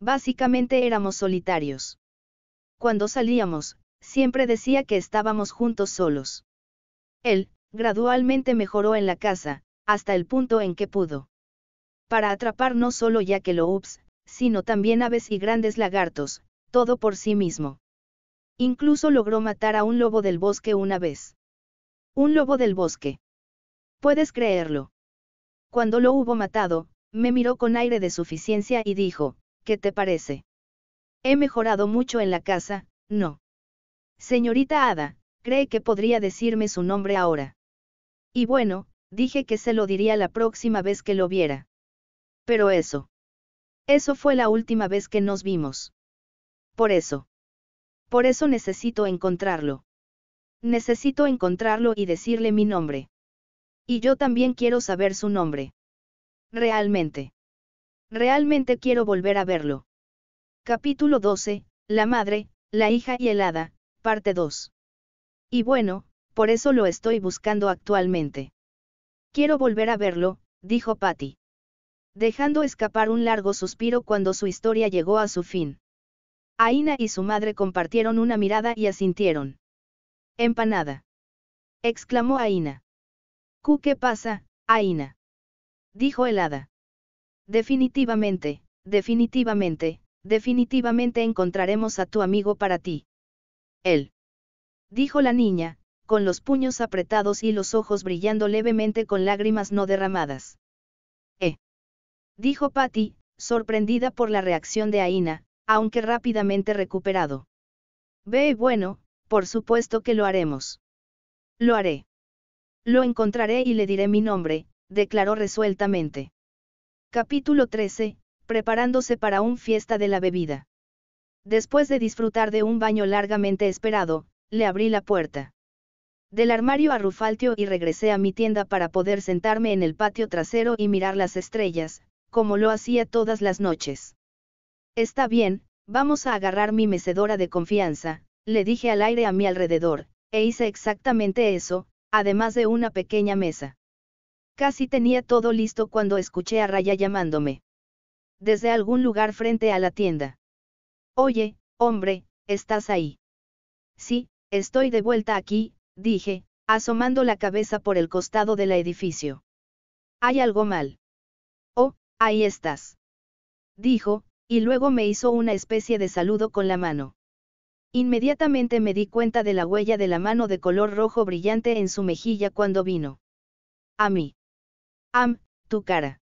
Básicamente éramos solitarios. Cuando salíamos, siempre decía que estábamos juntos solos. Él, gradualmente mejoró en la casa, hasta el punto en que pudo para atrapar no solo ya que ups, sino también aves y grandes lagartos, todo por sí mismo. Incluso logró matar a un lobo del bosque una vez. Un lobo del bosque. Puedes creerlo. Cuando lo hubo matado, me miró con aire de suficiencia y dijo, ¿qué te parece? He mejorado mucho en la casa, no. Señorita Ada, cree que podría decirme su nombre ahora. Y bueno, dije que se lo diría la próxima vez que lo viera. Pero eso. Eso fue la última vez que nos vimos. Por eso. Por eso necesito encontrarlo. Necesito encontrarlo y decirle mi nombre. Y yo también quiero saber su nombre. Realmente. Realmente quiero volver a verlo. Capítulo 12, La Madre, la hija y el hada, parte 2. Y bueno, por eso lo estoy buscando actualmente. Quiero volver a verlo, dijo Patty dejando escapar un largo suspiro cuando su historia llegó a su fin. Aina y su madre compartieron una mirada y asintieron. Empanada. exclamó Aina. ¿Cu qué pasa, Aina? dijo el hada. Definitivamente, definitivamente, definitivamente encontraremos a tu amigo para ti. Él. Dijo la niña, con los puños apretados y los ojos brillando levemente con lágrimas no derramadas dijo Patty, sorprendida por la reacción de Aina, aunque rápidamente recuperado. Ve bueno, por supuesto que lo haremos. Lo haré. Lo encontraré y le diré mi nombre, declaró resueltamente. Capítulo 13, preparándose para un fiesta de la bebida. Después de disfrutar de un baño largamente esperado, le abrí la puerta. Del armario a Rufaltio y regresé a mi tienda para poder sentarme en el patio trasero y mirar las estrellas, como lo hacía todas las noches. Está bien, vamos a agarrar mi mecedora de confianza, le dije al aire a mi alrededor, e hice exactamente eso, además de una pequeña mesa. Casi tenía todo listo cuando escuché a Raya llamándome. Desde algún lugar frente a la tienda. Oye, hombre, ¿estás ahí? Sí, estoy de vuelta aquí, dije, asomando la cabeza por el costado del edificio. Hay algo mal. Ahí estás. Dijo, y luego me hizo una especie de saludo con la mano. Inmediatamente me di cuenta de la huella de la mano de color rojo brillante en su mejilla cuando vino. A mí. Am, tu cara.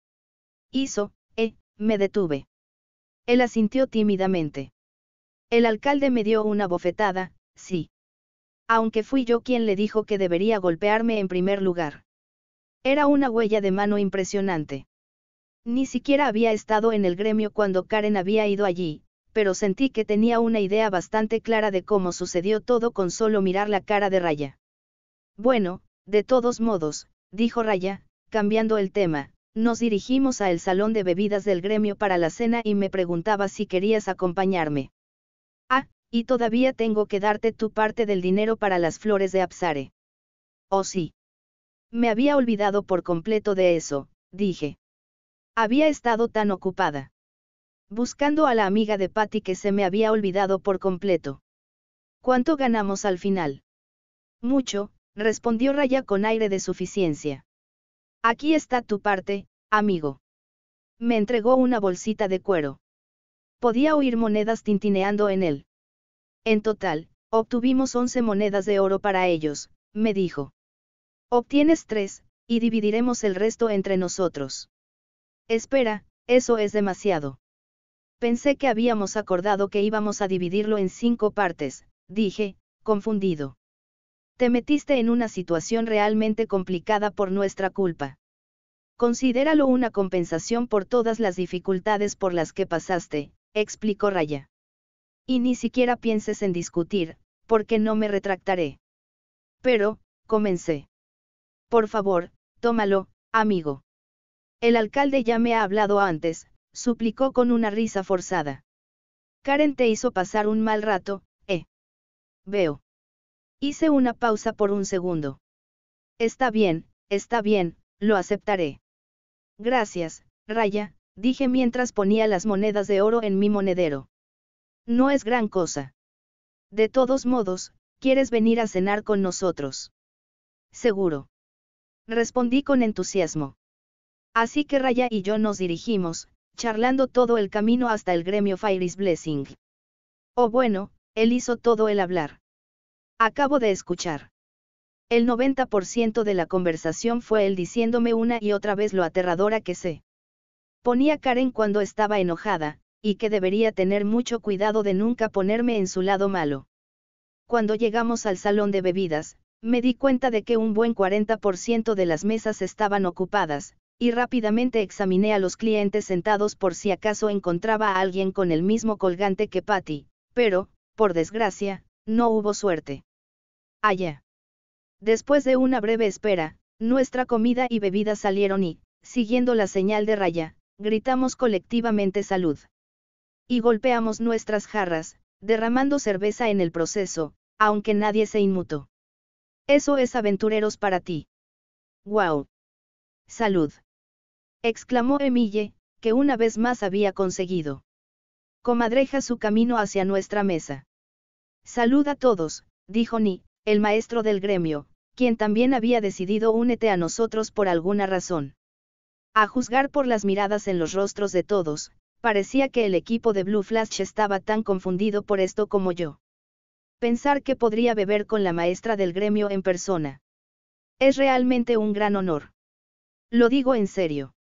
Hizo, eh, me detuve. Él asintió tímidamente. El alcalde me dio una bofetada, sí. Aunque fui yo quien le dijo que debería golpearme en primer lugar. Era una huella de mano impresionante. Ni siquiera había estado en el gremio cuando Karen había ido allí, pero sentí que tenía una idea bastante clara de cómo sucedió todo con solo mirar la cara de Raya. Bueno, de todos modos, dijo Raya, cambiando el tema, nos dirigimos al salón de bebidas del gremio para la cena y me preguntaba si querías acompañarme. Ah, y todavía tengo que darte tu parte del dinero para las flores de Apsare. Oh sí. Me había olvidado por completo de eso, dije. Había estado tan ocupada. Buscando a la amiga de Patty que se me había olvidado por completo. ¿Cuánto ganamos al final? Mucho, respondió Raya con aire de suficiencia. Aquí está tu parte, amigo. Me entregó una bolsita de cuero. Podía oír monedas tintineando en él. En total, obtuvimos 11 monedas de oro para ellos, me dijo. Obtienes tres, y dividiremos el resto entre nosotros. Espera, eso es demasiado. Pensé que habíamos acordado que íbamos a dividirlo en cinco partes, dije, confundido. Te metiste en una situación realmente complicada por nuestra culpa. Considéralo una compensación por todas las dificultades por las que pasaste, explicó Raya. Y ni siquiera pienses en discutir, porque no me retractaré. Pero, comencé. Por favor, tómalo, amigo. El alcalde ya me ha hablado antes, suplicó con una risa forzada. Karen te hizo pasar un mal rato, ¿eh? Veo. Hice una pausa por un segundo. Está bien, está bien, lo aceptaré. Gracias, Raya, dije mientras ponía las monedas de oro en mi monedero. No es gran cosa. De todos modos, ¿quieres venir a cenar con nosotros? Seguro. Respondí con entusiasmo. Así que Raya y yo nos dirigimos, charlando todo el camino hasta el gremio Fairy's Blessing. Oh bueno, él hizo todo el hablar. Acabo de escuchar. El 90% de la conversación fue él diciéndome una y otra vez lo aterradora que sé. Ponía Karen cuando estaba enojada, y que debería tener mucho cuidado de nunca ponerme en su lado malo. Cuando llegamos al salón de bebidas, me di cuenta de que un buen 40% de las mesas estaban ocupadas, y rápidamente examiné a los clientes sentados por si acaso encontraba a alguien con el mismo colgante que Patty, pero, por desgracia, no hubo suerte. Allá. Después de una breve espera, nuestra comida y bebida salieron y, siguiendo la señal de raya, gritamos colectivamente salud. Y golpeamos nuestras jarras, derramando cerveza en el proceso, aunque nadie se inmutó. Eso es aventureros para ti. ¡Wow! Salud exclamó Emille, que una vez más había conseguido. Comadreja su camino hacia nuestra mesa. Saluda a todos, dijo Ni, el maestro del gremio, quien también había decidido únete a nosotros por alguna razón. A juzgar por las miradas en los rostros de todos, parecía que el equipo de Blue Flash estaba tan confundido por esto como yo. Pensar que podría beber con la maestra del gremio en persona. Es realmente un gran honor. Lo digo en serio.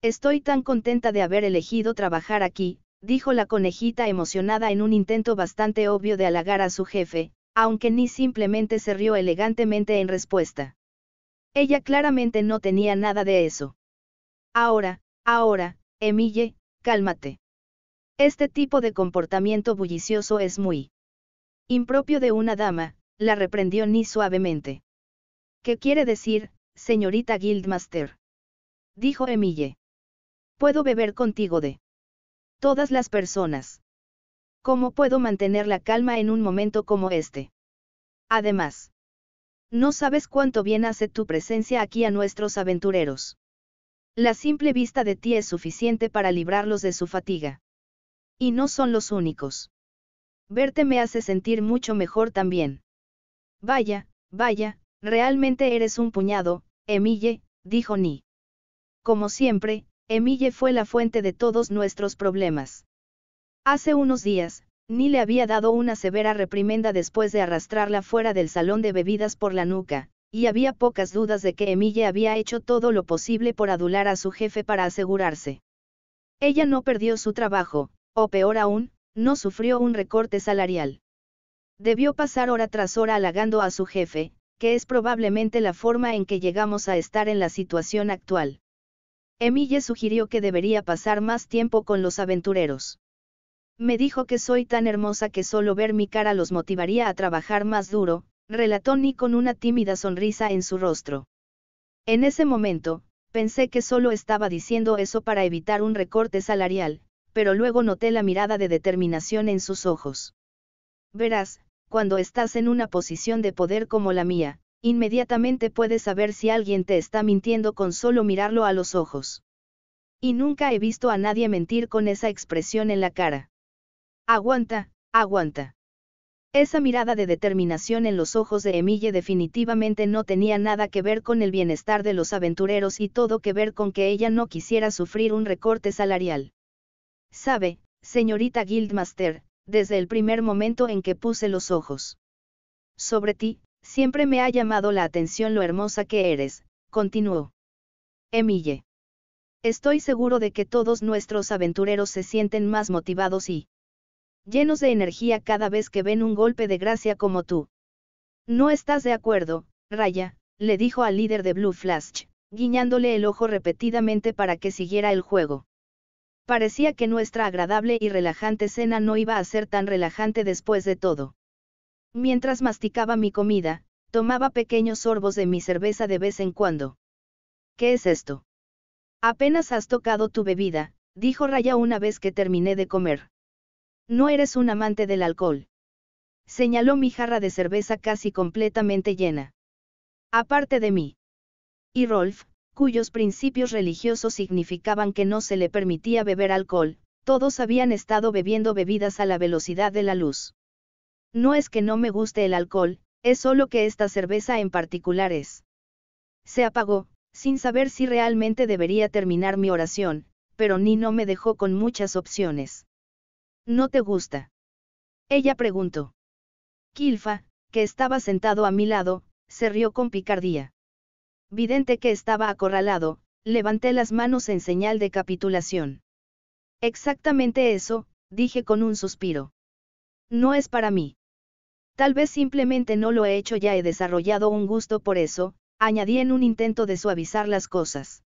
Estoy tan contenta de haber elegido trabajar aquí, dijo la conejita emocionada en un intento bastante obvio de halagar a su jefe, aunque ni simplemente se rió elegantemente en respuesta. Ella claramente no tenía nada de eso. Ahora, ahora, Emille, cálmate. Este tipo de comportamiento bullicioso es muy impropio de una dama, la reprendió ni suavemente. ¿Qué quiere decir, señorita Guildmaster? dijo Emille puedo beber contigo de todas las personas. ¿Cómo puedo mantener la calma en un momento como este? Además, no sabes cuánto bien hace tu presencia aquí a nuestros aventureros. La simple vista de ti es suficiente para librarlos de su fatiga. Y no son los únicos. Verte me hace sentir mucho mejor también. Vaya, vaya, realmente eres un puñado, Emille, dijo Ni. Como siempre, Emille fue la fuente de todos nuestros problemas. Hace unos días, ni le había dado una severa reprimenda después de arrastrarla fuera del salón de bebidas por la nuca, y había pocas dudas de que Emille había hecho todo lo posible por adular a su jefe para asegurarse. Ella no perdió su trabajo, o peor aún, no sufrió un recorte salarial. Debió pasar hora tras hora halagando a su jefe, que es probablemente la forma en que llegamos a estar en la situación actual. Emille sugirió que debería pasar más tiempo con los aventureros. Me dijo que soy tan hermosa que solo ver mi cara los motivaría a trabajar más duro, relató Ni con una tímida sonrisa en su rostro. En ese momento, pensé que solo estaba diciendo eso para evitar un recorte salarial, pero luego noté la mirada de determinación en sus ojos. Verás, cuando estás en una posición de poder como la mía, Inmediatamente puedes saber si alguien te está mintiendo con solo mirarlo a los ojos. Y nunca he visto a nadie mentir con esa expresión en la cara. Aguanta, aguanta. Esa mirada de determinación en los ojos de Emille definitivamente no tenía nada que ver con el bienestar de los aventureros y todo que ver con que ella no quisiera sufrir un recorte salarial. Sabe, señorita Guildmaster, desde el primer momento en que puse los ojos sobre ti, Siempre me ha llamado la atención lo hermosa que eres, continuó. Emille. Estoy seguro de que todos nuestros aventureros se sienten más motivados y llenos de energía cada vez que ven un golpe de gracia como tú. No estás de acuerdo, Raya, le dijo al líder de Blue Flash, guiñándole el ojo repetidamente para que siguiera el juego. Parecía que nuestra agradable y relajante cena no iba a ser tan relajante después de todo. Mientras masticaba mi comida, tomaba pequeños sorbos de mi cerveza de vez en cuando. ¿Qué es esto? Apenas has tocado tu bebida, dijo Raya una vez que terminé de comer. No eres un amante del alcohol. Señaló mi jarra de cerveza casi completamente llena. Aparte de mí. Y Rolf, cuyos principios religiosos significaban que no se le permitía beber alcohol, todos habían estado bebiendo bebidas a la velocidad de la luz. No es que no me guste el alcohol, es solo que esta cerveza en particular es. Se apagó, sin saber si realmente debería terminar mi oración, pero ni no me dejó con muchas opciones. ¿No te gusta? Ella preguntó. Kilfa, que estaba sentado a mi lado, se rió con picardía. Vidente que estaba acorralado, levanté las manos en señal de capitulación. Exactamente eso, dije con un suspiro. No es para mí. Tal vez simplemente no lo he hecho ya he desarrollado un gusto por eso, añadí en un intento de suavizar las cosas.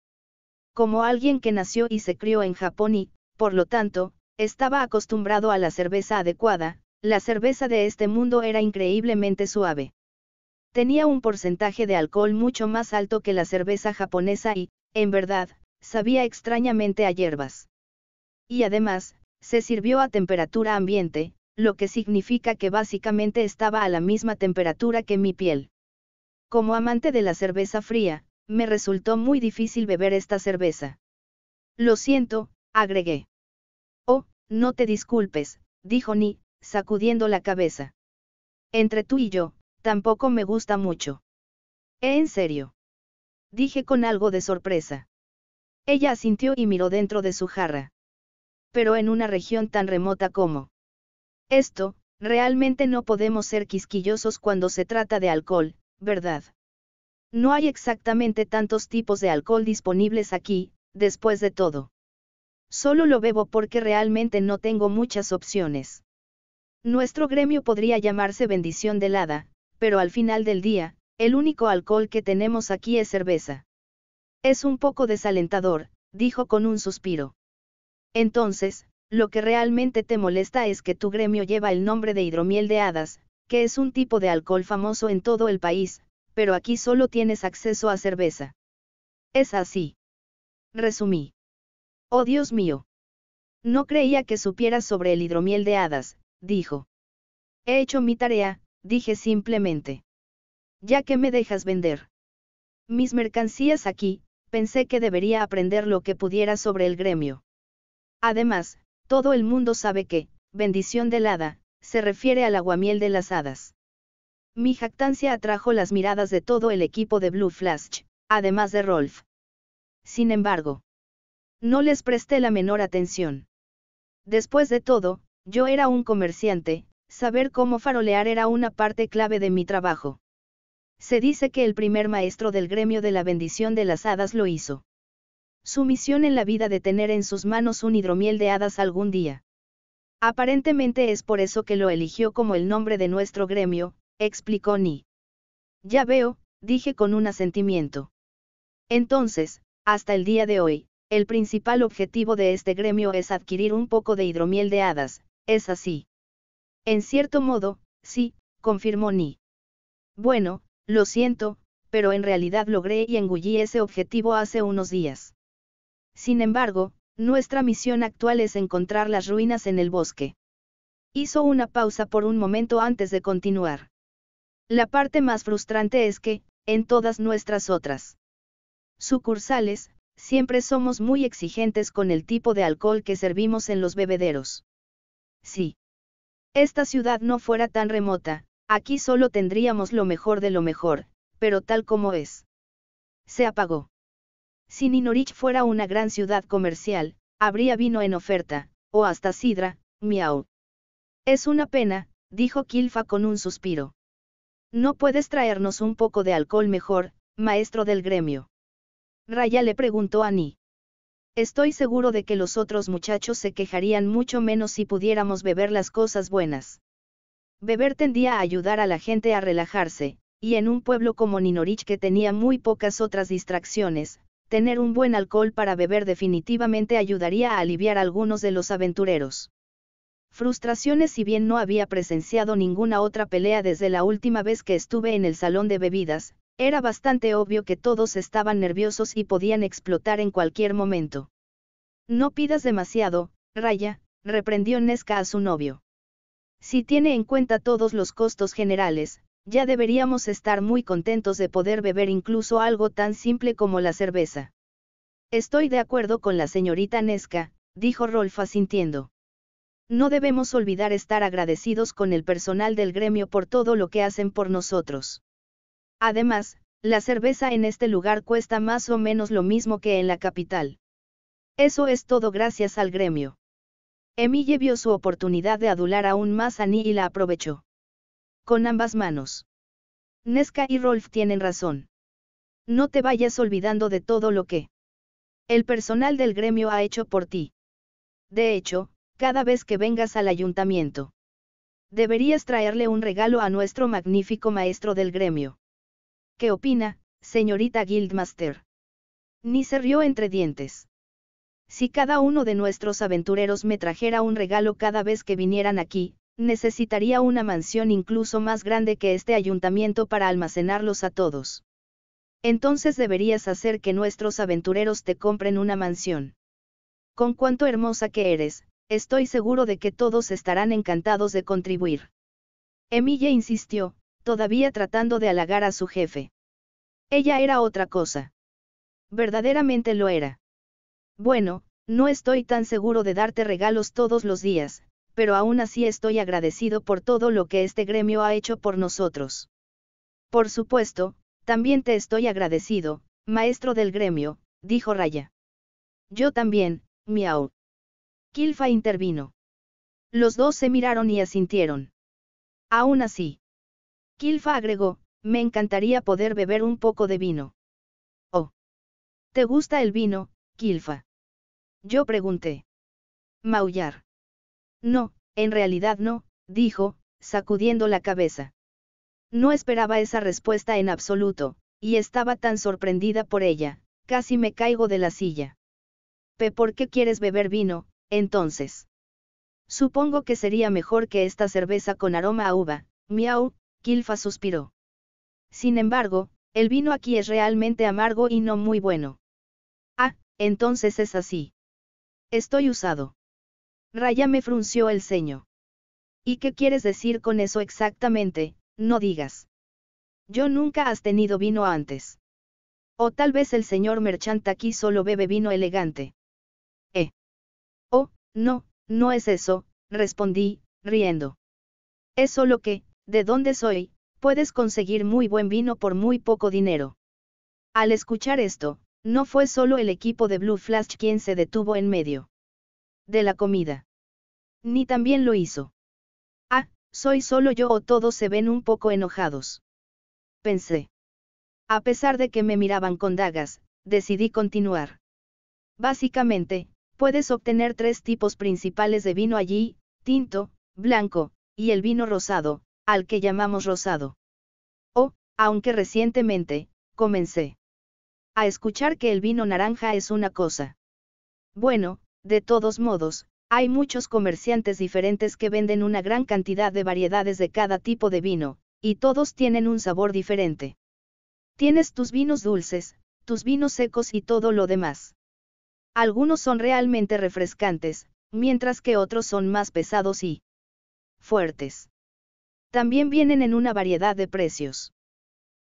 Como alguien que nació y se crió en Japón y, por lo tanto, estaba acostumbrado a la cerveza adecuada, la cerveza de este mundo era increíblemente suave. Tenía un porcentaje de alcohol mucho más alto que la cerveza japonesa y, en verdad, sabía extrañamente a hierbas. Y además, se sirvió a temperatura ambiente, lo que significa que básicamente estaba a la misma temperatura que mi piel. Como amante de la cerveza fría, me resultó muy difícil beber esta cerveza. Lo siento, agregué. Oh, no te disculpes, dijo Ni, sacudiendo la cabeza. Entre tú y yo, tampoco me gusta mucho. ¿Eh, ¿En serio? Dije con algo de sorpresa. Ella asintió y miró dentro de su jarra. Pero en una región tan remota como esto, realmente no podemos ser quisquillosos cuando se trata de alcohol, ¿verdad? No hay exactamente tantos tipos de alcohol disponibles aquí, después de todo. Solo lo bebo porque realmente no tengo muchas opciones. Nuestro gremio podría llamarse bendición de hada, pero al final del día, el único alcohol que tenemos aquí es cerveza. Es un poco desalentador, dijo con un suspiro. Entonces, lo que realmente te molesta es que tu gremio lleva el nombre de hidromiel de hadas, que es un tipo de alcohol famoso en todo el país, pero aquí solo tienes acceso a cerveza. Es así. Resumí. Oh Dios mío. No creía que supieras sobre el hidromiel de hadas, dijo. He hecho mi tarea, dije simplemente. Ya que me dejas vender. Mis mercancías aquí, pensé que debería aprender lo que pudiera sobre el gremio. Además, todo el mundo sabe que, bendición del hada, se refiere al aguamiel de las hadas. Mi jactancia atrajo las miradas de todo el equipo de Blue Flash, además de Rolf. Sin embargo, no les presté la menor atención. Después de todo, yo era un comerciante, saber cómo farolear era una parte clave de mi trabajo. Se dice que el primer maestro del gremio de la bendición de las hadas lo hizo su misión en la vida de tener en sus manos un hidromiel de hadas algún día. Aparentemente es por eso que lo eligió como el nombre de nuestro gremio, explicó Ni. Ya veo, dije con un asentimiento. Entonces, hasta el día de hoy, el principal objetivo de este gremio es adquirir un poco de hidromiel de hadas, es así. En cierto modo, sí, confirmó Ni. Bueno, lo siento, pero en realidad logré y engullí ese objetivo hace unos días. Sin embargo, nuestra misión actual es encontrar las ruinas en el bosque. Hizo una pausa por un momento antes de continuar. La parte más frustrante es que, en todas nuestras otras sucursales, siempre somos muy exigentes con el tipo de alcohol que servimos en los bebederos. Si esta ciudad no fuera tan remota, aquí solo tendríamos lo mejor de lo mejor, pero tal como es. Se apagó. Si Ninorich fuera una gran ciudad comercial, habría vino en oferta, o hasta sidra, miau. Es una pena, dijo Kilfa con un suspiro. ¿No puedes traernos un poco de alcohol mejor, maestro del gremio? Raya le preguntó a Ni. Estoy seguro de que los otros muchachos se quejarían mucho menos si pudiéramos beber las cosas buenas. Beber tendía a ayudar a la gente a relajarse, y en un pueblo como Ninorich que tenía muy pocas otras distracciones, tener un buen alcohol para beber definitivamente ayudaría a aliviar a algunos de los aventureros. Frustraciones si bien no había presenciado ninguna otra pelea desde la última vez que estuve en el salón de bebidas, era bastante obvio que todos estaban nerviosos y podían explotar en cualquier momento. No pidas demasiado, Raya, reprendió Nesca a su novio. Si tiene en cuenta todos los costos generales, ya deberíamos estar muy contentos de poder beber incluso algo tan simple como la cerveza. Estoy de acuerdo con la señorita Nesca, dijo Rolfa, sintiendo. No debemos olvidar estar agradecidos con el personal del gremio por todo lo que hacen por nosotros. Además, la cerveza en este lugar cuesta más o menos lo mismo que en la capital. Eso es todo gracias al gremio. Emille vio su oportunidad de adular aún más a Ni y la aprovechó con ambas manos. Nesca y Rolf tienen razón. No te vayas olvidando de todo lo que el personal del gremio ha hecho por ti. De hecho, cada vez que vengas al ayuntamiento, deberías traerle un regalo a nuestro magnífico maestro del gremio. ¿Qué opina, señorita Guildmaster? Ni se rió entre dientes. Si cada uno de nuestros aventureros me trajera un regalo cada vez que vinieran aquí, necesitaría una mansión incluso más grande que este ayuntamiento para almacenarlos a todos. Entonces deberías hacer que nuestros aventureros te compren una mansión. Con cuánto hermosa que eres, estoy seguro de que todos estarán encantados de contribuir. Emilia insistió, todavía tratando de halagar a su jefe. Ella era otra cosa. Verdaderamente lo era. Bueno, no estoy tan seguro de darte regalos todos los días, pero aún así estoy agradecido por todo lo que este gremio ha hecho por nosotros. Por supuesto, también te estoy agradecido, maestro del gremio, dijo Raya. Yo también, miau. Kilfa intervino. Los dos se miraron y asintieron. Aún así. Kilfa agregó, me encantaría poder beber un poco de vino. Oh. ¿Te gusta el vino, Kilfa? Yo pregunté. Maullar. No, en realidad no, dijo, sacudiendo la cabeza. No esperaba esa respuesta en absoluto, y estaba tan sorprendida por ella, casi me caigo de la silla. ¿Pe por qué quieres beber vino, entonces? Supongo que sería mejor que esta cerveza con aroma a uva, miau, Kilfa suspiró. Sin embargo, el vino aquí es realmente amargo y no muy bueno. Ah, entonces es así. Estoy usado. Raya me frunció el ceño. ¿Y qué quieres decir con eso exactamente? No digas. Yo nunca has tenido vino antes. O tal vez el señor Merchant aquí solo bebe vino elegante. Eh. Oh, no, no es eso, respondí, riendo. Es solo que, de donde soy, puedes conseguir muy buen vino por muy poco dinero. Al escuchar esto, no fue solo el equipo de Blue Flash quien se detuvo en medio de la comida. Ni también lo hizo. Ah, soy solo yo o todos se ven un poco enojados. Pensé. A pesar de que me miraban con dagas, decidí continuar. Básicamente, puedes obtener tres tipos principales de vino allí, tinto, blanco, y el vino rosado, al que llamamos rosado. O, oh, aunque recientemente, comencé a escuchar que el vino naranja es una cosa. Bueno, de todos modos, hay muchos comerciantes diferentes que venden una gran cantidad de variedades de cada tipo de vino, y todos tienen un sabor diferente. Tienes tus vinos dulces, tus vinos secos y todo lo demás. Algunos son realmente refrescantes, mientras que otros son más pesados y fuertes. También vienen en una variedad de precios.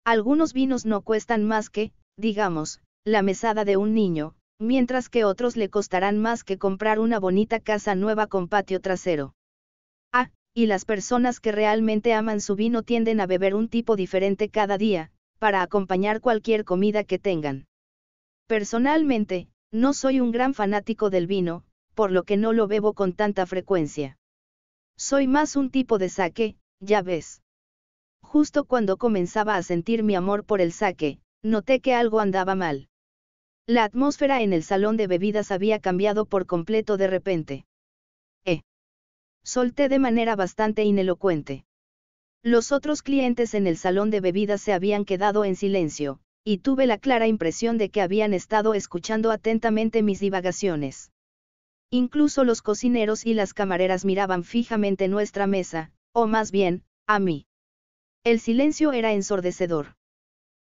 Algunos vinos no cuestan más que, digamos, la mesada de un niño, mientras que otros le costarán más que comprar una bonita casa nueva con patio trasero. Ah, y las personas que realmente aman su vino tienden a beber un tipo diferente cada día, para acompañar cualquier comida que tengan. Personalmente, no soy un gran fanático del vino, por lo que no lo bebo con tanta frecuencia. Soy más un tipo de saque, ya ves. Justo cuando comenzaba a sentir mi amor por el saque, noté que algo andaba mal. La atmósfera en el salón de bebidas había cambiado por completo de repente. Eh. Solté de manera bastante inelocuente. Los otros clientes en el salón de bebidas se habían quedado en silencio, y tuve la clara impresión de que habían estado escuchando atentamente mis divagaciones. Incluso los cocineros y las camareras miraban fijamente nuestra mesa, o más bien, a mí. El silencio era ensordecedor.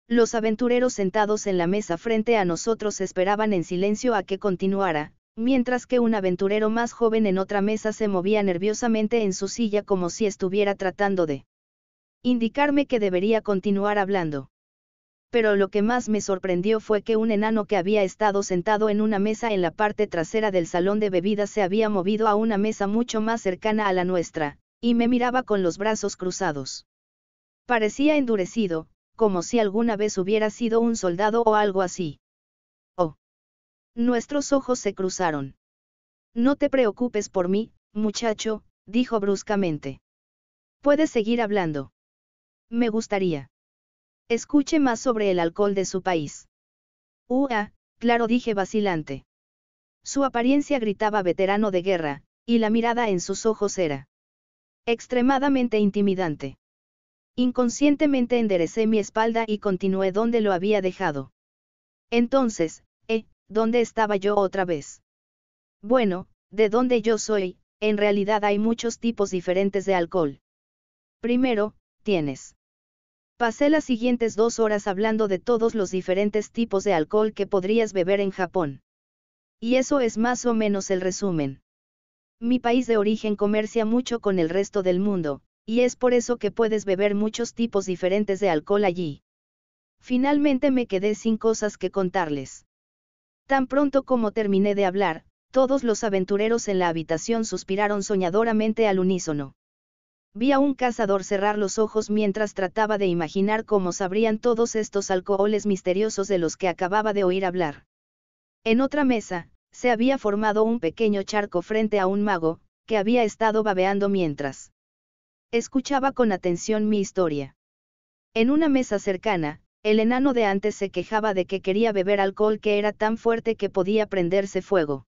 Los aventureros sentados en la mesa frente a nosotros esperaban en silencio a que continuara, mientras que un aventurero más joven en otra mesa se movía nerviosamente en su silla como si estuviera tratando de indicarme que debería continuar hablando. Pero lo que más me sorprendió fue que un enano que había estado sentado en una mesa en la parte trasera del salón de bebidas se había movido a una mesa mucho más cercana a la nuestra, y me miraba con los brazos cruzados. Parecía endurecido, como si alguna vez hubiera sido un soldado o algo así. Oh. Nuestros ojos se cruzaron. No te preocupes por mí, muchacho, dijo bruscamente. Puedes seguir hablando. Me gustaría. Escuche más sobre el alcohol de su país. Ua, claro dije vacilante. Su apariencia gritaba veterano de guerra, y la mirada en sus ojos era extremadamente intimidante. Inconscientemente enderecé mi espalda y continué donde lo había dejado. Entonces, ¿eh? ¿Dónde estaba yo otra vez? Bueno, de donde yo soy, en realidad hay muchos tipos diferentes de alcohol. Primero, tienes. Pasé las siguientes dos horas hablando de todos los diferentes tipos de alcohol que podrías beber en Japón. Y eso es más o menos el resumen. Mi país de origen comercia mucho con el resto del mundo, y es por eso que puedes beber muchos tipos diferentes de alcohol allí. Finalmente me quedé sin cosas que contarles. Tan pronto como terminé de hablar, todos los aventureros en la habitación suspiraron soñadoramente al unísono. Vi a un cazador cerrar los ojos mientras trataba de imaginar cómo sabrían todos estos alcoholes misteriosos de los que acababa de oír hablar. En otra mesa, se había formado un pequeño charco frente a un mago, que había estado babeando mientras Escuchaba con atención mi historia. En una mesa cercana, el enano de antes se quejaba de que quería beber alcohol que era tan fuerte que podía prenderse fuego.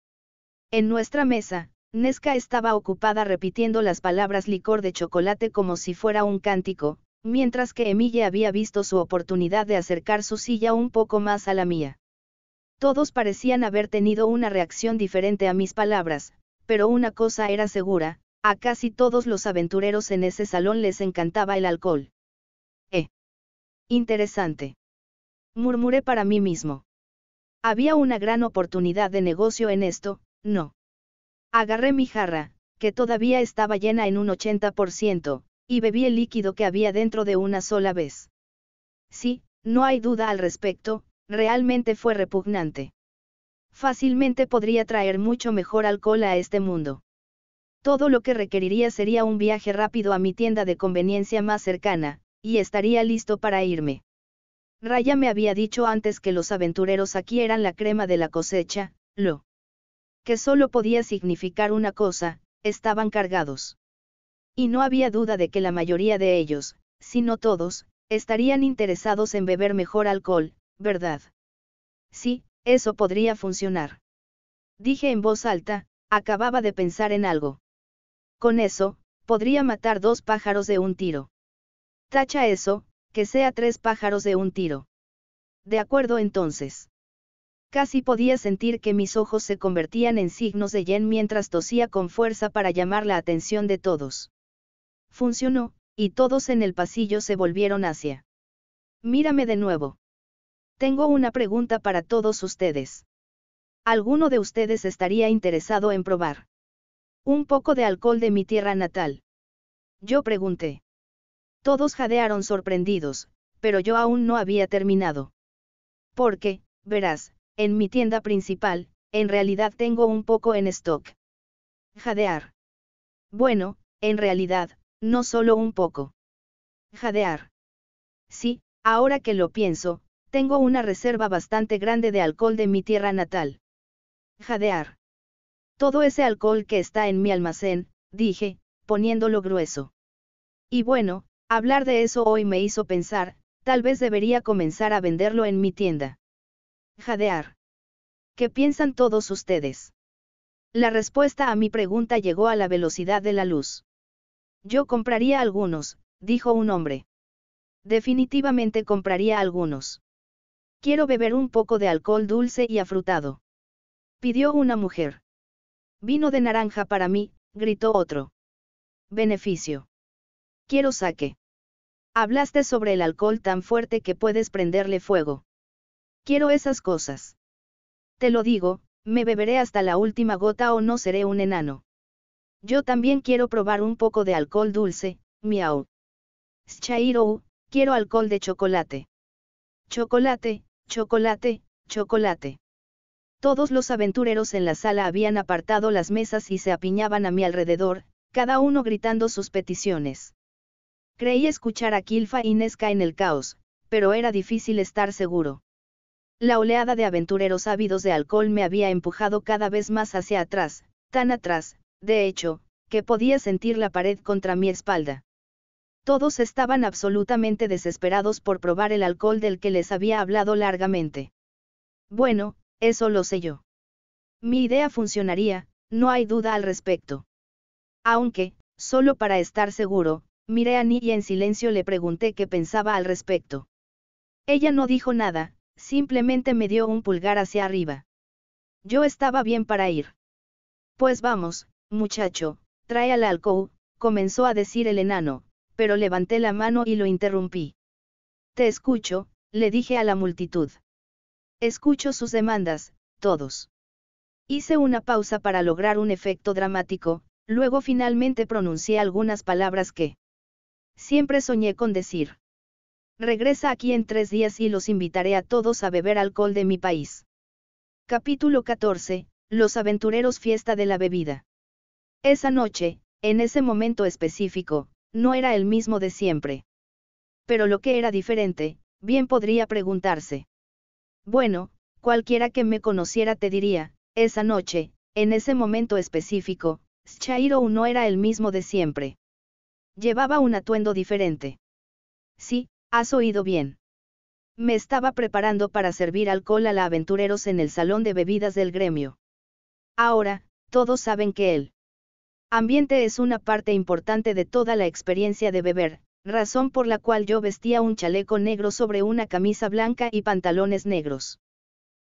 En nuestra mesa, Nesca estaba ocupada repitiendo las palabras licor de chocolate como si fuera un cántico, mientras que Emilia había visto su oportunidad de acercar su silla un poco más a la mía. Todos parecían haber tenido una reacción diferente a mis palabras, pero una cosa era segura, a casi todos los aventureros en ese salón les encantaba el alcohol. Eh. Interesante. Murmuré para mí mismo. Había una gran oportunidad de negocio en esto, no. Agarré mi jarra, que todavía estaba llena en un 80%, y bebí el líquido que había dentro de una sola vez. Sí, no hay duda al respecto, realmente fue repugnante. Fácilmente podría traer mucho mejor alcohol a este mundo. Todo lo que requeriría sería un viaje rápido a mi tienda de conveniencia más cercana, y estaría listo para irme. Raya me había dicho antes que los aventureros aquí eran la crema de la cosecha, lo que solo podía significar una cosa, estaban cargados. Y no había duda de que la mayoría de ellos, si no todos, estarían interesados en beber mejor alcohol, ¿verdad? Sí, eso podría funcionar. Dije en voz alta, acababa de pensar en algo. Con eso, podría matar dos pájaros de un tiro. Tacha eso, que sea tres pájaros de un tiro. De acuerdo entonces. Casi podía sentir que mis ojos se convertían en signos de yen mientras tosía con fuerza para llamar la atención de todos. Funcionó, y todos en el pasillo se volvieron hacia. Mírame de nuevo. Tengo una pregunta para todos ustedes. ¿Alguno de ustedes estaría interesado en probar? Un poco de alcohol de mi tierra natal. Yo pregunté. Todos jadearon sorprendidos, pero yo aún no había terminado. Porque, verás, en mi tienda principal, en realidad tengo un poco en stock. Jadear. Bueno, en realidad, no solo un poco. Jadear. Sí, ahora que lo pienso, tengo una reserva bastante grande de alcohol de mi tierra natal. Jadear. Todo ese alcohol que está en mi almacén, dije, poniéndolo grueso. Y bueno, hablar de eso hoy me hizo pensar, tal vez debería comenzar a venderlo en mi tienda. Jadear. ¿Qué piensan todos ustedes? La respuesta a mi pregunta llegó a la velocidad de la luz. Yo compraría algunos, dijo un hombre. Definitivamente compraría algunos. Quiero beber un poco de alcohol dulce y afrutado. Pidió una mujer. Vino de naranja para mí, gritó otro. Beneficio. Quiero saque. Hablaste sobre el alcohol tan fuerte que puedes prenderle fuego. Quiero esas cosas. Te lo digo, me beberé hasta la última gota o no seré un enano. Yo también quiero probar un poco de alcohol dulce, miau. Shairo, quiero alcohol de chocolate. Chocolate, chocolate, chocolate. Todos los aventureros en la sala habían apartado las mesas y se apiñaban a mi alrededor, cada uno gritando sus peticiones. Creí escuchar a Kilfa y Nesca en el caos, pero era difícil estar seguro. La oleada de aventureros ávidos de alcohol me había empujado cada vez más hacia atrás, tan atrás, de hecho, que podía sentir la pared contra mi espalda. Todos estaban absolutamente desesperados por probar el alcohol del que les había hablado largamente. Bueno, eso lo sé yo. Mi idea funcionaría, no hay duda al respecto. Aunque, solo para estar seguro, miré a Ni y en silencio le pregunté qué pensaba al respecto. Ella no dijo nada, simplemente me dio un pulgar hacia arriba. Yo estaba bien para ir. Pues vamos, muchacho, trae al alcohol, comenzó a decir el enano, pero levanté la mano y lo interrumpí. Te escucho, le dije a la multitud. Escucho sus demandas, todos. Hice una pausa para lograr un efecto dramático, luego finalmente pronuncié algunas palabras que siempre soñé con decir. Regresa aquí en tres días y los invitaré a todos a beber alcohol de mi país. Capítulo 14. Los aventureros fiesta de la bebida. Esa noche, en ese momento específico, no era el mismo de siempre. Pero lo que era diferente, bien podría preguntarse. Bueno, cualquiera que me conociera te diría, esa noche, en ese momento específico, Shairo no era el mismo de siempre. Llevaba un atuendo diferente. Sí, has oído bien. Me estaba preparando para servir alcohol a la aventureros en el salón de bebidas del gremio. Ahora, todos saben que el ambiente es una parte importante de toda la experiencia de beber, razón por la cual yo vestía un chaleco negro sobre una camisa blanca y pantalones negros.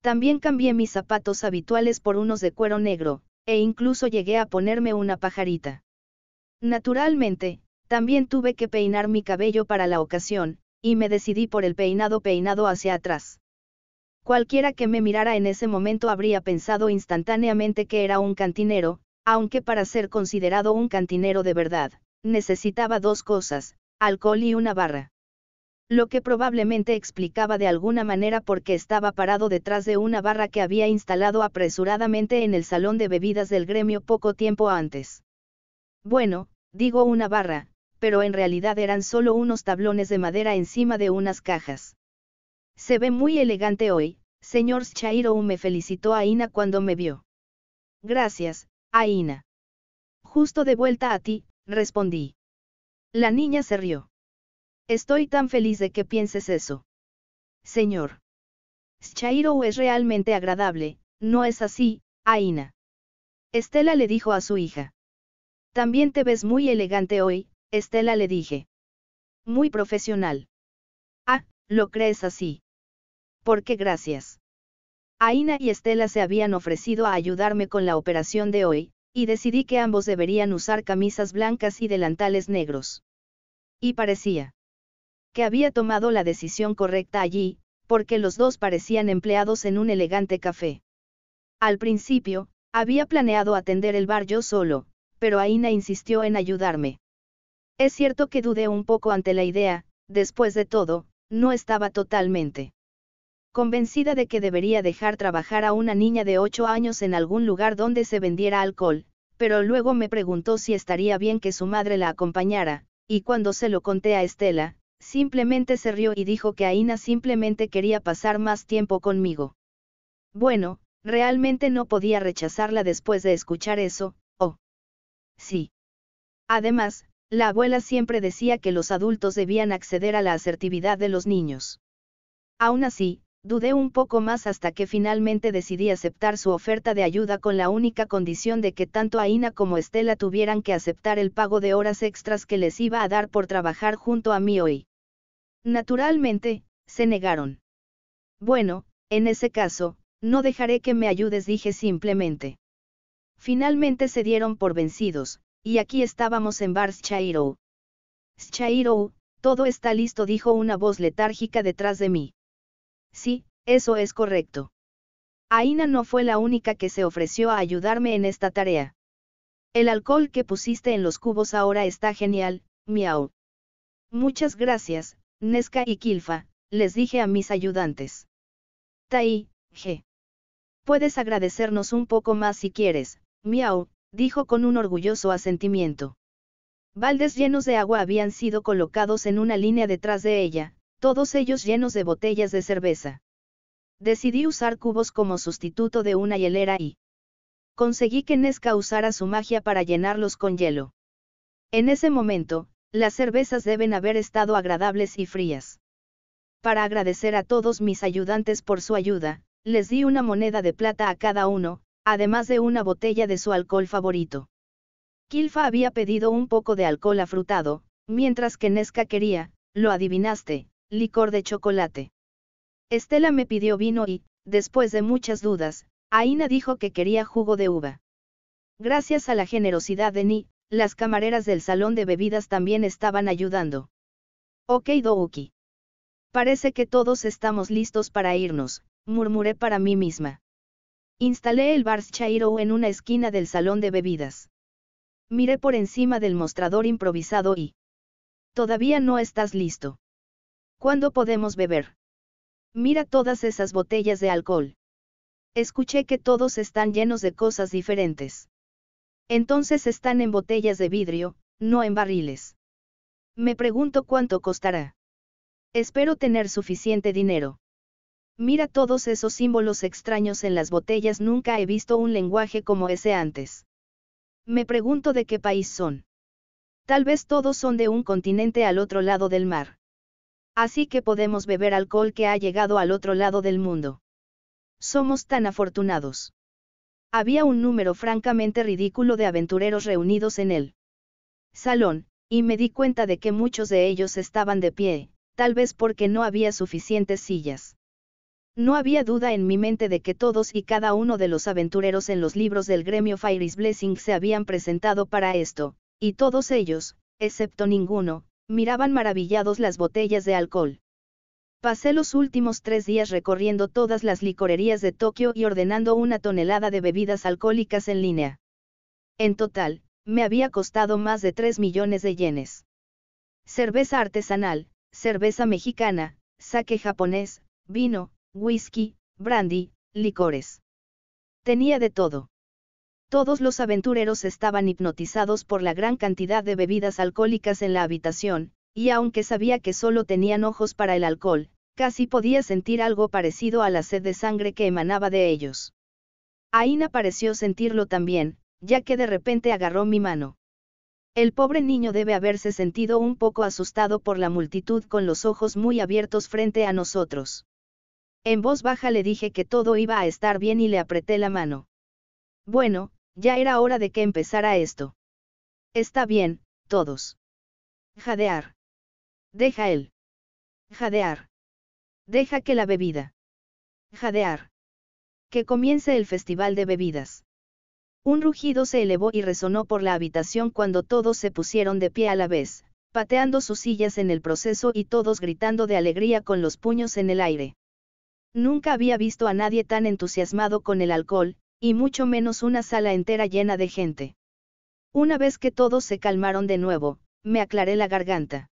También cambié mis zapatos habituales por unos de cuero negro, e incluso llegué a ponerme una pajarita. Naturalmente, también tuve que peinar mi cabello para la ocasión, y me decidí por el peinado peinado hacia atrás. Cualquiera que me mirara en ese momento habría pensado instantáneamente que era un cantinero, aunque para ser considerado un cantinero de verdad, necesitaba dos cosas, alcohol y una barra. Lo que probablemente explicaba de alguna manera por qué estaba parado detrás de una barra que había instalado apresuradamente en el salón de bebidas del gremio poco tiempo antes. Bueno, digo una barra, pero en realidad eran solo unos tablones de madera encima de unas cajas. Se ve muy elegante hoy, señor Shairo me felicitó a Ina cuando me vio. Gracias, Aina. Justo de vuelta a ti, respondí. La niña se rió. Estoy tan feliz de que pienses eso. Señor. Shairo es realmente agradable, ¿no es así, Aina? Estela le dijo a su hija. También te ves muy elegante hoy, Estela le dije. Muy profesional. Ah, ¿lo crees así? Porque gracias. Aina y Estela se habían ofrecido a ayudarme con la operación de hoy, y decidí que ambos deberían usar camisas blancas y delantales negros. Y parecía que había tomado la decisión correcta allí, porque los dos parecían empleados en un elegante café. Al principio, había planeado atender el bar yo solo, pero Aina insistió en ayudarme. Es cierto que dudé un poco ante la idea, después de todo, no estaba totalmente convencida de que debería dejar trabajar a una niña de 8 años en algún lugar donde se vendiera alcohol, pero luego me preguntó si estaría bien que su madre la acompañara, y cuando se lo conté a Estela, simplemente se rió y dijo que Aina simplemente quería pasar más tiempo conmigo. Bueno, realmente no podía rechazarla después de escuchar eso, oh. Sí. Además, la abuela siempre decía que los adultos debían acceder a la asertividad de los niños. Aún así, Dudé un poco más hasta que finalmente decidí aceptar su oferta de ayuda con la única condición de que tanto Aina como Estela tuvieran que aceptar el pago de horas extras que les iba a dar por trabajar junto a mí hoy. Naturalmente, se negaron. Bueno, en ese caso, no dejaré que me ayudes, dije simplemente. Finalmente se dieron por vencidos, y aquí estábamos en Bar Shairo. Shairo, todo está listo, dijo una voz letárgica detrás de mí. Sí, eso es correcto. Aina no fue la única que se ofreció a ayudarme en esta tarea. El alcohol que pusiste en los cubos ahora está genial, miau. Muchas gracias, Nesca y Kilfa, les dije a mis ayudantes. Tai, G. Puedes agradecernos un poco más si quieres, miau, dijo con un orgulloso asentimiento. Baldes llenos de agua habían sido colocados en una línea detrás de ella, todos ellos llenos de botellas de cerveza. Decidí usar cubos como sustituto de una hielera y conseguí que Nesca usara su magia para llenarlos con hielo. En ese momento, las cervezas deben haber estado agradables y frías. Para agradecer a todos mis ayudantes por su ayuda, les di una moneda de plata a cada uno, además de una botella de su alcohol favorito. Kilfa había pedido un poco de alcohol afrutado, mientras que Nesca quería, lo adivinaste, licor de chocolate. Estela me pidió vino y, después de muchas dudas, Aina dijo que quería jugo de uva. Gracias a la generosidad de Ni, las camareras del salón de bebidas también estaban ayudando. Ok Douki. Parece que todos estamos listos para irnos, murmuré para mí misma. Instalé el bar Chairo en una esquina del salón de bebidas. Miré por encima del mostrador improvisado y... Todavía no estás listo. ¿Cuándo podemos beber? Mira todas esas botellas de alcohol. Escuché que todos están llenos de cosas diferentes. Entonces están en botellas de vidrio, no en barriles. Me pregunto cuánto costará. Espero tener suficiente dinero. Mira todos esos símbolos extraños en las botellas, nunca he visto un lenguaje como ese antes. Me pregunto de qué país son. Tal vez todos son de un continente al otro lado del mar. Así que podemos beber alcohol que ha llegado al otro lado del mundo. Somos tan afortunados. Había un número francamente ridículo de aventureros reunidos en el salón, y me di cuenta de que muchos de ellos estaban de pie, tal vez porque no había suficientes sillas. No había duda en mi mente de que todos y cada uno de los aventureros en los libros del gremio Fairy's Blessing se habían presentado para esto, y todos ellos, excepto ninguno, Miraban maravillados las botellas de alcohol. Pasé los últimos tres días recorriendo todas las licorerías de Tokio y ordenando una tonelada de bebidas alcohólicas en línea. En total, me había costado más de 3 millones de yenes. Cerveza artesanal, cerveza mexicana, sake japonés, vino, whisky, brandy, licores. Tenía de todo. Todos los aventureros estaban hipnotizados por la gran cantidad de bebidas alcohólicas en la habitación, y aunque sabía que solo tenían ojos para el alcohol, casi podía sentir algo parecido a la sed de sangre que emanaba de ellos. Aina pareció sentirlo también, ya que de repente agarró mi mano. El pobre niño debe haberse sentido un poco asustado por la multitud con los ojos muy abiertos frente a nosotros. En voz baja le dije que todo iba a estar bien y le apreté la mano. Bueno, ya era hora de que empezara esto. Está bien, todos. Jadear. Deja él. Jadear. Deja que la bebida. Jadear. Que comience el festival de bebidas. Un rugido se elevó y resonó por la habitación cuando todos se pusieron de pie a la vez, pateando sus sillas en el proceso y todos gritando de alegría con los puños en el aire. Nunca había visto a nadie tan entusiasmado con el alcohol, y mucho menos una sala entera llena de gente. Una vez que todos se calmaron de nuevo, me aclaré la garganta.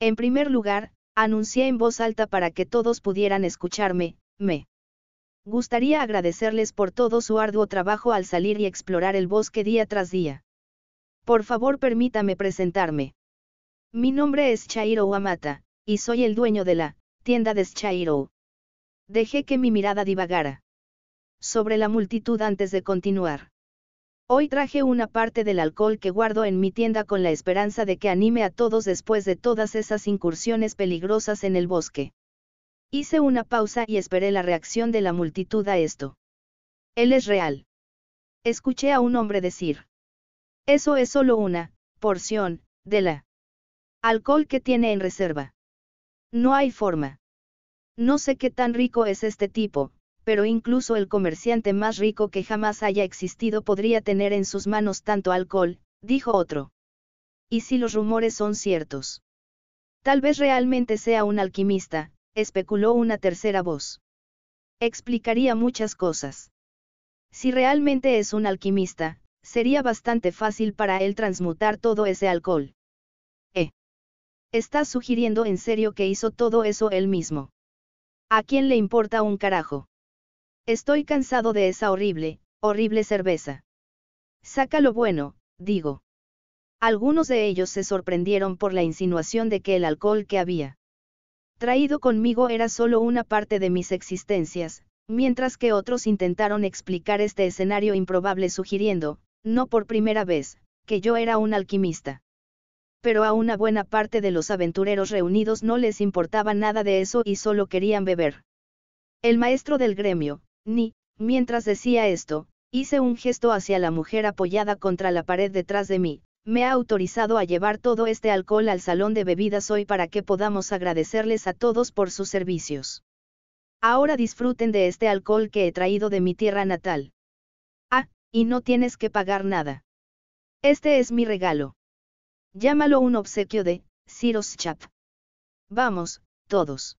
En primer lugar, anuncié en voz alta para que todos pudieran escucharme, me gustaría agradecerles por todo su arduo trabajo al salir y explorar el bosque día tras día. Por favor permítame presentarme. Mi nombre es Chairo Amata, y soy el dueño de la tienda de Chairo. Dejé que mi mirada divagara sobre la multitud antes de continuar. Hoy traje una parte del alcohol que guardo en mi tienda con la esperanza de que anime a todos después de todas esas incursiones peligrosas en el bosque. Hice una pausa y esperé la reacción de la multitud a esto. Él es real. Escuché a un hombre decir. Eso es solo una porción de la alcohol que tiene en reserva. No hay forma. No sé qué tan rico es este tipo, pero incluso el comerciante más rico que jamás haya existido podría tener en sus manos tanto alcohol, dijo otro. ¿Y si los rumores son ciertos? Tal vez realmente sea un alquimista, especuló una tercera voz. Explicaría muchas cosas. Si realmente es un alquimista, sería bastante fácil para él transmutar todo ese alcohol. ¿Eh? ¿Estás sugiriendo en serio que hizo todo eso él mismo? ¿A quién le importa un carajo? Estoy cansado de esa horrible, horrible cerveza. Saca lo bueno, digo. Algunos de ellos se sorprendieron por la insinuación de que el alcohol que había traído conmigo era solo una parte de mis existencias, mientras que otros intentaron explicar este escenario improbable sugiriendo, no por primera vez, que yo era un alquimista. Pero a una buena parte de los aventureros reunidos no les importaba nada de eso y solo querían beber. El maestro del gremio, ni, mientras decía esto, hice un gesto hacia la mujer apoyada contra la pared detrás de mí, me ha autorizado a llevar todo este alcohol al salón de bebidas hoy para que podamos agradecerles a todos por sus servicios. Ahora disfruten de este alcohol que he traído de mi tierra natal. Ah, y no tienes que pagar nada. Este es mi regalo. Llámalo un obsequio de, siroschap. Chap. Vamos, todos.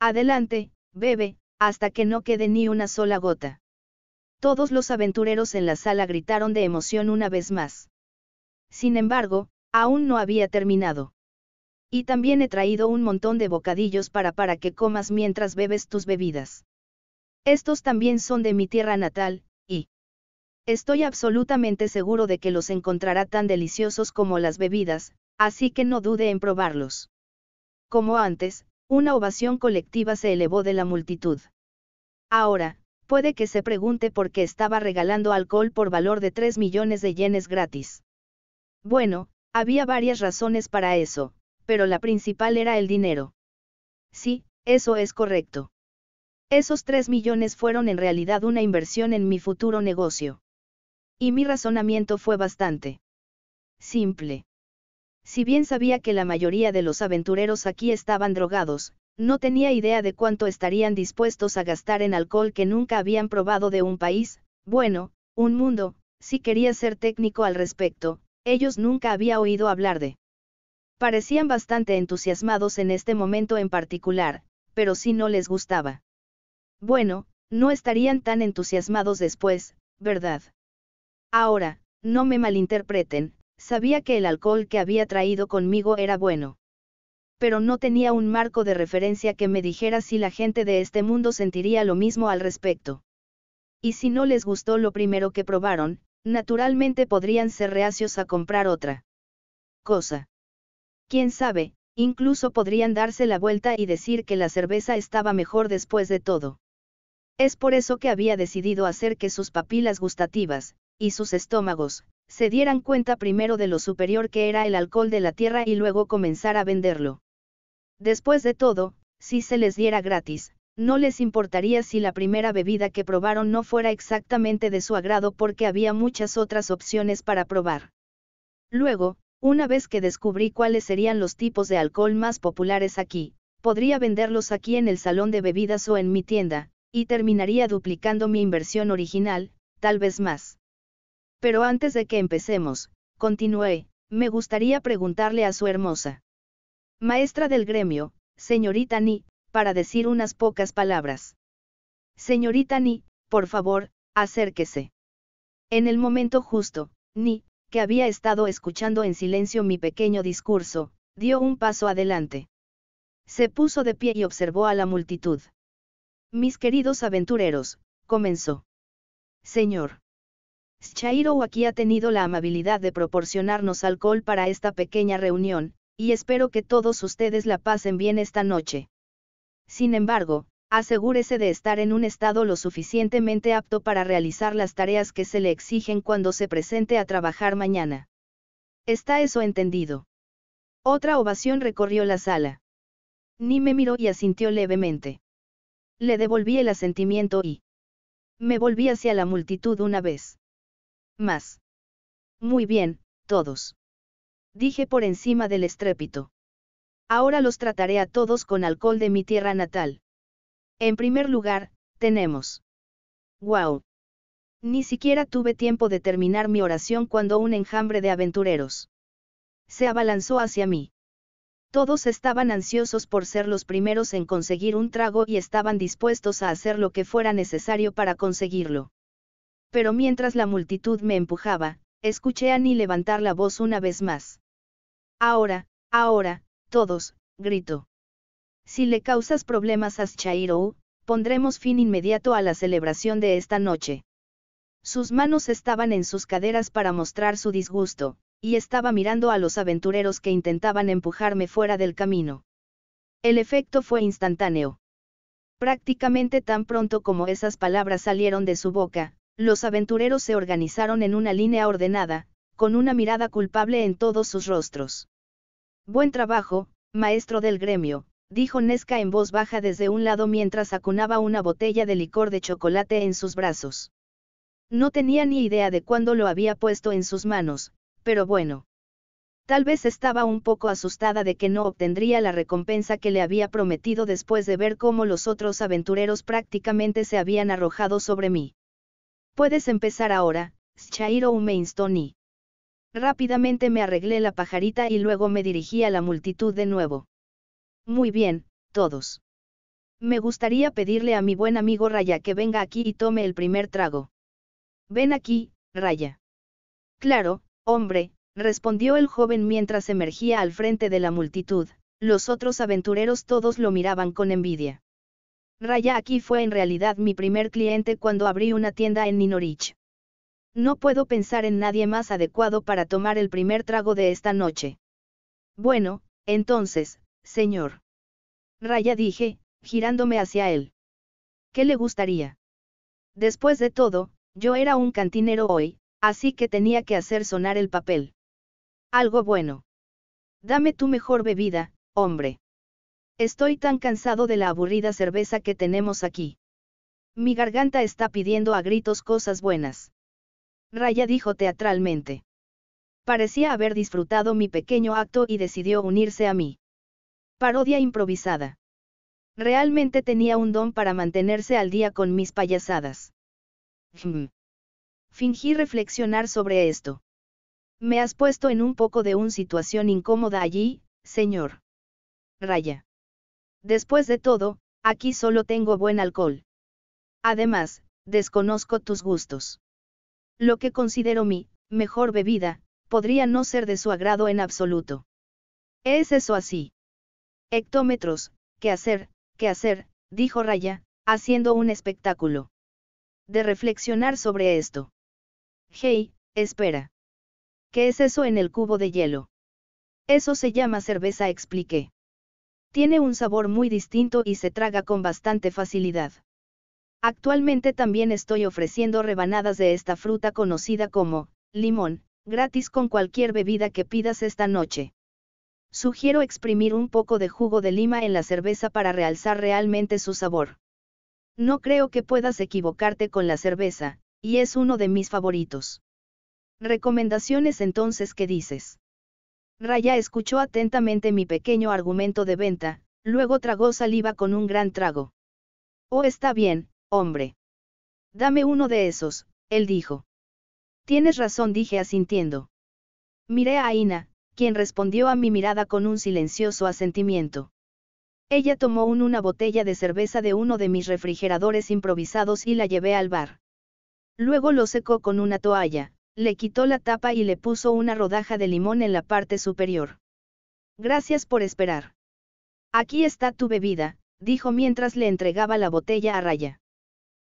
Adelante, bebe, hasta que no quede ni una sola gota. Todos los aventureros en la sala gritaron de emoción una vez más. Sin embargo, aún no había terminado. Y también he traído un montón de bocadillos para para que comas mientras bebes tus bebidas. Estos también son de mi tierra natal, y estoy absolutamente seguro de que los encontrará tan deliciosos como las bebidas, así que no dude en probarlos. Como antes, una ovación colectiva se elevó de la multitud. Ahora, puede que se pregunte por qué estaba regalando alcohol por valor de 3 millones de yenes gratis. Bueno, había varias razones para eso, pero la principal era el dinero. Sí, eso es correcto. Esos 3 millones fueron en realidad una inversión en mi futuro negocio. Y mi razonamiento fue bastante simple. Si bien sabía que la mayoría de los aventureros aquí estaban drogados, no tenía idea de cuánto estarían dispuestos a gastar en alcohol que nunca habían probado de un país, bueno, un mundo, si quería ser técnico al respecto, ellos nunca había oído hablar de. Parecían bastante entusiasmados en este momento en particular, pero si sí no les gustaba. Bueno, no estarían tan entusiasmados después, ¿verdad? Ahora, no me malinterpreten, Sabía que el alcohol que había traído conmigo era bueno. Pero no tenía un marco de referencia que me dijera si la gente de este mundo sentiría lo mismo al respecto. Y si no les gustó lo primero que probaron, naturalmente podrían ser reacios a comprar otra cosa. Quién sabe, incluso podrían darse la vuelta y decir que la cerveza estaba mejor después de todo. Es por eso que había decidido hacer que sus papilas gustativas, y sus estómagos, se dieran cuenta primero de lo superior que era el alcohol de la tierra y luego comenzar a venderlo. Después de todo, si se les diera gratis, no les importaría si la primera bebida que probaron no fuera exactamente de su agrado porque había muchas otras opciones para probar. Luego, una vez que descubrí cuáles serían los tipos de alcohol más populares aquí, podría venderlos aquí en el salón de bebidas o en mi tienda, y terminaría duplicando mi inversión original, tal vez más. Pero antes de que empecemos, continué, me gustaría preguntarle a su hermosa maestra del gremio, señorita Ni, para decir unas pocas palabras. Señorita Ni, por favor, acérquese. En el momento justo, Ni, que había estado escuchando en silencio mi pequeño discurso, dio un paso adelante. Se puso de pie y observó a la multitud. Mis queridos aventureros, comenzó. Señor. Shairo aquí ha tenido la amabilidad de proporcionarnos alcohol para esta pequeña reunión, y espero que todos ustedes la pasen bien esta noche. Sin embargo, asegúrese de estar en un estado lo suficientemente apto para realizar las tareas que se le exigen cuando se presente a trabajar mañana. ¿Está eso entendido? Otra ovación recorrió la sala. Ni me miró y asintió levemente. Le devolví el asentimiento y me volví hacia la multitud una vez. Más. Muy bien, todos. Dije por encima del estrépito. Ahora los trataré a todos con alcohol de mi tierra natal. En primer lugar, tenemos. ¡Wow! Ni siquiera tuve tiempo de terminar mi oración cuando un enjambre de aventureros se abalanzó hacia mí. Todos estaban ansiosos por ser los primeros en conseguir un trago y estaban dispuestos a hacer lo que fuera necesario para conseguirlo pero mientras la multitud me empujaba, escuché a Ni levantar la voz una vez más. Ahora, ahora, todos, gritó. Si le causas problemas a Shairo, pondremos fin inmediato a la celebración de esta noche. Sus manos estaban en sus caderas para mostrar su disgusto, y estaba mirando a los aventureros que intentaban empujarme fuera del camino. El efecto fue instantáneo. Prácticamente tan pronto como esas palabras salieron de su boca, los aventureros se organizaron en una línea ordenada, con una mirada culpable en todos sus rostros. Buen trabajo, maestro del gremio, dijo Nesca en voz baja desde un lado mientras acunaba una botella de licor de chocolate en sus brazos. No tenía ni idea de cuándo lo había puesto en sus manos, pero bueno. Tal vez estaba un poco asustada de que no obtendría la recompensa que le había prometido después de ver cómo los otros aventureros prácticamente se habían arrojado sobre mí. Puedes empezar ahora, Shairo y... Rápidamente me arreglé la pajarita y luego me dirigí a la multitud de nuevo. Muy bien, todos. Me gustaría pedirle a mi buen amigo Raya que venga aquí y tome el primer trago. Ven aquí, Raya. Claro, hombre, respondió el joven mientras emergía al frente de la multitud, los otros aventureros todos lo miraban con envidia. Raya aquí fue en realidad mi primer cliente cuando abrí una tienda en Ninorich. No puedo pensar en nadie más adecuado para tomar el primer trago de esta noche. Bueno, entonces, señor. Raya dije, girándome hacia él. ¿Qué le gustaría? Después de todo, yo era un cantinero hoy, así que tenía que hacer sonar el papel. Algo bueno. Dame tu mejor bebida, hombre. Estoy tan cansado de la aburrida cerveza que tenemos aquí. Mi garganta está pidiendo a gritos cosas buenas. Raya dijo teatralmente. Parecía haber disfrutado mi pequeño acto y decidió unirse a mí. Parodia improvisada. Realmente tenía un don para mantenerse al día con mis payasadas. Hmm. Fingí reflexionar sobre esto. Me has puesto en un poco de un situación incómoda allí, señor. Raya. Después de todo, aquí solo tengo buen alcohol. Además, desconozco tus gustos. Lo que considero mi mejor bebida, podría no ser de su agrado en absoluto. ¿Es eso así? Hectómetros, ¿qué hacer, qué hacer? dijo Raya, haciendo un espectáculo. De reflexionar sobre esto. Hey, espera. ¿Qué es eso en el cubo de hielo? Eso se llama cerveza, expliqué. Tiene un sabor muy distinto y se traga con bastante facilidad. Actualmente también estoy ofreciendo rebanadas de esta fruta conocida como limón, gratis con cualquier bebida que pidas esta noche. Sugiero exprimir un poco de jugo de lima en la cerveza para realzar realmente su sabor. No creo que puedas equivocarte con la cerveza, y es uno de mis favoritos. Recomendaciones entonces, ¿qué dices? Raya escuchó atentamente mi pequeño argumento de venta, luego tragó saliva con un gran trago. Oh, está bien, hombre. Dame uno de esos, él dijo. Tienes razón, dije asintiendo. Miré a Aina, quien respondió a mi mirada con un silencioso asentimiento. Ella tomó una botella de cerveza de uno de mis refrigeradores improvisados y la llevé al bar. Luego lo secó con una toalla, le quitó la tapa y le puso una rodaja de limón en la parte superior. Gracias por esperar. Aquí está tu bebida, dijo mientras le entregaba la botella a Raya.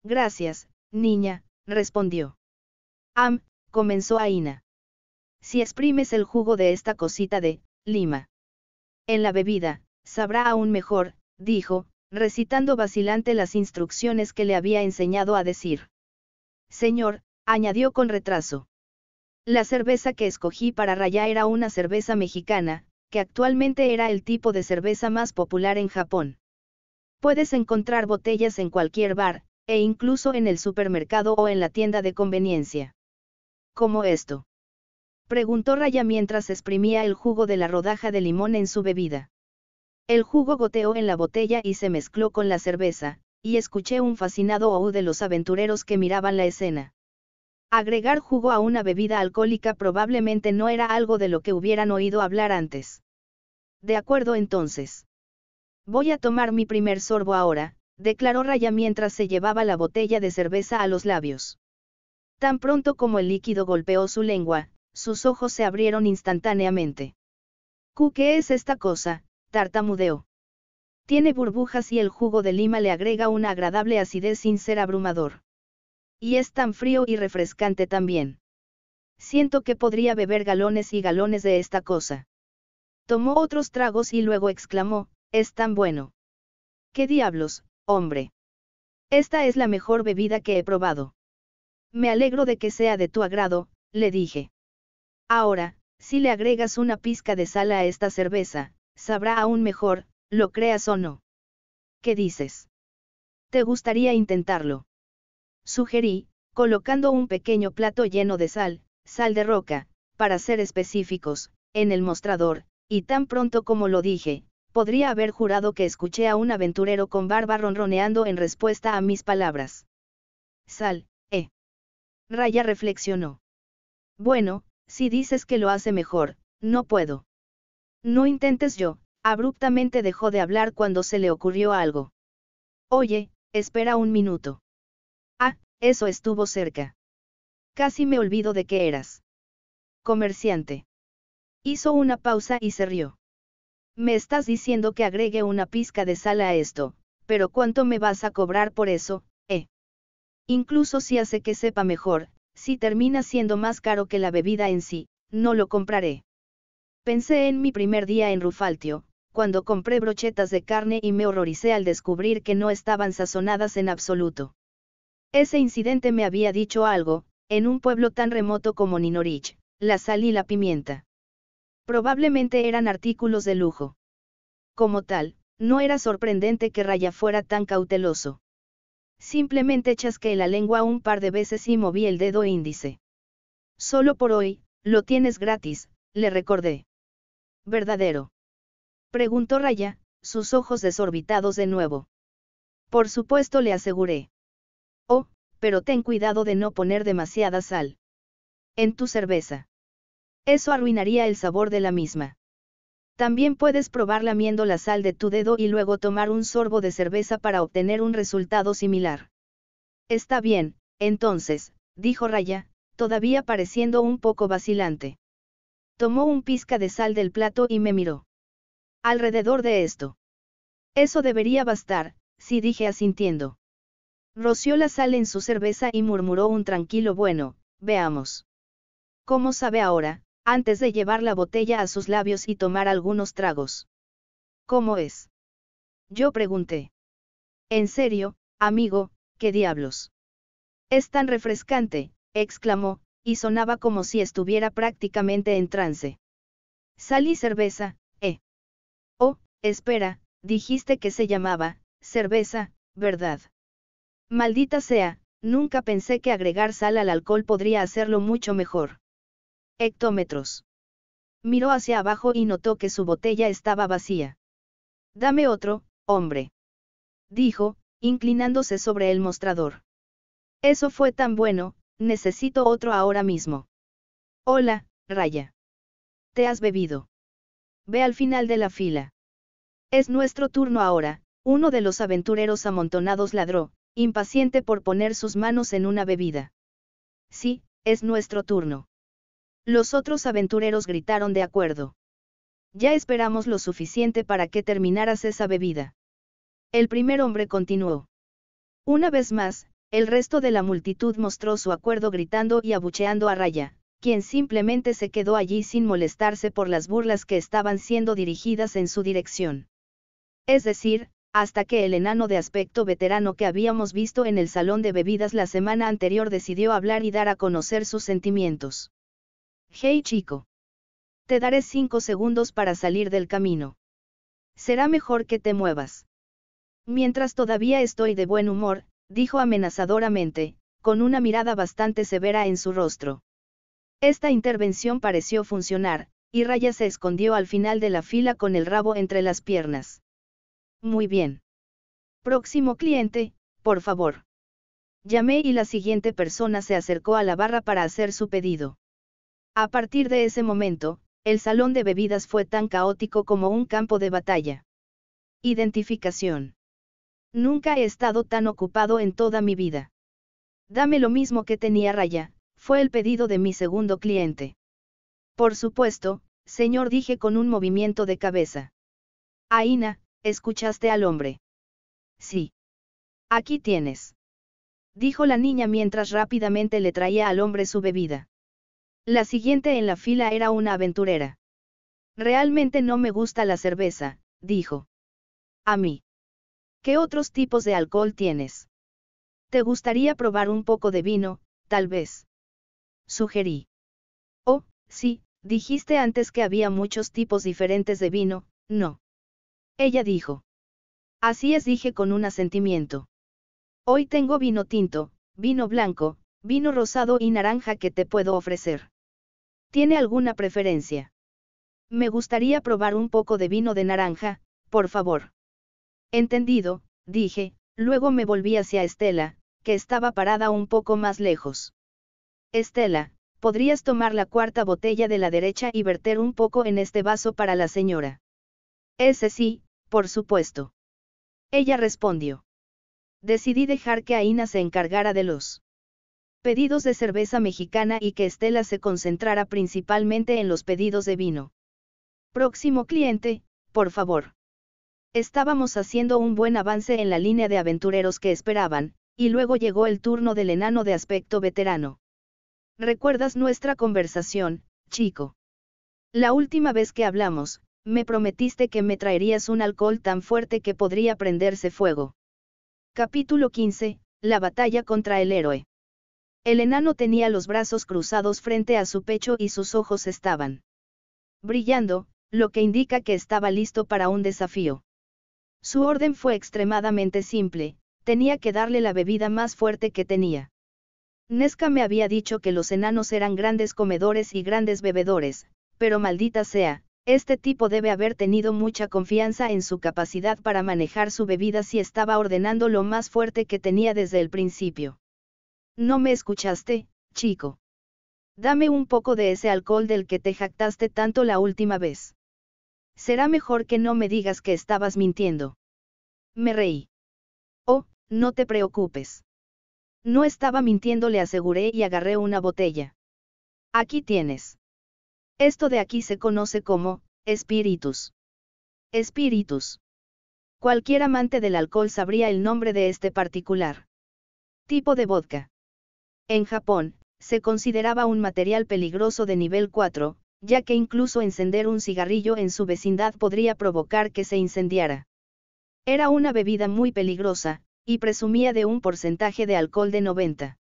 Gracias, niña, respondió. Am, comenzó Aina. Si exprimes el jugo de esta cosita de, lima. En la bebida, sabrá aún mejor, dijo, recitando vacilante las instrucciones que le había enseñado a decir. Señor, añadió con retraso. La cerveza que escogí para Raya era una cerveza mexicana, que actualmente era el tipo de cerveza más popular en Japón. Puedes encontrar botellas en cualquier bar, e incluso en el supermercado o en la tienda de conveniencia. ¿Cómo esto? Preguntó Raya mientras exprimía el jugo de la rodaja de limón en su bebida. El jugo goteó en la botella y se mezcló con la cerveza, y escuché un fascinado ou de los aventureros que miraban la escena. Agregar jugo a una bebida alcohólica probablemente no era algo de lo que hubieran oído hablar antes. De acuerdo entonces. Voy a tomar mi primer sorbo ahora, declaró Raya mientras se llevaba la botella de cerveza a los labios. Tan pronto como el líquido golpeó su lengua, sus ojos se abrieron instantáneamente. qué es esta cosa? tartamudeó. Tiene burbujas y el jugo de lima le agrega una agradable acidez sin ser abrumador. Y es tan frío y refrescante también. Siento que podría beber galones y galones de esta cosa. Tomó otros tragos y luego exclamó, es tan bueno. ¿Qué diablos, hombre? Esta es la mejor bebida que he probado. Me alegro de que sea de tu agrado, le dije. Ahora, si le agregas una pizca de sal a esta cerveza, sabrá aún mejor, lo creas o no. ¿Qué dices? ¿Te gustaría intentarlo? Sugerí, colocando un pequeño plato lleno de sal, sal de roca, para ser específicos, en el mostrador, y tan pronto como lo dije, podría haber jurado que escuché a un aventurero con barba ronroneando en respuesta a mis palabras. Sal, eh. Raya reflexionó. Bueno, si dices que lo hace mejor, no puedo. No intentes yo, abruptamente dejó de hablar cuando se le ocurrió algo. Oye, espera un minuto. Eso estuvo cerca. Casi me olvido de que eras. Comerciante. Hizo una pausa y se rió. Me estás diciendo que agregue una pizca de sal a esto, pero ¿cuánto me vas a cobrar por eso, eh? Incluso si hace que sepa mejor, si termina siendo más caro que la bebida en sí, no lo compraré. Pensé en mi primer día en Rufaltio, cuando compré brochetas de carne y me horroricé al descubrir que no estaban sazonadas en absoluto. Ese incidente me había dicho algo, en un pueblo tan remoto como Ninorich, la sal y la pimienta. Probablemente eran artículos de lujo. Como tal, no era sorprendente que Raya fuera tan cauteloso. Simplemente chasqué la lengua un par de veces y moví el dedo índice. Solo por hoy, lo tienes gratis, le recordé. ¿Verdadero? Preguntó Raya, sus ojos desorbitados de nuevo. Por supuesto le aseguré pero ten cuidado de no poner demasiada sal. En tu cerveza. Eso arruinaría el sabor de la misma. También puedes probar lamiendo la sal de tu dedo y luego tomar un sorbo de cerveza para obtener un resultado similar. Está bien, entonces, dijo Raya, todavía pareciendo un poco vacilante. Tomó un pizca de sal del plato y me miró. Alrededor de esto. Eso debería bastar, sí dije asintiendo. Roció la sal en su cerveza y murmuró un tranquilo bueno, veamos. ¿Cómo sabe ahora? antes de llevar la botella a sus labios y tomar algunos tragos. ¿Cómo es? Yo pregunté. En serio, amigo, qué diablos. Es tan refrescante, exclamó, y sonaba como si estuviera prácticamente en trance. Sal y cerveza, ¿eh? Oh, espera, dijiste que se llamaba, cerveza, ¿verdad? Maldita sea, nunca pensé que agregar sal al alcohol podría hacerlo mucho mejor. Hectómetros. Miró hacia abajo y notó que su botella estaba vacía. Dame otro, hombre. Dijo, inclinándose sobre el mostrador. Eso fue tan bueno, necesito otro ahora mismo. Hola, Raya. Te has bebido. Ve al final de la fila. Es nuestro turno ahora, uno de los aventureros amontonados ladró, impaciente por poner sus manos en una bebida. Sí, es nuestro turno. Los otros aventureros gritaron de acuerdo. Ya esperamos lo suficiente para que terminaras esa bebida. El primer hombre continuó. Una vez más, el resto de la multitud mostró su acuerdo gritando y abucheando a Raya, quien simplemente se quedó allí sin molestarse por las burlas que estaban siendo dirigidas en su dirección. Es decir, hasta que el enano de aspecto veterano que habíamos visto en el salón de bebidas la semana anterior decidió hablar y dar a conocer sus sentimientos. Hey chico. Te daré cinco segundos para salir del camino. Será mejor que te muevas. Mientras todavía estoy de buen humor, dijo amenazadoramente, con una mirada bastante severa en su rostro. Esta intervención pareció funcionar, y Raya se escondió al final de la fila con el rabo entre las piernas. Muy bien. Próximo cliente, por favor. Llamé y la siguiente persona se acercó a la barra para hacer su pedido. A partir de ese momento, el salón de bebidas fue tan caótico como un campo de batalla. Identificación. Nunca he estado tan ocupado en toda mi vida. Dame lo mismo que tenía Raya, fue el pedido de mi segundo cliente. Por supuesto, señor dije con un movimiento de cabeza. Aina, ¿Escuchaste al hombre? Sí. Aquí tienes. Dijo la niña mientras rápidamente le traía al hombre su bebida. La siguiente en la fila era una aventurera. Realmente no me gusta la cerveza, dijo. A mí. ¿Qué otros tipos de alcohol tienes? ¿Te gustaría probar un poco de vino, tal vez? Sugerí. Oh, sí, dijiste antes que había muchos tipos diferentes de vino, ¿no? Ella dijo. Así es, dije con un asentimiento. Hoy tengo vino tinto, vino blanco, vino rosado y naranja que te puedo ofrecer. ¿Tiene alguna preferencia? Me gustaría probar un poco de vino de naranja, por favor. Entendido, dije, luego me volví hacia Estela, que estaba parada un poco más lejos. Estela, podrías tomar la cuarta botella de la derecha y verter un poco en este vaso para la señora. Ese sí, por supuesto. Ella respondió. Decidí dejar que Aina se encargara de los pedidos de cerveza mexicana y que Estela se concentrara principalmente en los pedidos de vino. Próximo cliente, por favor. Estábamos haciendo un buen avance en la línea de aventureros que esperaban, y luego llegó el turno del enano de aspecto veterano. ¿Recuerdas nuestra conversación, chico? La última vez que hablamos, me prometiste que me traerías un alcohol tan fuerte que podría prenderse fuego. Capítulo 15. La batalla contra el héroe. El enano tenía los brazos cruzados frente a su pecho y sus ojos estaban brillando, lo que indica que estaba listo para un desafío. Su orden fue extremadamente simple, tenía que darle la bebida más fuerte que tenía. Nesca me había dicho que los enanos eran grandes comedores y grandes bebedores, pero maldita sea, este tipo debe haber tenido mucha confianza en su capacidad para manejar su bebida si estaba ordenando lo más fuerte que tenía desde el principio. No me escuchaste, chico. Dame un poco de ese alcohol del que te jactaste tanto la última vez. Será mejor que no me digas que estabas mintiendo. Me reí. Oh, no te preocupes. No estaba mintiendo, le aseguré y agarré una botella. Aquí tienes. Esto de aquí se conoce como, espíritus. Espíritus. Cualquier amante del alcohol sabría el nombre de este particular. Tipo de vodka. En Japón, se consideraba un material peligroso de nivel 4, ya que incluso encender un cigarrillo en su vecindad podría provocar que se incendiara. Era una bebida muy peligrosa, y presumía de un porcentaje de alcohol de 90.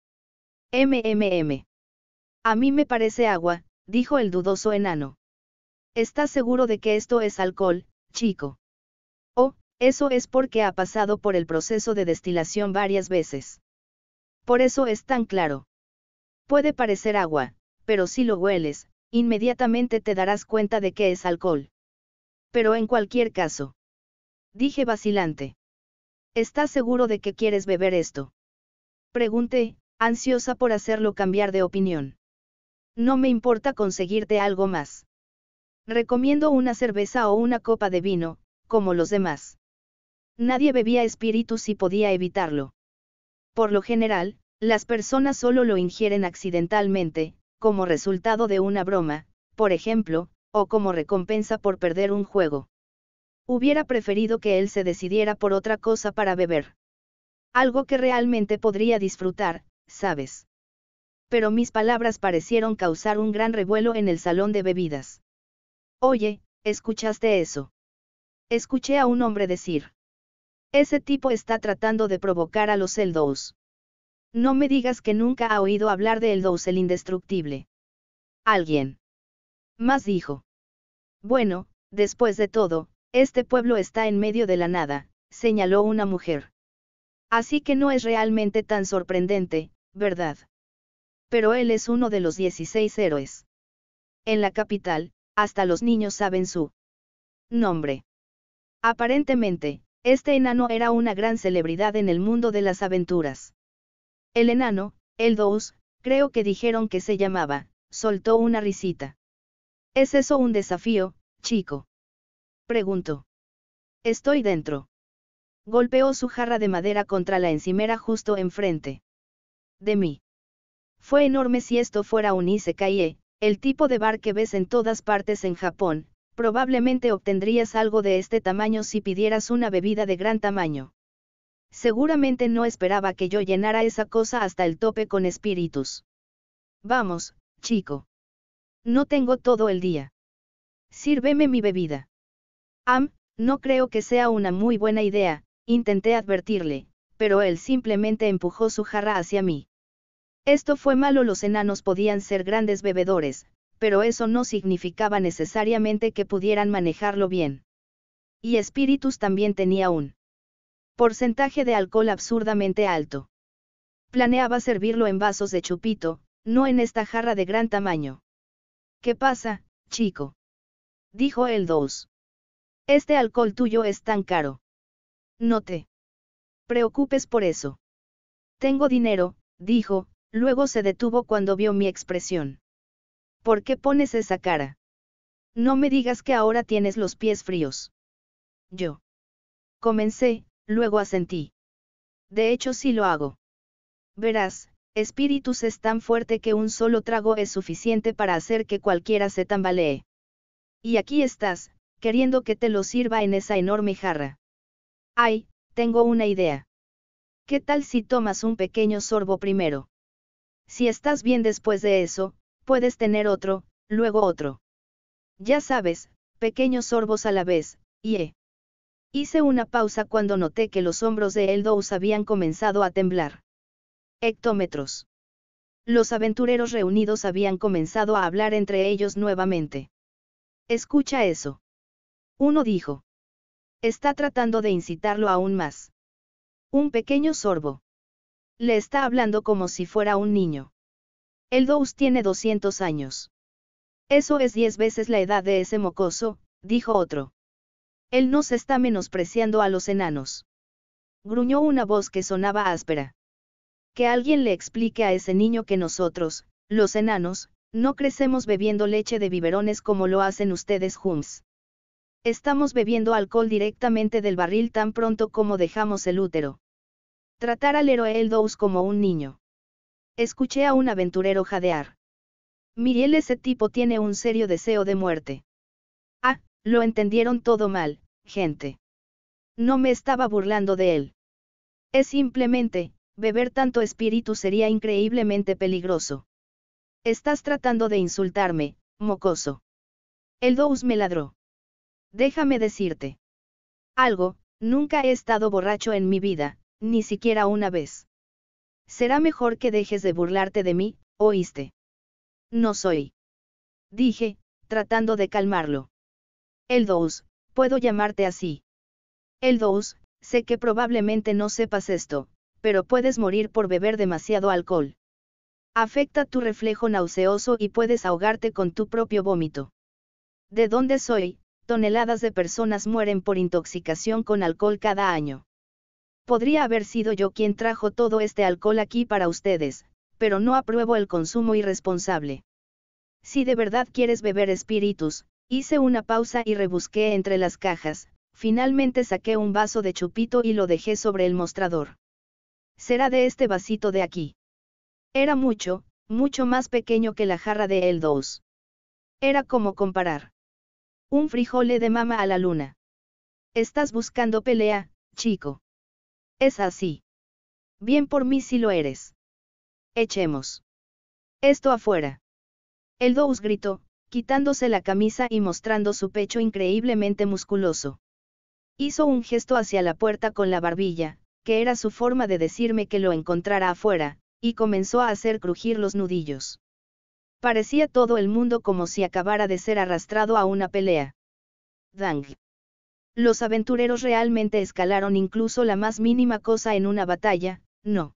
MMM. A mí me parece agua, dijo el dudoso enano. ¿Estás seguro de que esto es alcohol, chico? Oh, eso es porque ha pasado por el proceso de destilación varias veces. Por eso es tan claro. Puede parecer agua, pero si lo hueles, inmediatamente te darás cuenta de que es alcohol. Pero en cualquier caso. Dije vacilante. ¿Estás seguro de que quieres beber esto? Pregunté, ansiosa por hacerlo cambiar de opinión. No me importa conseguirte algo más. Recomiendo una cerveza o una copa de vino, como los demás. Nadie bebía espíritus y podía evitarlo. Por lo general, las personas solo lo ingieren accidentalmente, como resultado de una broma, por ejemplo, o como recompensa por perder un juego. Hubiera preferido que él se decidiera por otra cosa para beber. Algo que realmente podría disfrutar, ¿sabes? pero mis palabras parecieron causar un gran revuelo en el salón de bebidas. Oye, ¿escuchaste eso? Escuché a un hombre decir. Ese tipo está tratando de provocar a los Eldos. No me digas que nunca ha oído hablar de Eldous el indestructible. Alguien. Más dijo. Bueno, después de todo, este pueblo está en medio de la nada, señaló una mujer. Así que no es realmente tan sorprendente, ¿verdad? pero él es uno de los 16 héroes. En la capital, hasta los niños saben su nombre. Aparentemente, este enano era una gran celebridad en el mundo de las aventuras. El enano, el dos, creo que dijeron que se llamaba, soltó una risita. ¿Es eso un desafío, chico? Preguntó. Estoy dentro. Golpeó su jarra de madera contra la encimera justo enfrente. De mí. Fue enorme si esto fuera un isekai, el tipo de bar que ves en todas partes en Japón, probablemente obtendrías algo de este tamaño si pidieras una bebida de gran tamaño. Seguramente no esperaba que yo llenara esa cosa hasta el tope con espíritus. Vamos, chico. No tengo todo el día. Sírveme mi bebida. Am, no creo que sea una muy buena idea, intenté advertirle, pero él simplemente empujó su jarra hacia mí. Esto fue malo, los enanos podían ser grandes bebedores, pero eso no significaba necesariamente que pudieran manejarlo bien. Y Espíritus también tenía un porcentaje de alcohol absurdamente alto. Planeaba servirlo en vasos de chupito, no en esta jarra de gran tamaño. ¿Qué pasa, chico? dijo el dos. Este alcohol tuyo es tan caro. No te preocupes por eso. Tengo dinero, dijo, Luego se detuvo cuando vio mi expresión. ¿Por qué pones esa cara? No me digas que ahora tienes los pies fríos. Yo. Comencé, luego asentí. De hecho sí lo hago. Verás, espíritus es tan fuerte que un solo trago es suficiente para hacer que cualquiera se tambalee. Y aquí estás, queriendo que te lo sirva en esa enorme jarra. Ay, tengo una idea. ¿Qué tal si tomas un pequeño sorbo primero? Si estás bien después de eso, puedes tener otro, luego otro. Ya sabes, pequeños sorbos a la vez, y eh. Hice una pausa cuando noté que los hombros de Eldous habían comenzado a temblar. Hectómetros. Los aventureros reunidos habían comenzado a hablar entre ellos nuevamente. Escucha eso. Uno dijo. Está tratando de incitarlo aún más. Un pequeño sorbo. Le está hablando como si fuera un niño. El Dous tiene 200 años. Eso es 10 veces la edad de ese mocoso, dijo otro. Él se está menospreciando a los enanos. Gruñó una voz que sonaba áspera. Que alguien le explique a ese niño que nosotros, los enanos, no crecemos bebiendo leche de biberones como lo hacen ustedes, hums. Estamos bebiendo alcohol directamente del barril tan pronto como dejamos el útero. Tratar al héroe Eldous como un niño. Escuché a un aventurero jadear. Miriel, ese tipo tiene un serio deseo de muerte. Ah, lo entendieron todo mal, gente. No me estaba burlando de él. Es simplemente, beber tanto espíritu sería increíblemente peligroso. Estás tratando de insultarme, mocoso. El me ladró. Déjame decirte. Algo, nunca he estado borracho en mi vida, ni siquiera una vez. Será mejor que dejes de burlarte de mí, ¿oíste? No soy. Dije, tratando de calmarlo. Eldous, puedo llamarte así. Eldous, sé que probablemente no sepas esto, pero puedes morir por beber demasiado alcohol. Afecta tu reflejo nauseoso y puedes ahogarte con tu propio vómito. ¿De dónde soy? Toneladas de personas mueren por intoxicación con alcohol cada año. Podría haber sido yo quien trajo todo este alcohol aquí para ustedes, pero no apruebo el consumo irresponsable. Si de verdad quieres beber espíritus, hice una pausa y rebusqué entre las cajas, finalmente saqué un vaso de chupito y lo dejé sobre el mostrador. Será de este vasito de aquí. Era mucho, mucho más pequeño que la jarra de L2. Era como comparar. Un frijole de mama a la luna. Estás buscando pelea, chico. Es así. Bien por mí si lo eres. Echemos. Esto afuera. El Dous gritó, quitándose la camisa y mostrando su pecho increíblemente musculoso. Hizo un gesto hacia la puerta con la barbilla, que era su forma de decirme que lo encontrara afuera, y comenzó a hacer crujir los nudillos. Parecía todo el mundo como si acabara de ser arrastrado a una pelea. Dang los aventureros realmente escalaron incluso la más mínima cosa en una batalla, no.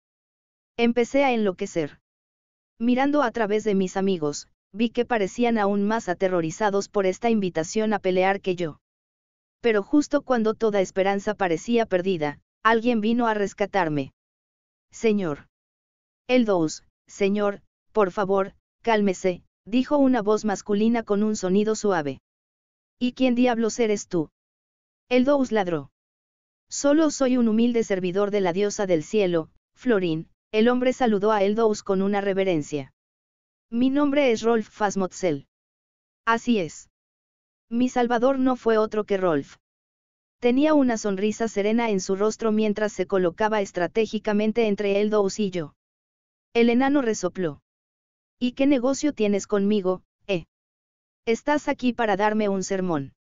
Empecé a enloquecer. Mirando a través de mis amigos, vi que parecían aún más aterrorizados por esta invitación a pelear que yo. Pero justo cuando toda esperanza parecía perdida, alguien vino a rescatarme. Señor. El dos, señor, por favor, cálmese, dijo una voz masculina con un sonido suave. ¿Y quién diablos eres tú? «Eldous ladró. Solo soy un humilde servidor de la diosa del cielo, Florín, el hombre saludó a Eldous con una reverencia. Mi nombre es Rolf Fasmotzel. Así es. Mi salvador no fue otro que Rolf. Tenía una sonrisa serena en su rostro mientras se colocaba estratégicamente entre Eldous y yo. El enano resopló. ¿Y qué negocio tienes conmigo, eh? Estás aquí para darme un sermón.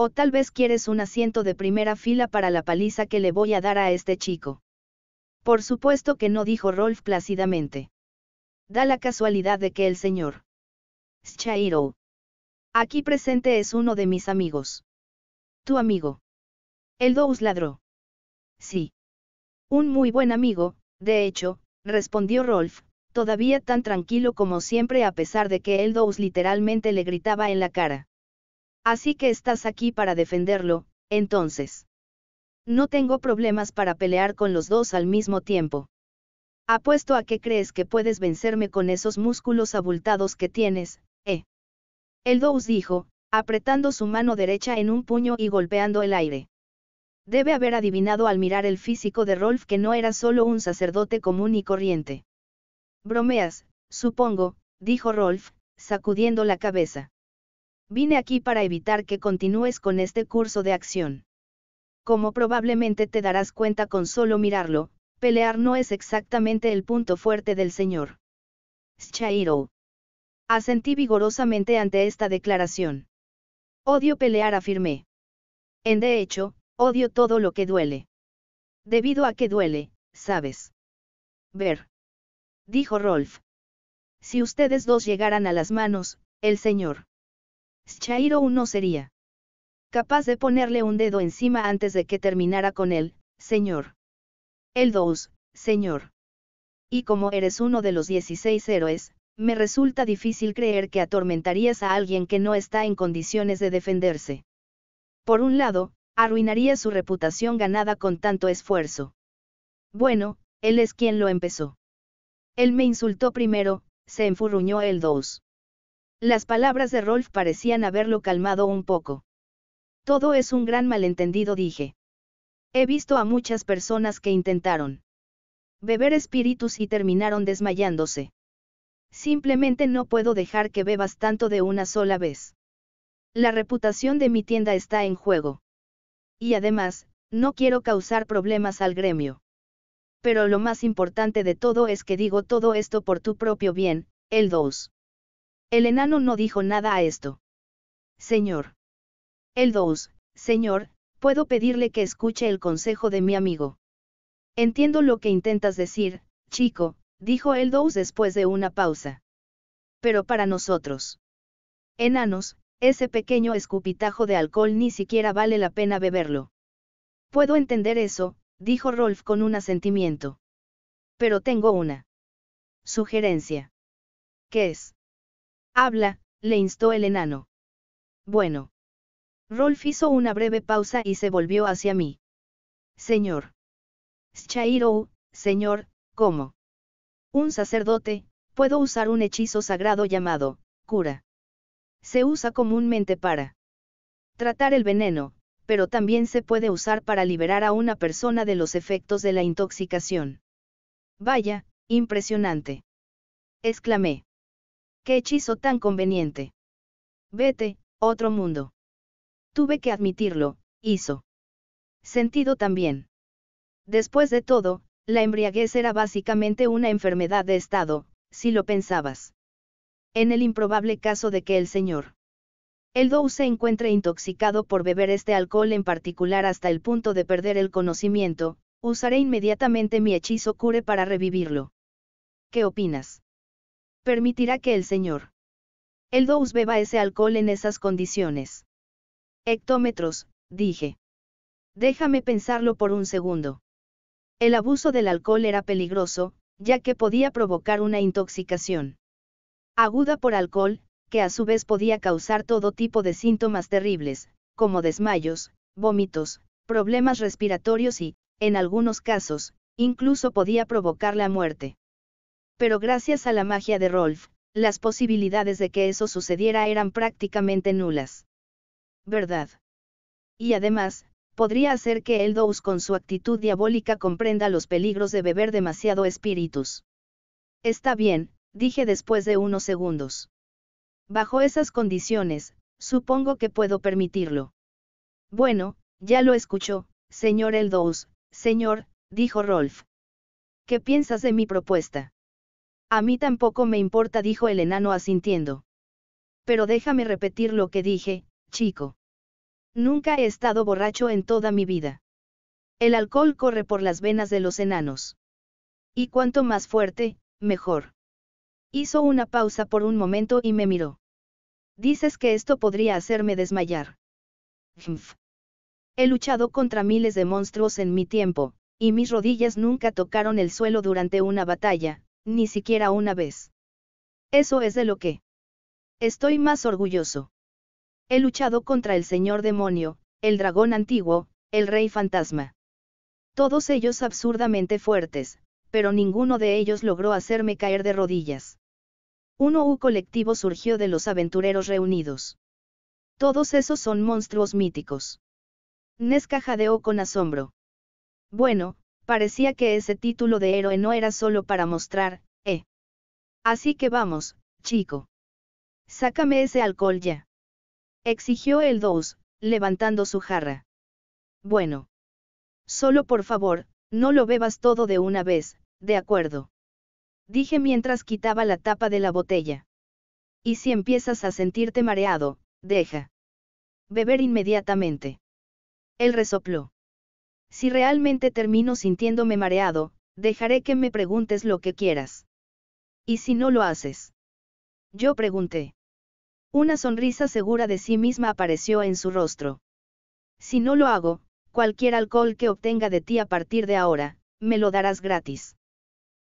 O tal vez quieres un asiento de primera fila para la paliza que le voy a dar a este chico. Por supuesto que no dijo Rolf plácidamente. Da la casualidad de que el señor Shairo. Aquí presente es uno de mis amigos. Tu amigo. El Dous ladró. Sí. Un muy buen amigo, de hecho, respondió Rolf, todavía tan tranquilo como siempre a pesar de que el literalmente le gritaba en la cara. Así que estás aquí para defenderlo, entonces. No tengo problemas para pelear con los dos al mismo tiempo. Apuesto a que crees que puedes vencerme con esos músculos abultados que tienes, ¿eh? El Dous dijo, apretando su mano derecha en un puño y golpeando el aire. Debe haber adivinado al mirar el físico de Rolf que no era solo un sacerdote común y corriente. Bromeas, supongo, dijo Rolf, sacudiendo la cabeza. Vine aquí para evitar que continúes con este curso de acción. Como probablemente te darás cuenta con solo mirarlo, pelear no es exactamente el punto fuerte del señor. Shairo. Asentí vigorosamente ante esta declaración. Odio pelear, afirmé. En de hecho, odio todo lo que duele. Debido a que duele, sabes. Ver. Dijo Rolf. Si ustedes dos llegaran a las manos, el señor. Shairo no sería capaz de ponerle un dedo encima antes de que terminara con él, señor. El dos, señor. Y como eres uno de los 16 héroes, me resulta difícil creer que atormentarías a alguien que no está en condiciones de defenderse. Por un lado, arruinaría su reputación ganada con tanto esfuerzo. Bueno, él es quien lo empezó. Él me insultó primero, se enfurruñó el dos. Las palabras de Rolf parecían haberlo calmado un poco. Todo es un gran malentendido, dije. He visto a muchas personas que intentaron beber espíritus y terminaron desmayándose. Simplemente no puedo dejar que bebas tanto de una sola vez. La reputación de mi tienda está en juego. Y además, no quiero causar problemas al gremio. Pero lo más importante de todo es que digo todo esto por tu propio bien, el 2. El enano no dijo nada a esto. Señor. Eldous, señor, puedo pedirle que escuche el consejo de mi amigo. Entiendo lo que intentas decir, chico, dijo Eldous después de una pausa. Pero para nosotros. Enanos, ese pequeño escupitajo de alcohol ni siquiera vale la pena beberlo. Puedo entender eso, dijo Rolf con un asentimiento. Pero tengo una. Sugerencia. ¿Qué es? Habla, le instó el enano. Bueno. Rolf hizo una breve pausa y se volvió hacia mí. Señor. Shairo, señor, ¿cómo? Un sacerdote, puedo usar un hechizo sagrado llamado, cura. Se usa comúnmente para tratar el veneno, pero también se puede usar para liberar a una persona de los efectos de la intoxicación. Vaya, impresionante. Exclamé. Qué hechizo tan conveniente. Vete, otro mundo. Tuve que admitirlo, hizo. Sentido también. Después de todo, la embriaguez era básicamente una enfermedad de estado, si lo pensabas. En el improbable caso de que el señor Eldo se encuentre intoxicado por beber este alcohol en particular hasta el punto de perder el conocimiento, usaré inmediatamente mi hechizo cure para revivirlo. ¿Qué opinas? permitirá que el señor Eldous beba ese alcohol en esas condiciones. Hectómetros, dije. Déjame pensarlo por un segundo. El abuso del alcohol era peligroso, ya que podía provocar una intoxicación aguda por alcohol, que a su vez podía causar todo tipo de síntomas terribles, como desmayos, vómitos, problemas respiratorios y, en algunos casos, incluso podía provocar la muerte pero gracias a la magia de Rolf, las posibilidades de que eso sucediera eran prácticamente nulas. ¿Verdad? Y además, podría hacer que Eldous con su actitud diabólica comprenda los peligros de beber demasiado espíritus. Está bien, dije después de unos segundos. Bajo esas condiciones, supongo que puedo permitirlo. Bueno, ya lo escuchó, señor Eldous, señor, dijo Rolf. ¿Qué piensas de mi propuesta? A mí tampoco me importa, dijo el enano asintiendo. Pero déjame repetir lo que dije, chico. Nunca he estado borracho en toda mi vida. El alcohol corre por las venas de los enanos. Y cuanto más fuerte, mejor. Hizo una pausa por un momento y me miró. Dices que esto podría hacerme desmayar. He luchado contra miles de monstruos en mi tiempo, y mis rodillas nunca tocaron el suelo durante una batalla, ni siquiera una vez. Eso es de lo que. Estoy más orgulloso. He luchado contra el señor demonio, el dragón antiguo, el rey fantasma. Todos ellos absurdamente fuertes, pero ninguno de ellos logró hacerme caer de rodillas. Un u colectivo surgió de los aventureros reunidos. Todos esos son monstruos míticos. Nesca jadeó con asombro. Bueno, Parecía que ese título de héroe no era solo para mostrar, ¿eh? Así que vamos, chico. Sácame ese alcohol ya. Exigió el dos, levantando su jarra. Bueno. Solo por favor, no lo bebas todo de una vez, de acuerdo. Dije mientras quitaba la tapa de la botella. Y si empiezas a sentirte mareado, deja. Beber inmediatamente. Él resopló. Si realmente termino sintiéndome mareado, dejaré que me preguntes lo que quieras. ¿Y si no lo haces? Yo pregunté. Una sonrisa segura de sí misma apareció en su rostro. Si no lo hago, cualquier alcohol que obtenga de ti a partir de ahora, me lo darás gratis.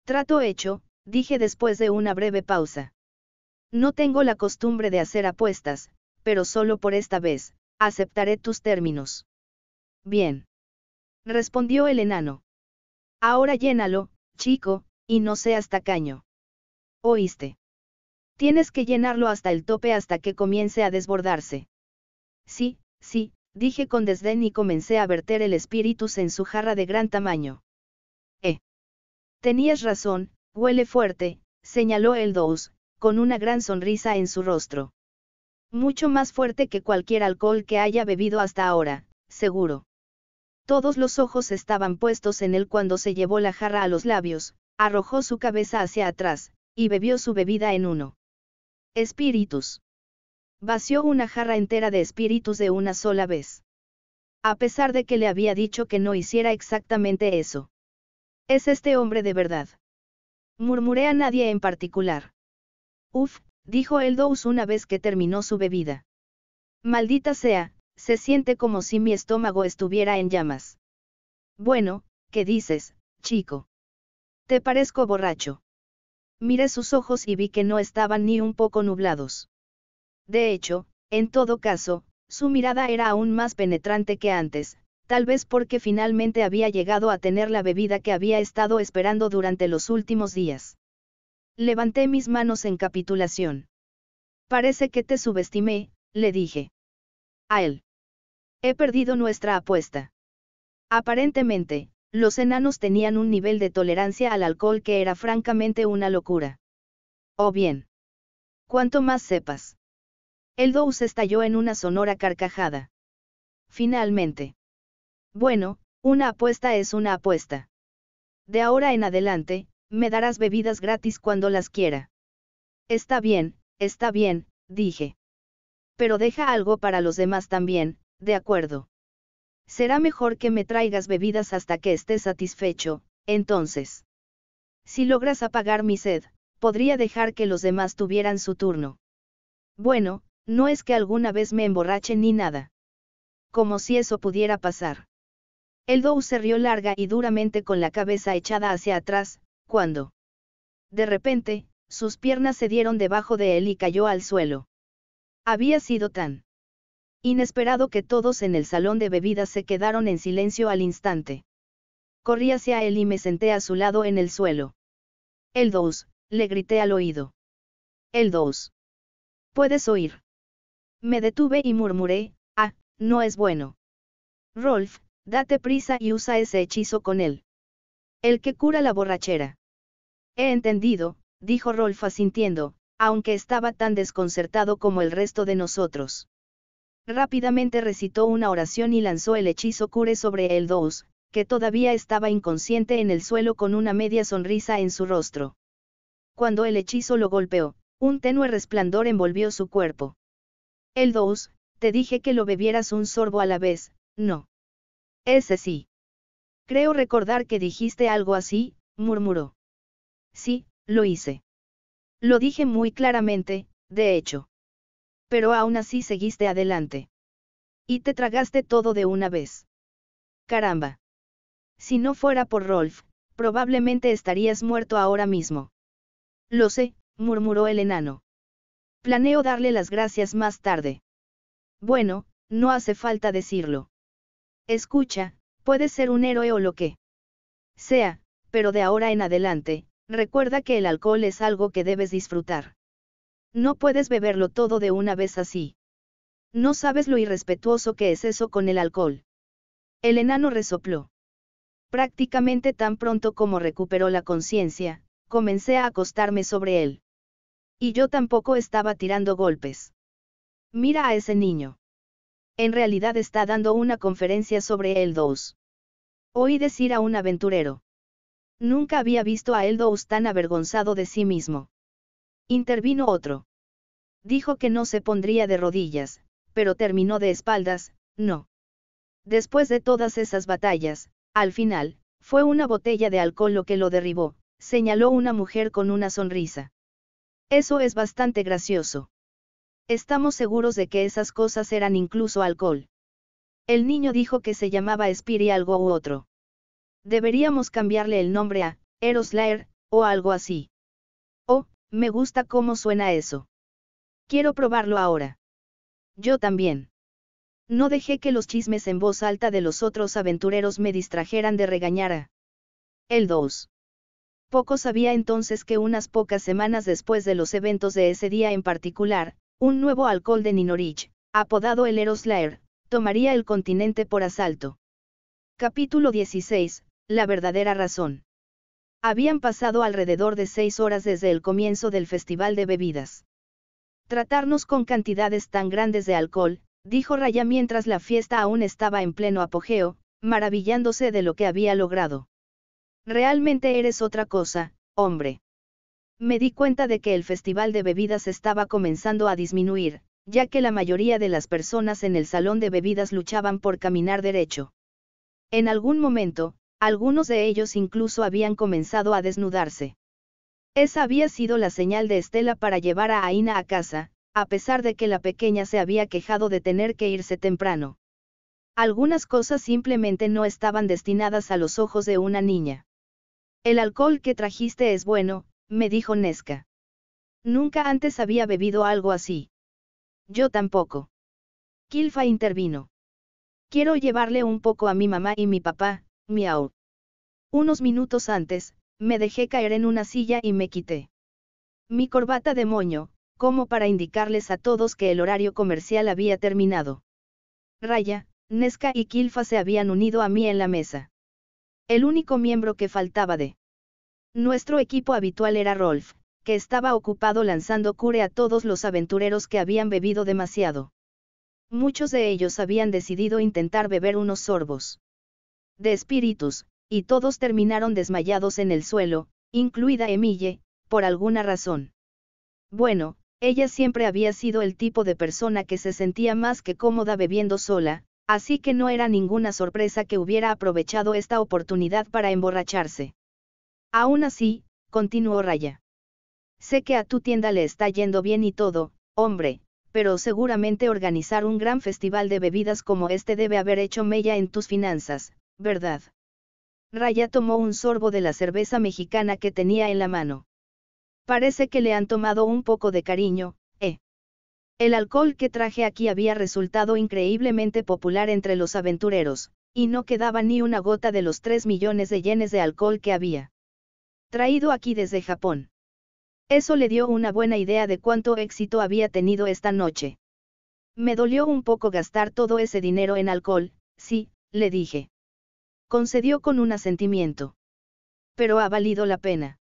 Trato hecho, dije después de una breve pausa. No tengo la costumbre de hacer apuestas, pero solo por esta vez, aceptaré tus términos. Bien respondió el enano. Ahora llénalo, chico, y no seas tacaño. ¿Oíste? Tienes que llenarlo hasta el tope hasta que comience a desbordarse. Sí, sí, dije con desdén y comencé a verter el espíritus en su jarra de gran tamaño. Eh. Tenías razón, huele fuerte, señaló el dos con una gran sonrisa en su rostro. Mucho más fuerte que cualquier alcohol que haya bebido hasta ahora, seguro. Todos los ojos estaban puestos en él cuando se llevó la jarra a los labios, arrojó su cabeza hacia atrás, y bebió su bebida en uno. Espíritus. Vació una jarra entera de espíritus de una sola vez. A pesar de que le había dicho que no hiciera exactamente eso. ¿Es este hombre de verdad? Murmuré a nadie en particular. Uf, dijo Eldous una vez que terminó su bebida. Maldita sea, se siente como si mi estómago estuviera en llamas. Bueno, ¿qué dices, chico? Te parezco borracho. Miré sus ojos y vi que no estaban ni un poco nublados. De hecho, en todo caso, su mirada era aún más penetrante que antes, tal vez porque finalmente había llegado a tener la bebida que había estado esperando durante los últimos días. Levanté mis manos en capitulación. Parece que te subestimé, le dije. A él. He perdido nuestra apuesta. Aparentemente, los enanos tenían un nivel de tolerancia al alcohol que era francamente una locura. O bien. Cuanto más sepas. El Dous estalló en una sonora carcajada. Finalmente. Bueno, una apuesta es una apuesta. De ahora en adelante, me darás bebidas gratis cuando las quiera. Está bien, está bien, dije. Pero deja algo para los demás también, de acuerdo. Será mejor que me traigas bebidas hasta que esté satisfecho, entonces. Si logras apagar mi sed, podría dejar que los demás tuvieran su turno. Bueno, no es que alguna vez me emborrache ni nada. Como si eso pudiera pasar. El Dou se rió larga y duramente con la cabeza echada hacia atrás, cuando. De repente, sus piernas se dieron debajo de él y cayó al suelo. Había sido tan Inesperado que todos en el salón de bebidas se quedaron en silencio al instante. Corrí hacia él y me senté a su lado en el suelo. El dos, le grité al oído. El dos. ¿Puedes oír? Me detuve y murmuré, ah, no es bueno. Rolf, date prisa y usa ese hechizo con él. El que cura la borrachera. He entendido, dijo Rolf asintiendo, aunque estaba tan desconcertado como el resto de nosotros. Rápidamente recitó una oración y lanzó el hechizo cure sobre el dos, que todavía estaba inconsciente en el suelo con una media sonrisa en su rostro. Cuando el hechizo lo golpeó, un tenue resplandor envolvió su cuerpo. El dos, te dije que lo bebieras un sorbo a la vez, no. Ese sí. Creo recordar que dijiste algo así, murmuró. Sí, lo hice. Lo dije muy claramente, de hecho pero aún así seguiste adelante. Y te tragaste todo de una vez. Caramba. Si no fuera por Rolf, probablemente estarías muerto ahora mismo. Lo sé, murmuró el enano. Planeo darle las gracias más tarde. Bueno, no hace falta decirlo. Escucha, puedes ser un héroe o lo que sea, pero de ahora en adelante, recuerda que el alcohol es algo que debes disfrutar. No puedes beberlo todo de una vez así. No sabes lo irrespetuoso que es eso con el alcohol. El enano resopló. Prácticamente tan pronto como recuperó la conciencia, comencé a acostarme sobre él. Y yo tampoco estaba tirando golpes. Mira a ese niño. En realidad está dando una conferencia sobre Eldous. Oí decir a un aventurero. Nunca había visto a Eldous tan avergonzado de sí mismo. Intervino otro. Dijo que no se pondría de rodillas, pero terminó de espaldas, no. Después de todas esas batallas, al final, fue una botella de alcohol lo que lo derribó, señaló una mujer con una sonrisa. Eso es bastante gracioso. Estamos seguros de que esas cosas eran incluso alcohol. El niño dijo que se llamaba Spiri algo u otro. Deberíamos cambiarle el nombre a Eros o algo así. Oh, me gusta cómo suena eso. Quiero probarlo ahora. Yo también. No dejé que los chismes en voz alta de los otros aventureros me distrajeran de regañar a el 2. Poco sabía entonces que unas pocas semanas después de los eventos de ese día en particular, un nuevo alcohol de Ninorich, apodado el Eroslaer, tomaría el continente por asalto. Capítulo 16. La verdadera razón. Habían pasado alrededor de seis horas desde el comienzo del festival de bebidas. Tratarnos con cantidades tan grandes de alcohol, dijo Raya mientras la fiesta aún estaba en pleno apogeo, maravillándose de lo que había logrado. Realmente eres otra cosa, hombre. Me di cuenta de que el festival de bebidas estaba comenzando a disminuir, ya que la mayoría de las personas en el salón de bebidas luchaban por caminar derecho. En algún momento, algunos de ellos incluso habían comenzado a desnudarse. Esa había sido la señal de Estela para llevar a Aina a casa, a pesar de que la pequeña se había quejado de tener que irse temprano. Algunas cosas simplemente no estaban destinadas a los ojos de una niña. El alcohol que trajiste es bueno, me dijo Nesca. Nunca antes había bebido algo así. Yo tampoco. Kilfa intervino. Quiero llevarle un poco a mi mamá y mi papá, miau. Unos minutos antes, me dejé caer en una silla y me quité. Mi corbata de moño, como para indicarles a todos que el horario comercial había terminado. Raya, Nesca y Kilfa se habían unido a mí en la mesa. El único miembro que faltaba de nuestro equipo habitual era Rolf, que estaba ocupado lanzando cure a todos los aventureros que habían bebido demasiado. Muchos de ellos habían decidido intentar beber unos sorbos de espíritus, y todos terminaron desmayados en el suelo, incluida Emille, por alguna razón. Bueno, ella siempre había sido el tipo de persona que se sentía más que cómoda bebiendo sola, así que no era ninguna sorpresa que hubiera aprovechado esta oportunidad para emborracharse. Aún así, continuó Raya. Sé que a tu tienda le está yendo bien y todo, hombre, pero seguramente organizar un gran festival de bebidas como este debe haber hecho mella en tus finanzas, ¿verdad? Raya tomó un sorbo de la cerveza mexicana que tenía en la mano. Parece que le han tomado un poco de cariño, ¿eh? El alcohol que traje aquí había resultado increíblemente popular entre los aventureros, y no quedaba ni una gota de los 3 millones de yenes de alcohol que había. Traído aquí desde Japón. Eso le dio una buena idea de cuánto éxito había tenido esta noche. Me dolió un poco gastar todo ese dinero en alcohol, sí, le dije concedió con un asentimiento. Pero ha valido la pena.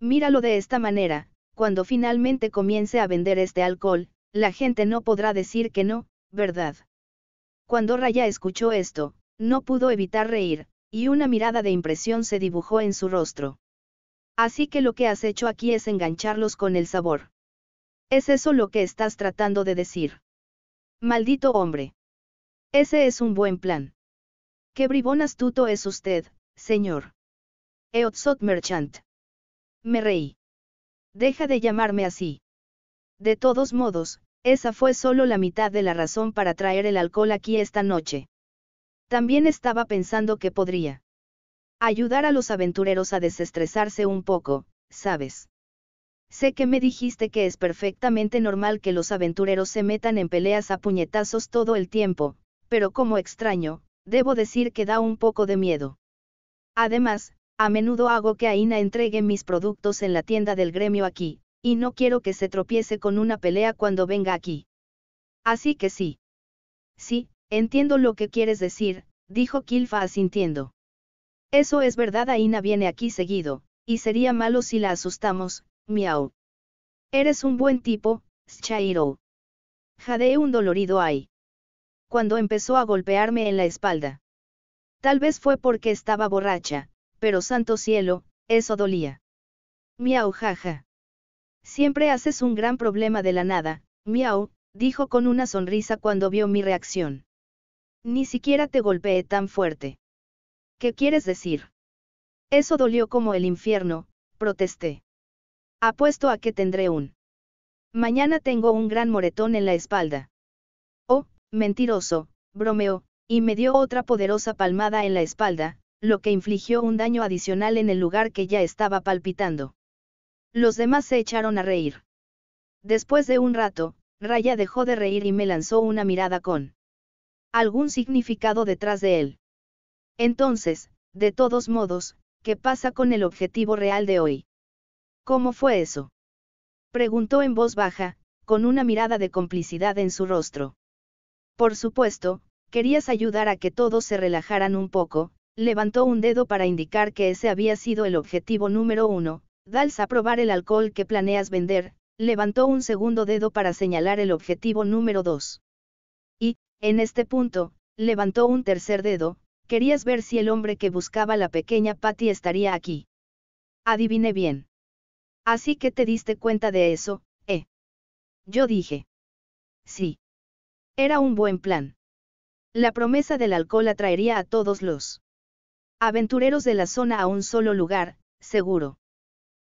Míralo de esta manera, cuando finalmente comience a vender este alcohol, la gente no podrá decir que no, ¿verdad? Cuando Raya escuchó esto, no pudo evitar reír, y una mirada de impresión se dibujó en su rostro. Así que lo que has hecho aquí es engancharlos con el sabor. ¿Es eso lo que estás tratando de decir? Maldito hombre. Ese es un buen plan. Qué bribón astuto es usted, señor. Eotzot Merchant. Me reí. Deja de llamarme así. De todos modos, esa fue solo la mitad de la razón para traer el alcohol aquí esta noche. También estaba pensando que podría ayudar a los aventureros a desestresarse un poco, ¿sabes? Sé que me dijiste que es perfectamente normal que los aventureros se metan en peleas a puñetazos todo el tiempo, pero como extraño, debo decir que da un poco de miedo. Además, a menudo hago que Aina entregue mis productos en la tienda del gremio aquí, y no quiero que se tropiece con una pelea cuando venga aquí. Así que sí. Sí, entiendo lo que quieres decir, dijo Kilfa asintiendo. Eso es verdad, Aina viene aquí seguido, y sería malo si la asustamos, miau. Eres un buen tipo, Shairo. Jadeé un dolorido ahí» cuando empezó a golpearme en la espalda. Tal vez fue porque estaba borracha, pero santo cielo, eso dolía. Miau jaja. Siempre haces un gran problema de la nada, miau, dijo con una sonrisa cuando vio mi reacción. Ni siquiera te golpeé tan fuerte. ¿Qué quieres decir? Eso dolió como el infierno, protesté. Apuesto a que tendré un. Mañana tengo un gran moretón en la espalda mentiroso, bromeó, y me dio otra poderosa palmada en la espalda, lo que infligió un daño adicional en el lugar que ya estaba palpitando. Los demás se echaron a reír. Después de un rato, Raya dejó de reír y me lanzó una mirada con algún significado detrás de él. Entonces, de todos modos, ¿qué pasa con el objetivo real de hoy? ¿Cómo fue eso? Preguntó en voz baja, con una mirada de complicidad en su rostro. Por supuesto, querías ayudar a que todos se relajaran un poco, levantó un dedo para indicar que ese había sido el objetivo número uno, dals a probar el alcohol que planeas vender, levantó un segundo dedo para señalar el objetivo número dos. Y, en este punto, levantó un tercer dedo, querías ver si el hombre que buscaba la pequeña Patty estaría aquí. Adiviné bien. Así que te diste cuenta de eso, ¿eh? Yo dije. Sí. Era un buen plan. La promesa del alcohol atraería a todos los aventureros de la zona a un solo lugar, seguro.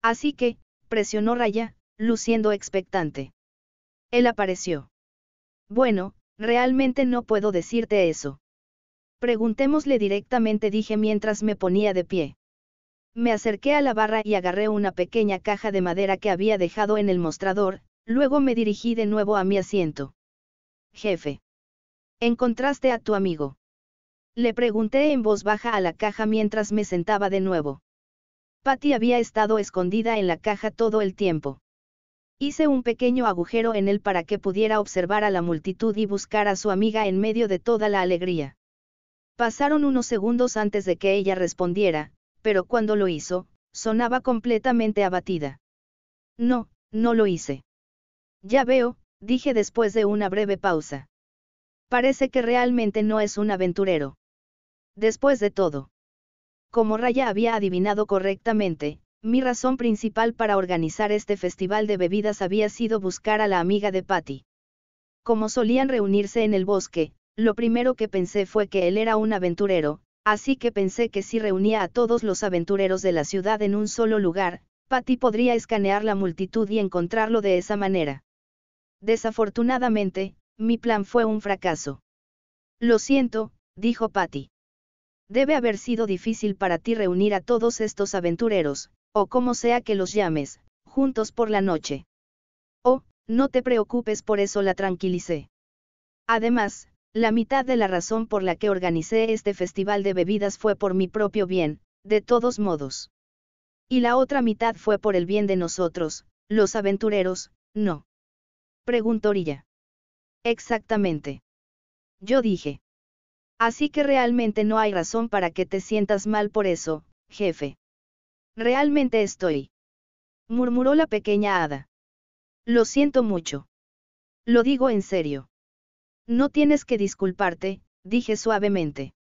Así que, presionó Raya, luciendo expectante. Él apareció. Bueno, realmente no puedo decirte eso. Preguntémosle directamente, dije mientras me ponía de pie. Me acerqué a la barra y agarré una pequeña caja de madera que había dejado en el mostrador, luego me dirigí de nuevo a mi asiento jefe. ¿Encontraste a tu amigo? Le pregunté en voz baja a la caja mientras me sentaba de nuevo. Patty había estado escondida en la caja todo el tiempo. Hice un pequeño agujero en él para que pudiera observar a la multitud y buscar a su amiga en medio de toda la alegría. Pasaron unos segundos antes de que ella respondiera, pero cuando lo hizo, sonaba completamente abatida. No, no lo hice. Ya veo, dije después de una breve pausa. Parece que realmente no es un aventurero. Después de todo. Como Raya había adivinado correctamente, mi razón principal para organizar este festival de bebidas había sido buscar a la amiga de Patty. Como solían reunirse en el bosque, lo primero que pensé fue que él era un aventurero, así que pensé que si reunía a todos los aventureros de la ciudad en un solo lugar, Patty podría escanear la multitud y encontrarlo de esa manera. Desafortunadamente, mi plan fue un fracaso. Lo siento, dijo Patty. Debe haber sido difícil para ti reunir a todos estos aventureros, o como sea que los llames, juntos por la noche. Oh, no te preocupes por eso la tranquilicé. Además, la mitad de la razón por la que organicé este festival de bebidas fue por mi propio bien, de todos modos. Y la otra mitad fue por el bien de nosotros, los aventureros, no preguntó Orilla. Exactamente. Yo dije. Así que realmente no hay razón para que te sientas mal por eso, jefe. Realmente estoy. Murmuró la pequeña hada. Lo siento mucho. Lo digo en serio. No tienes que disculparte, dije suavemente.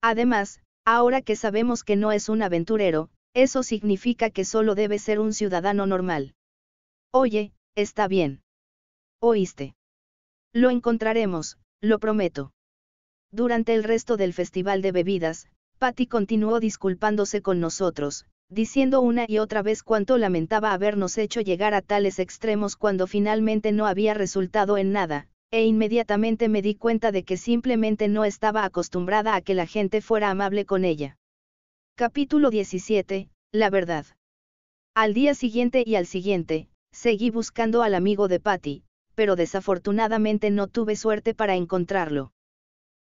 Además, ahora que sabemos que no es un aventurero, eso significa que solo debe ser un ciudadano normal. Oye, está bien. ¿Oíste? Lo encontraremos, lo prometo. Durante el resto del festival de bebidas, Patty continuó disculpándose con nosotros, diciendo una y otra vez cuánto lamentaba habernos hecho llegar a tales extremos cuando finalmente no había resultado en nada, e inmediatamente me di cuenta de que simplemente no estaba acostumbrada a que la gente fuera amable con ella. Capítulo 17. La verdad. Al día siguiente y al siguiente, seguí buscando al amigo de Patty, pero desafortunadamente no tuve suerte para encontrarlo.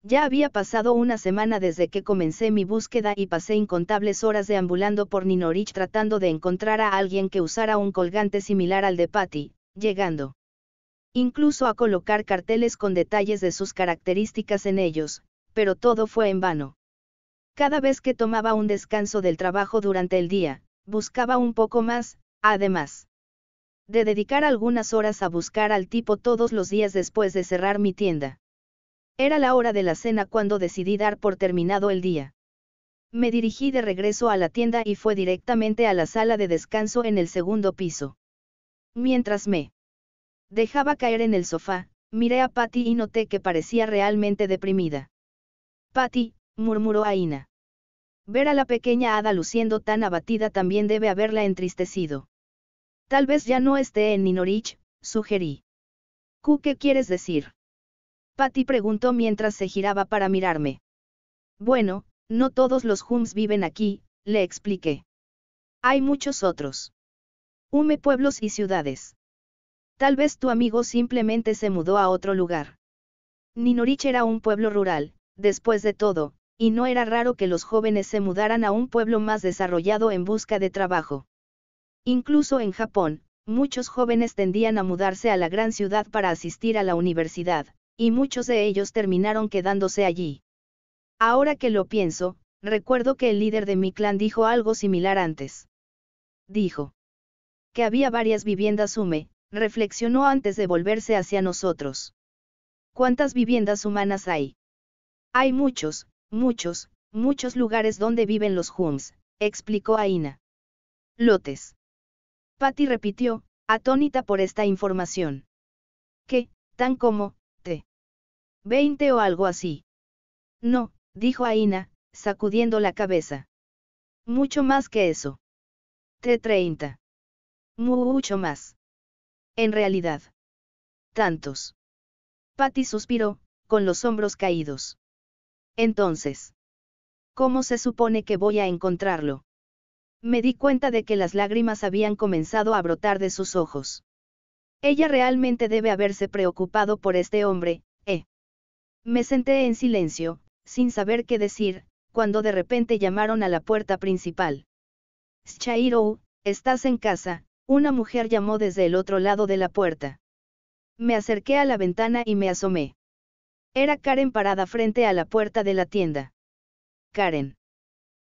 Ya había pasado una semana desde que comencé mi búsqueda y pasé incontables horas deambulando por Ninorich tratando de encontrar a alguien que usara un colgante similar al de Patty, llegando incluso a colocar carteles con detalles de sus características en ellos, pero todo fue en vano. Cada vez que tomaba un descanso del trabajo durante el día, buscaba un poco más, además de dedicar algunas horas a buscar al tipo todos los días después de cerrar mi tienda. Era la hora de la cena cuando decidí dar por terminado el día. Me dirigí de regreso a la tienda y fue directamente a la sala de descanso en el segundo piso. Mientras me dejaba caer en el sofá, miré a Patty y noté que parecía realmente deprimida. Patty, murmuró Aina. Ver a la pequeña hada luciendo tan abatida también debe haberla entristecido. Tal vez ya no esté en Ninorich, sugerí. qué quieres decir? Patty preguntó mientras se giraba para mirarme. Bueno, no todos los Hums viven aquí, le expliqué. Hay muchos otros. Hume pueblos y ciudades. Tal vez tu amigo simplemente se mudó a otro lugar. Ninorich era un pueblo rural, después de todo, y no era raro que los jóvenes se mudaran a un pueblo más desarrollado en busca de trabajo. Incluso en Japón, muchos jóvenes tendían a mudarse a la gran ciudad para asistir a la universidad, y muchos de ellos terminaron quedándose allí. Ahora que lo pienso, recuerdo que el líder de mi clan dijo algo similar antes. Dijo. Que había varias viviendas Hume, reflexionó antes de volverse hacia nosotros. ¿Cuántas viviendas humanas hay? Hay muchos, muchos, muchos lugares donde viven los Hums, explicó Aina. Lotes. Patty repitió, atónita por esta información. ¿Qué, tan como, te? Veinte o algo así. No, dijo Aina, sacudiendo la cabeza. Mucho más que eso. T30. Mucho más. En realidad. Tantos. Patty suspiró, con los hombros caídos. Entonces. ¿Cómo se supone que voy a encontrarlo? Me di cuenta de que las lágrimas habían comenzado a brotar de sus ojos. Ella realmente debe haberse preocupado por este hombre, ¿eh? Me senté en silencio, sin saber qué decir, cuando de repente llamaron a la puerta principal. Shairo, estás en casa, una mujer llamó desde el otro lado de la puerta. Me acerqué a la ventana y me asomé. Era Karen parada frente a la puerta de la tienda. Karen.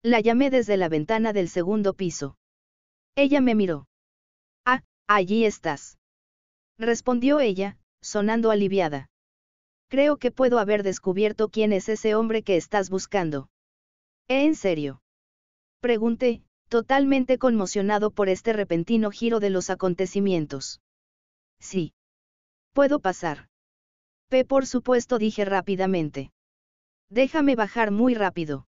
La llamé desde la ventana del segundo piso. Ella me miró. Ah, allí estás. Respondió ella, sonando aliviada. Creo que puedo haber descubierto quién es ese hombre que estás buscando. ¿Eh, ¿En serio? Pregunté, totalmente conmocionado por este repentino giro de los acontecimientos. Sí. Puedo pasar. P por supuesto dije rápidamente. Déjame bajar muy rápido.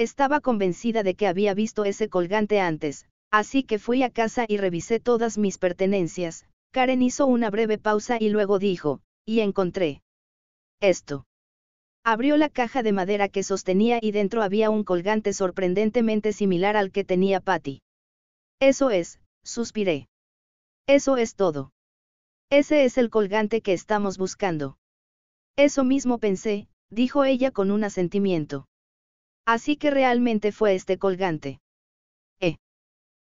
Estaba convencida de que había visto ese colgante antes, así que fui a casa y revisé todas mis pertenencias. Karen hizo una breve pausa y luego dijo, y encontré. Esto. Abrió la caja de madera que sostenía y dentro había un colgante sorprendentemente similar al que tenía Patty. Eso es, suspiré. Eso es todo. Ese es el colgante que estamos buscando. Eso mismo pensé, dijo ella con un asentimiento. Así que realmente fue este colgante. Eh.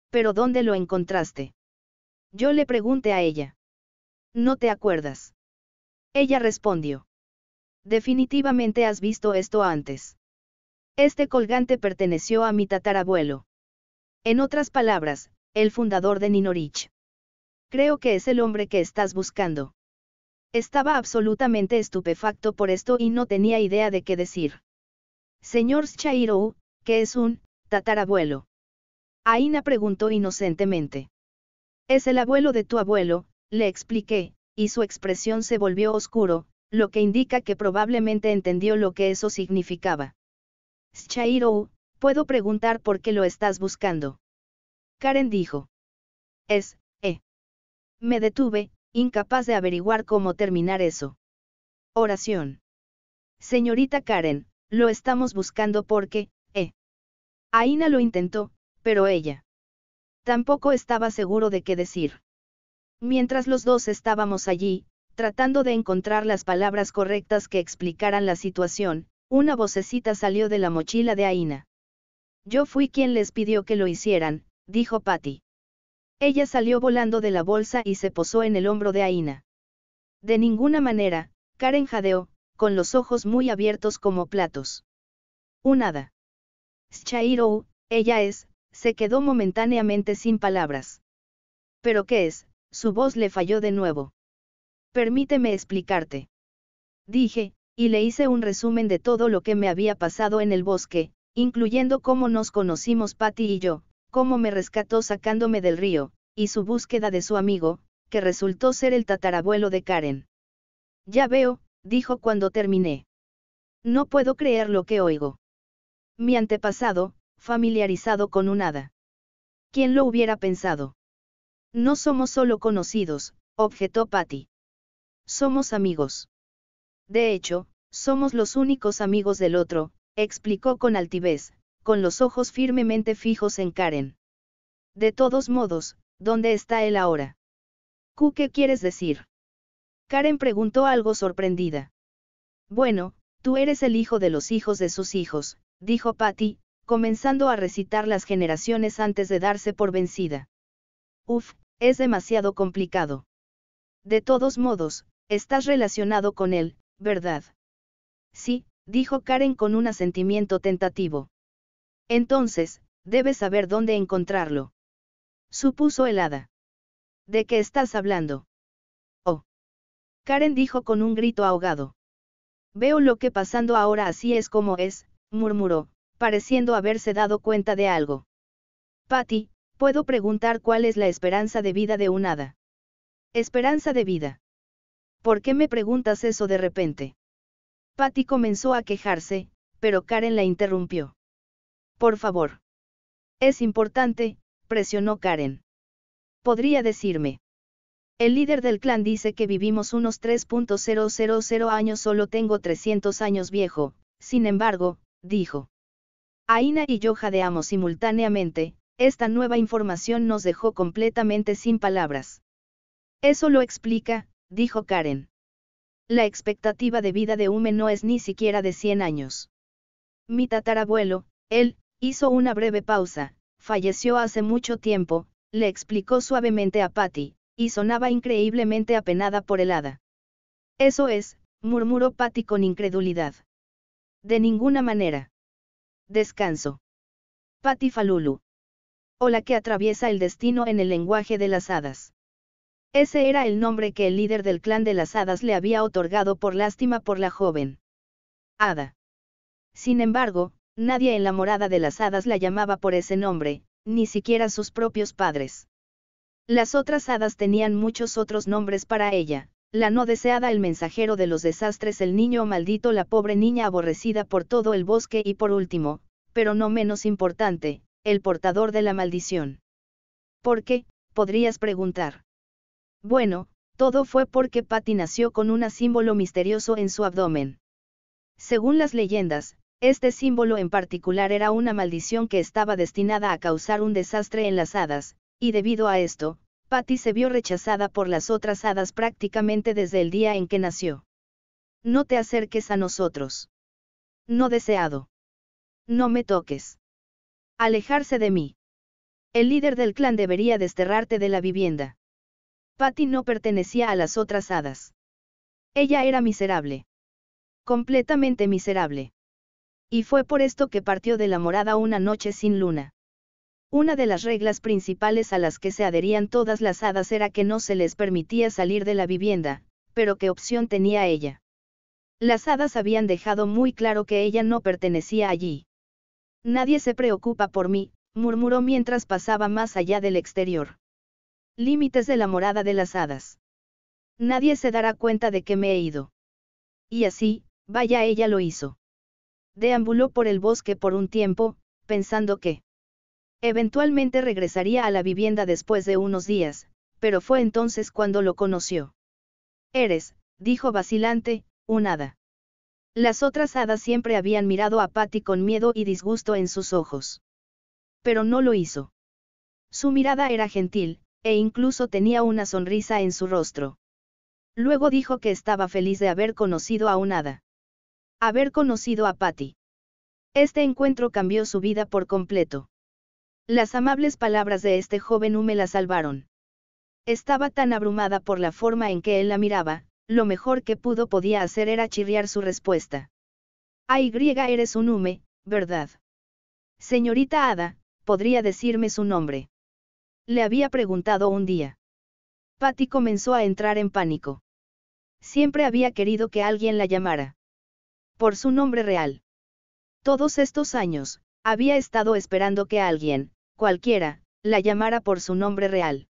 ¿Pero dónde lo encontraste? Yo le pregunté a ella. No te acuerdas. Ella respondió. Definitivamente has visto esto antes. Este colgante perteneció a mi tatarabuelo. En otras palabras, el fundador de Ninorich. Creo que es el hombre que estás buscando. Estaba absolutamente estupefacto por esto y no tenía idea de qué decir. Señor Shairo, que es un tatarabuelo. Aina preguntó inocentemente. Es el abuelo de tu abuelo, le expliqué, y su expresión se volvió oscuro, lo que indica que probablemente entendió lo que eso significaba. Shairo, puedo preguntar por qué lo estás buscando. Karen dijo. Es, eh. Me detuve, incapaz de averiguar cómo terminar eso. Oración. Señorita Karen, lo estamos buscando porque, eh. Aina lo intentó, pero ella. Tampoco estaba seguro de qué decir. Mientras los dos estábamos allí, tratando de encontrar las palabras correctas que explicaran la situación, una vocecita salió de la mochila de Aina. Yo fui quien les pidió que lo hicieran, dijo Patty. Ella salió volando de la bolsa y se posó en el hombro de Aina. De ninguna manera, Karen jadeó, con los ojos muy abiertos como platos. Un hada. Shairo, ella es, se quedó momentáneamente sin palabras. ¿Pero qué es? Su voz le falló de nuevo. Permíteme explicarte. Dije, y le hice un resumen de todo lo que me había pasado en el bosque, incluyendo cómo nos conocimos Patty y yo, cómo me rescató sacándome del río, y su búsqueda de su amigo, que resultó ser el tatarabuelo de Karen. Ya veo, dijo cuando terminé. No puedo creer lo que oigo. Mi antepasado, familiarizado con un hada. ¿Quién lo hubiera pensado? No somos solo conocidos, objetó Patty. Somos amigos. De hecho, somos los únicos amigos del otro, explicó con altivez, con los ojos firmemente fijos en Karen. De todos modos, ¿dónde está él ahora? ¿Qué quieres decir? Karen preguntó algo sorprendida. Bueno, tú eres el hijo de los hijos de sus hijos, dijo Patty, comenzando a recitar las generaciones antes de darse por vencida. Uf, es demasiado complicado. De todos modos, estás relacionado con él, ¿verdad? Sí, dijo Karen con un asentimiento tentativo. Entonces, debes saber dónde encontrarlo. Supuso el hada. ¿De qué estás hablando? Karen dijo con un grito ahogado. Veo lo que pasando ahora así es como es, murmuró, pareciendo haberse dado cuenta de algo. Patty, puedo preguntar cuál es la esperanza de vida de un hada. Esperanza de vida. ¿Por qué me preguntas eso de repente? Patty comenzó a quejarse, pero Karen la interrumpió. Por favor. Es importante, presionó Karen. Podría decirme. El líder del clan dice que vivimos unos 3.000 años, solo tengo 300 años viejo, sin embargo, dijo. Aina y yo jadeamos simultáneamente, esta nueva información nos dejó completamente sin palabras. Eso lo explica, dijo Karen. La expectativa de vida de Ume no es ni siquiera de 100 años. Mi tatarabuelo, él, hizo una breve pausa, falleció hace mucho tiempo, le explicó suavemente a Patty, y sonaba increíblemente apenada por el hada. Eso es, murmuró Patty con incredulidad. De ninguna manera. Descanso. Patty Falulu. O la que atraviesa el destino en el lenguaje de las hadas. Ese era el nombre que el líder del clan de las hadas le había otorgado por lástima por la joven. Hada. Sin embargo, nadie en la morada de las hadas la llamaba por ese nombre, ni siquiera sus propios padres. Las otras hadas tenían muchos otros nombres para ella, la no deseada, el mensajero de los desastres, el niño maldito, la pobre niña aborrecida por todo el bosque y por último, pero no menos importante, el portador de la maldición. ¿Por qué? podrías preguntar. Bueno, todo fue porque Patty nació con un símbolo misterioso en su abdomen. Según las leyendas, este símbolo en particular era una maldición que estaba destinada a causar un desastre en las hadas, y debido a esto, Patty se vio rechazada por las otras hadas prácticamente desde el día en que nació. No te acerques a nosotros. No deseado. No me toques. Alejarse de mí. El líder del clan debería desterrarte de la vivienda. Patty no pertenecía a las otras hadas. Ella era miserable. Completamente miserable. Y fue por esto que partió de la morada una noche sin luna. Una de las reglas principales a las que se adherían todas las hadas era que no se les permitía salir de la vivienda, pero qué opción tenía ella. Las hadas habían dejado muy claro que ella no pertenecía allí. Nadie se preocupa por mí, murmuró mientras pasaba más allá del exterior. Límites de la morada de las hadas. Nadie se dará cuenta de que me he ido. Y así, vaya ella lo hizo. Deambuló por el bosque por un tiempo, pensando que Eventualmente regresaría a la vivienda después de unos días, pero fue entonces cuando lo conoció. Eres, dijo vacilante, un hada. Las otras hadas siempre habían mirado a Patty con miedo y disgusto en sus ojos. Pero no lo hizo. Su mirada era gentil, e incluso tenía una sonrisa en su rostro. Luego dijo que estaba feliz de haber conocido a un hada. Haber conocido a Patty. Este encuentro cambió su vida por completo. Las amables palabras de este joven hume la salvaron. Estaba tan abrumada por la forma en que él la miraba, lo mejor que pudo podía hacer era chirriar su respuesta. Ay, griega eres un hume, ¿verdad? Señorita Ada, podría decirme su nombre. Le había preguntado un día. Patty comenzó a entrar en pánico. Siempre había querido que alguien la llamara. Por su nombre real. Todos estos años, había estado esperando que alguien, cualquiera, la llamara por su nombre real.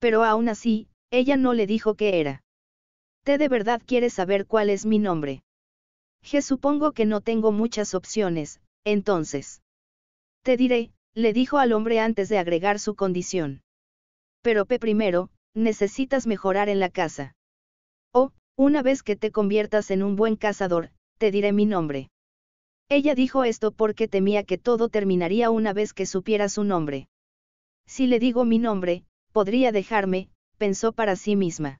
Pero aún así, ella no le dijo qué era. ¿Te de verdad quieres saber cuál es mi nombre? Je supongo que no tengo muchas opciones, entonces. Te diré, le dijo al hombre antes de agregar su condición. Pero P primero, necesitas mejorar en la casa. O, oh, una vez que te conviertas en un buen cazador, te diré mi nombre. Ella dijo esto porque temía que todo terminaría una vez que supiera su nombre. Si le digo mi nombre, podría dejarme, pensó para sí misma.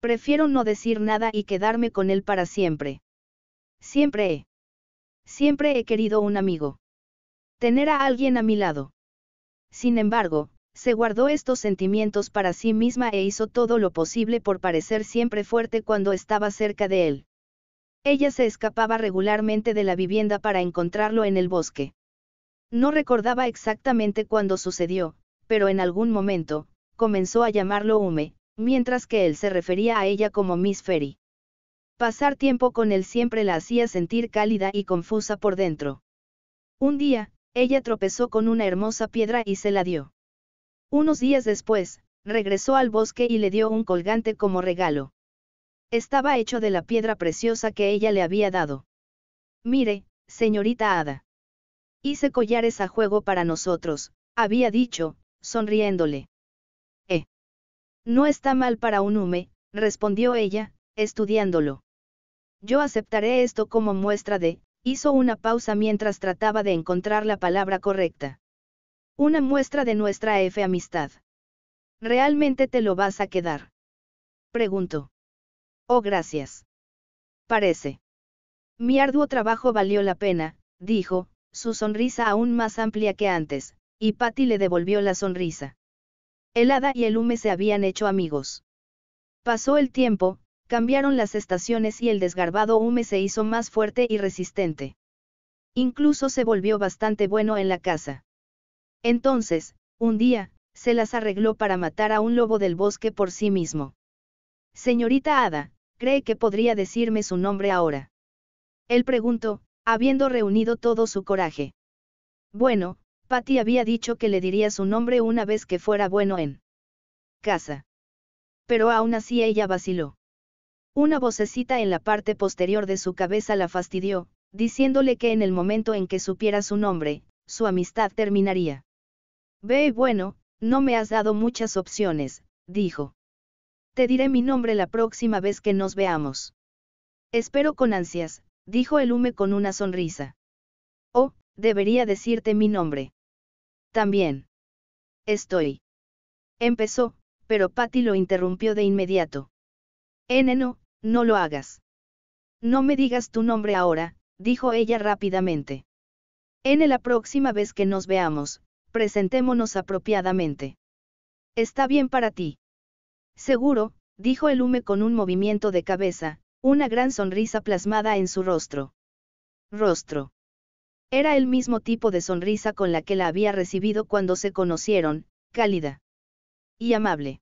Prefiero no decir nada y quedarme con él para siempre. Siempre he. Siempre he querido un amigo. Tener a alguien a mi lado. Sin embargo, se guardó estos sentimientos para sí misma e hizo todo lo posible por parecer siempre fuerte cuando estaba cerca de él. Ella se escapaba regularmente de la vivienda para encontrarlo en el bosque. No recordaba exactamente cuándo sucedió, pero en algún momento, comenzó a llamarlo Hume, mientras que él se refería a ella como Miss Ferry. Pasar tiempo con él siempre la hacía sentir cálida y confusa por dentro. Un día, ella tropezó con una hermosa piedra y se la dio. Unos días después, regresó al bosque y le dio un colgante como regalo. Estaba hecho de la piedra preciosa que ella le había dado. Mire, señorita Ada. Hice collares a juego para nosotros, había dicho, sonriéndole. Eh. No está mal para un hume, respondió ella, estudiándolo. Yo aceptaré esto como muestra de, hizo una pausa mientras trataba de encontrar la palabra correcta. Una muestra de nuestra F amistad. ¿Realmente te lo vas a quedar? Preguntó. Oh, gracias. Parece. Mi arduo trabajo valió la pena, dijo, su sonrisa aún más amplia que antes, y Patty le devolvió la sonrisa. El hada y el hume se habían hecho amigos. Pasó el tiempo, cambiaron las estaciones y el desgarbado hume se hizo más fuerte y resistente. Incluso se volvió bastante bueno en la casa. Entonces, un día, se las arregló para matar a un lobo del bosque por sí mismo. Señorita Hada, cree que podría decirme su nombre ahora. Él preguntó, habiendo reunido todo su coraje. Bueno, Patty había dicho que le diría su nombre una vez que fuera bueno en casa. Pero aún así ella vaciló. Una vocecita en la parte posterior de su cabeza la fastidió, diciéndole que en el momento en que supiera su nombre, su amistad terminaría. Ve bueno, no me has dado muchas opciones, dijo. Te diré mi nombre la próxima vez que nos veamos. Espero con ansias, dijo el hume con una sonrisa. Oh, debería decirte mi nombre. También. Estoy. Empezó, pero Patty lo interrumpió de inmediato. N no, no lo hagas. No me digas tu nombre ahora, dijo ella rápidamente. N la próxima vez que nos veamos, presentémonos apropiadamente. Está bien para ti. Seguro, dijo el hume con un movimiento de cabeza, una gran sonrisa plasmada en su rostro. Rostro. Era el mismo tipo de sonrisa con la que la había recibido cuando se conocieron, cálida. Y amable.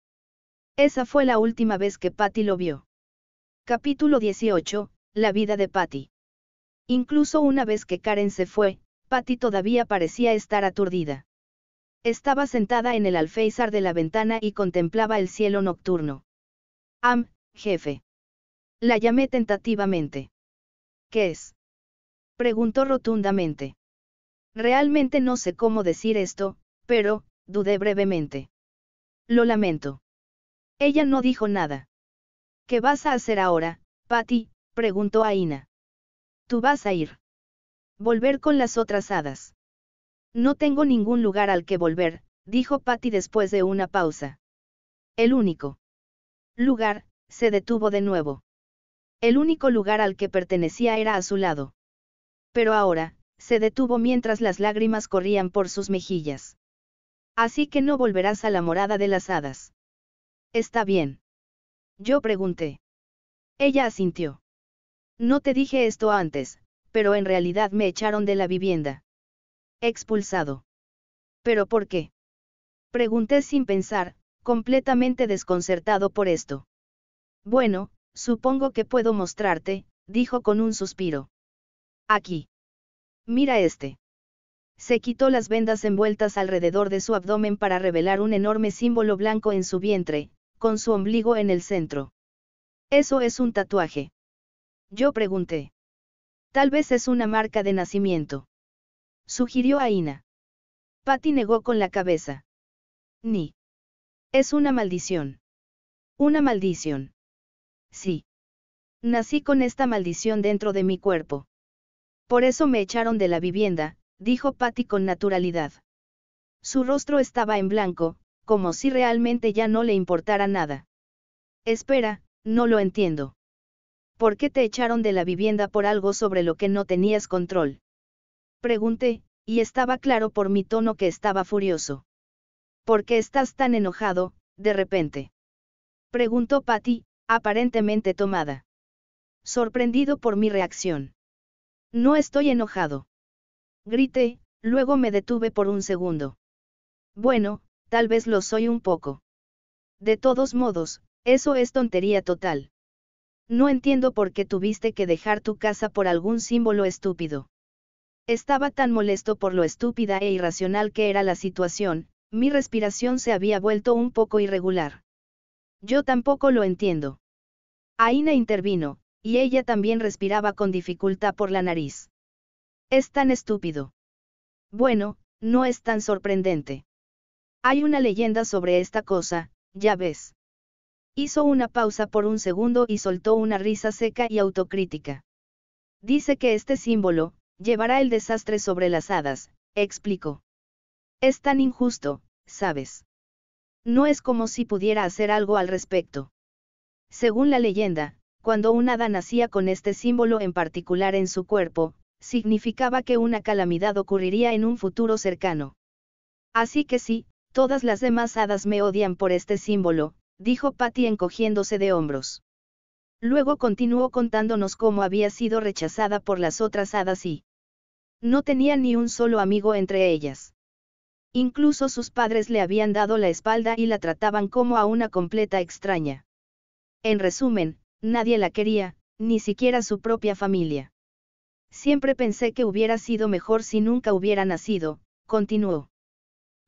Esa fue la última vez que Patty lo vio. Capítulo 18. La vida de Patty. Incluso una vez que Karen se fue, Patty todavía parecía estar aturdida. Estaba sentada en el alféizar de la ventana y contemplaba el cielo nocturno. Am, jefe. La llamé tentativamente. ¿Qué es? Preguntó rotundamente. Realmente no sé cómo decir esto, pero, dudé brevemente. Lo lamento. Ella no dijo nada. ¿Qué vas a hacer ahora, Patty? preguntó Aina. Tú vas a ir. Volver con las otras hadas. No tengo ningún lugar al que volver, dijo Patty después de una pausa. El único lugar, se detuvo de nuevo. El único lugar al que pertenecía era a su lado. Pero ahora, se detuvo mientras las lágrimas corrían por sus mejillas. Así que no volverás a la morada de las hadas. Está bien. Yo pregunté. Ella asintió. No te dije esto antes, pero en realidad me echaron de la vivienda. Expulsado. ¿Pero por qué? Pregunté sin pensar, completamente desconcertado por esto. Bueno, supongo que puedo mostrarte, dijo con un suspiro. Aquí. Mira este. Se quitó las vendas envueltas alrededor de su abdomen para revelar un enorme símbolo blanco en su vientre, con su ombligo en el centro. Eso es un tatuaje. Yo pregunté. Tal vez es una marca de nacimiento sugirió Aina. Patty negó con la cabeza. Ni. Es una maldición. Una maldición. Sí. Nací con esta maldición dentro de mi cuerpo. Por eso me echaron de la vivienda, dijo Patty con naturalidad. Su rostro estaba en blanco, como si realmente ya no le importara nada. Espera, no lo entiendo. ¿Por qué te echaron de la vivienda por algo sobre lo que no tenías control? Pregunté, y estaba claro por mi tono que estaba furioso. ¿Por qué estás tan enojado, de repente? Preguntó Patty, aparentemente tomada. Sorprendido por mi reacción. No estoy enojado. Grité, luego me detuve por un segundo. Bueno, tal vez lo soy un poco. De todos modos, eso es tontería total. No entiendo por qué tuviste que dejar tu casa por algún símbolo estúpido. Estaba tan molesto por lo estúpida e irracional que era la situación, mi respiración se había vuelto un poco irregular. Yo tampoco lo entiendo. Aina intervino, y ella también respiraba con dificultad por la nariz. Es tan estúpido. Bueno, no es tan sorprendente. Hay una leyenda sobre esta cosa, ya ves. Hizo una pausa por un segundo y soltó una risa seca y autocrítica. Dice que este símbolo, Llevará el desastre sobre las hadas, explicó. Es tan injusto, sabes. No es como si pudiera hacer algo al respecto. Según la leyenda, cuando un hada nacía con este símbolo en particular en su cuerpo, significaba que una calamidad ocurriría en un futuro cercano. Así que sí, todas las demás hadas me odian por este símbolo, dijo Patty encogiéndose de hombros. Luego continuó contándonos cómo había sido rechazada por las otras hadas y no tenía ni un solo amigo entre ellas. Incluso sus padres le habían dado la espalda y la trataban como a una completa extraña. En resumen, nadie la quería, ni siquiera su propia familia. Siempre pensé que hubiera sido mejor si nunca hubiera nacido, continuó.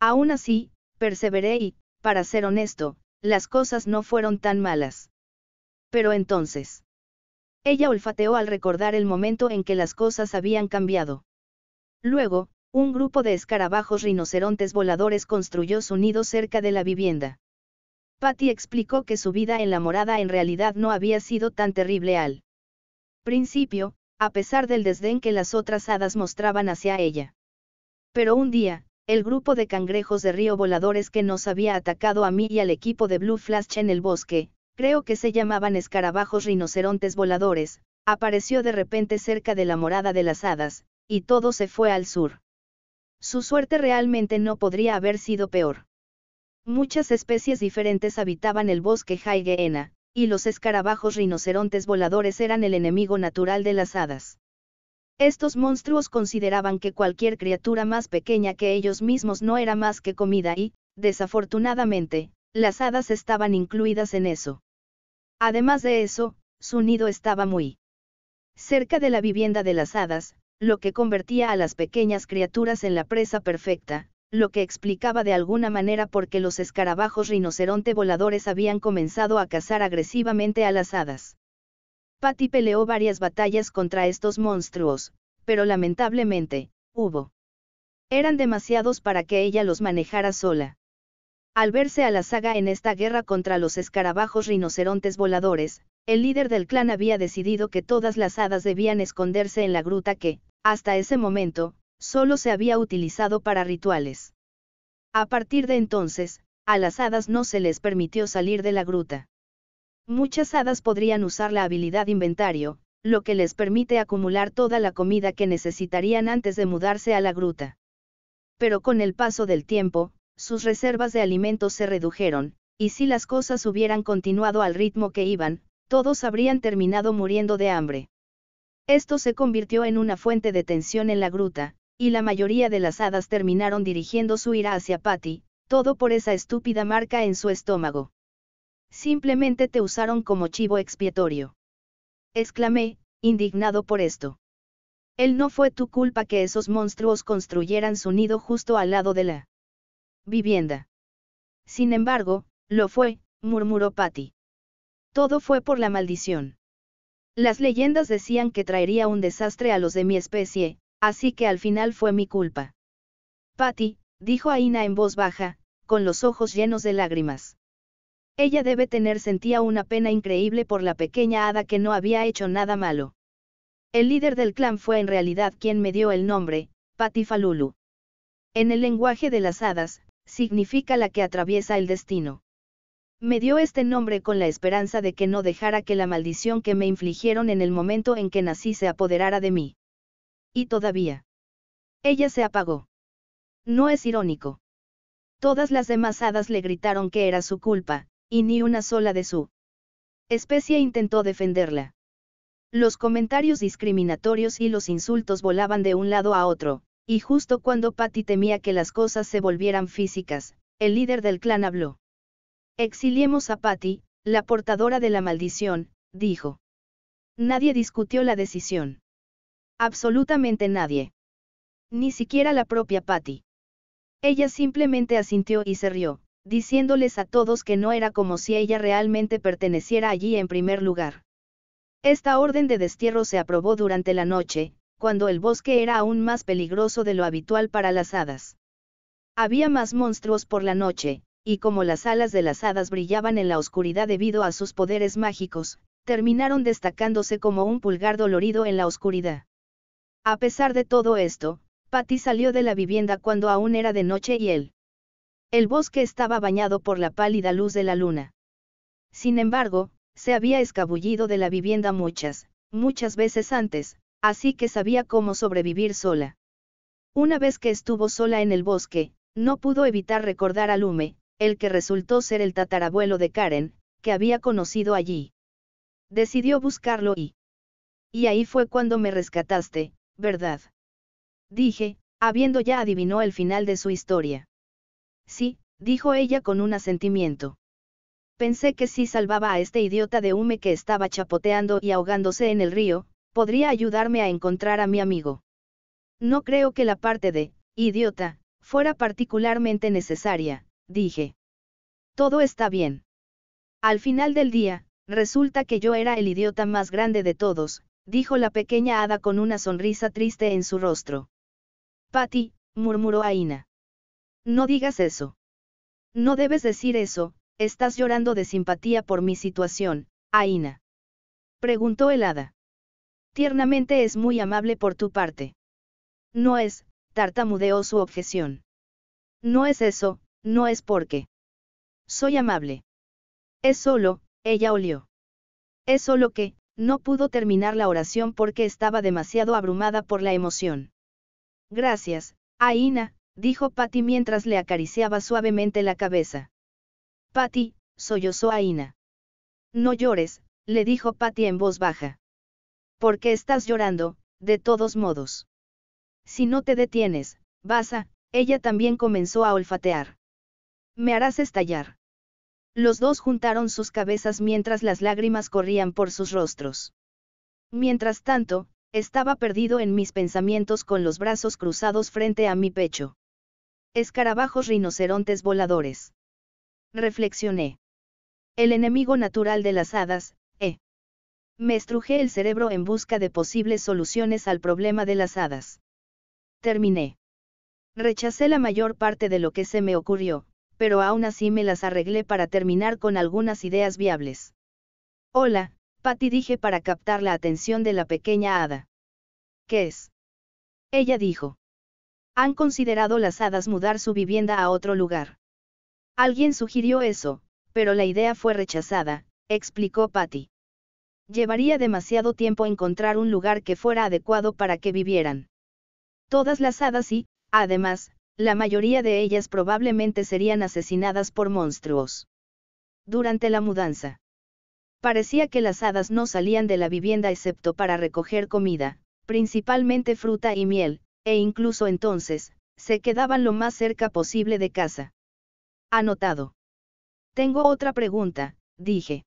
Aún así, perseveré y, para ser honesto, las cosas no fueron tan malas. Pero entonces. Ella olfateó al recordar el momento en que las cosas habían cambiado. Luego, un grupo de escarabajos rinocerontes voladores construyó su nido cerca de la vivienda. Patty explicó que su vida en la morada en realidad no había sido tan terrible al principio, a pesar del desdén que las otras hadas mostraban hacia ella. Pero un día, el grupo de cangrejos de río voladores que nos había atacado a mí y al equipo de Blue Flash en el bosque, creo que se llamaban escarabajos rinocerontes voladores, apareció de repente cerca de la morada de las hadas, y todo se fue al sur. Su suerte realmente no podría haber sido peor. Muchas especies diferentes habitaban el bosque Jaigeena, y los escarabajos rinocerontes voladores eran el enemigo natural de las hadas. Estos monstruos consideraban que cualquier criatura más pequeña que ellos mismos no era más que comida y, desafortunadamente, las hadas estaban incluidas en eso. Además de eso, su nido estaba muy cerca de la vivienda de las hadas, lo que convertía a las pequeñas criaturas en la presa perfecta, lo que explicaba de alguna manera por qué los escarabajos rinoceronte voladores habían comenzado a cazar agresivamente a las hadas. Patty peleó varias batallas contra estos monstruos, pero lamentablemente, hubo. Eran demasiados para que ella los manejara sola. Al verse a la saga en esta guerra contra los escarabajos rinocerontes voladores, el líder del clan había decidido que todas las hadas debían esconderse en la gruta que, hasta ese momento, solo se había utilizado para rituales. A partir de entonces, a las hadas no se les permitió salir de la gruta. Muchas hadas podrían usar la habilidad inventario, lo que les permite acumular toda la comida que necesitarían antes de mudarse a la gruta. Pero con el paso del tiempo, sus reservas de alimentos se redujeron, y si las cosas hubieran continuado al ritmo que iban, todos habrían terminado muriendo de hambre. Esto se convirtió en una fuente de tensión en la gruta, y la mayoría de las hadas terminaron dirigiendo su ira hacia Patty, todo por esa estúpida marca en su estómago. Simplemente te usaron como chivo expiatorio. Exclamé, indignado por esto. Él no fue tu culpa que esos monstruos construyeran su nido justo al lado de la vivienda. Sin embargo, lo fue, murmuró Patty. Todo fue por la maldición. Las leyendas decían que traería un desastre a los de mi especie, así que al final fue mi culpa. Patty, dijo Aina en voz baja, con los ojos llenos de lágrimas. Ella debe tener sentía una pena increíble por la pequeña hada que no había hecho nada malo. El líder del clan fue en realidad quien me dio el nombre, Patty Falulu. En el lenguaje de las hadas, significa la que atraviesa el destino. Me dio este nombre con la esperanza de que no dejara que la maldición que me infligieron en el momento en que nací se apoderara de mí. Y todavía. Ella se apagó. No es irónico. Todas las demás hadas le gritaron que era su culpa, y ni una sola de su especie intentó defenderla. Los comentarios discriminatorios y los insultos volaban de un lado a otro, y justo cuando Patty temía que las cosas se volvieran físicas, el líder del clan habló. Exiliemos a Patty, la portadora de la maldición, dijo. Nadie discutió la decisión. Absolutamente nadie. Ni siquiera la propia Patty. Ella simplemente asintió y se rió, diciéndoles a todos que no era como si ella realmente perteneciera allí en primer lugar. Esta orden de destierro se aprobó durante la noche, cuando el bosque era aún más peligroso de lo habitual para las hadas. Había más monstruos por la noche, y como las alas de las hadas brillaban en la oscuridad debido a sus poderes mágicos, terminaron destacándose como un pulgar dolorido en la oscuridad. A pesar de todo esto, Patty salió de la vivienda cuando aún era de noche y él. El bosque estaba bañado por la pálida luz de la luna. Sin embargo, se había escabullido de la vivienda muchas, muchas veces antes, así que sabía cómo sobrevivir sola. Una vez que estuvo sola en el bosque, no pudo evitar recordar a Lume, el que resultó ser el tatarabuelo de Karen, que había conocido allí. Decidió buscarlo y... Y ahí fue cuando me rescataste, ¿verdad? Dije, habiendo ya adivinó el final de su historia. Sí, dijo ella con un asentimiento. Pensé que si salvaba a este idiota de Hume que estaba chapoteando y ahogándose en el río, podría ayudarme a encontrar a mi amigo. No creo que la parte de, idiota, fuera particularmente necesaria, dije. Todo está bien. Al final del día, resulta que yo era el idiota más grande de todos, dijo la pequeña hada con una sonrisa triste en su rostro. Patty, murmuró Aina. No digas eso. No debes decir eso, estás llorando de simpatía por mi situación, Aina. Preguntó el hada. Tiernamente es muy amable por tu parte. No es, tartamudeó su objeción. No es eso, no es porque. Soy amable. Es solo, ella olió. Es solo que, no pudo terminar la oración porque estaba demasiado abrumada por la emoción. Gracias, Aina, dijo Patty mientras le acariciaba suavemente la cabeza. Patty, sollozó Aina. No llores, le dijo Patty en voz baja. Porque estás llorando, de todos modos? Si no te detienes, vas a, ella también comenzó a olfatear. Me harás estallar. Los dos juntaron sus cabezas mientras las lágrimas corrían por sus rostros. Mientras tanto, estaba perdido en mis pensamientos con los brazos cruzados frente a mi pecho. Escarabajos rinocerontes voladores. Reflexioné. El enemigo natural de las hadas, eh. Me estrujé el cerebro en busca de posibles soluciones al problema de las hadas. Terminé. Rechacé la mayor parte de lo que se me ocurrió, pero aún así me las arreglé para terminar con algunas ideas viables. Hola, Patty dije para captar la atención de la pequeña hada. ¿Qué es? Ella dijo. Han considerado las hadas mudar su vivienda a otro lugar. Alguien sugirió eso, pero la idea fue rechazada, explicó Patty. Llevaría demasiado tiempo encontrar un lugar que fuera adecuado para que vivieran. Todas las hadas y, además, la mayoría de ellas probablemente serían asesinadas por monstruos. Durante la mudanza. Parecía que las hadas no salían de la vivienda excepto para recoger comida, principalmente fruta y miel, e incluso entonces, se quedaban lo más cerca posible de casa. Anotado. Tengo otra pregunta, dije.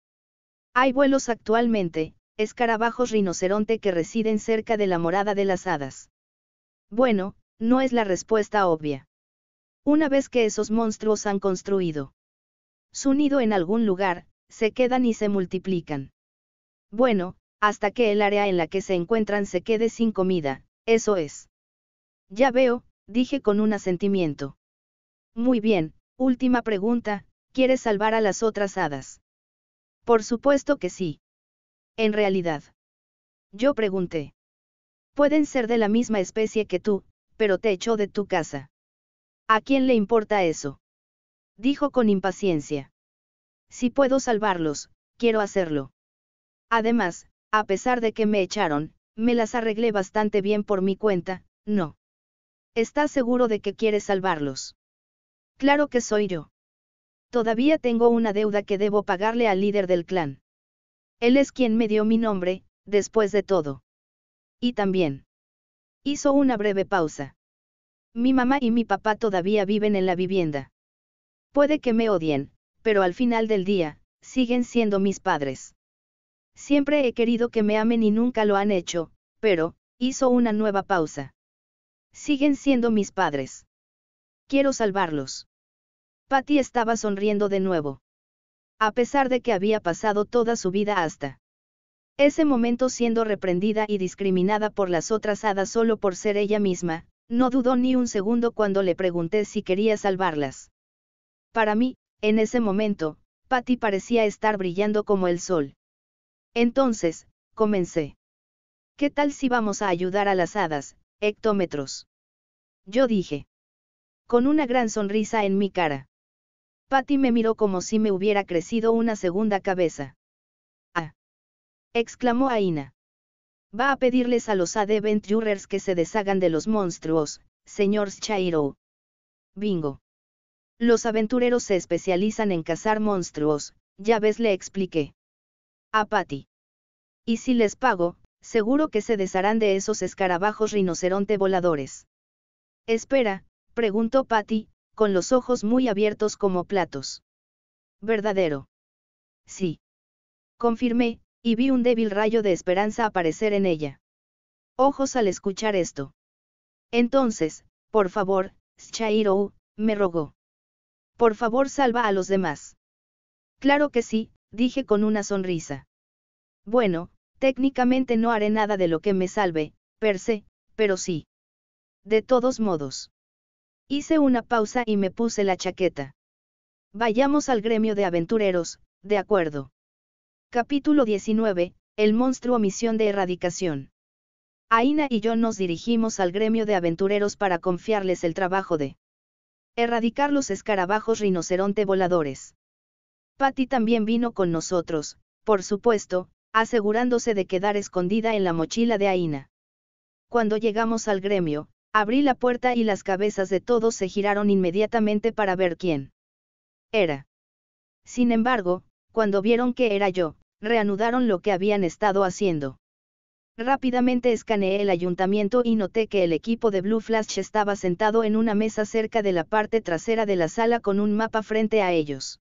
Hay vuelos actualmente, escarabajos rinoceronte que residen cerca de la morada de las hadas. Bueno, no es la respuesta obvia. Una vez que esos monstruos han construido su nido en algún lugar, se quedan y se multiplican. Bueno, hasta que el área en la que se encuentran se quede sin comida, eso es. Ya veo, dije con un asentimiento. Muy bien, última pregunta, ¿quieres salvar a las otras hadas? Por supuesto que sí. En realidad. Yo pregunté. Pueden ser de la misma especie que tú, pero te echó de tu casa. ¿A quién le importa eso? Dijo con impaciencia. Si puedo salvarlos, quiero hacerlo. Además, a pesar de que me echaron, me las arreglé bastante bien por mi cuenta, no. ¿Estás seguro de que quieres salvarlos? Claro que soy yo. Todavía tengo una deuda que debo pagarle al líder del clan. Él es quien me dio mi nombre, después de todo. Y también. Hizo una breve pausa. Mi mamá y mi papá todavía viven en la vivienda. Puede que me odien, pero al final del día, siguen siendo mis padres. Siempre he querido que me amen y nunca lo han hecho, pero, hizo una nueva pausa. Siguen siendo mis padres. Quiero salvarlos. Patty estaba sonriendo de nuevo. A pesar de que había pasado toda su vida hasta ese momento siendo reprendida y discriminada por las otras hadas solo por ser ella misma, no dudó ni un segundo cuando le pregunté si quería salvarlas. Para mí, en ese momento, Patty parecía estar brillando como el sol. Entonces, comencé. ¿Qué tal si vamos a ayudar a las hadas, hectómetros? Yo dije. Con una gran sonrisa en mi cara. Patty me miró como si me hubiera crecido una segunda cabeza exclamó Aina. Va a pedirles a los adventurers que se deshagan de los monstruos, señor Chairo. Bingo. Los aventureros se especializan en cazar monstruos, ya ves le expliqué. A Patty. Y si les pago, seguro que se desharán de esos escarabajos rinoceronte voladores. Espera, preguntó Patty, con los ojos muy abiertos como platos. ¿Verdadero? Sí. Confirmé, y vi un débil rayo de esperanza aparecer en ella. Ojos al escuchar esto. Entonces, por favor, Shairo, me rogó. Por favor salva a los demás. Claro que sí, dije con una sonrisa. Bueno, técnicamente no haré nada de lo que me salve, per pero sí. De todos modos. Hice una pausa y me puse la chaqueta. Vayamos al gremio de aventureros, de acuerdo. Capítulo 19. El monstruo misión de erradicación. Aina y yo nos dirigimos al gremio de aventureros para confiarles el trabajo de erradicar los escarabajos rinoceronte voladores. Patty también vino con nosotros, por supuesto, asegurándose de quedar escondida en la mochila de Aina. Cuando llegamos al gremio, abrí la puerta y las cabezas de todos se giraron inmediatamente para ver quién era. Sin embargo, cuando vieron que era yo, reanudaron lo que habían estado haciendo. Rápidamente escaneé el ayuntamiento y noté que el equipo de Blue Flash estaba sentado en una mesa cerca de la parte trasera de la sala con un mapa frente a ellos.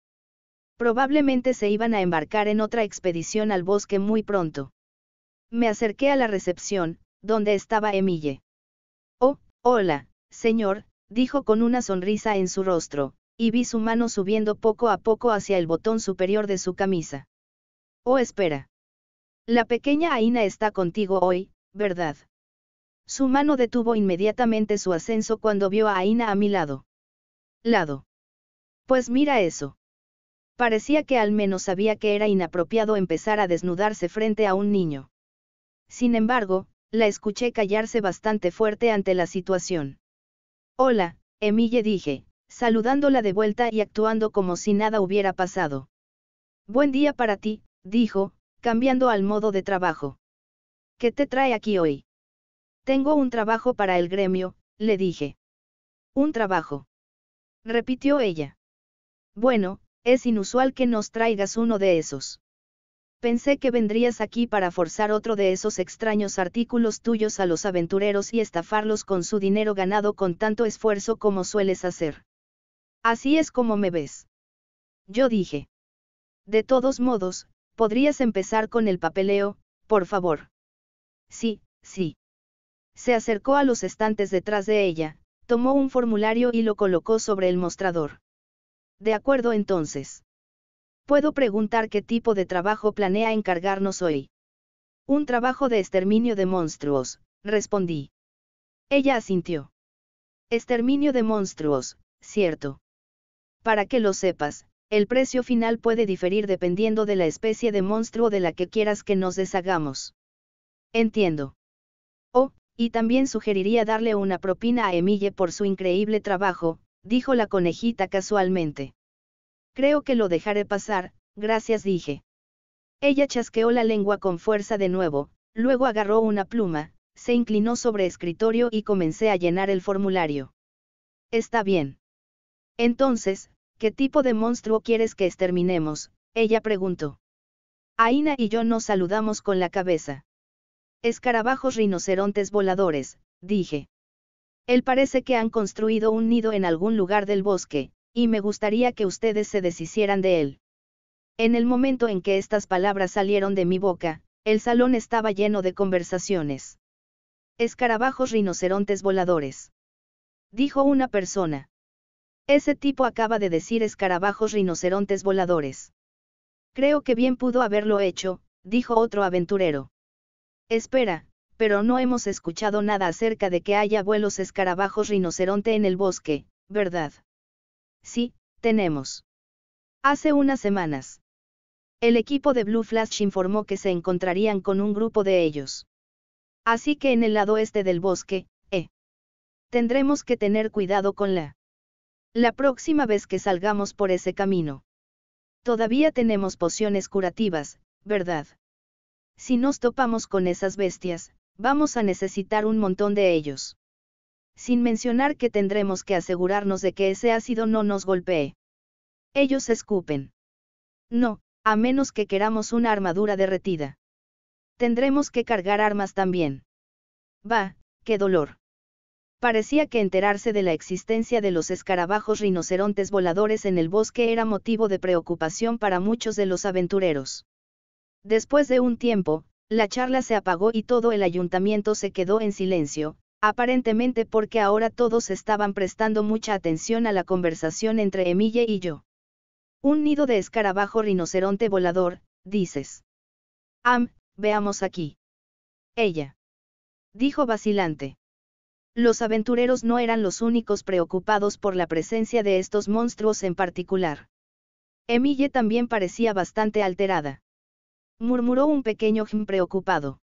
Probablemente se iban a embarcar en otra expedición al bosque muy pronto. Me acerqué a la recepción, donde estaba Emille. Oh, hola, señor, dijo con una sonrisa en su rostro, y vi su mano subiendo poco a poco hacia el botón superior de su camisa. Oh espera. La pequeña Aina está contigo hoy, ¿verdad? Su mano detuvo inmediatamente su ascenso cuando vio a Aina a mi lado. Lado. Pues mira eso. Parecía que al menos sabía que era inapropiado empezar a desnudarse frente a un niño. Sin embargo, la escuché callarse bastante fuerte ante la situación. Hola, Emille dije, saludándola de vuelta y actuando como si nada hubiera pasado. Buen día para ti, dijo, cambiando al modo de trabajo. ¿Qué te trae aquí hoy? Tengo un trabajo para el gremio, le dije. Un trabajo. Repitió ella. Bueno, es inusual que nos traigas uno de esos. Pensé que vendrías aquí para forzar otro de esos extraños artículos tuyos a los aventureros y estafarlos con su dinero ganado con tanto esfuerzo como sueles hacer. Así es como me ves. Yo dije. De todos modos, ¿Podrías empezar con el papeleo, por favor? Sí, sí. Se acercó a los estantes detrás de ella, tomó un formulario y lo colocó sobre el mostrador. De acuerdo entonces. Puedo preguntar qué tipo de trabajo planea encargarnos hoy. Un trabajo de exterminio de monstruos, respondí. Ella asintió. Exterminio de monstruos, cierto. Para que lo sepas, el precio final puede diferir dependiendo de la especie de monstruo de la que quieras que nos deshagamos. Entiendo. Oh, y también sugeriría darle una propina a Emille por su increíble trabajo, dijo la conejita casualmente. Creo que lo dejaré pasar, gracias dije. Ella chasqueó la lengua con fuerza de nuevo, luego agarró una pluma, se inclinó sobre escritorio y comencé a llenar el formulario. Está bien. Entonces, ¿Qué tipo de monstruo quieres que exterminemos? ella preguntó. Aina y yo nos saludamos con la cabeza. Escarabajos rinocerontes voladores, dije. Él parece que han construido un nido en algún lugar del bosque, y me gustaría que ustedes se deshicieran de él. En el momento en que estas palabras salieron de mi boca, el salón estaba lleno de conversaciones. Escarabajos rinocerontes voladores. Dijo una persona. Ese tipo acaba de decir escarabajos rinocerontes voladores. Creo que bien pudo haberlo hecho, dijo otro aventurero. Espera, pero no hemos escuchado nada acerca de que haya vuelos escarabajos rinoceronte en el bosque, ¿verdad? Sí, tenemos. Hace unas semanas. El equipo de Blue Flash informó que se encontrarían con un grupo de ellos. Así que en el lado este del bosque, eh. Tendremos que tener cuidado con la la próxima vez que salgamos por ese camino. Todavía tenemos pociones curativas, ¿verdad? Si nos topamos con esas bestias, vamos a necesitar un montón de ellos. Sin mencionar que tendremos que asegurarnos de que ese ácido no nos golpee. Ellos escupen. No, a menos que queramos una armadura derretida. Tendremos que cargar armas también. Va, qué dolor. Parecía que enterarse de la existencia de los escarabajos rinocerontes voladores en el bosque era motivo de preocupación para muchos de los aventureros. Después de un tiempo, la charla se apagó y todo el ayuntamiento se quedó en silencio, aparentemente porque ahora todos estaban prestando mucha atención a la conversación entre Emilia y yo. Un nido de escarabajo rinoceronte volador, dices. Am, veamos aquí. Ella. Dijo vacilante los aventureros no eran los únicos preocupados por la presencia de estos monstruos en particular. Emille también parecía bastante alterada. Murmuró un pequeño Jim hm preocupado.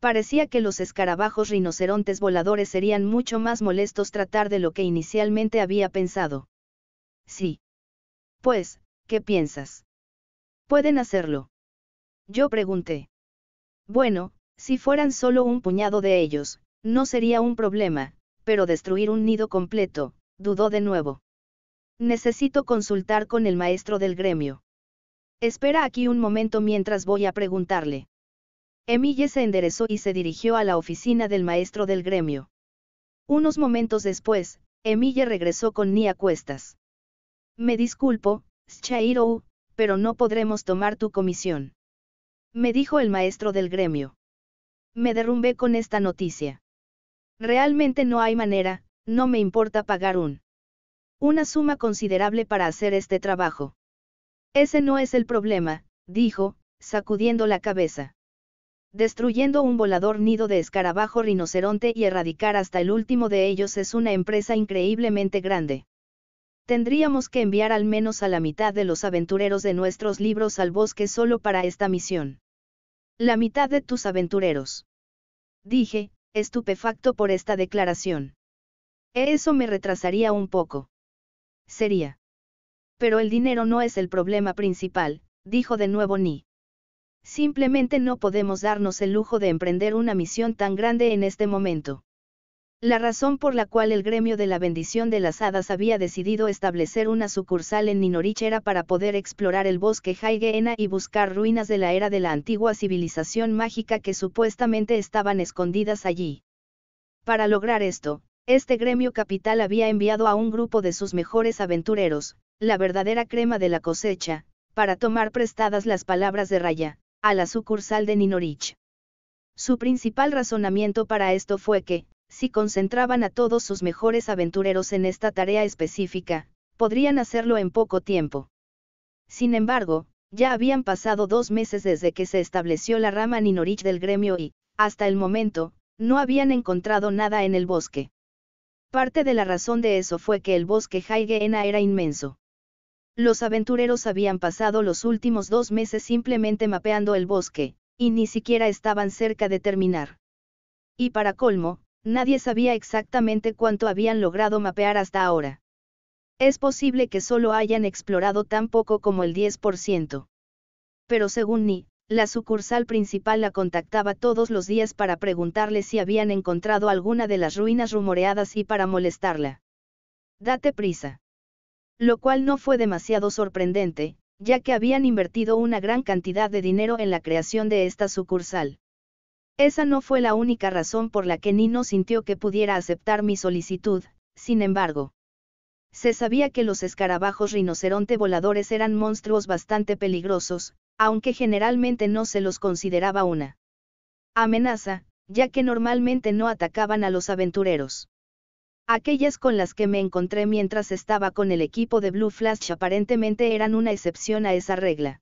Parecía que los escarabajos rinocerontes voladores serían mucho más molestos tratar de lo que inicialmente había pensado. Sí. Pues, ¿qué piensas? Pueden hacerlo. Yo pregunté. Bueno, si fueran solo un puñado de ellos, no sería un problema, pero destruir un nido completo, dudó de nuevo. Necesito consultar con el maestro del gremio. Espera aquí un momento mientras voy a preguntarle. Emille se enderezó y se dirigió a la oficina del maestro del gremio. Unos momentos después, Emille regresó con Nia Cuestas. Me disculpo, Shairo, pero no podremos tomar tu comisión. Me dijo el maestro del gremio. Me derrumbé con esta noticia. Realmente no hay manera, no me importa pagar un. Una suma considerable para hacer este trabajo. Ese no es el problema, dijo, sacudiendo la cabeza. Destruyendo un volador nido de escarabajo rinoceronte y erradicar hasta el último de ellos es una empresa increíblemente grande. Tendríamos que enviar al menos a la mitad de los aventureros de nuestros libros al bosque solo para esta misión. La mitad de tus aventureros. Dije, estupefacto por esta declaración. E eso me retrasaría un poco. Sería. Pero el dinero no es el problema principal, dijo de nuevo Ni. Simplemente no podemos darnos el lujo de emprender una misión tan grande en este momento. La razón por la cual el gremio de la bendición de las hadas había decidido establecer una sucursal en Ninorich era para poder explorar el bosque Haigena y buscar ruinas de la era de la antigua civilización mágica que supuestamente estaban escondidas allí. Para lograr esto, este gremio capital había enviado a un grupo de sus mejores aventureros, la verdadera crema de la cosecha, para tomar prestadas las palabras de Raya, a la sucursal de Ninorich. Su principal razonamiento para esto fue que, si concentraban a todos sus mejores aventureros en esta tarea específica, podrían hacerlo en poco tiempo. Sin embargo, ya habían pasado dos meses desde que se estableció la rama Ninorich del gremio y, hasta el momento, no habían encontrado nada en el bosque. Parte de la razón de eso fue que el bosque Haigeena era inmenso. Los aventureros habían pasado los últimos dos meses simplemente mapeando el bosque, y ni siquiera estaban cerca de terminar. Y para colmo, nadie sabía exactamente cuánto habían logrado mapear hasta ahora. Es posible que solo hayan explorado tan poco como el 10%. Pero según Ni, la sucursal principal la contactaba todos los días para preguntarle si habían encontrado alguna de las ruinas rumoreadas y para molestarla. Date prisa. Lo cual no fue demasiado sorprendente, ya que habían invertido una gran cantidad de dinero en la creación de esta sucursal. Esa no fue la única razón por la que Nino sintió que pudiera aceptar mi solicitud, sin embargo. Se sabía que los escarabajos rinoceronte voladores eran monstruos bastante peligrosos, aunque generalmente no se los consideraba una amenaza, ya que normalmente no atacaban a los aventureros. Aquellas con las que me encontré mientras estaba con el equipo de Blue Flash aparentemente eran una excepción a esa regla.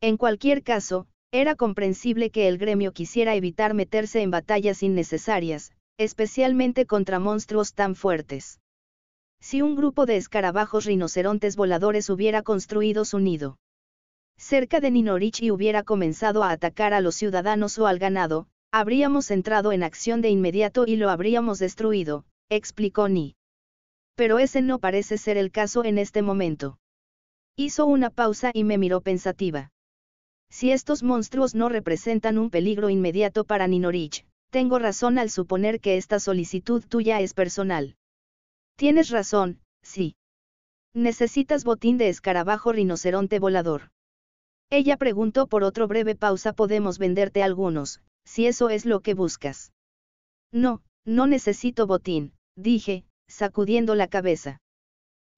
En cualquier caso, era comprensible que el gremio quisiera evitar meterse en batallas innecesarias, especialmente contra monstruos tan fuertes. Si un grupo de escarabajos rinocerontes voladores hubiera construido su nido cerca de Ninorichi hubiera comenzado a atacar a los ciudadanos o al ganado, habríamos entrado en acción de inmediato y lo habríamos destruido, explicó Ni. Pero ese no parece ser el caso en este momento. Hizo una pausa y me miró pensativa. Si estos monstruos no representan un peligro inmediato para Ninorich, tengo razón al suponer que esta solicitud tuya es personal. Tienes razón, sí. Necesitas botín de escarabajo rinoceronte volador. Ella preguntó por otro breve pausa podemos venderte algunos, si eso es lo que buscas. No, no necesito botín, dije, sacudiendo la cabeza.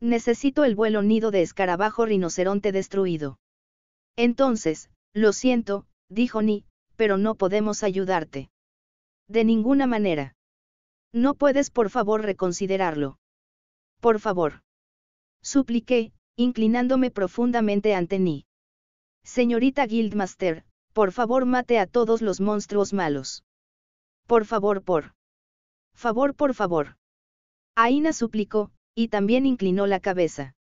Necesito el vuelo nido de escarabajo rinoceronte destruido. Entonces, lo siento, dijo Ni, pero no podemos ayudarte. De ninguna manera. No puedes por favor reconsiderarlo. Por favor. Supliqué, inclinándome profundamente ante Ni. Señorita Guildmaster, por favor mate a todos los monstruos malos. Por favor, por. Favor, por favor. Aina suplicó, y también inclinó la cabeza.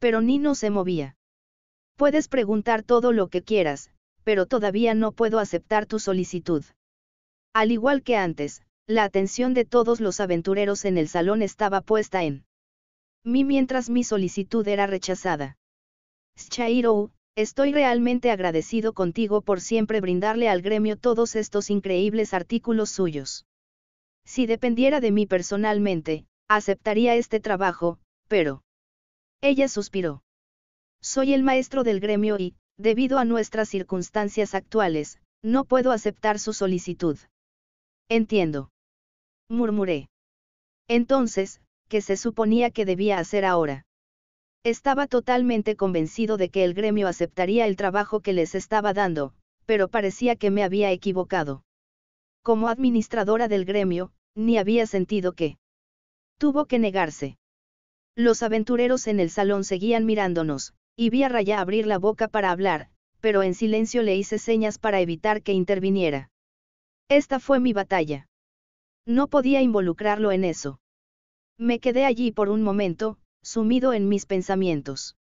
Pero Ni no se movía. Puedes preguntar todo lo que quieras, pero todavía no puedo aceptar tu solicitud. Al igual que antes, la atención de todos los aventureros en el salón estaba puesta en mí mientras mi solicitud era rechazada. Shairo, estoy realmente agradecido contigo por siempre brindarle al gremio todos estos increíbles artículos suyos. Si dependiera de mí personalmente, aceptaría este trabajo, pero... Ella suspiró. Soy el maestro del gremio y, debido a nuestras circunstancias actuales, no puedo aceptar su solicitud. Entiendo. Murmuré. Entonces, ¿qué se suponía que debía hacer ahora? Estaba totalmente convencido de que el gremio aceptaría el trabajo que les estaba dando, pero parecía que me había equivocado. Como administradora del gremio, ni había sentido que. Tuvo que negarse. Los aventureros en el salón seguían mirándonos, y vi a Raya abrir la boca para hablar, pero en silencio le hice señas para evitar que interviniera. Esta fue mi batalla. No podía involucrarlo en eso. Me quedé allí por un momento, sumido en mis pensamientos.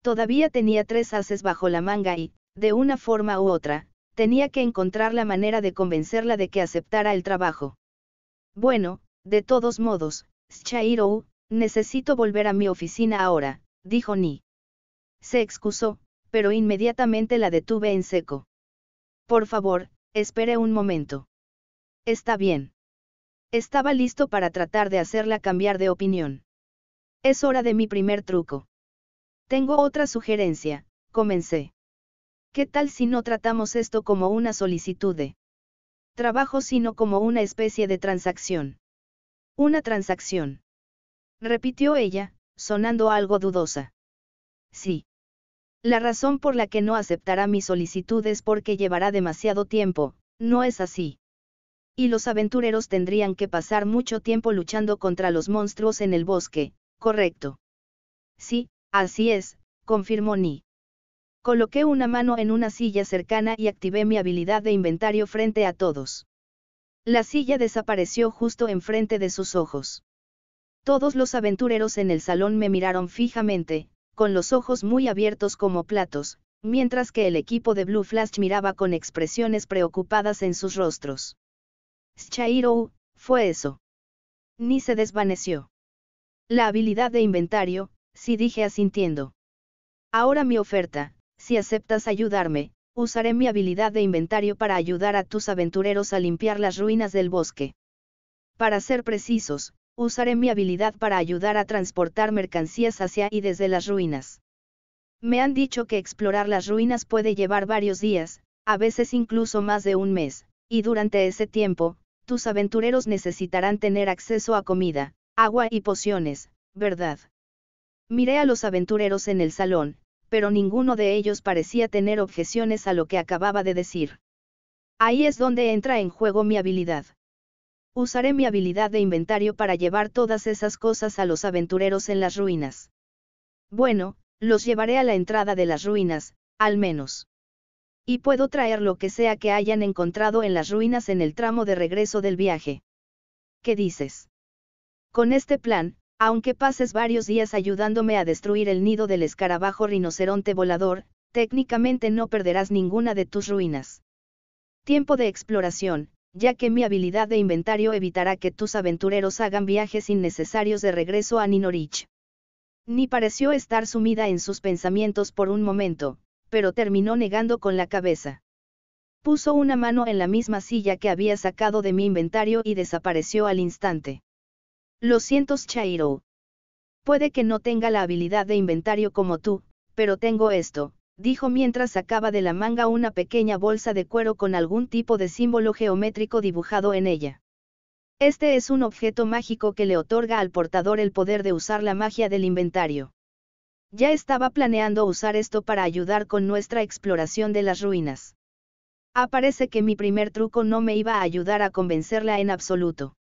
Todavía tenía tres haces bajo la manga y, de una forma u otra, tenía que encontrar la manera de convencerla de que aceptara el trabajo. Bueno, de todos modos, Shairo, necesito volver a mi oficina ahora, dijo Ni. Se excusó, pero inmediatamente la detuve en seco. Por favor, espere un momento. Está bien. Estaba listo para tratar de hacerla cambiar de opinión. Es hora de mi primer truco. Tengo otra sugerencia, comencé. ¿Qué tal si no tratamos esto como una solicitud de trabajo sino como una especie de transacción? Una transacción. Repitió ella, sonando algo dudosa. Sí. La razón por la que no aceptará mi solicitud es porque llevará demasiado tiempo, no es así. Y los aventureros tendrían que pasar mucho tiempo luchando contra los monstruos en el bosque, correcto. Sí, así es, confirmó Ni. Coloqué una mano en una silla cercana y activé mi habilidad de inventario frente a todos. La silla desapareció justo enfrente de sus ojos. Todos los aventureros en el salón me miraron fijamente, con los ojos muy abiertos como platos, mientras que el equipo de Blue Flash miraba con expresiones preocupadas en sus rostros. Shairo, fue eso. Ni se desvaneció. La habilidad de inventario, sí dije asintiendo. Ahora mi oferta, si aceptas ayudarme, usaré mi habilidad de inventario para ayudar a tus aventureros a limpiar las ruinas del bosque. Para ser precisos, usaré mi habilidad para ayudar a transportar mercancías hacia y desde las ruinas. Me han dicho que explorar las ruinas puede llevar varios días, a veces incluso más de un mes, y durante ese tiempo, tus aventureros necesitarán tener acceso a comida, agua y pociones, ¿verdad? Miré a los aventureros en el salón, pero ninguno de ellos parecía tener objeciones a lo que acababa de decir. Ahí es donde entra en juego mi habilidad. Usaré mi habilidad de inventario para llevar todas esas cosas a los aventureros en las ruinas. Bueno, los llevaré a la entrada de las ruinas, al menos. Y puedo traer lo que sea que hayan encontrado en las ruinas en el tramo de regreso del viaje. ¿Qué dices? Con este plan, aunque pases varios días ayudándome a destruir el nido del escarabajo rinoceronte volador, técnicamente no perderás ninguna de tus ruinas. Tiempo de exploración, ya que mi habilidad de inventario evitará que tus aventureros hagan viajes innecesarios de regreso a Ninorich. Ni pareció estar sumida en sus pensamientos por un momento, pero terminó negando con la cabeza. Puso una mano en la misma silla que había sacado de mi inventario y desapareció al instante. Lo siento, Chairo. Puede que no tenga la habilidad de inventario como tú, pero tengo esto, dijo mientras sacaba de la manga una pequeña bolsa de cuero con algún tipo de símbolo geométrico dibujado en ella. Este es un objeto mágico que le otorga al portador el poder de usar la magia del inventario. Ya estaba planeando usar esto para ayudar con nuestra exploración de las ruinas. Aparece ah, parece que mi primer truco no me iba a ayudar a convencerla en absoluto.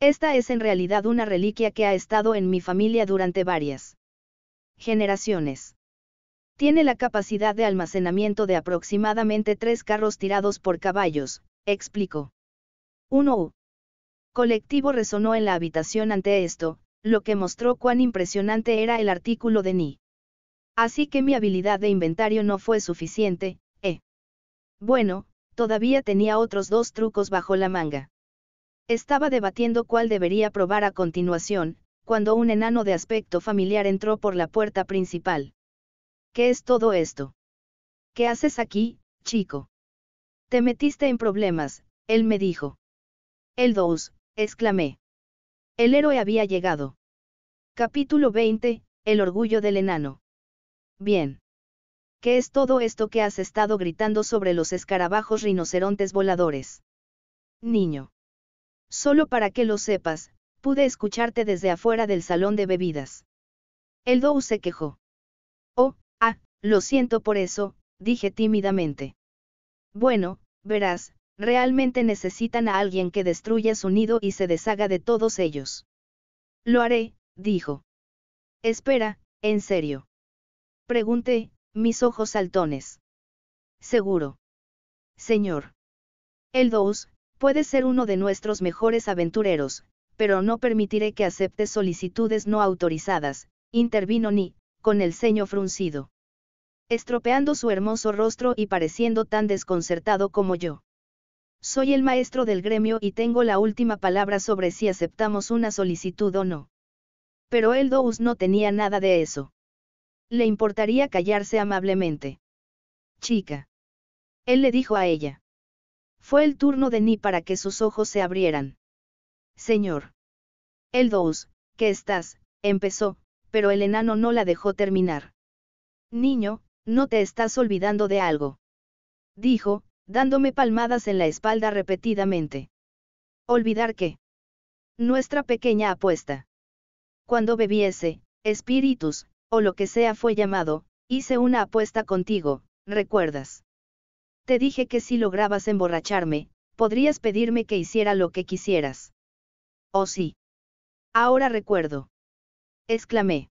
Esta es en realidad una reliquia que ha estado en mi familia durante varias generaciones. Tiene la capacidad de almacenamiento de aproximadamente tres carros tirados por caballos, explicó. 1 Colectivo resonó en la habitación ante esto, lo que mostró cuán impresionante era el artículo de Ni. Así que mi habilidad de inventario no fue suficiente, ¿eh? Bueno, todavía tenía otros dos trucos bajo la manga. Estaba debatiendo cuál debería probar a continuación, cuando un enano de aspecto familiar entró por la puerta principal. ¿Qué es todo esto? ¿Qué haces aquí, chico? Te metiste en problemas, él me dijo. El exclamé. El héroe había llegado. Capítulo 20, El orgullo del enano. Bien. ¿Qué es todo esto que has estado gritando sobre los escarabajos rinocerontes voladores? Niño. Solo para que lo sepas, pude escucharte desde afuera del salón de bebidas. El se quejó. Ah, lo siento por eso, dije tímidamente. Bueno, verás, realmente necesitan a alguien que destruya su nido y se deshaga de todos ellos. Lo haré, dijo. Espera, en serio. Pregunté, mis ojos saltones. Seguro. Señor. El Dous, puede ser uno de nuestros mejores aventureros, pero no permitiré que acepte solicitudes no autorizadas, intervino Ni, con el ceño fruncido. Estropeando su hermoso rostro y pareciendo tan desconcertado como yo. Soy el maestro del gremio y tengo la última palabra sobre si aceptamos una solicitud o no. Pero Eldous no tenía nada de eso. Le importaría callarse amablemente. Chica. Él le dijo a ella. Fue el turno de Ni para que sus ojos se abrieran. Señor. Eldous, ¿qué estás? empezó, pero el enano no la dejó terminar. Niño, no te estás olvidando de algo. Dijo, dándome palmadas en la espalda repetidamente. ¿Olvidar qué? Nuestra pequeña apuesta. Cuando bebiese, espíritus, o lo que sea fue llamado, hice una apuesta contigo, ¿recuerdas? Te dije que si lograbas emborracharme, podrías pedirme que hiciera lo que quisieras. Oh sí. Ahora recuerdo exclamé.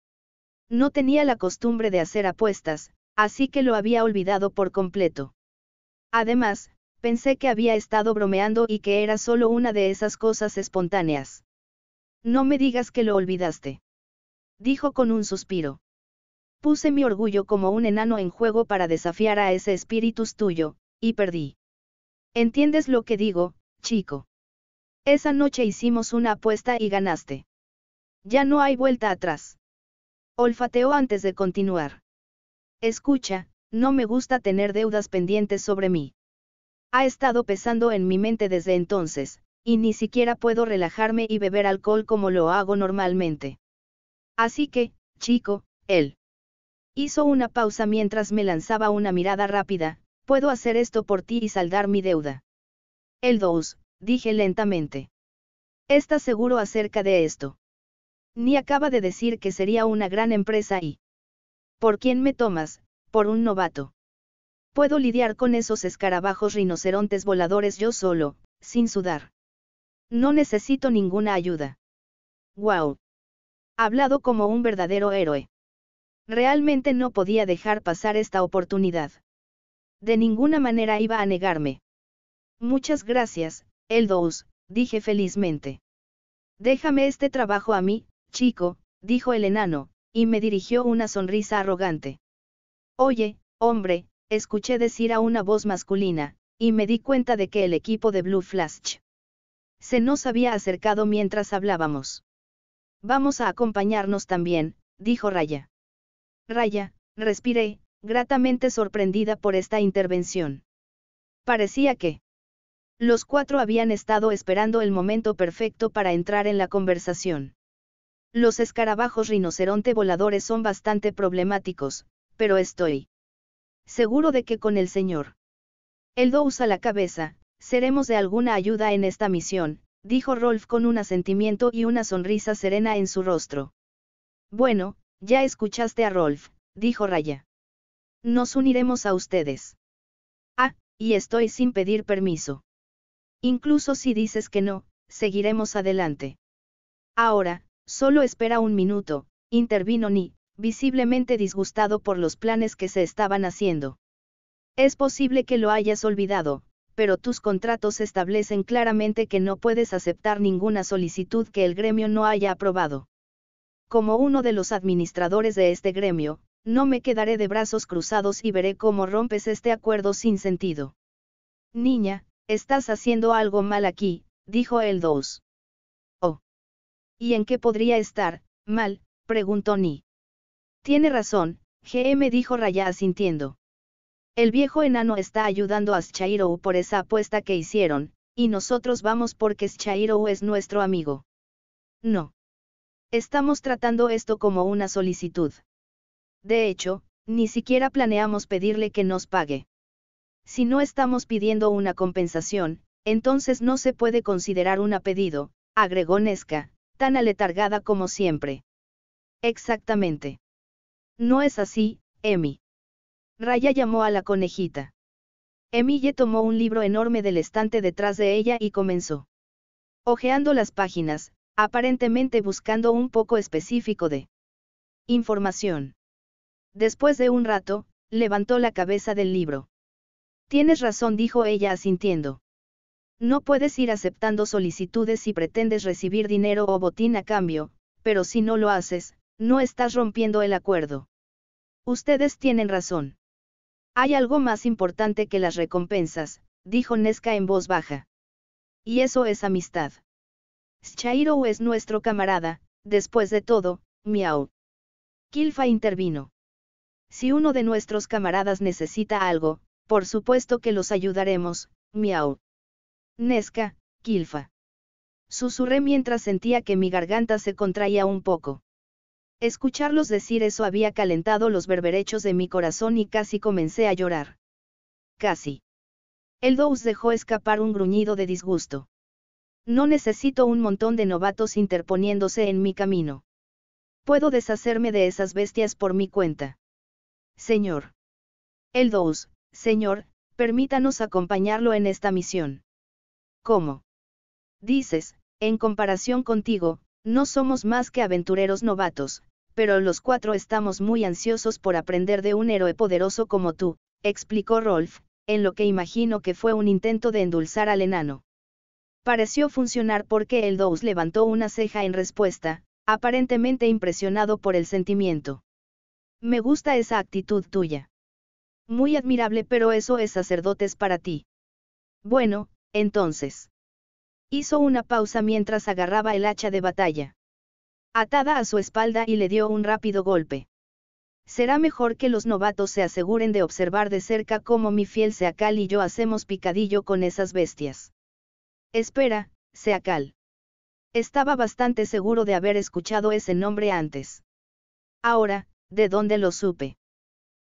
No tenía la costumbre de hacer apuestas, así que lo había olvidado por completo. Además, pensé que había estado bromeando y que era solo una de esas cosas espontáneas. No me digas que lo olvidaste. Dijo con un suspiro. Puse mi orgullo como un enano en juego para desafiar a ese espíritu tuyo, y perdí. ¿Entiendes lo que digo, chico? Esa noche hicimos una apuesta y ganaste. Ya no hay vuelta atrás. Olfateó antes de continuar. Escucha, no me gusta tener deudas pendientes sobre mí. Ha estado pesando en mi mente desde entonces, y ni siquiera puedo relajarme y beber alcohol como lo hago normalmente. Así que, chico, él. Hizo una pausa mientras me lanzaba una mirada rápida, puedo hacer esto por ti y saldar mi deuda. El dos, dije lentamente. Estás seguro acerca de esto. Ni acaba de decir que sería una gran empresa y... ¿Por quién me tomas? Por un novato. Puedo lidiar con esos escarabajos rinocerontes voladores yo solo, sin sudar. No necesito ninguna ayuda. Wow. Hablado como un verdadero héroe. Realmente no podía dejar pasar esta oportunidad. De ninguna manera iba a negarme. Muchas gracias, Eldous, dije felizmente. Déjame este trabajo a mí, chico, dijo el enano, y me dirigió una sonrisa arrogante. Oye, hombre, escuché decir a una voz masculina, y me di cuenta de que el equipo de Blue Flash se nos había acercado mientras hablábamos. Vamos a acompañarnos también, dijo Raya. Raya, respiré, gratamente sorprendida por esta intervención. Parecía que los cuatro habían estado esperando el momento perfecto para entrar en la conversación. Los escarabajos rinoceronte voladores son bastante problemáticos, pero estoy seguro de que con el señor. Eldo usa la cabeza, seremos de alguna ayuda en esta misión, dijo Rolf con un asentimiento y una sonrisa serena en su rostro. Bueno, ya escuchaste a Rolf, dijo Raya. Nos uniremos a ustedes. Ah, y estoy sin pedir permiso. Incluso si dices que no, seguiremos adelante. Ahora, Solo espera un minuto, intervino Ni, visiblemente disgustado por los planes que se estaban haciendo. Es posible que lo hayas olvidado, pero tus contratos establecen claramente que no puedes aceptar ninguna solicitud que el gremio no haya aprobado. Como uno de los administradores de este gremio, no me quedaré de brazos cruzados y veré cómo rompes este acuerdo sin sentido. Niña, estás haciendo algo mal aquí, dijo el dos. ¿Y en qué podría estar, mal? preguntó Ni. Tiene razón, GM dijo Raya asintiendo. El viejo enano está ayudando a Shairo por esa apuesta que hicieron, y nosotros vamos porque Shairo es nuestro amigo. No. Estamos tratando esto como una solicitud. De hecho, ni siquiera planeamos pedirle que nos pague. Si no estamos pidiendo una compensación, entonces no se puede considerar un pedido, agregó Nesca, tan aletargada como siempre. Exactamente. No es así, Emi. Raya llamó a la conejita. Emille tomó un libro enorme del estante detrás de ella y comenzó. Ojeando las páginas, aparentemente buscando un poco específico de información. Después de un rato, levantó la cabeza del libro. Tienes razón, dijo ella asintiendo. No puedes ir aceptando solicitudes si pretendes recibir dinero o botín a cambio, pero si no lo haces, no estás rompiendo el acuerdo. Ustedes tienen razón. Hay algo más importante que las recompensas, dijo Nesca en voz baja. Y eso es amistad. Shairo es nuestro camarada, después de todo, miau. Kilfa intervino. Si uno de nuestros camaradas necesita algo, por supuesto que los ayudaremos, miau. Nesca, Kilfa. Susurré mientras sentía que mi garganta se contraía un poco. Escucharlos decir eso había calentado los berberechos de mi corazón y casi comencé a llorar. Casi. El Dous dejó escapar un gruñido de disgusto. No necesito un montón de novatos interponiéndose en mi camino. Puedo deshacerme de esas bestias por mi cuenta. Señor. El Dous, señor, permítanos acompañarlo en esta misión. ¿Cómo? Dices, en comparación contigo, no somos más que aventureros novatos, pero los cuatro estamos muy ansiosos por aprender de un héroe poderoso como tú, explicó Rolf, en lo que imagino que fue un intento de endulzar al enano. Pareció funcionar porque el Dous levantó una ceja en respuesta, aparentemente impresionado por el sentimiento. Me gusta esa actitud tuya. Muy admirable, pero eso es sacerdotes para ti. Bueno, entonces. Hizo una pausa mientras agarraba el hacha de batalla. Atada a su espalda y le dio un rápido golpe. Será mejor que los novatos se aseguren de observar de cerca cómo mi fiel Seacal y yo hacemos picadillo con esas bestias. Espera, Seacal. Estaba bastante seguro de haber escuchado ese nombre antes. Ahora, ¿de dónde lo supe?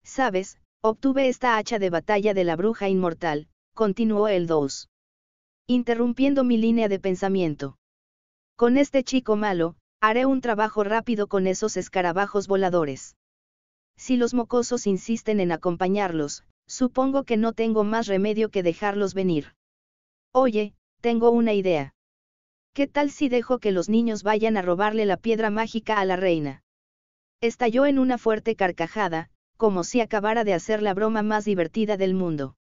Sabes, obtuve esta hacha de batalla de la bruja inmortal, continuó el dos interrumpiendo mi línea de pensamiento. Con este chico malo, haré un trabajo rápido con esos escarabajos voladores. Si los mocosos insisten en acompañarlos, supongo que no tengo más remedio que dejarlos venir. Oye, tengo una idea. ¿Qué tal si dejo que los niños vayan a robarle la piedra mágica a la reina? Estalló en una fuerte carcajada, como si acabara de hacer la broma más divertida del mundo.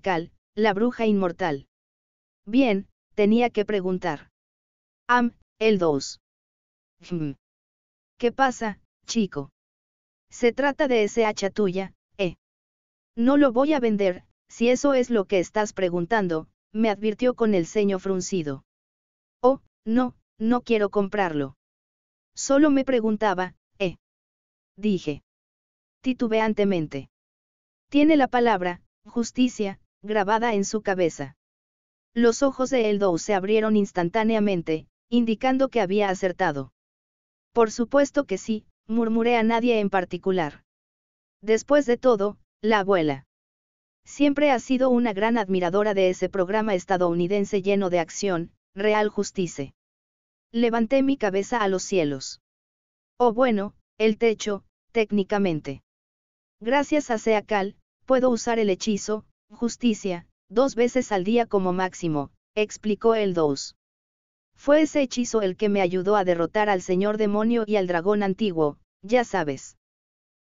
Cal, la bruja inmortal. Bien, tenía que preguntar. Am, el 2. Hm. ¿Qué pasa, chico? Se trata de ese hacha tuya, ¿eh? No lo voy a vender, si eso es lo que estás preguntando, me advirtió con el ceño fruncido. Oh, no, no quiero comprarlo. Solo me preguntaba, ¿eh? Dije. Titubeantemente. Tiene la palabra, justicia, grabada en su cabeza. Los ojos de Eldow se abrieron instantáneamente, indicando que había acertado. Por supuesto que sí, murmuré a nadie en particular. Después de todo, la abuela. Siempre ha sido una gran admiradora de ese programa estadounidense lleno de acción, real justicia. Levanté mi cabeza a los cielos. O oh, bueno, el techo, técnicamente. Gracias a Seacal, puedo usar el hechizo, justicia, dos veces al día como máximo, explicó el dos. Fue ese hechizo el que me ayudó a derrotar al señor demonio y al dragón antiguo, ya sabes.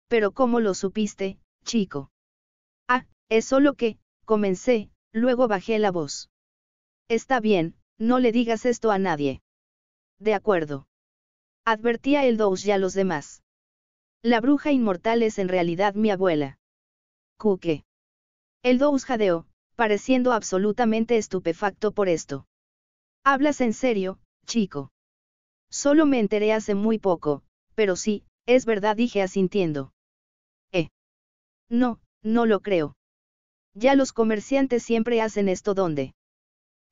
Pero ¿cómo lo supiste, chico? Ah, es solo que, comencé, luego bajé la voz. Está bien, no le digas esto a nadie. De acuerdo. Advertía el dos y a los demás. La bruja inmortal es en realidad mi abuela. Cuque. El dos jadeó, pareciendo absolutamente estupefacto por esto. ¿Hablas en serio, chico? Solo me enteré hace muy poco, pero sí, es verdad, dije asintiendo. Eh. No, no lo creo. Ya los comerciantes siempre hacen esto donde.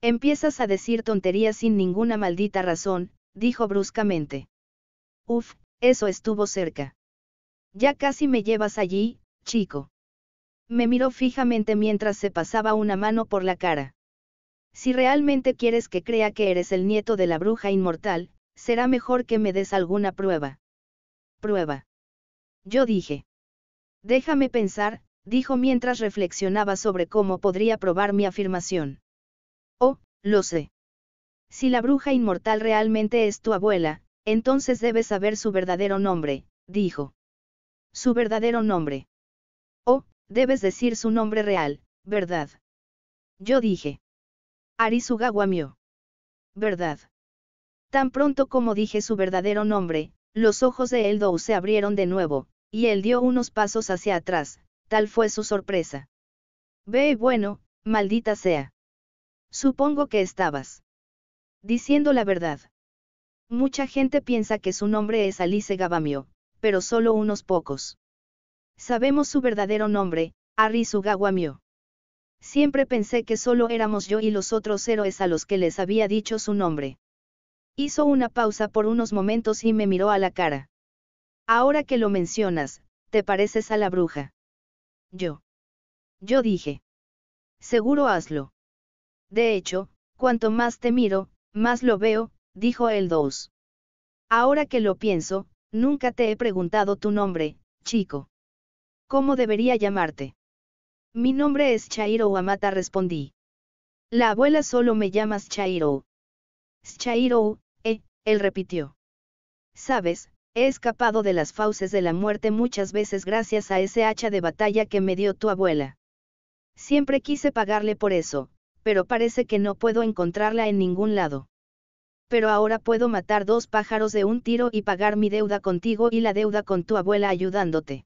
Empiezas a decir tonterías sin ninguna maldita razón, dijo bruscamente. Uf, eso estuvo cerca. Ya casi me llevas allí, chico. Me miró fijamente mientras se pasaba una mano por la cara. Si realmente quieres que crea que eres el nieto de la bruja inmortal, será mejor que me des alguna prueba. Prueba. Yo dije. Déjame pensar, dijo mientras reflexionaba sobre cómo podría probar mi afirmación. Oh, lo sé. Si la bruja inmortal realmente es tu abuela, entonces debes saber su verdadero nombre, dijo. Su verdadero nombre. Debes decir su nombre real, ¿verdad? Yo dije. Arisugawa Mio. ¿Verdad? Tan pronto como dije su verdadero nombre, los ojos de Eldou se abrieron de nuevo, y él dio unos pasos hacia atrás, tal fue su sorpresa. Ve bueno, maldita sea. Supongo que estabas. Diciendo la verdad. Mucha gente piensa que su nombre es Alice Gabamio, pero solo unos pocos. Sabemos su verdadero nombre, Arisugawa Mio. Siempre pensé que solo éramos yo y los otros héroes a los que les había dicho su nombre. Hizo una pausa por unos momentos y me miró a la cara. Ahora que lo mencionas, te pareces a la bruja. Yo. Yo dije. Seguro hazlo. De hecho, cuanto más te miro, más lo veo, dijo el dos. Ahora que lo pienso, nunca te he preguntado tu nombre, chico. ¿Cómo debería llamarte? Mi nombre es Chairo Amata respondí. La abuela solo me llama Chairo. Chairo, eh, él repitió. Sabes, he escapado de las fauces de la muerte muchas veces gracias a ese hacha de batalla que me dio tu abuela. Siempre quise pagarle por eso, pero parece que no puedo encontrarla en ningún lado. Pero ahora puedo matar dos pájaros de un tiro y pagar mi deuda contigo y la deuda con tu abuela ayudándote.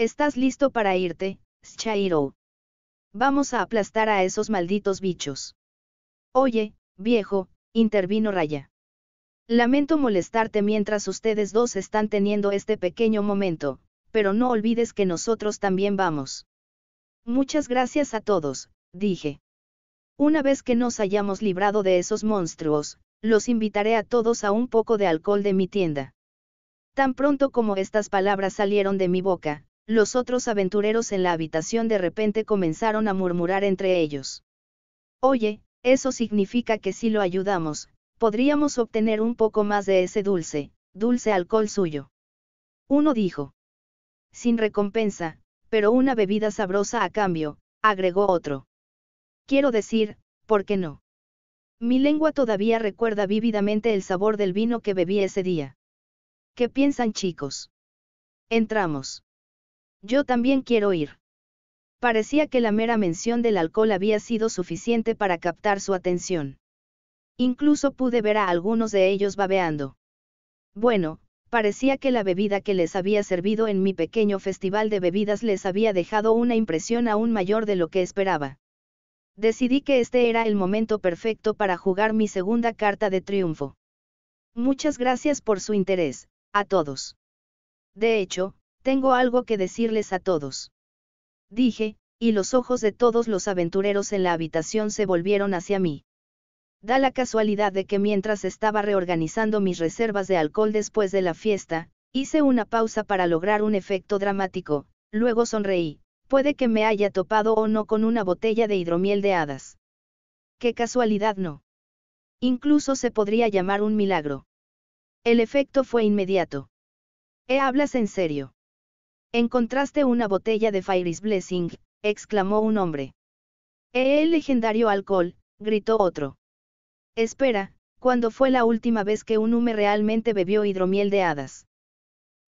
¿Estás listo para irte, Shairo? Vamos a aplastar a esos malditos bichos. Oye, viejo, intervino Raya. Lamento molestarte mientras ustedes dos están teniendo este pequeño momento, pero no olvides que nosotros también vamos. Muchas gracias a todos, dije. Una vez que nos hayamos librado de esos monstruos, los invitaré a todos a un poco de alcohol de mi tienda. Tan pronto como estas palabras salieron de mi boca, los otros aventureros en la habitación de repente comenzaron a murmurar entre ellos. Oye, eso significa que si lo ayudamos, podríamos obtener un poco más de ese dulce, dulce alcohol suyo. Uno dijo. Sin recompensa, pero una bebida sabrosa a cambio, agregó otro. Quiero decir, ¿por qué no? Mi lengua todavía recuerda vívidamente el sabor del vino que bebí ese día. ¿Qué piensan chicos? Entramos. Yo también quiero ir. Parecía que la mera mención del alcohol había sido suficiente para captar su atención. Incluso pude ver a algunos de ellos babeando. Bueno, parecía que la bebida que les había servido en mi pequeño festival de bebidas les había dejado una impresión aún mayor de lo que esperaba. Decidí que este era el momento perfecto para jugar mi segunda carta de triunfo. Muchas gracias por su interés, a todos. De hecho, tengo algo que decirles a todos. Dije, y los ojos de todos los aventureros en la habitación se volvieron hacia mí. Da la casualidad de que mientras estaba reorganizando mis reservas de alcohol después de la fiesta, hice una pausa para lograr un efecto dramático, luego sonreí, puede que me haya topado o no con una botella de hidromiel de hadas. Qué casualidad no. Incluso se podría llamar un milagro. El efecto fue inmediato. hablas en serio? Encontraste una botella de Fairy's Blessing, exclamó un hombre. ¡Eh, el legendario alcohol! gritó otro. Espera, ¿cuándo fue la última vez que un hume realmente bebió hidromiel de hadas?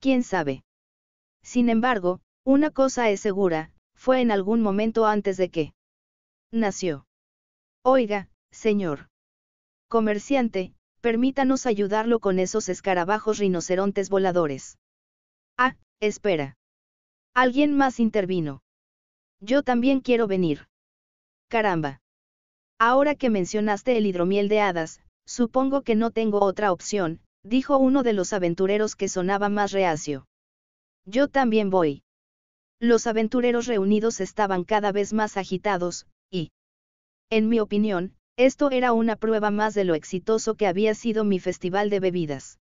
¿Quién sabe? Sin embargo, una cosa es segura, fue en algún momento antes de que nació. Oiga, señor. Comerciante, permítanos ayudarlo con esos escarabajos rinocerontes voladores. Ah, espera. Alguien más intervino. Yo también quiero venir. Caramba. Ahora que mencionaste el hidromiel de hadas, supongo que no tengo otra opción, dijo uno de los aventureros que sonaba más reacio. Yo también voy. Los aventureros reunidos estaban cada vez más agitados, y, en mi opinión, esto era una prueba más de lo exitoso que había sido mi festival de bebidas.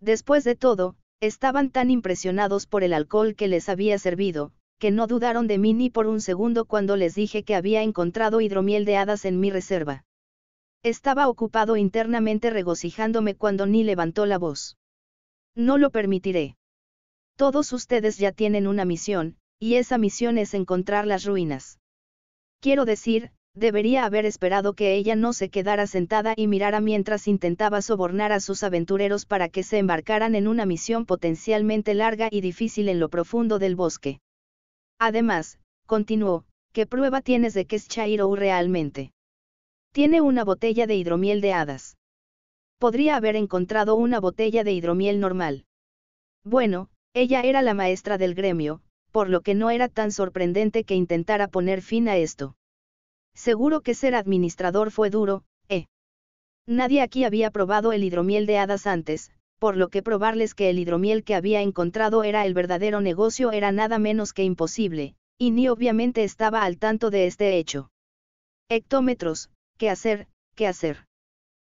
Después de todo, Estaban tan impresionados por el alcohol que les había servido, que no dudaron de mí ni por un segundo cuando les dije que había encontrado hidromiel de hadas en mi reserva. Estaba ocupado internamente regocijándome cuando ni levantó la voz. No lo permitiré. Todos ustedes ya tienen una misión, y esa misión es encontrar las ruinas. Quiero decir, Debería haber esperado que ella no se quedara sentada y mirara mientras intentaba sobornar a sus aventureros para que se embarcaran en una misión potencialmente larga y difícil en lo profundo del bosque. Además, continuó, ¿qué prueba tienes de que es Chairo realmente? Tiene una botella de hidromiel de hadas. Podría haber encontrado una botella de hidromiel normal. Bueno, ella era la maestra del gremio, por lo que no era tan sorprendente que intentara poner fin a esto. Seguro que ser administrador fue duro, ¿eh? Nadie aquí había probado el hidromiel de hadas antes, por lo que probarles que el hidromiel que había encontrado era el verdadero negocio era nada menos que imposible, y ni obviamente estaba al tanto de este hecho. Hectómetros, ¿qué hacer? ¿Qué hacer?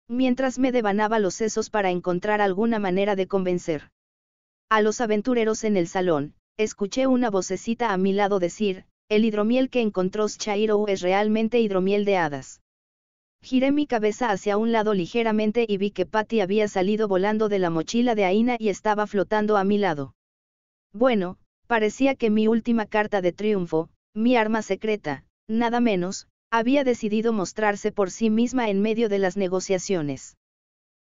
Mientras me devanaba los sesos para encontrar alguna manera de convencer. A los aventureros en el salón, escuché una vocecita a mi lado decir, el hidromiel que encontró Shairo es realmente hidromiel de hadas. Giré mi cabeza hacia un lado ligeramente y vi que Patty había salido volando de la mochila de Aina y estaba flotando a mi lado. Bueno, parecía que mi última carta de triunfo, mi arma secreta, nada menos, había decidido mostrarse por sí misma en medio de las negociaciones.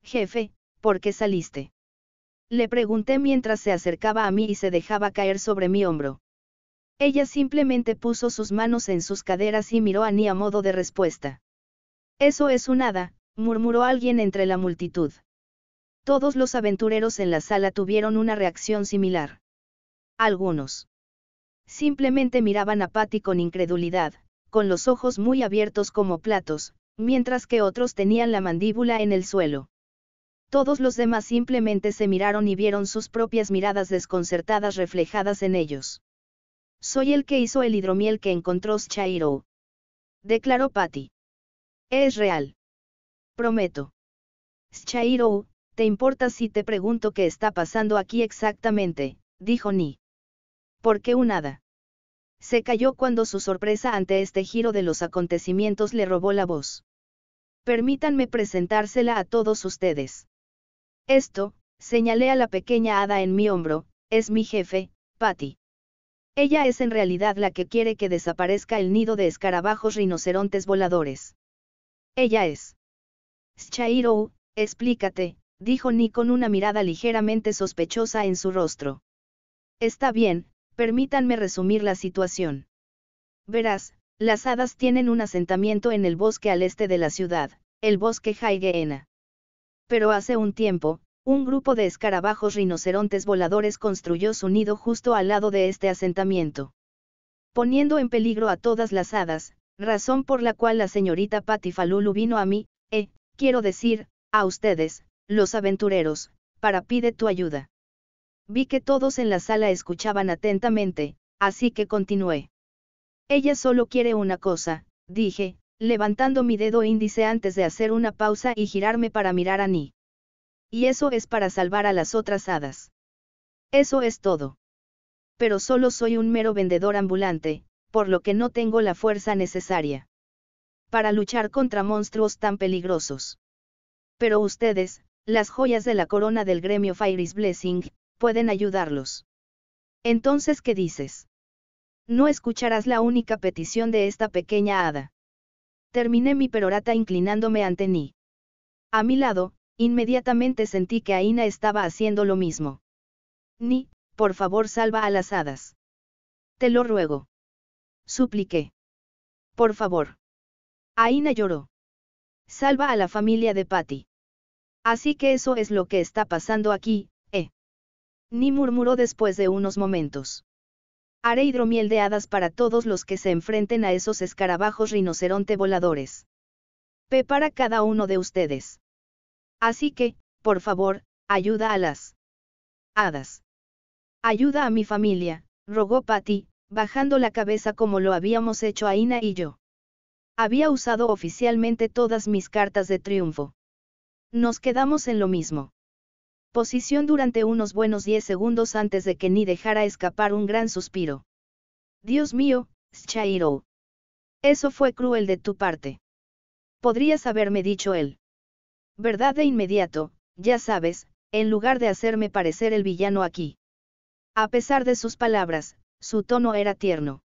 Jefe, ¿por qué saliste? Le pregunté mientras se acercaba a mí y se dejaba caer sobre mi hombro. Ella simplemente puso sus manos en sus caderas y miró a Ni a modo de respuesta. Eso es un hada, murmuró alguien entre la multitud. Todos los aventureros en la sala tuvieron una reacción similar. Algunos. Simplemente miraban a Patty con incredulidad, con los ojos muy abiertos como platos, mientras que otros tenían la mandíbula en el suelo. Todos los demás simplemente se miraron y vieron sus propias miradas desconcertadas reflejadas en ellos. Soy el que hizo el hidromiel que encontró Shairo. Declaró Patty. Es real. Prometo. Shairo, ¿te importa si te pregunto qué está pasando aquí exactamente? dijo Ni. ¿Por qué un hada? Se cayó cuando su sorpresa ante este giro de los acontecimientos le robó la voz. Permítanme presentársela a todos ustedes. Esto, señalé a la pequeña hada en mi hombro, es mi jefe, Patty. Ella es en realidad la que quiere que desaparezca el nido de escarabajos rinocerontes voladores. Ella es. Shairo, explícate, dijo Ni con una mirada ligeramente sospechosa en su rostro. Está bien, permítanme resumir la situación. Verás, las hadas tienen un asentamiento en el bosque al este de la ciudad, el bosque Haigeena. Pero hace un tiempo, un grupo de escarabajos rinocerontes voladores construyó su nido justo al lado de este asentamiento. Poniendo en peligro a todas las hadas, razón por la cual la señorita Patifalulu vino a mí, eh, quiero decir, a ustedes, los aventureros, para pide tu ayuda. Vi que todos en la sala escuchaban atentamente, así que continué. Ella solo quiere una cosa, dije, levantando mi dedo índice antes de hacer una pausa y girarme para mirar a mí. Y eso es para salvar a las otras hadas. Eso es todo. Pero solo soy un mero vendedor ambulante, por lo que no tengo la fuerza necesaria. Para luchar contra monstruos tan peligrosos. Pero ustedes, las joyas de la corona del gremio Fairy's Blessing, pueden ayudarlos. Entonces, ¿qué dices? No escucharás la única petición de esta pequeña hada. Terminé mi perorata inclinándome ante mí. A mi lado, Inmediatamente sentí que Aina estaba haciendo lo mismo. Ni, por favor salva a las hadas. Te lo ruego. Supliqué. Por favor. Aina lloró. Salva a la familia de Patty. Así que eso es lo que está pasando aquí, ¿eh? Ni murmuró después de unos momentos. Haré hidromiel de hadas para todos los que se enfrenten a esos escarabajos rinoceronte voladores. para cada uno de ustedes. Así que, por favor, ayuda a las hadas. Ayuda a mi familia, rogó Patty, bajando la cabeza como lo habíamos hecho Aina y yo. Había usado oficialmente todas mis cartas de triunfo. Nos quedamos en lo mismo. Posición durante unos buenos 10 segundos antes de que ni dejara escapar un gran suspiro. Dios mío, Shairo. Eso fue cruel de tu parte. Podrías haberme dicho él. ¿Verdad de inmediato? Ya sabes, en lugar de hacerme parecer el villano aquí. A pesar de sus palabras, su tono era tierno.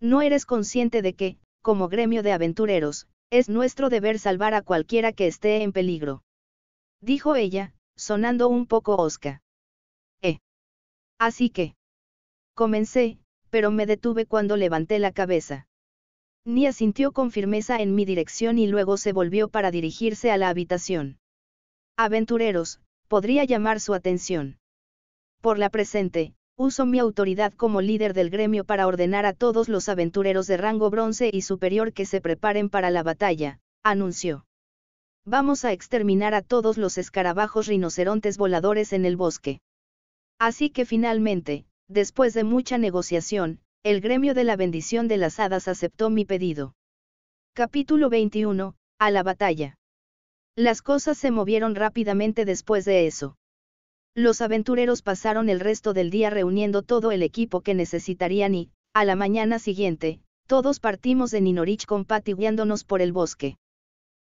No eres consciente de que, como gremio de aventureros, es nuestro deber salvar a cualquiera que esté en peligro. Dijo ella, sonando un poco osca. Eh. Así que. Comencé, pero me detuve cuando levanté la cabeza. Ni asintió con firmeza en mi dirección y luego se volvió para dirigirse a la habitación. Aventureros, podría llamar su atención. Por la presente, uso mi autoridad como líder del gremio para ordenar a todos los aventureros de rango bronce y superior que se preparen para la batalla, anunció. Vamos a exterminar a todos los escarabajos rinocerontes voladores en el bosque. Así que finalmente, después de mucha negociación, el gremio de la bendición de las hadas aceptó mi pedido. Capítulo 21, a la batalla. Las cosas se movieron rápidamente después de eso. Los aventureros pasaron el resto del día reuniendo todo el equipo que necesitarían y, a la mañana siguiente, todos partimos de Ninorich con por el bosque.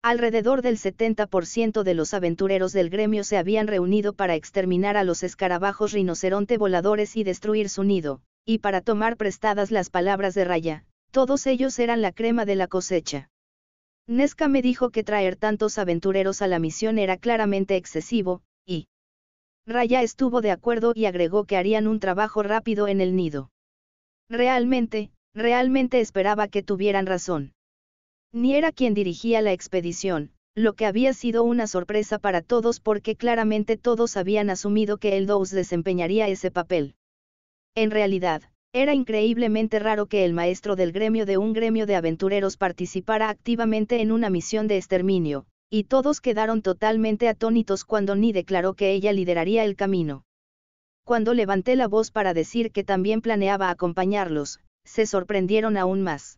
Alrededor del 70% de los aventureros del gremio se habían reunido para exterminar a los escarabajos rinoceronte voladores y destruir su nido, y para tomar prestadas las palabras de Raya, todos ellos eran la crema de la cosecha. Nesca me dijo que traer tantos aventureros a la misión era claramente excesivo, y Raya estuvo de acuerdo y agregó que harían un trabajo rápido en el nido. Realmente, realmente esperaba que tuvieran razón. Ni era quien dirigía la expedición, lo que había sido una sorpresa para todos porque claramente todos habían asumido que el desempeñaría ese papel. En realidad, era increíblemente raro que el maestro del gremio de un gremio de aventureros participara activamente en una misión de exterminio, y todos quedaron totalmente atónitos cuando Ni declaró que ella lideraría el camino. Cuando levanté la voz para decir que también planeaba acompañarlos, se sorprendieron aún más.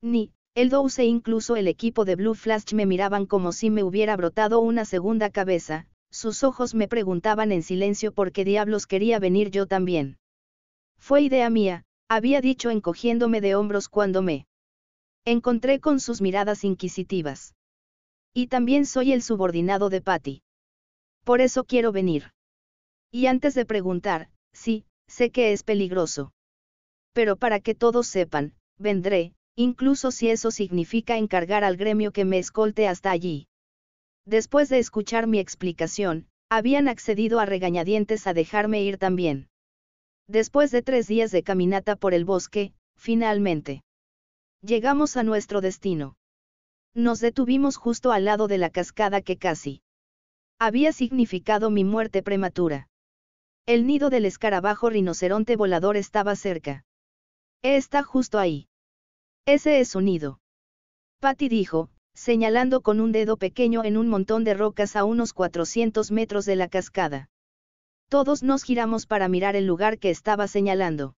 Ni, el douce e incluso el equipo de Blue Flash me miraban como si me hubiera brotado una segunda cabeza, sus ojos me preguntaban en silencio por qué diablos quería venir yo también. Fue idea mía, había dicho encogiéndome de hombros cuando me encontré con sus miradas inquisitivas. Y también soy el subordinado de Patty. Por eso quiero venir. Y antes de preguntar, sí, sé que es peligroso. Pero para que todos sepan, vendré, incluso si eso significa encargar al gremio que me escolte hasta allí. Después de escuchar mi explicación, habían accedido a regañadientes a dejarme ir también. Después de tres días de caminata por el bosque, finalmente. Llegamos a nuestro destino. Nos detuvimos justo al lado de la cascada que casi había significado mi muerte prematura. El nido del escarabajo rinoceronte volador estaba cerca. Está justo ahí. Ese es su nido. Patty dijo, señalando con un dedo pequeño en un montón de rocas a unos 400 metros de la cascada. Todos nos giramos para mirar el lugar que estaba señalando.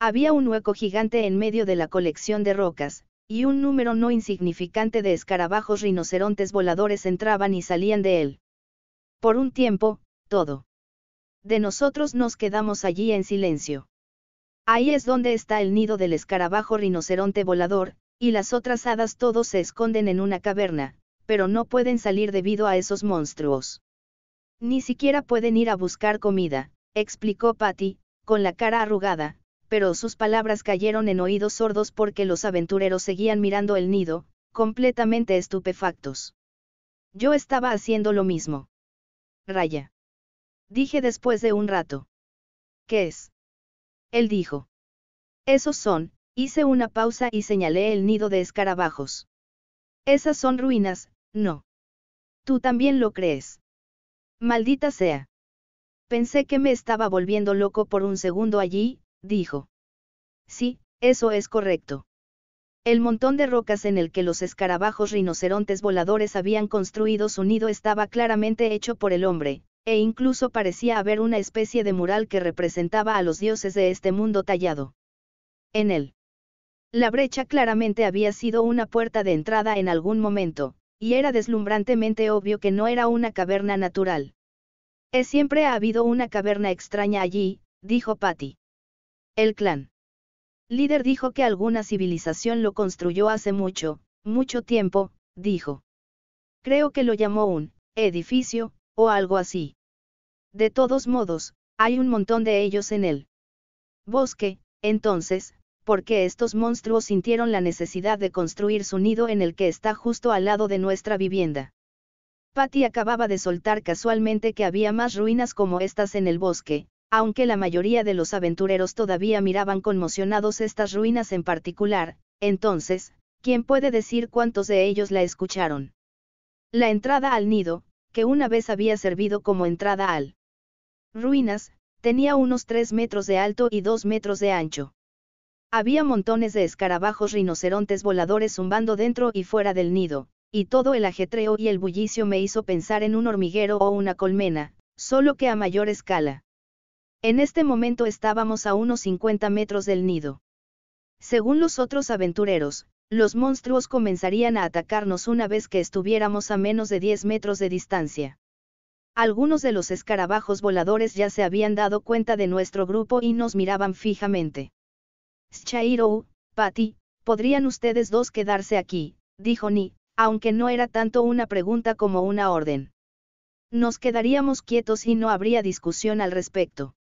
Había un hueco gigante en medio de la colección de rocas, y un número no insignificante de escarabajos rinocerontes voladores entraban y salían de él. Por un tiempo, todo. De nosotros nos quedamos allí en silencio. Ahí es donde está el nido del escarabajo rinoceronte volador, y las otras hadas todos se esconden en una caverna, pero no pueden salir debido a esos monstruos. Ni siquiera pueden ir a buscar comida, explicó Patty, con la cara arrugada, pero sus palabras cayeron en oídos sordos porque los aventureros seguían mirando el nido, completamente estupefactos. Yo estaba haciendo lo mismo. Raya. Dije después de un rato. ¿Qué es? Él dijo. Esos son, hice una pausa y señalé el nido de escarabajos. Esas son ruinas, no. Tú también lo crees. Maldita sea. Pensé que me estaba volviendo loco por un segundo allí, dijo. Sí, eso es correcto. El montón de rocas en el que los escarabajos rinocerontes voladores habían construido su nido estaba claramente hecho por el hombre, e incluso parecía haber una especie de mural que representaba a los dioses de este mundo tallado. En él. La brecha claramente había sido una puerta de entrada en algún momento, y era deslumbrantemente obvio que no era una caverna natural. siempre ha habido una caverna extraña allí, dijo Patty. El clan. Líder dijo que alguna civilización lo construyó hace mucho, mucho tiempo, dijo. Creo que lo llamó un edificio, o algo así. De todos modos, hay un montón de ellos en el bosque, entonces, porque estos monstruos sintieron la necesidad de construir su nido en el que está justo al lado de nuestra vivienda. Patty acababa de soltar casualmente que había más ruinas como estas en el bosque, aunque la mayoría de los aventureros todavía miraban conmocionados estas ruinas en particular, entonces, ¿quién puede decir cuántos de ellos la escucharon? La entrada al nido, que una vez había servido como entrada al ruinas, tenía unos 3 metros de alto y 2 metros de ancho. Había montones de escarabajos rinocerontes voladores zumbando dentro y fuera del nido, y todo el ajetreo y el bullicio me hizo pensar en un hormiguero o una colmena, solo que a mayor escala. En este momento estábamos a unos 50 metros del nido. Según los otros aventureros, los monstruos comenzarían a atacarnos una vez que estuviéramos a menos de 10 metros de distancia. Algunos de los escarabajos voladores ya se habían dado cuenta de nuestro grupo y nos miraban fijamente. Shairo, Patty, podrían ustedes dos quedarse aquí, dijo Ni, aunque no era tanto una pregunta como una orden. Nos quedaríamos quietos y no habría discusión al respecto.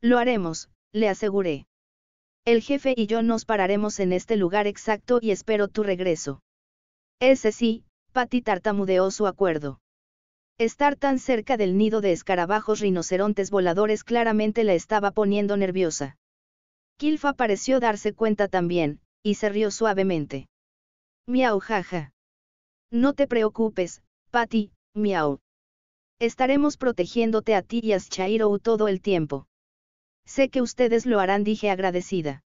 Lo haremos, le aseguré. El jefe y yo nos pararemos en este lugar exacto y espero tu regreso. Ese sí, Patty tartamudeó su acuerdo. Estar tan cerca del nido de escarabajos rinocerontes voladores claramente la estaba poniendo nerviosa. Kilfa pareció darse cuenta también, y se rió suavemente. Miau jaja. No te preocupes, Patty, miau. Estaremos protegiéndote a ti y a Shairou todo el tiempo. Sé que ustedes lo harán, dije agradecida.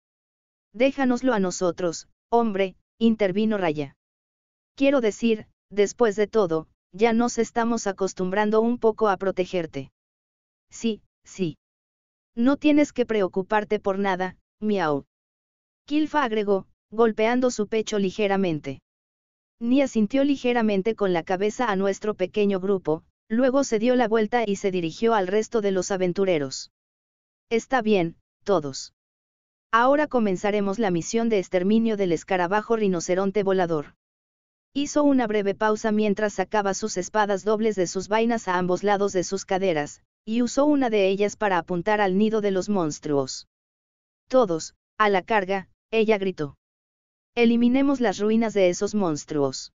Déjanoslo a nosotros, hombre, intervino Raya. Quiero decir, después de todo, ya nos estamos acostumbrando un poco a protegerte. Sí, sí. No tienes que preocuparte por nada, miau. Kilfa agregó, golpeando su pecho ligeramente. Nia sintió ligeramente con la cabeza a nuestro pequeño grupo, luego se dio la vuelta y se dirigió al resto de los aventureros. Está bien, todos. Ahora comenzaremos la misión de exterminio del escarabajo rinoceronte volador. Hizo una breve pausa mientras sacaba sus espadas dobles de sus vainas a ambos lados de sus caderas, y usó una de ellas para apuntar al nido de los monstruos. Todos, a la carga, ella gritó. Eliminemos las ruinas de esos monstruos.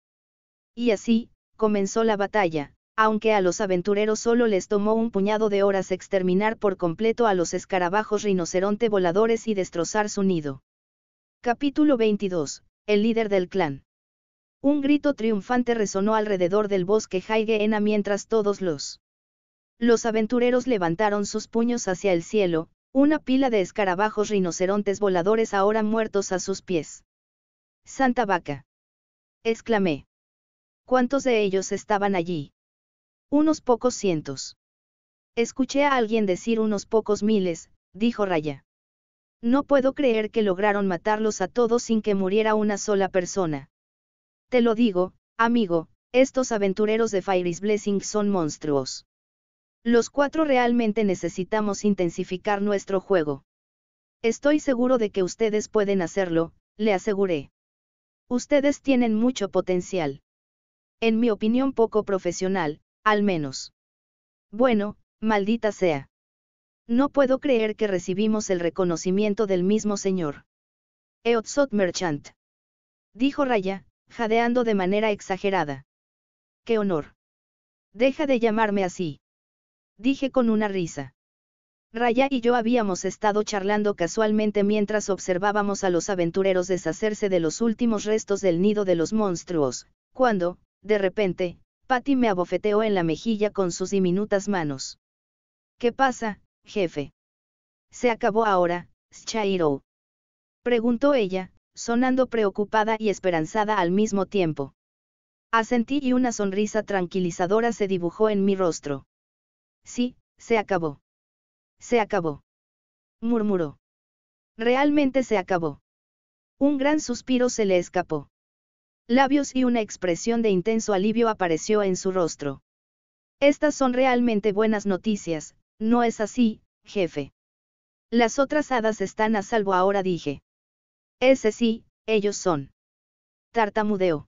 Y así, comenzó la batalla, aunque a los aventureros solo les tomó un puñado de horas exterminar por completo a los escarabajos rinoceronte voladores y destrozar su nido. Capítulo 22. El líder del clan. Un grito triunfante resonó alrededor del bosque Haigena mientras todos los los aventureros levantaron sus puños hacia el cielo, una pila de escarabajos rinocerontes voladores ahora muertos a sus pies. Santa vaca. exclamé. ¿Cuántos de ellos estaban allí? Unos pocos cientos. Escuché a alguien decir unos pocos miles, dijo Raya. No puedo creer que lograron matarlos a todos sin que muriera una sola persona. Te lo digo, amigo, estos aventureros de Fairy's Blessing son monstruos. Los cuatro realmente necesitamos intensificar nuestro juego. Estoy seguro de que ustedes pueden hacerlo, le aseguré. Ustedes tienen mucho potencial. En mi opinión poco profesional, al menos. Bueno, maldita sea. No puedo creer que recibimos el reconocimiento del mismo señor. Eotzot Merchant. Dijo Raya, jadeando de manera exagerada. ¡Qué honor! Deja de llamarme así dije con una risa. Raya y yo habíamos estado charlando casualmente mientras observábamos a los aventureros deshacerse de los últimos restos del nido de los monstruos, cuando, de repente, Patty me abofeteó en la mejilla con sus diminutas manos. ¿Qué pasa, jefe? Se acabó ahora, Shairo. Preguntó ella, sonando preocupada y esperanzada al mismo tiempo. Asentí y una sonrisa tranquilizadora se dibujó en mi rostro. Sí, se acabó. Se acabó. Murmuró. Realmente se acabó. Un gran suspiro se le escapó. Labios y una expresión de intenso alivio apareció en su rostro. Estas son realmente buenas noticias, no es así, jefe. Las otras hadas están a salvo ahora, dije. Ese sí, ellos son. Tartamudeo.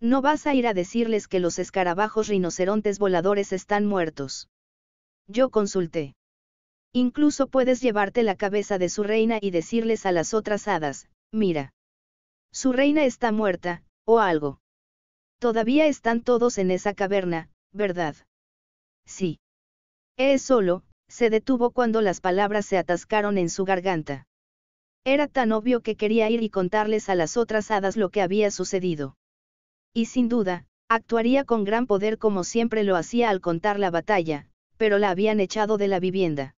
No vas a ir a decirles que los escarabajos rinocerontes voladores están muertos. Yo consulté. Incluso puedes llevarte la cabeza de su reina y decirles a las otras hadas, mira. Su reina está muerta, o algo. Todavía están todos en esa caverna, ¿verdad? Sí. Es solo, se detuvo cuando las palabras se atascaron en su garganta. Era tan obvio que quería ir y contarles a las otras hadas lo que había sucedido. Y sin duda, actuaría con gran poder como siempre lo hacía al contar la batalla, pero la habían echado de la vivienda.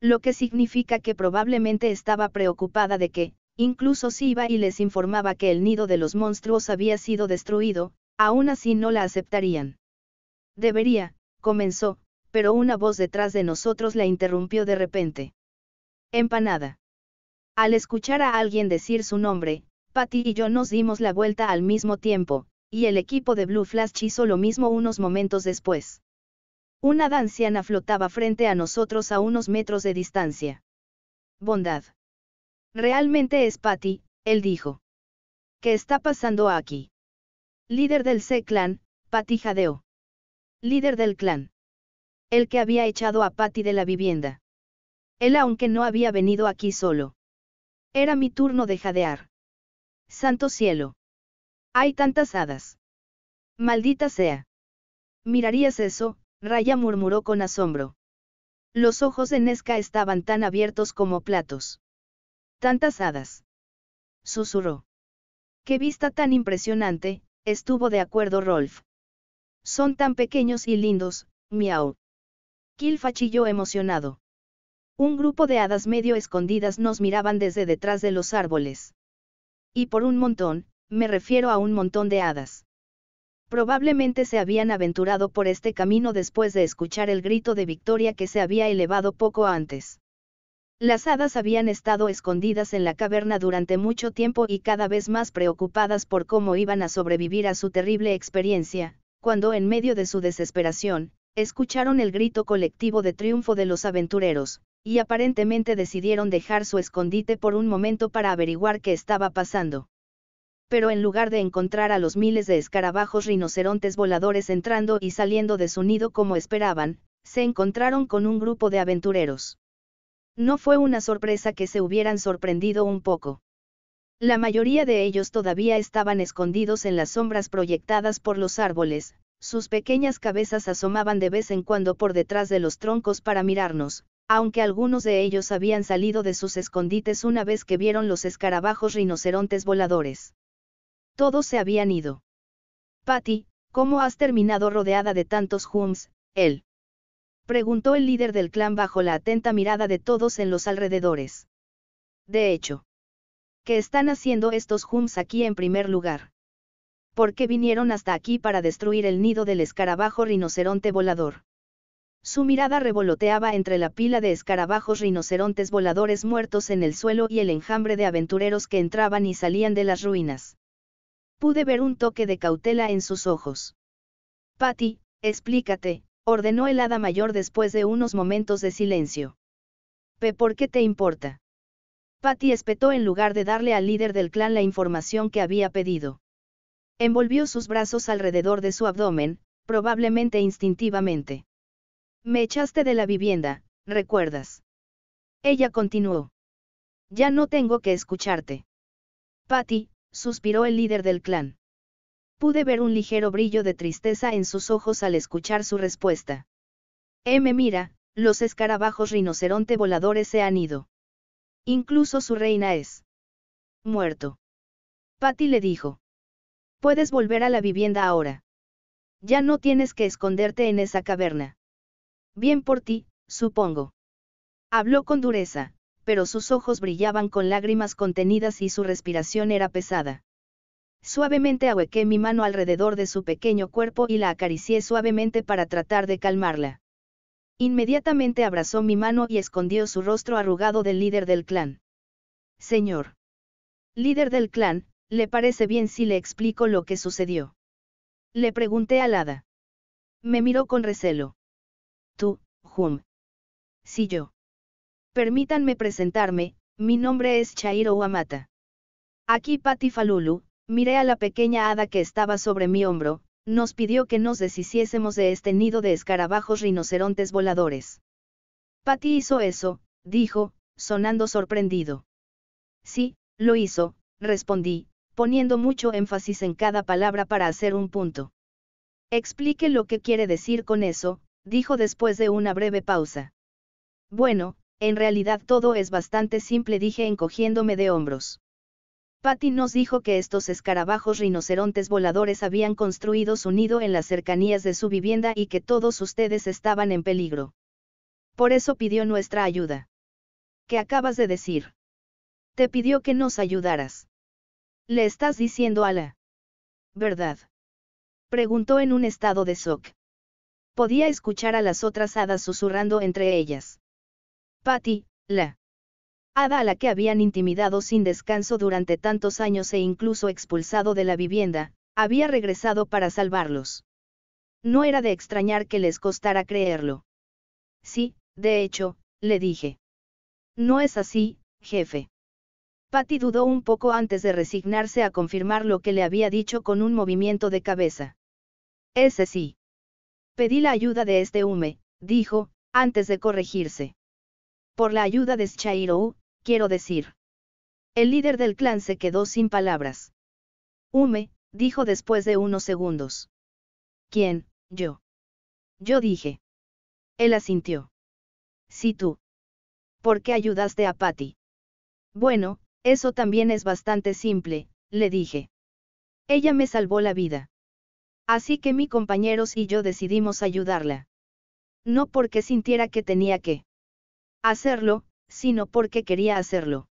Lo que significa que probablemente estaba preocupada de que, incluso si iba y les informaba que el nido de los monstruos había sido destruido, aún así no la aceptarían. Debería, comenzó, pero una voz detrás de nosotros la interrumpió de repente. Empanada. Al escuchar a alguien decir su nombre, Patty y yo nos dimos la vuelta al mismo tiempo, y el equipo de Blue Flash hizo lo mismo unos momentos después. Una anciana flotaba frente a nosotros a unos metros de distancia. Bondad. Realmente es Patty, él dijo. ¿Qué está pasando aquí? Líder del C-Clan, Patty jadeó. Líder del clan. El que había echado a Patty de la vivienda. Él aunque no había venido aquí solo. Era mi turno de jadear. Santo cielo. Hay tantas hadas. Maldita sea. ¿Mirarías eso, Raya murmuró con asombro. Los ojos de Nesca estaban tan abiertos como platos. Tantas hadas. Susurró. Qué vista tan impresionante, estuvo de acuerdo Rolf. Son tan pequeños y lindos, miau. Kilfa chilló emocionado. Un grupo de hadas medio escondidas nos miraban desde detrás de los árboles. Y por un montón, me refiero a un montón de hadas. Probablemente se habían aventurado por este camino después de escuchar el grito de victoria que se había elevado poco antes. Las hadas habían estado escondidas en la caverna durante mucho tiempo y cada vez más preocupadas por cómo iban a sobrevivir a su terrible experiencia, cuando en medio de su desesperación, escucharon el grito colectivo de triunfo de los aventureros, y aparentemente decidieron dejar su escondite por un momento para averiguar qué estaba pasando pero en lugar de encontrar a los miles de escarabajos rinocerontes voladores entrando y saliendo de su nido como esperaban, se encontraron con un grupo de aventureros. No fue una sorpresa que se hubieran sorprendido un poco. La mayoría de ellos todavía estaban escondidos en las sombras proyectadas por los árboles, sus pequeñas cabezas asomaban de vez en cuando por detrás de los troncos para mirarnos, aunque algunos de ellos habían salido de sus escondites una vez que vieron los escarabajos rinocerontes voladores todos se habían ido. Patty, ¿cómo has terminado rodeada de tantos Hums, él? Preguntó el líder del clan bajo la atenta mirada de todos en los alrededores. De hecho, ¿qué están haciendo estos Hums aquí en primer lugar? ¿Por qué vinieron hasta aquí para destruir el nido del escarabajo rinoceronte volador? Su mirada revoloteaba entre la pila de escarabajos rinocerontes voladores muertos en el suelo y el enjambre de aventureros que entraban y salían de las ruinas. Pude ver un toque de cautela en sus ojos. Patty, explícate, ordenó el hada mayor después de unos momentos de silencio. Pe, ¿por qué te importa? Patty espetó en lugar de darle al líder del clan la información que había pedido. Envolvió sus brazos alrededor de su abdomen, probablemente instintivamente. Me echaste de la vivienda, recuerdas. Ella continuó. Ya no tengo que escucharte. Patty, suspiró el líder del clan. Pude ver un ligero brillo de tristeza en sus ojos al escuchar su respuesta. M. Mira, los escarabajos rinoceronte voladores se han ido. Incluso su reina es. Muerto. Patty le dijo. Puedes volver a la vivienda ahora. Ya no tienes que esconderte en esa caverna. Bien por ti, supongo. Habló con dureza pero sus ojos brillaban con lágrimas contenidas y su respiración era pesada. Suavemente ahuequé mi mano alrededor de su pequeño cuerpo y la acaricié suavemente para tratar de calmarla. Inmediatamente abrazó mi mano y escondió su rostro arrugado del líder del clan. Señor. Líder del clan, ¿le parece bien si le explico lo que sucedió? Le pregunté al hada. Me miró con recelo. Tú, Hum. Sí yo. Permítanme presentarme, mi nombre es Chairo Wamata. Aquí Pati Falulu, miré a la pequeña hada que estaba sobre mi hombro, nos pidió que nos deshiciésemos de este nido de escarabajos rinocerontes voladores. Pati hizo eso, dijo, sonando sorprendido. Sí, lo hizo, respondí, poniendo mucho énfasis en cada palabra para hacer un punto. Explique lo que quiere decir con eso, dijo después de una breve pausa. Bueno, en realidad todo es bastante simple, dije encogiéndome de hombros. Patty nos dijo que estos escarabajos rinocerontes voladores habían construido su nido en las cercanías de su vivienda y que todos ustedes estaban en peligro. Por eso pidió nuestra ayuda. ¿Qué acabas de decir? Te pidió que nos ayudaras. Le estás diciendo a la verdad. Preguntó en un estado de shock. Podía escuchar a las otras hadas susurrando entre ellas. Patty, la hada a la que habían intimidado sin descanso durante tantos años e incluso expulsado de la vivienda, había regresado para salvarlos. No era de extrañar que les costara creerlo. Sí, de hecho, le dije. No es así, jefe. Patty dudó un poco antes de resignarse a confirmar lo que le había dicho con un movimiento de cabeza. Ese sí. Pedí la ayuda de este hume, dijo, antes de corregirse. Por la ayuda de Shairou, quiero decir. El líder del clan se quedó sin palabras. Ume, dijo después de unos segundos. ¿Quién, yo? Yo dije. Él asintió. Sí tú. ¿Por qué ayudaste a Patty? Bueno, eso también es bastante simple, le dije. Ella me salvó la vida. Así que mis compañeros y yo decidimos ayudarla. No porque sintiera que tenía que hacerlo, sino porque quería hacerlo.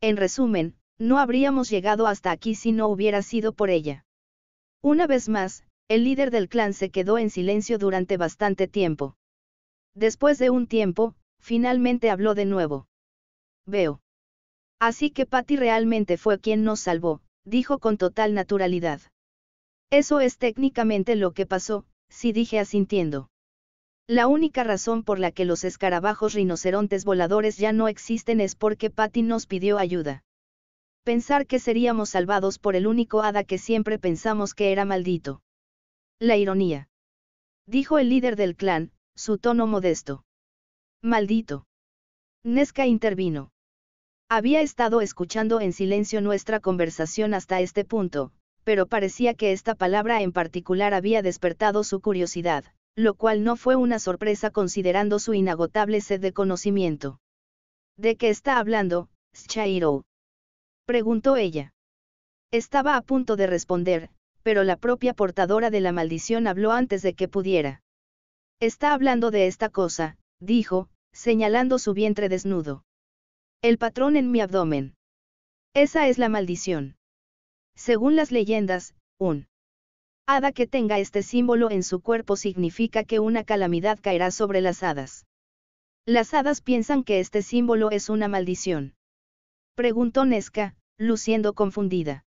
En resumen, no habríamos llegado hasta aquí si no hubiera sido por ella. Una vez más, el líder del clan se quedó en silencio durante bastante tiempo. Después de un tiempo, finalmente habló de nuevo. Veo. Así que Patty realmente fue quien nos salvó, dijo con total naturalidad. Eso es técnicamente lo que pasó, si dije asintiendo. La única razón por la que los escarabajos rinocerontes voladores ya no existen es porque Patty nos pidió ayuda. Pensar que seríamos salvados por el único hada que siempre pensamos que era maldito. La ironía. Dijo el líder del clan, su tono modesto. Maldito. Nesca intervino. Había estado escuchando en silencio nuestra conversación hasta este punto, pero parecía que esta palabra en particular había despertado su curiosidad lo cual no fue una sorpresa considerando su inagotable sed de conocimiento. ¿De qué está hablando, Shairo? preguntó ella. Estaba a punto de responder, pero la propia portadora de la maldición habló antes de que pudiera. Está hablando de esta cosa, dijo, señalando su vientre desnudo. El patrón en mi abdomen. Esa es la maldición. Según las leyendas, un Hada que tenga este símbolo en su cuerpo significa que una calamidad caerá sobre las hadas. Las hadas piensan que este símbolo es una maldición. Preguntó Nesca, luciendo confundida.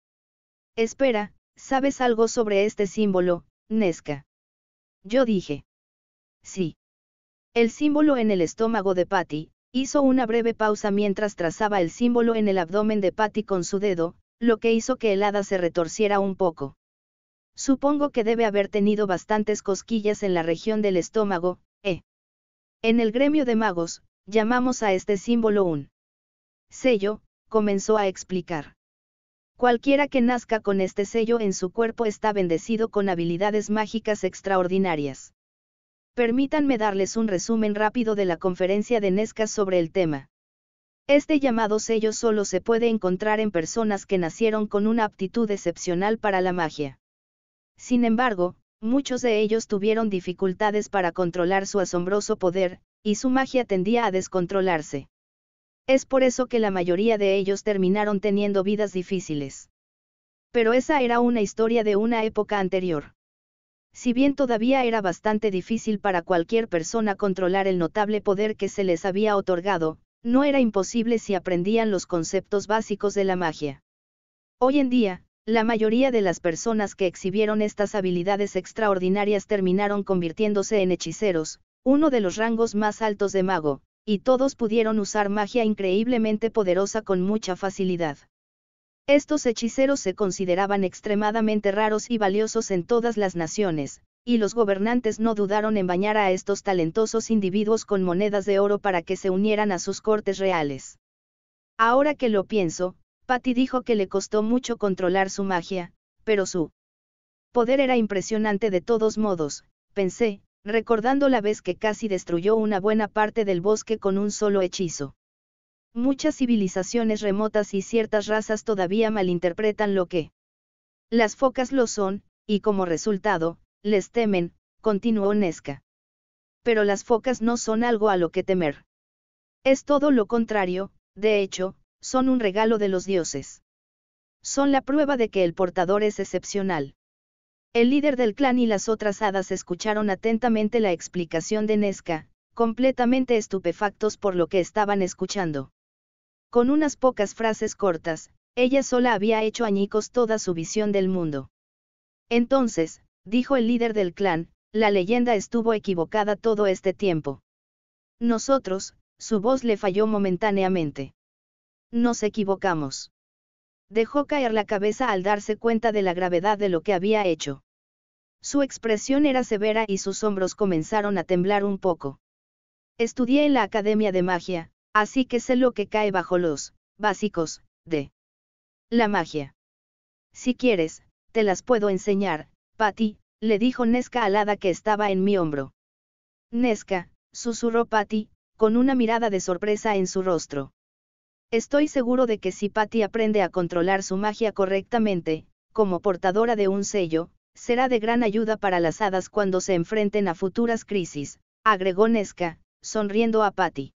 Espera, ¿sabes algo sobre este símbolo, Nesca? Yo dije. Sí. El símbolo en el estómago de Patty, hizo una breve pausa mientras trazaba el símbolo en el abdomen de Patty con su dedo, lo que hizo que el hada se retorciera un poco. Supongo que debe haber tenido bastantes cosquillas en la región del estómago, ¿eh? En el gremio de magos, llamamos a este símbolo un sello, comenzó a explicar. Cualquiera que nazca con este sello en su cuerpo está bendecido con habilidades mágicas extraordinarias. Permítanme darles un resumen rápido de la conferencia de Nesca sobre el tema. Este llamado sello solo se puede encontrar en personas que nacieron con una aptitud excepcional para la magia. Sin embargo, muchos de ellos tuvieron dificultades para controlar su asombroso poder, y su magia tendía a descontrolarse. Es por eso que la mayoría de ellos terminaron teniendo vidas difíciles. Pero esa era una historia de una época anterior. Si bien todavía era bastante difícil para cualquier persona controlar el notable poder que se les había otorgado, no era imposible si aprendían los conceptos básicos de la magia. Hoy en día, la mayoría de las personas que exhibieron estas habilidades extraordinarias terminaron convirtiéndose en hechiceros, uno de los rangos más altos de mago, y todos pudieron usar magia increíblemente poderosa con mucha facilidad. Estos hechiceros se consideraban extremadamente raros y valiosos en todas las naciones, y los gobernantes no dudaron en bañar a estos talentosos individuos con monedas de oro para que se unieran a sus cortes reales. Ahora que lo pienso, Patty dijo que le costó mucho controlar su magia, pero su poder era impresionante de todos modos, pensé, recordando la vez que casi destruyó una buena parte del bosque con un solo hechizo. Muchas civilizaciones remotas y ciertas razas todavía malinterpretan lo que las focas lo son, y como resultado, les temen, continuó Nesca. Pero las focas no son algo a lo que temer. Es todo lo contrario, de hecho, son un regalo de los dioses. Son la prueba de que el portador es excepcional. El líder del clan y las otras hadas escucharon atentamente la explicación de Nesca, completamente estupefactos por lo que estaban escuchando. Con unas pocas frases cortas, ella sola había hecho añicos toda su visión del mundo. Entonces, dijo el líder del clan, la leyenda estuvo equivocada todo este tiempo. Nosotros, su voz le falló momentáneamente. Nos equivocamos. Dejó caer la cabeza al darse cuenta de la gravedad de lo que había hecho. Su expresión era severa y sus hombros comenzaron a temblar un poco. Estudié en la Academia de Magia, así que sé lo que cae bajo los básicos de la magia. Si quieres, te las puedo enseñar, Patty, le dijo Nesca alada que estaba en mi hombro. Nesca, susurró Patty, con una mirada de sorpresa en su rostro. Estoy seguro de que si Patty aprende a controlar su magia correctamente, como portadora de un sello, será de gran ayuda para las hadas cuando se enfrenten a futuras crisis, agregó Nesca, sonriendo a Patty.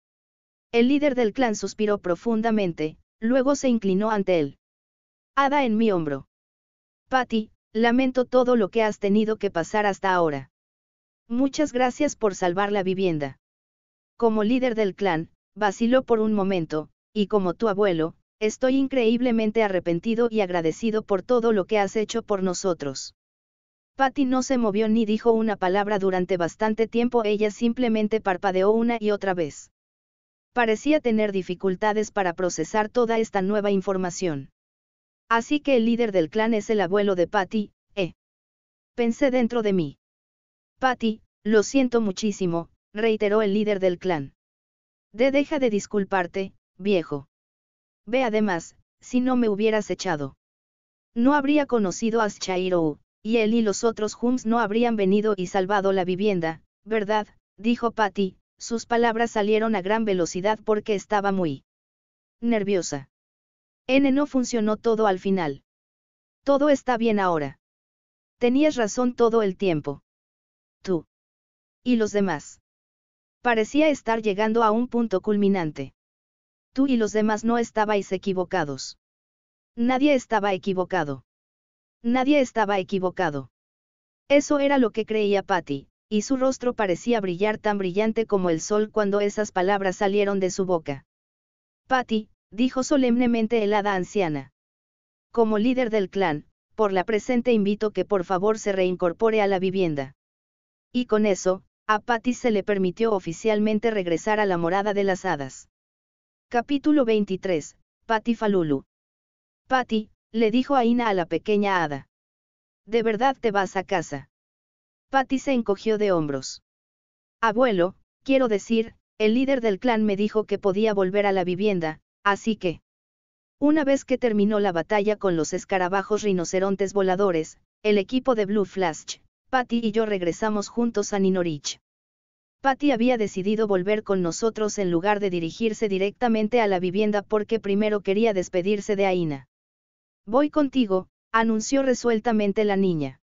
El líder del clan suspiró profundamente, luego se inclinó ante él. Hada en mi hombro. Patty, lamento todo lo que has tenido que pasar hasta ahora. Muchas gracias por salvar la vivienda. Como líder del clan, vaciló por un momento, y como tu abuelo, estoy increíblemente arrepentido y agradecido por todo lo que has hecho por nosotros. Patty no se movió ni dijo una palabra durante bastante tiempo, ella simplemente parpadeó una y otra vez. Parecía tener dificultades para procesar toda esta nueva información. Así que el líder del clan es el abuelo de Patty, ¿eh? Pensé dentro de mí. Patty, lo siento muchísimo, reiteró el líder del clan. De deja de disculparte, viejo. Ve además, si no me hubieras echado. No habría conocido a Shairo, y él y los otros Hums no habrían venido y salvado la vivienda, ¿verdad? dijo Patty, sus palabras salieron a gran velocidad porque estaba muy nerviosa. N no funcionó todo al final. Todo está bien ahora. Tenías razón todo el tiempo. Tú. Y los demás. Parecía estar llegando a un punto culminante. Tú y los demás no estabais equivocados. Nadie estaba equivocado. Nadie estaba equivocado. Eso era lo que creía Patty, y su rostro parecía brillar tan brillante como el sol cuando esas palabras salieron de su boca. Patty, dijo solemnemente el hada anciana. Como líder del clan, por la presente invito que por favor se reincorpore a la vivienda. Y con eso, a Patty se le permitió oficialmente regresar a la morada de las hadas. Capítulo 23. Patti Falulu. Patti, le dijo Aina a la pequeña hada. ¿De verdad te vas a casa? Patty se encogió de hombros. Abuelo, quiero decir, el líder del clan me dijo que podía volver a la vivienda, así que... Una vez que terminó la batalla con los escarabajos rinocerontes voladores, el equipo de Blue Flash, Patty y yo regresamos juntos a Ninorich. Patty había decidido volver con nosotros en lugar de dirigirse directamente a la vivienda porque primero quería despedirse de Aina. Voy contigo, anunció resueltamente la niña.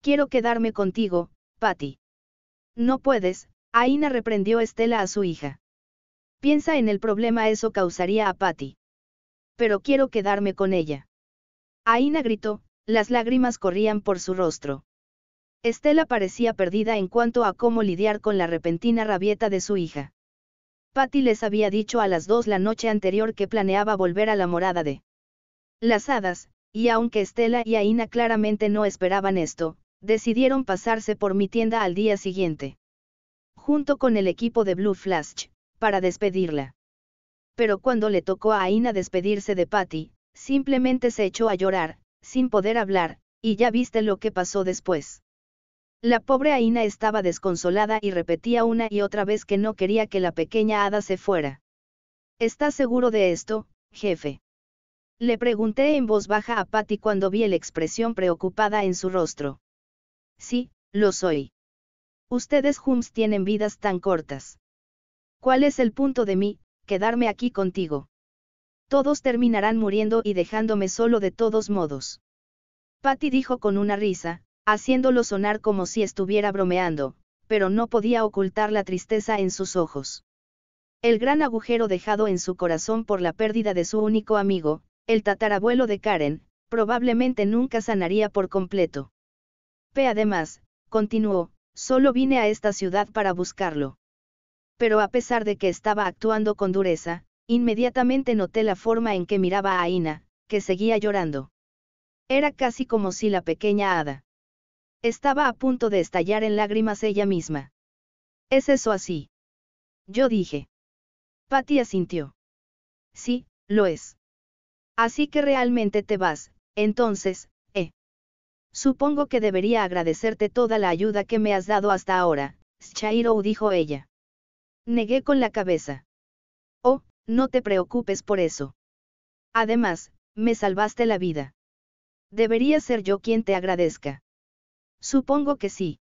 Quiero quedarme contigo, Patty. No puedes, Aina reprendió Estela a su hija. Piensa en el problema eso causaría a Patty. Pero quiero quedarme con ella. Aina gritó, las lágrimas corrían por su rostro. Estela parecía perdida en cuanto a cómo lidiar con la repentina rabieta de su hija. Patty les había dicho a las dos la noche anterior que planeaba volver a la morada de las hadas, y aunque Estela y Aina claramente no esperaban esto, decidieron pasarse por mi tienda al día siguiente. Junto con el equipo de Blue Flash, para despedirla. Pero cuando le tocó a Aina despedirse de Patty, simplemente se echó a llorar, sin poder hablar, y ya viste lo que pasó después. La pobre Aina estaba desconsolada y repetía una y otra vez que no quería que la pequeña hada se fuera. ¿Estás seguro de esto, jefe? Le pregunté en voz baja a Patty cuando vi la expresión preocupada en su rostro. Sí, lo soy. Ustedes Hums tienen vidas tan cortas. ¿Cuál es el punto de mí, quedarme aquí contigo? Todos terminarán muriendo y dejándome solo de todos modos. Patty dijo con una risa, haciéndolo sonar como si estuviera bromeando, pero no podía ocultar la tristeza en sus ojos. El gran agujero dejado en su corazón por la pérdida de su único amigo, el tatarabuelo de Karen, probablemente nunca sanaría por completo. P. Además, continuó, solo vine a esta ciudad para buscarlo. Pero a pesar de que estaba actuando con dureza, inmediatamente noté la forma en que miraba a Ina, que seguía llorando. Era casi como si la pequeña hada estaba a punto de estallar en lágrimas ella misma. ¿Es eso así? Yo dije. Patty asintió. Sí, lo es. Así que realmente te vas, entonces, eh. Supongo que debería agradecerte toda la ayuda que me has dado hasta ahora, Shairo dijo ella. Negué con la cabeza. Oh, no te preocupes por eso. Además, me salvaste la vida. Debería ser yo quien te agradezca. Supongo que sí.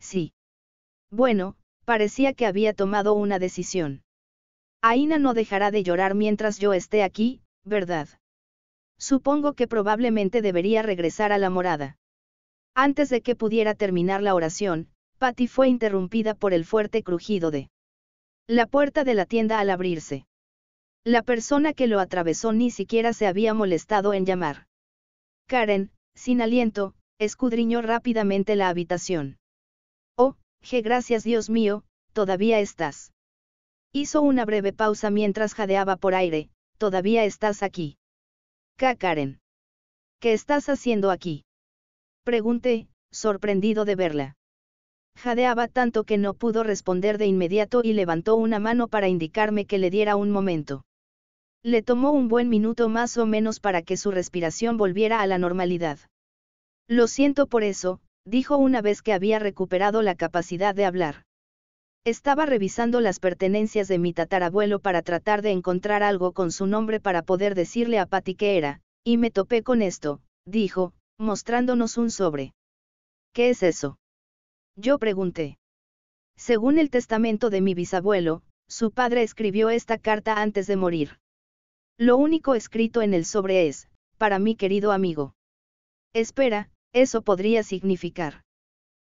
Sí. Bueno, parecía que había tomado una decisión. Aina no dejará de llorar mientras yo esté aquí, ¿verdad? Supongo que probablemente debería regresar a la morada. Antes de que pudiera terminar la oración, Patty fue interrumpida por el fuerte crujido de la puerta de la tienda al abrirse. La persona que lo atravesó ni siquiera se había molestado en llamar. Karen, sin aliento, escudriñó rápidamente la habitación. Oh, G, gracias Dios mío, todavía estás. Hizo una breve pausa mientras jadeaba por aire, todavía estás aquí. K. Karen. ¿Qué estás haciendo aquí? Pregunté, sorprendido de verla. Jadeaba tanto que no pudo responder de inmediato y levantó una mano para indicarme que le diera un momento. Le tomó un buen minuto más o menos para que su respiración volviera a la normalidad. Lo siento por eso, dijo una vez que había recuperado la capacidad de hablar. Estaba revisando las pertenencias de mi tatarabuelo para tratar de encontrar algo con su nombre para poder decirle a Patty qué era, y me topé con esto, dijo, mostrándonos un sobre. ¿Qué es eso? Yo pregunté. Según el testamento de mi bisabuelo, su padre escribió esta carta antes de morir. Lo único escrito en el sobre es, para mi querido amigo. Espera, eso podría significar.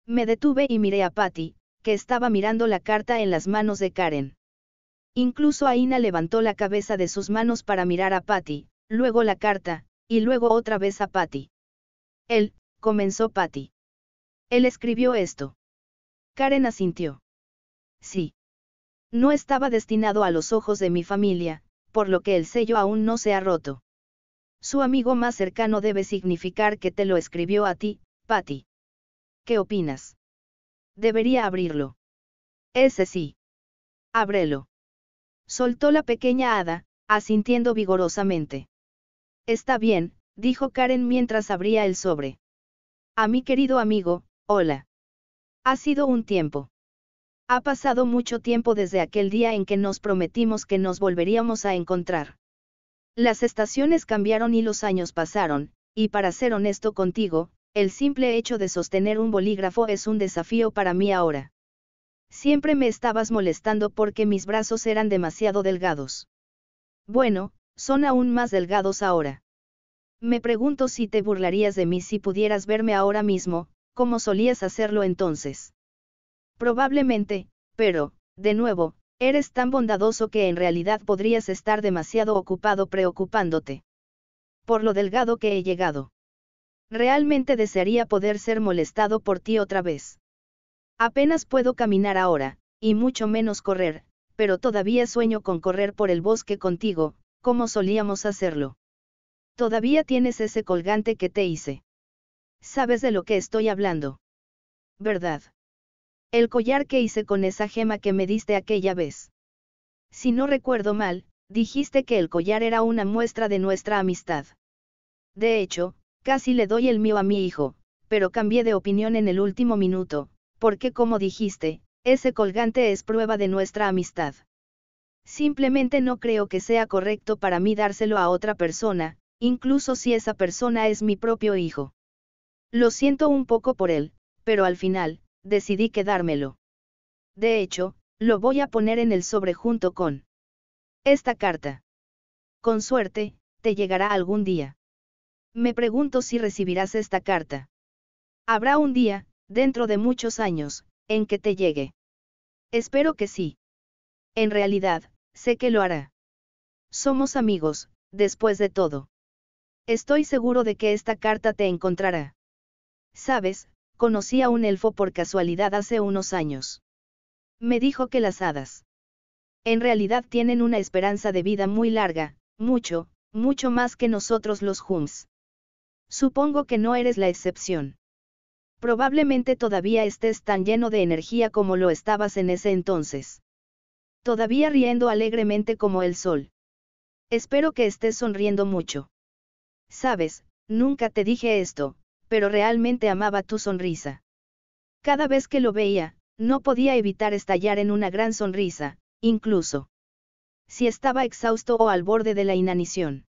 Me detuve y miré a Patty, que estaba mirando la carta en las manos de Karen. Incluso Aina levantó la cabeza de sus manos para mirar a Patty, luego la carta, y luego otra vez a Patty. Él, comenzó Patty. Él escribió esto. Karen asintió. Sí. No estaba destinado a los ojos de mi familia, por lo que el sello aún no se ha roto. Su amigo más cercano debe significar que te lo escribió a ti, Patty. ¿Qué opinas? Debería abrirlo. Ese sí. Ábrelo. Soltó la pequeña hada, asintiendo vigorosamente. Está bien, dijo Karen mientras abría el sobre. A mi querido amigo, hola. Ha sido un tiempo. Ha pasado mucho tiempo desde aquel día en que nos prometimos que nos volveríamos a encontrar. Las estaciones cambiaron y los años pasaron, y para ser honesto contigo, el simple hecho de sostener un bolígrafo es un desafío para mí ahora. Siempre me estabas molestando porque mis brazos eran demasiado delgados. Bueno, son aún más delgados ahora. Me pregunto si te burlarías de mí si pudieras verme ahora mismo, como solías hacerlo entonces. Probablemente, pero, de nuevo, Eres tan bondadoso que en realidad podrías estar demasiado ocupado preocupándote. Por lo delgado que he llegado. Realmente desearía poder ser molestado por ti otra vez. Apenas puedo caminar ahora, y mucho menos correr, pero todavía sueño con correr por el bosque contigo, como solíamos hacerlo. Todavía tienes ese colgante que te hice. Sabes de lo que estoy hablando. ¿Verdad? El collar que hice con esa gema que me diste aquella vez. Si no recuerdo mal, dijiste que el collar era una muestra de nuestra amistad. De hecho, casi le doy el mío a mi hijo, pero cambié de opinión en el último minuto, porque como dijiste, ese colgante es prueba de nuestra amistad. Simplemente no creo que sea correcto para mí dárselo a otra persona, incluso si esa persona es mi propio hijo. Lo siento un poco por él, pero al final, decidí quedármelo. De hecho, lo voy a poner en el sobre junto con esta carta. Con suerte, te llegará algún día. Me pregunto si recibirás esta carta. Habrá un día, dentro de muchos años, en que te llegue. Espero que sí. En realidad, sé que lo hará. Somos amigos, después de todo. Estoy seguro de que esta carta te encontrará. Sabes, conocí a un elfo por casualidad hace unos años. Me dijo que las hadas. En realidad tienen una esperanza de vida muy larga, mucho, mucho más que nosotros los Hums. Supongo que no eres la excepción. Probablemente todavía estés tan lleno de energía como lo estabas en ese entonces. Todavía riendo alegremente como el sol. Espero que estés sonriendo mucho. Sabes, nunca te dije esto, pero realmente amaba tu sonrisa. Cada vez que lo veía, no podía evitar estallar en una gran sonrisa, incluso si estaba exhausto o al borde de la inanición.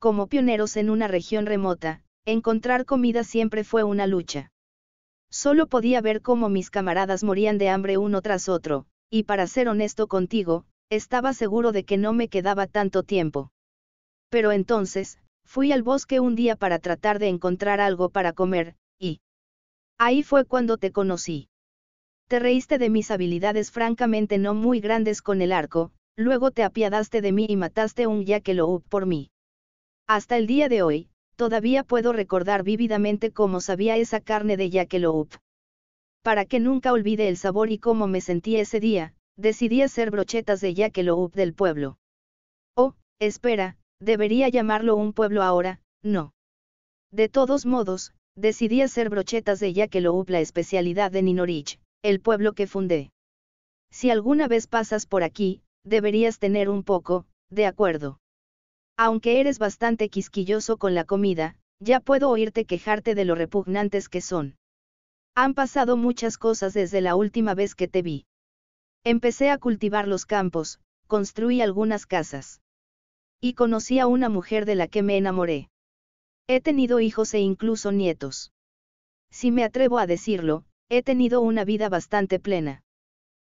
Como pioneros en una región remota, encontrar comida siempre fue una lucha. Solo podía ver cómo mis camaradas morían de hambre uno tras otro, y para ser honesto contigo, estaba seguro de que no me quedaba tanto tiempo. Pero entonces, Fui al bosque un día para tratar de encontrar algo para comer, y... Ahí fue cuando te conocí. Te reíste de mis habilidades francamente no muy grandes con el arco, luego te apiadaste de mí y mataste un up por mí. Hasta el día de hoy, todavía puedo recordar vívidamente cómo sabía esa carne de up Para que nunca olvide el sabor y cómo me sentí ese día, decidí hacer brochetas de up del pueblo. Oh, espera, Debería llamarlo un pueblo ahora, no. De todos modos, decidí hacer brochetas de que up la especialidad de Ninorich, el pueblo que fundé. Si alguna vez pasas por aquí, deberías tener un poco, de acuerdo. Aunque eres bastante quisquilloso con la comida, ya puedo oírte quejarte de lo repugnantes que son. Han pasado muchas cosas desde la última vez que te vi. Empecé a cultivar los campos, construí algunas casas y conocí a una mujer de la que me enamoré. He tenido hijos e incluso nietos. Si me atrevo a decirlo, he tenido una vida bastante plena.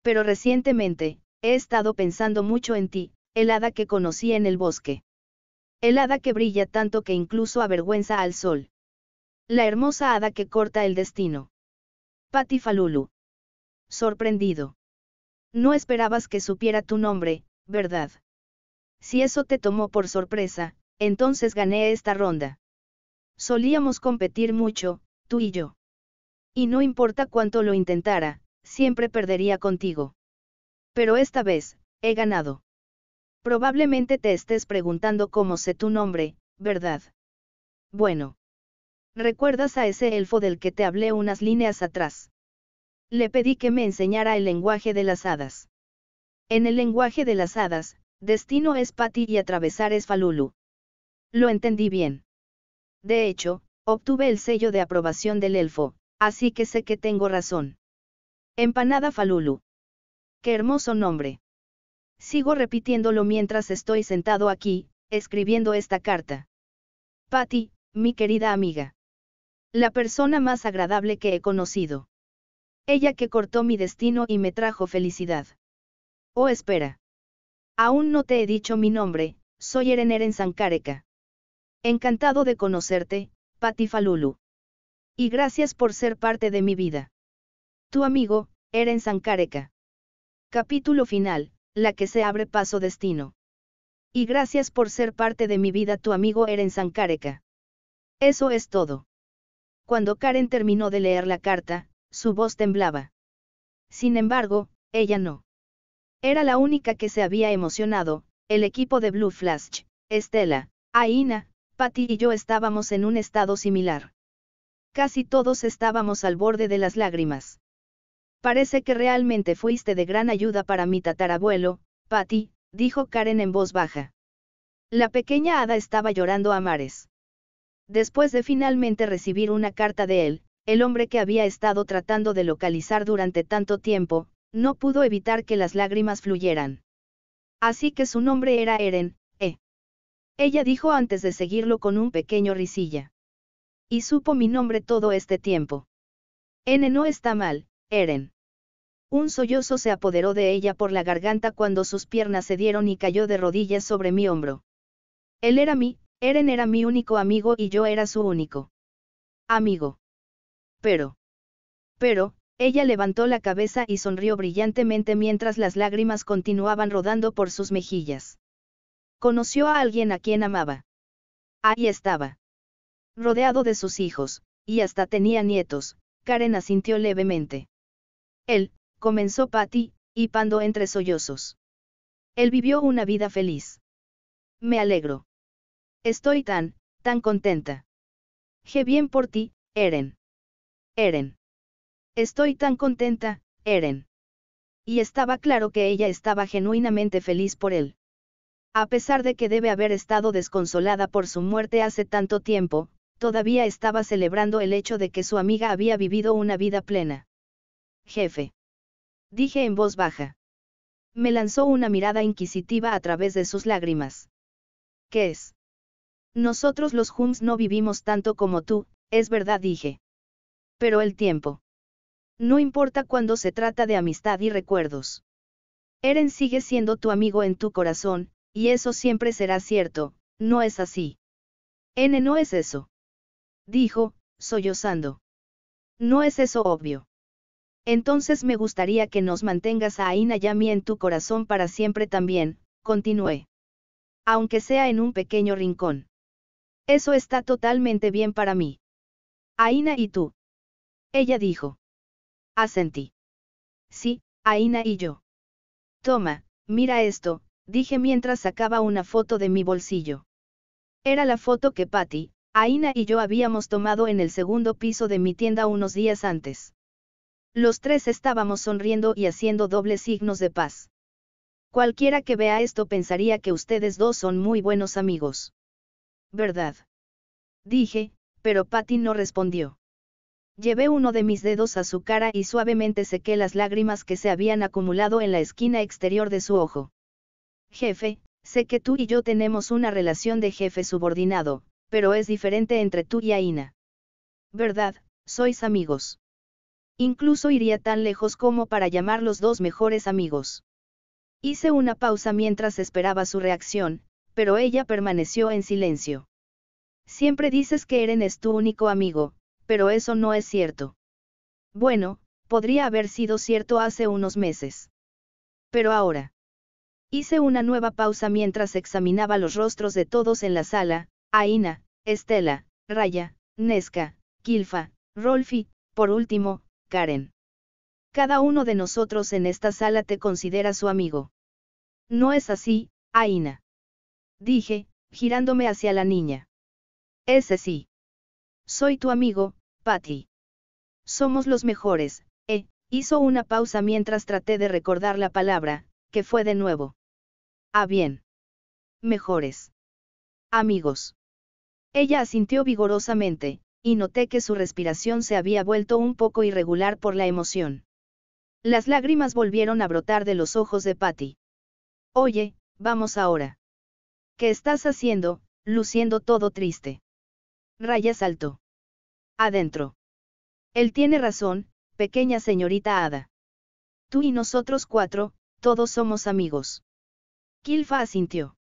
Pero recientemente, he estado pensando mucho en ti, el hada que conocí en el bosque. El hada que brilla tanto que incluso avergüenza al sol. La hermosa hada que corta el destino. Falulu. Sorprendido. No esperabas que supiera tu nombre, ¿verdad? Si eso te tomó por sorpresa, entonces gané esta ronda. Solíamos competir mucho, tú y yo. Y no importa cuánto lo intentara, siempre perdería contigo. Pero esta vez, he ganado. Probablemente te estés preguntando cómo sé tu nombre, ¿verdad? Bueno. ¿Recuerdas a ese elfo del que te hablé unas líneas atrás? Le pedí que me enseñara el lenguaje de las hadas. En el lenguaje de las hadas, Destino es Patti y atravesar es Falulu. Lo entendí bien. De hecho, obtuve el sello de aprobación del elfo, así que sé que tengo razón. Empanada Falulu. Qué hermoso nombre. Sigo repitiéndolo mientras estoy sentado aquí, escribiendo esta carta. Patty, mi querida amiga. La persona más agradable que he conocido. Ella que cortó mi destino y me trajo felicidad. Oh espera. Aún no te he dicho mi nombre, soy Eren Eren Sankareka. Encantado de conocerte, Patifalulu. Y gracias por ser parte de mi vida. Tu amigo, Eren Sankareka. Capítulo final, la que se abre paso destino. Y gracias por ser parte de mi vida tu amigo Eren Sankareka. Eso es todo. Cuando Karen terminó de leer la carta, su voz temblaba. Sin embargo, ella no. Era la única que se había emocionado, el equipo de Blue Flash, Estela, Aina, Patty y yo estábamos en un estado similar. Casi todos estábamos al borde de las lágrimas. Parece que realmente fuiste de gran ayuda para mi tatarabuelo, Patty, dijo Karen en voz baja. La pequeña hada estaba llorando a mares. Después de finalmente recibir una carta de él, el hombre que había estado tratando de localizar durante tanto tiempo, no pudo evitar que las lágrimas fluyeran. Así que su nombre era Eren, ¿eh? Ella dijo antes de seguirlo con un pequeño risilla. Y supo mi nombre todo este tiempo. N no está mal, Eren. Un sollozo se apoderó de ella por la garganta cuando sus piernas se dieron y cayó de rodillas sobre mi hombro. Él era mi, Eren era mi único amigo y yo era su único amigo. Pero. Pero, ella levantó la cabeza y sonrió brillantemente mientras las lágrimas continuaban rodando por sus mejillas. Conoció a alguien a quien amaba. Ahí estaba. Rodeado de sus hijos, y hasta tenía nietos, Karen asintió levemente. Él, comenzó Patty, y pando entre sollozos. Él vivió una vida feliz. Me alegro. Estoy tan, tan contenta. Qué bien por ti, Eren. Eren. Estoy tan contenta, Eren. Y estaba claro que ella estaba genuinamente feliz por él. A pesar de que debe haber estado desconsolada por su muerte hace tanto tiempo, todavía estaba celebrando el hecho de que su amiga había vivido una vida plena. Jefe. Dije en voz baja. Me lanzó una mirada inquisitiva a través de sus lágrimas. ¿Qué es? Nosotros los Hums no vivimos tanto como tú, es verdad dije. Pero el tiempo. No importa cuando se trata de amistad y recuerdos. Eren sigue siendo tu amigo en tu corazón, y eso siempre será cierto, no es así. N no es eso. Dijo, sollozando. No es eso obvio. Entonces me gustaría que nos mantengas a Aina mí en tu corazón para siempre también, continué. Aunque sea en un pequeño rincón. Eso está totalmente bien para mí. Aina y tú. Ella dijo. Asentí. Sí, Aina y yo. Toma, mira esto, dije mientras sacaba una foto de mi bolsillo. Era la foto que Patty, Aina y yo habíamos tomado en el segundo piso de mi tienda unos días antes. Los tres estábamos sonriendo y haciendo dobles signos de paz. Cualquiera que vea esto pensaría que ustedes dos son muy buenos amigos. ¿Verdad? Dije, pero Patty no respondió. Llevé uno de mis dedos a su cara y suavemente sequé las lágrimas que se habían acumulado en la esquina exterior de su ojo. Jefe, sé que tú y yo tenemos una relación de jefe subordinado, pero es diferente entre tú y Aina. ¿Verdad? Sois amigos. Incluso iría tan lejos como para llamar los dos mejores amigos. Hice una pausa mientras esperaba su reacción, pero ella permaneció en silencio. Siempre dices que Eren es tu único amigo, pero eso no es cierto. Bueno, podría haber sido cierto hace unos meses. Pero ahora. Hice una nueva pausa mientras examinaba los rostros de todos en la sala, Aina, Estela, Raya, Nesca, Kilfa, Rolfi, por último, Karen. Cada uno de nosotros en esta sala te considera su amigo. No es así, Aina. Dije, girándome hacia la niña. Ese sí. Soy tu amigo, Patty. Somos los mejores, eh, hizo una pausa mientras traté de recordar la palabra, que fue de nuevo. Ah, bien. Mejores. Amigos. Ella asintió vigorosamente, y noté que su respiración se había vuelto un poco irregular por la emoción. Las lágrimas volvieron a brotar de los ojos de Patty. Oye, vamos ahora. ¿Qué estás haciendo, luciendo todo triste? Raya saltó. Adentro. Él tiene razón, pequeña señorita Ada. Tú y nosotros cuatro, todos somos amigos. Kilfa asintió.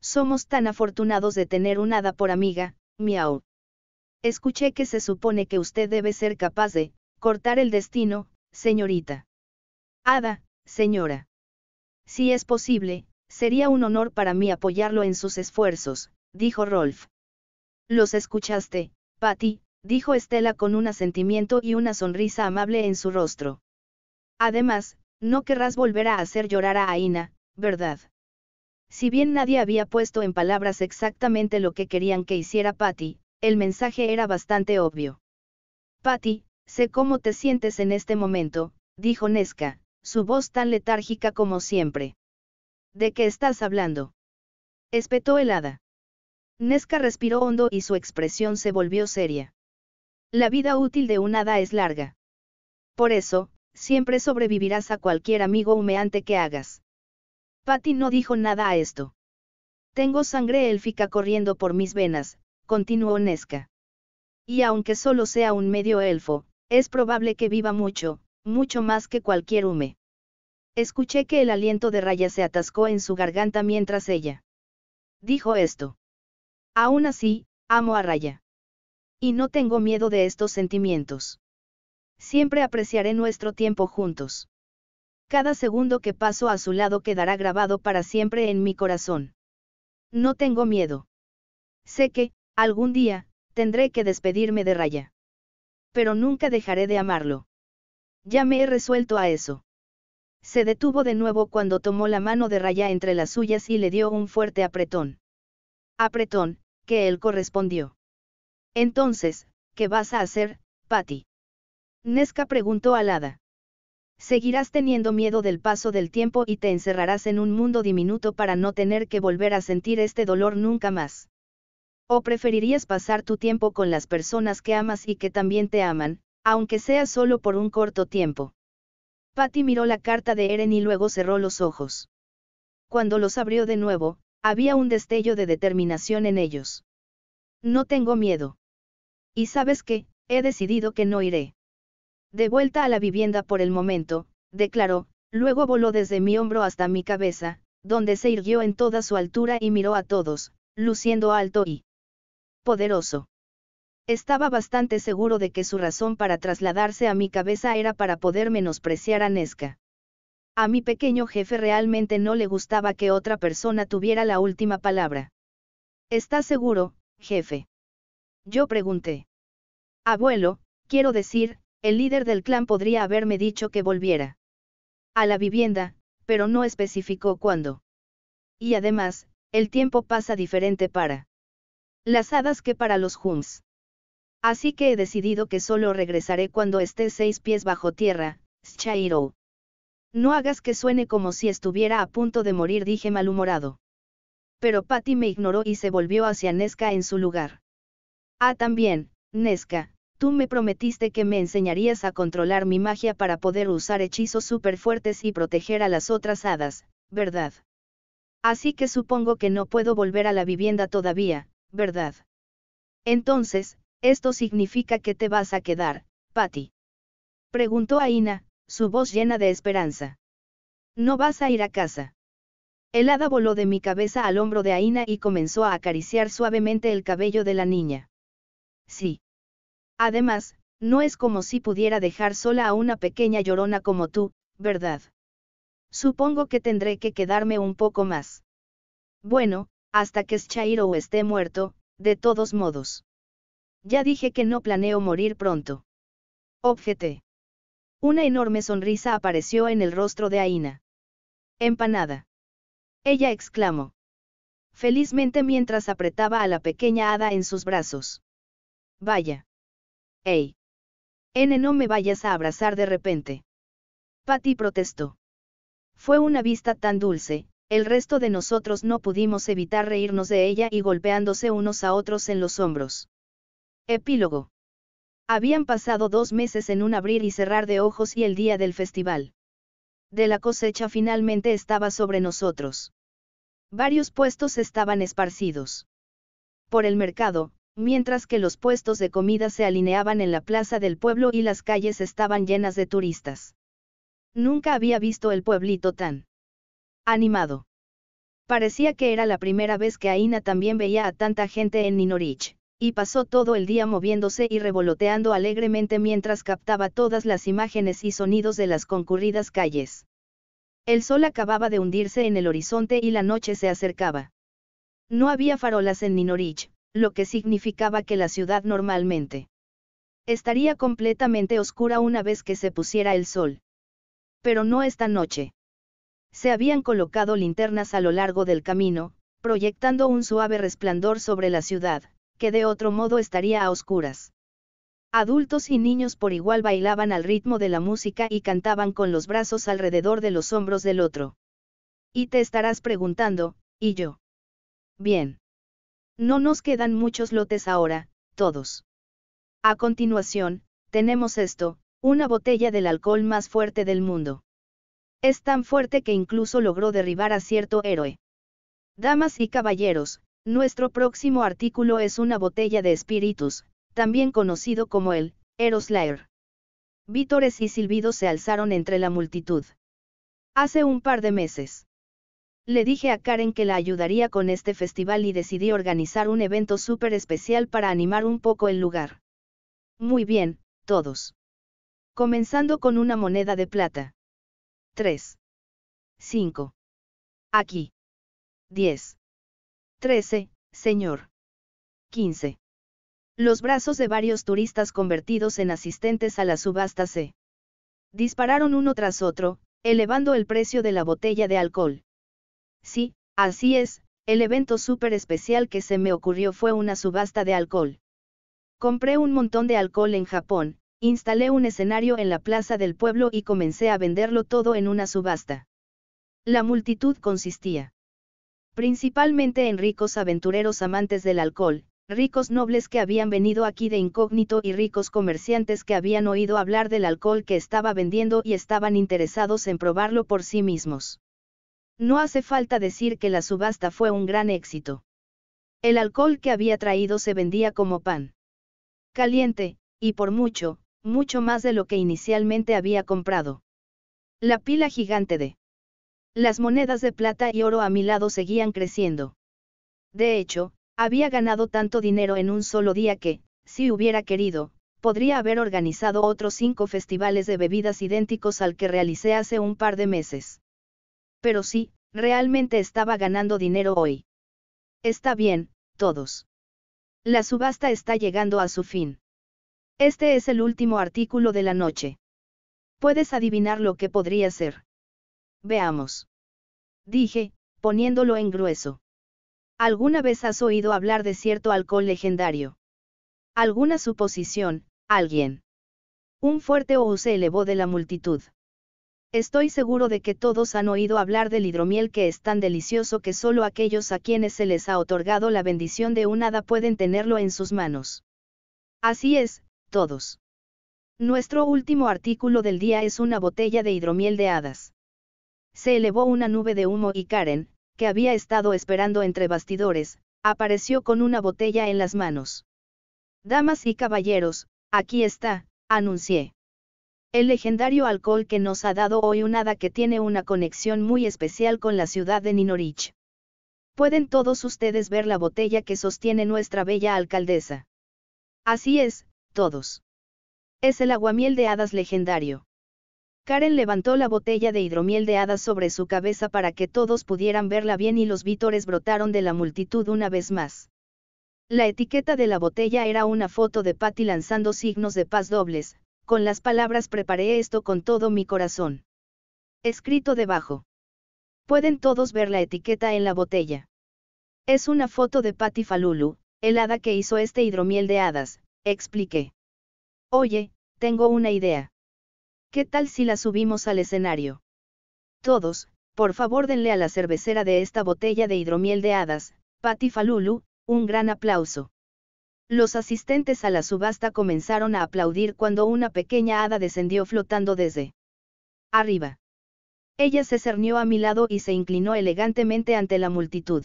Somos tan afortunados de tener un hada por amiga, miau. Escuché que se supone que usted debe ser capaz de, cortar el destino, señorita. Ada, señora. Si es posible, sería un honor para mí apoyarlo en sus esfuerzos, dijo Rolf. Los escuchaste, Patty, dijo Estela con un asentimiento y una sonrisa amable en su rostro. Además, no querrás volver a hacer llorar a Aina, ¿verdad? Si bien nadie había puesto en palabras exactamente lo que querían que hiciera Patty, el mensaje era bastante obvio. Patty, sé cómo te sientes en este momento, dijo Nesca, su voz tan letárgica como siempre. ¿De qué estás hablando? Espetó el hada. Nesca respiró hondo y su expresión se volvió seria. La vida útil de un hada es larga. Por eso, siempre sobrevivirás a cualquier amigo humeante que hagas. Patty no dijo nada a esto. Tengo sangre élfica corriendo por mis venas, continuó Nesca. Y aunque solo sea un medio elfo, es probable que viva mucho, mucho más que cualquier hume. Escuché que el aliento de Raya se atascó en su garganta mientras ella dijo esto. Aún así, amo a Raya. Y no tengo miedo de estos sentimientos. Siempre apreciaré nuestro tiempo juntos. Cada segundo que paso a su lado quedará grabado para siempre en mi corazón. No tengo miedo. Sé que, algún día, tendré que despedirme de Raya. Pero nunca dejaré de amarlo. Ya me he resuelto a eso. Se detuvo de nuevo cuando tomó la mano de Raya entre las suyas y le dio un fuerte apretón. Apretón, que él correspondió. Entonces, ¿qué vas a hacer, Patty? Nesca preguntó al hada. Seguirás teniendo miedo del paso del tiempo y te encerrarás en un mundo diminuto para no tener que volver a sentir este dolor nunca más. ¿O preferirías pasar tu tiempo con las personas que amas y que también te aman, aunque sea solo por un corto tiempo? Patty miró la carta de Eren y luego cerró los ojos. Cuando los abrió de nuevo, había un destello de determinación en ellos. No tengo miedo. Y sabes qué, he decidido que no iré. De vuelta a la vivienda por el momento, declaró, luego voló desde mi hombro hasta mi cabeza, donde se irguió en toda su altura y miró a todos, luciendo alto y poderoso. Estaba bastante seguro de que su razón para trasladarse a mi cabeza era para poder menospreciar a Nesca. A mi pequeño jefe realmente no le gustaba que otra persona tuviera la última palabra. ¿Estás seguro, jefe? Yo pregunté. Abuelo, quiero decir, el líder del clan podría haberme dicho que volviera. A la vivienda, pero no especificó cuándo. Y además, el tiempo pasa diferente para las hadas que para los Hums. Así que he decidido que solo regresaré cuando esté seis pies bajo tierra, Shairo. No hagas que suene como si estuviera a punto de morir, dije malhumorado. Pero Patty me ignoró y se volvió hacia Nesca en su lugar. Ah, también, Nesca, tú me prometiste que me enseñarías a controlar mi magia para poder usar hechizos súper fuertes y proteger a las otras hadas, ¿verdad? Así que supongo que no puedo volver a la vivienda todavía, ¿verdad? Entonces, esto significa que te vas a quedar, Patty. Preguntó a Ina, su voz llena de esperanza. No vas a ir a casa. El hada voló de mi cabeza al hombro de Aina y comenzó a acariciar suavemente el cabello de la niña. Sí. Además, no es como si pudiera dejar sola a una pequeña llorona como tú, ¿verdad? Supongo que tendré que quedarme un poco más. Bueno, hasta que Shairo esté muerto, de todos modos. Ya dije que no planeo morir pronto. Objeté. Una enorme sonrisa apareció en el rostro de Aina. Empanada. Ella exclamó. Felizmente mientras apretaba a la pequeña hada en sus brazos. Vaya. ¡Ey! N, no me vayas a abrazar de repente. Patty protestó. Fue una vista tan dulce, el resto de nosotros no pudimos evitar reírnos de ella y golpeándose unos a otros en los hombros. Epílogo. Habían pasado dos meses en un abrir y cerrar de ojos y el día del festival. De la cosecha finalmente estaba sobre nosotros. Varios puestos estaban esparcidos por el mercado, mientras que los puestos de comida se alineaban en la plaza del pueblo y las calles estaban llenas de turistas. Nunca había visto el pueblito tan animado. Parecía que era la primera vez que Aina también veía a tanta gente en Ninorich y pasó todo el día moviéndose y revoloteando alegremente mientras captaba todas las imágenes y sonidos de las concurridas calles. El sol acababa de hundirse en el horizonte y la noche se acercaba. No había farolas en Ninorich, lo que significaba que la ciudad normalmente estaría completamente oscura una vez que se pusiera el sol. Pero no esta noche. Se habían colocado linternas a lo largo del camino, proyectando un suave resplandor sobre la ciudad que de otro modo estaría a oscuras. Adultos y niños por igual bailaban al ritmo de la música y cantaban con los brazos alrededor de los hombros del otro. Y te estarás preguntando, ¿y yo? Bien. No nos quedan muchos lotes ahora, todos. A continuación, tenemos esto, una botella del alcohol más fuerte del mundo. Es tan fuerte que incluso logró derribar a cierto héroe. Damas y caballeros, nuestro próximo artículo es una botella de espíritus, también conocido como el Eros Vítores y silbidos se alzaron entre la multitud. Hace un par de meses. Le dije a Karen que la ayudaría con este festival y decidí organizar un evento súper especial para animar un poco el lugar. Muy bien, todos. Comenzando con una moneda de plata. 3. 5. Aquí. 10. 13, señor. 15. Los brazos de varios turistas convertidos en asistentes a la subasta se dispararon uno tras otro, elevando el precio de la botella de alcohol. Sí, así es, el evento súper especial que se me ocurrió fue una subasta de alcohol. Compré un montón de alcohol en Japón, instalé un escenario en la plaza del pueblo y comencé a venderlo todo en una subasta. La multitud consistía principalmente en ricos aventureros amantes del alcohol, ricos nobles que habían venido aquí de incógnito y ricos comerciantes que habían oído hablar del alcohol que estaba vendiendo y estaban interesados en probarlo por sí mismos. No hace falta decir que la subasta fue un gran éxito. El alcohol que había traído se vendía como pan. Caliente, y por mucho, mucho más de lo que inicialmente había comprado. La pila gigante de las monedas de plata y oro a mi lado seguían creciendo. De hecho, había ganado tanto dinero en un solo día que, si hubiera querido, podría haber organizado otros cinco festivales de bebidas idénticos al que realicé hace un par de meses. Pero sí, realmente estaba ganando dinero hoy. Está bien, todos. La subasta está llegando a su fin. Este es el último artículo de la noche. Puedes adivinar lo que podría ser. Veamos. Dije, poniéndolo en grueso. ¿Alguna vez has oído hablar de cierto alcohol legendario? Alguna suposición, alguien. Un fuerte o se elevó de la multitud. Estoy seguro de que todos han oído hablar del hidromiel que es tan delicioso que solo aquellos a quienes se les ha otorgado la bendición de un hada pueden tenerlo en sus manos. Así es, todos. Nuestro último artículo del día es una botella de hidromiel de hadas. Se elevó una nube de humo y Karen, que había estado esperando entre bastidores, apareció con una botella en las manos. Damas y caballeros, aquí está, anuncié. El legendario alcohol que nos ha dado hoy un hada que tiene una conexión muy especial con la ciudad de Ninorich. Pueden todos ustedes ver la botella que sostiene nuestra bella alcaldesa. Así es, todos. Es el aguamiel de hadas legendario. Karen levantó la botella de hidromiel de hadas sobre su cabeza para que todos pudieran verla bien y los vítores brotaron de la multitud una vez más. La etiqueta de la botella era una foto de Patty lanzando signos de paz dobles, con las palabras preparé esto con todo mi corazón. Escrito debajo. Pueden todos ver la etiqueta en la botella. Es una foto de Patty Falulu, el hada que hizo este hidromiel de hadas, expliqué. Oye, tengo una idea. ¿Qué tal si la subimos al escenario? Todos, por favor denle a la cervecera de esta botella de hidromiel de hadas, Patifalulu, Falulu, un gran aplauso. Los asistentes a la subasta comenzaron a aplaudir cuando una pequeña hada descendió flotando desde arriba. Ella se cernió a mi lado y se inclinó elegantemente ante la multitud.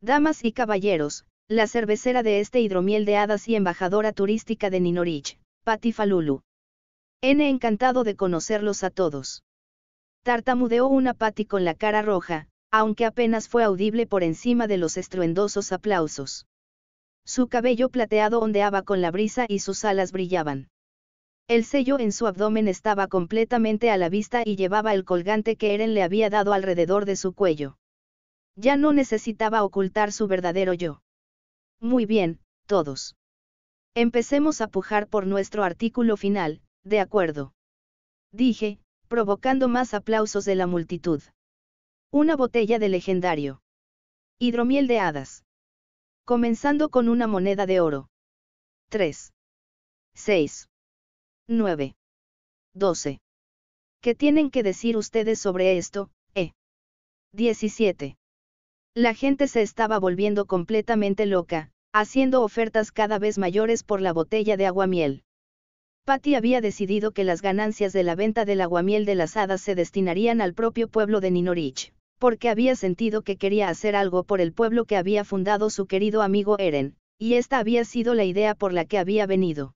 Damas y caballeros, la cervecera de este hidromiel de hadas y embajadora turística de Ninorich, Patifalulu. Falulu, N encantado de conocerlos a todos. Tartamudeó una pati con la cara roja, aunque apenas fue audible por encima de los estruendosos aplausos. Su cabello plateado ondeaba con la brisa y sus alas brillaban. El sello en su abdomen estaba completamente a la vista y llevaba el colgante que Eren le había dado alrededor de su cuello. Ya no necesitaba ocultar su verdadero yo. Muy bien, todos. Empecemos a pujar por nuestro artículo final, de acuerdo. Dije, provocando más aplausos de la multitud. Una botella de legendario. Hidromiel de hadas. Comenzando con una moneda de oro. 3. 6. 9. 12. ¿Qué tienen que decir ustedes sobre esto, eh? 17. La gente se estaba volviendo completamente loca, haciendo ofertas cada vez mayores por la botella de agua miel. Patty había decidido que las ganancias de la venta del aguamiel de las hadas se destinarían al propio pueblo de Ninorich, porque había sentido que quería hacer algo por el pueblo que había fundado su querido amigo Eren, y esta había sido la idea por la que había venido.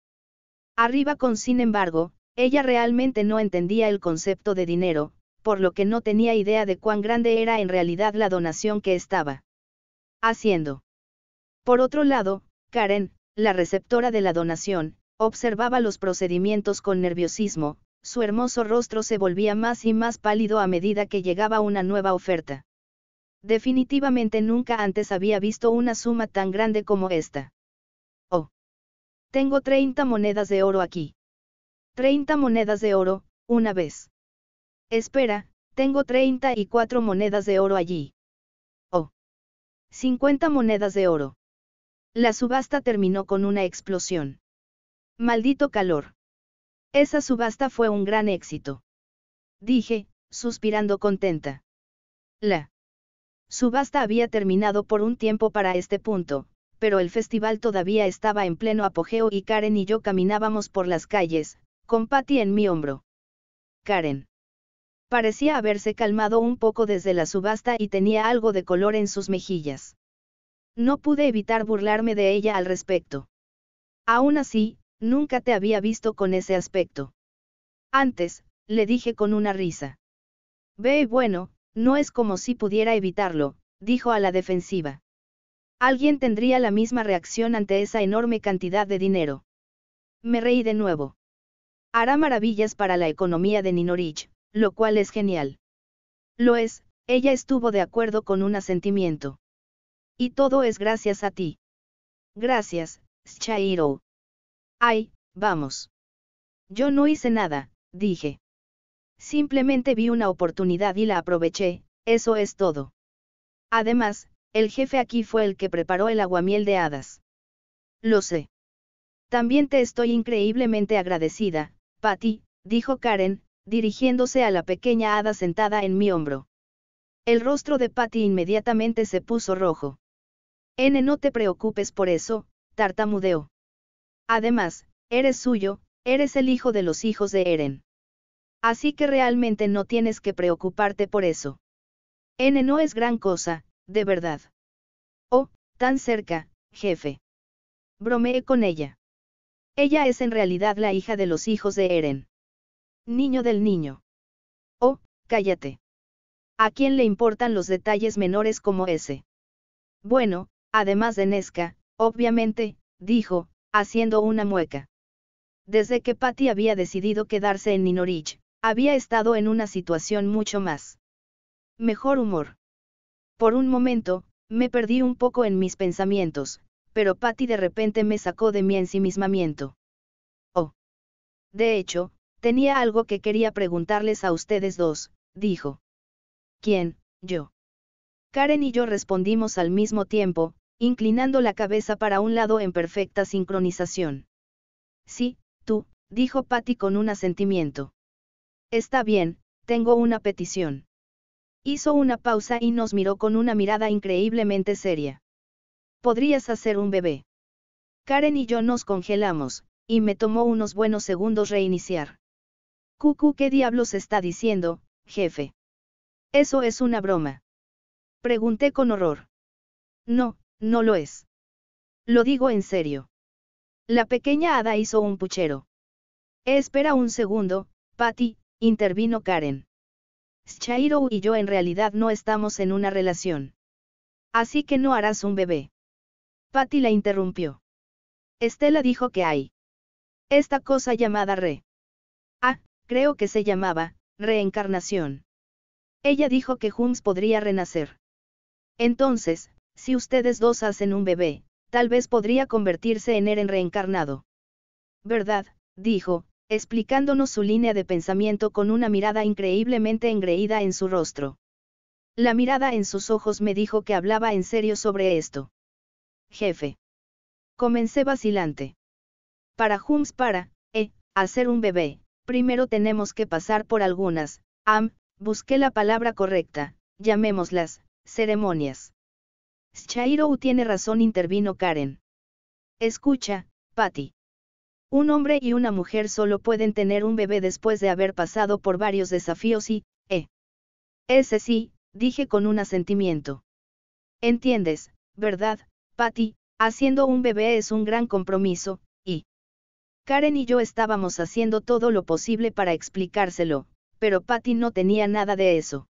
Arriba con sin embargo, ella realmente no entendía el concepto de dinero, por lo que no tenía idea de cuán grande era en realidad la donación que estaba haciendo. Por otro lado, Karen, la receptora de la donación, Observaba los procedimientos con nerviosismo, su hermoso rostro se volvía más y más pálido a medida que llegaba una nueva oferta. Definitivamente nunca antes había visto una suma tan grande como esta. Oh. Tengo 30 monedas de oro aquí. 30 monedas de oro, una vez. Espera, tengo 34 monedas de oro allí. Oh. 50 monedas de oro. La subasta terminó con una explosión. Maldito calor. Esa subasta fue un gran éxito. Dije, suspirando contenta. La subasta había terminado por un tiempo para este punto, pero el festival todavía estaba en pleno apogeo y Karen y yo caminábamos por las calles, con Patty en mi hombro. Karen. Parecía haberse calmado un poco desde la subasta y tenía algo de color en sus mejillas. No pude evitar burlarme de ella al respecto. Aún así, Nunca te había visto con ese aspecto. Antes, le dije con una risa. Ve, bueno, no es como si pudiera evitarlo, dijo a la defensiva. Alguien tendría la misma reacción ante esa enorme cantidad de dinero. Me reí de nuevo. Hará maravillas para la economía de Ninorich, lo cual es genial. Lo es, ella estuvo de acuerdo con un asentimiento. Y todo es gracias a ti. Gracias, Shairo, Ay, vamos. Yo no hice nada, dije. Simplemente vi una oportunidad y la aproveché, eso es todo. Además, el jefe aquí fue el que preparó el aguamiel de hadas. Lo sé. También te estoy increíblemente agradecida, Patty, dijo Karen, dirigiéndose a la pequeña hada sentada en mi hombro. El rostro de Patty inmediatamente se puso rojo. N, no te preocupes por eso, tartamudeó. Además, eres suyo, eres el hijo de los hijos de Eren. Así que realmente no tienes que preocuparte por eso. N no es gran cosa, de verdad. Oh, tan cerca, jefe. Bromeé con ella. Ella es en realidad la hija de los hijos de Eren. Niño del niño. Oh, cállate. ¿A quién le importan los detalles menores como ese? Bueno, además de Nesca, obviamente, dijo, haciendo una mueca. Desde que Patty había decidido quedarse en Ninorich, había estado en una situación mucho más. Mejor humor. Por un momento, me perdí un poco en mis pensamientos, pero Patty de repente me sacó de mi ensimismamiento. Oh. De hecho, tenía algo que quería preguntarles a ustedes dos, dijo. ¿Quién? Yo. Karen y yo respondimos al mismo tiempo, inclinando la cabeza para un lado en perfecta sincronización. Sí, tú, dijo Patty con un asentimiento. Está bien, tengo una petición. Hizo una pausa y nos miró con una mirada increíblemente seria. Podrías hacer un bebé. Karen y yo nos congelamos, y me tomó unos buenos segundos reiniciar. Cucu, ¿qué diablos está diciendo, jefe? Eso es una broma. Pregunté con horror. No, no lo es. Lo digo en serio. La pequeña hada hizo un puchero. Espera un segundo, Patty, intervino Karen. Shairo y yo en realidad no estamos en una relación. Así que no harás un bebé. Patty la interrumpió. Estela dijo que hay. Esta cosa llamada re. Ah, creo que se llamaba, reencarnación. Ella dijo que Huns podría renacer. Entonces, si ustedes dos hacen un bebé, tal vez podría convertirse en Eren reencarnado. ¿Verdad? dijo, explicándonos su línea de pensamiento con una mirada increíblemente engreída en su rostro. La mirada en sus ojos me dijo que hablaba en serio sobre esto. Jefe. Comencé vacilante. Para Jums para, eh, hacer un bebé, primero tenemos que pasar por algunas, am, busqué la palabra correcta, llamémoslas, ceremonias. Shairo tiene razón, intervino Karen. Escucha, Patty. Un hombre y una mujer solo pueden tener un bebé después de haber pasado por varios desafíos y, eh. Ese sí, dije con un asentimiento. Entiendes, ¿verdad, Patty? Haciendo un bebé es un gran compromiso, y... Karen y yo estábamos haciendo todo lo posible para explicárselo, pero Patty no tenía nada de eso.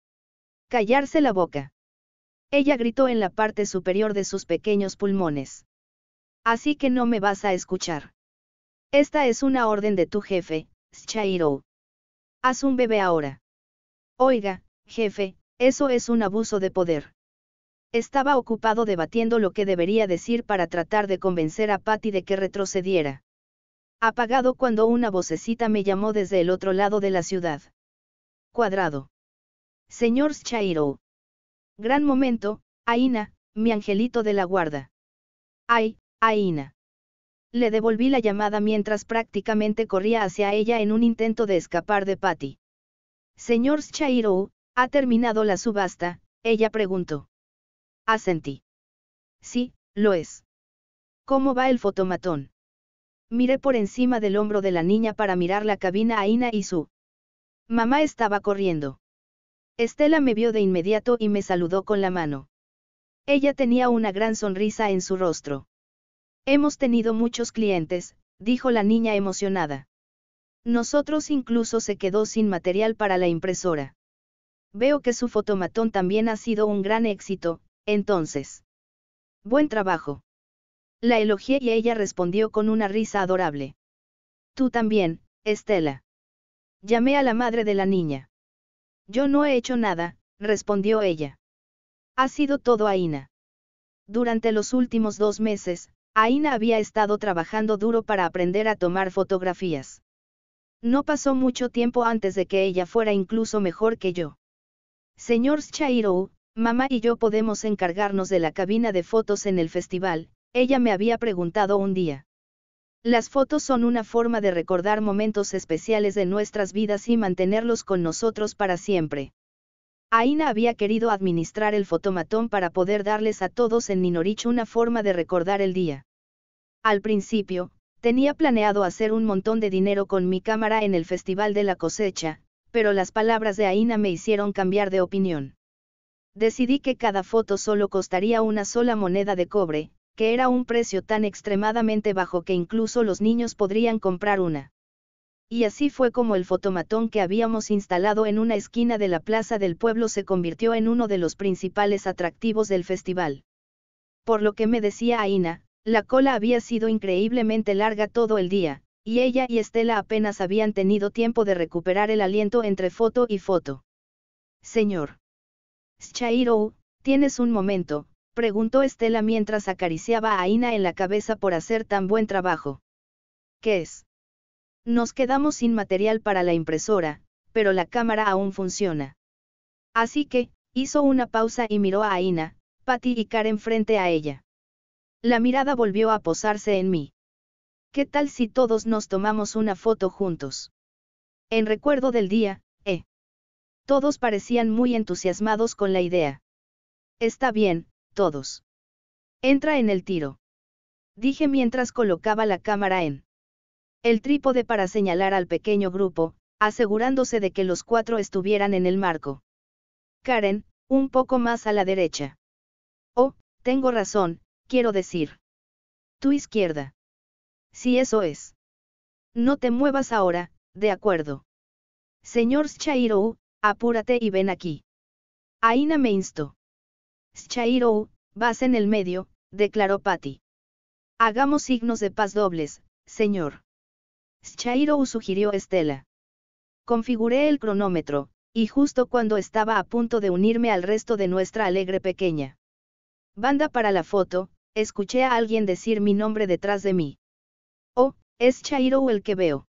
Callarse la boca. Ella gritó en la parte superior de sus pequeños pulmones. Así que no me vas a escuchar. Esta es una orden de tu jefe, Shairo. Haz un bebé ahora. Oiga, jefe, eso es un abuso de poder. Estaba ocupado debatiendo lo que debería decir para tratar de convencer a Patty de que retrocediera. Apagado cuando una vocecita me llamó desde el otro lado de la ciudad. Cuadrado. Señor Shairo. Gran momento, Aina, mi angelito de la guarda. Ay, Aina. Le devolví la llamada mientras prácticamente corría hacia ella en un intento de escapar de Patty. Señor Shairo, ¿ha terminado la subasta? Ella preguntó. Asentí. Sí, lo es. ¿Cómo va el fotomatón? Miré por encima del hombro de la niña para mirar la cabina Aina y su mamá estaba corriendo. Estela me vio de inmediato y me saludó con la mano. Ella tenía una gran sonrisa en su rostro. Hemos tenido muchos clientes, dijo la niña emocionada. Nosotros incluso se quedó sin material para la impresora. Veo que su fotomatón también ha sido un gran éxito, entonces. Buen trabajo. La elogié y ella respondió con una risa adorable. Tú también, Estela. Llamé a la madre de la niña. Yo no he hecho nada, respondió ella. Ha sido todo Aina. Durante los últimos dos meses, Aina había estado trabajando duro para aprender a tomar fotografías. No pasó mucho tiempo antes de que ella fuera incluso mejor que yo. Señor Shairo, mamá y yo podemos encargarnos de la cabina de fotos en el festival, ella me había preguntado un día. Las fotos son una forma de recordar momentos especiales de nuestras vidas y mantenerlos con nosotros para siempre. Aina había querido administrar el fotomatón para poder darles a todos en Ninorich una forma de recordar el día. Al principio, tenía planeado hacer un montón de dinero con mi cámara en el Festival de la Cosecha, pero las palabras de Aina me hicieron cambiar de opinión. Decidí que cada foto solo costaría una sola moneda de cobre, que era un precio tan extremadamente bajo que incluso los niños podrían comprar una. Y así fue como el fotomatón que habíamos instalado en una esquina de la Plaza del Pueblo se convirtió en uno de los principales atractivos del festival. Por lo que me decía Aina, la cola había sido increíblemente larga todo el día, y ella y Estela apenas habían tenido tiempo de recuperar el aliento entre foto y foto. Señor. Shairo, tienes un momento, preguntó Estela mientras acariciaba a Aina en la cabeza por hacer tan buen trabajo. ¿Qué es? Nos quedamos sin material para la impresora, pero la cámara aún funciona. Así que, hizo una pausa y miró a Aina, Patty y Karen frente a ella. La mirada volvió a posarse en mí. ¿Qué tal si todos nos tomamos una foto juntos? En recuerdo del día, eh. Todos parecían muy entusiasmados con la idea. Está bien, todos. Entra en el tiro. Dije mientras colocaba la cámara en el trípode para señalar al pequeño grupo, asegurándose de que los cuatro estuvieran en el marco. Karen, un poco más a la derecha. Oh, tengo razón, quiero decir. Tu izquierda. Si eso es. No te muevas ahora, de acuerdo. Señor Shairou, apúrate y ven aquí. Aina me instó. Shairo, vas en el medio, declaró Patty. Hagamos signos de paz dobles, señor. Shairo sugirió Estela. Configuré el cronómetro, y justo cuando estaba a punto de unirme al resto de nuestra alegre pequeña. Banda para la foto, escuché a alguien decir mi nombre detrás de mí. Oh, es Chairo el que veo.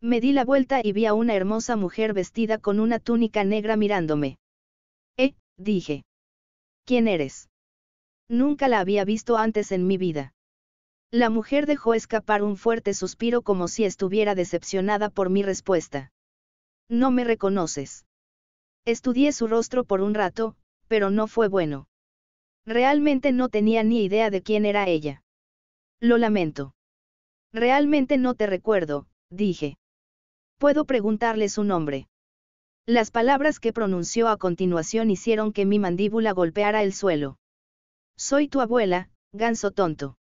Me di la vuelta y vi a una hermosa mujer vestida con una túnica negra mirándome. Eh, dije. ¿Quién eres? Nunca la había visto antes en mi vida. La mujer dejó escapar un fuerte suspiro como si estuviera decepcionada por mi respuesta. No me reconoces. Estudié su rostro por un rato, pero no fue bueno. Realmente no tenía ni idea de quién era ella. Lo lamento. Realmente no te recuerdo, dije. Puedo preguntarle su nombre. Las palabras que pronunció a continuación hicieron que mi mandíbula golpeara el suelo. Soy tu abuela, ganso tonto.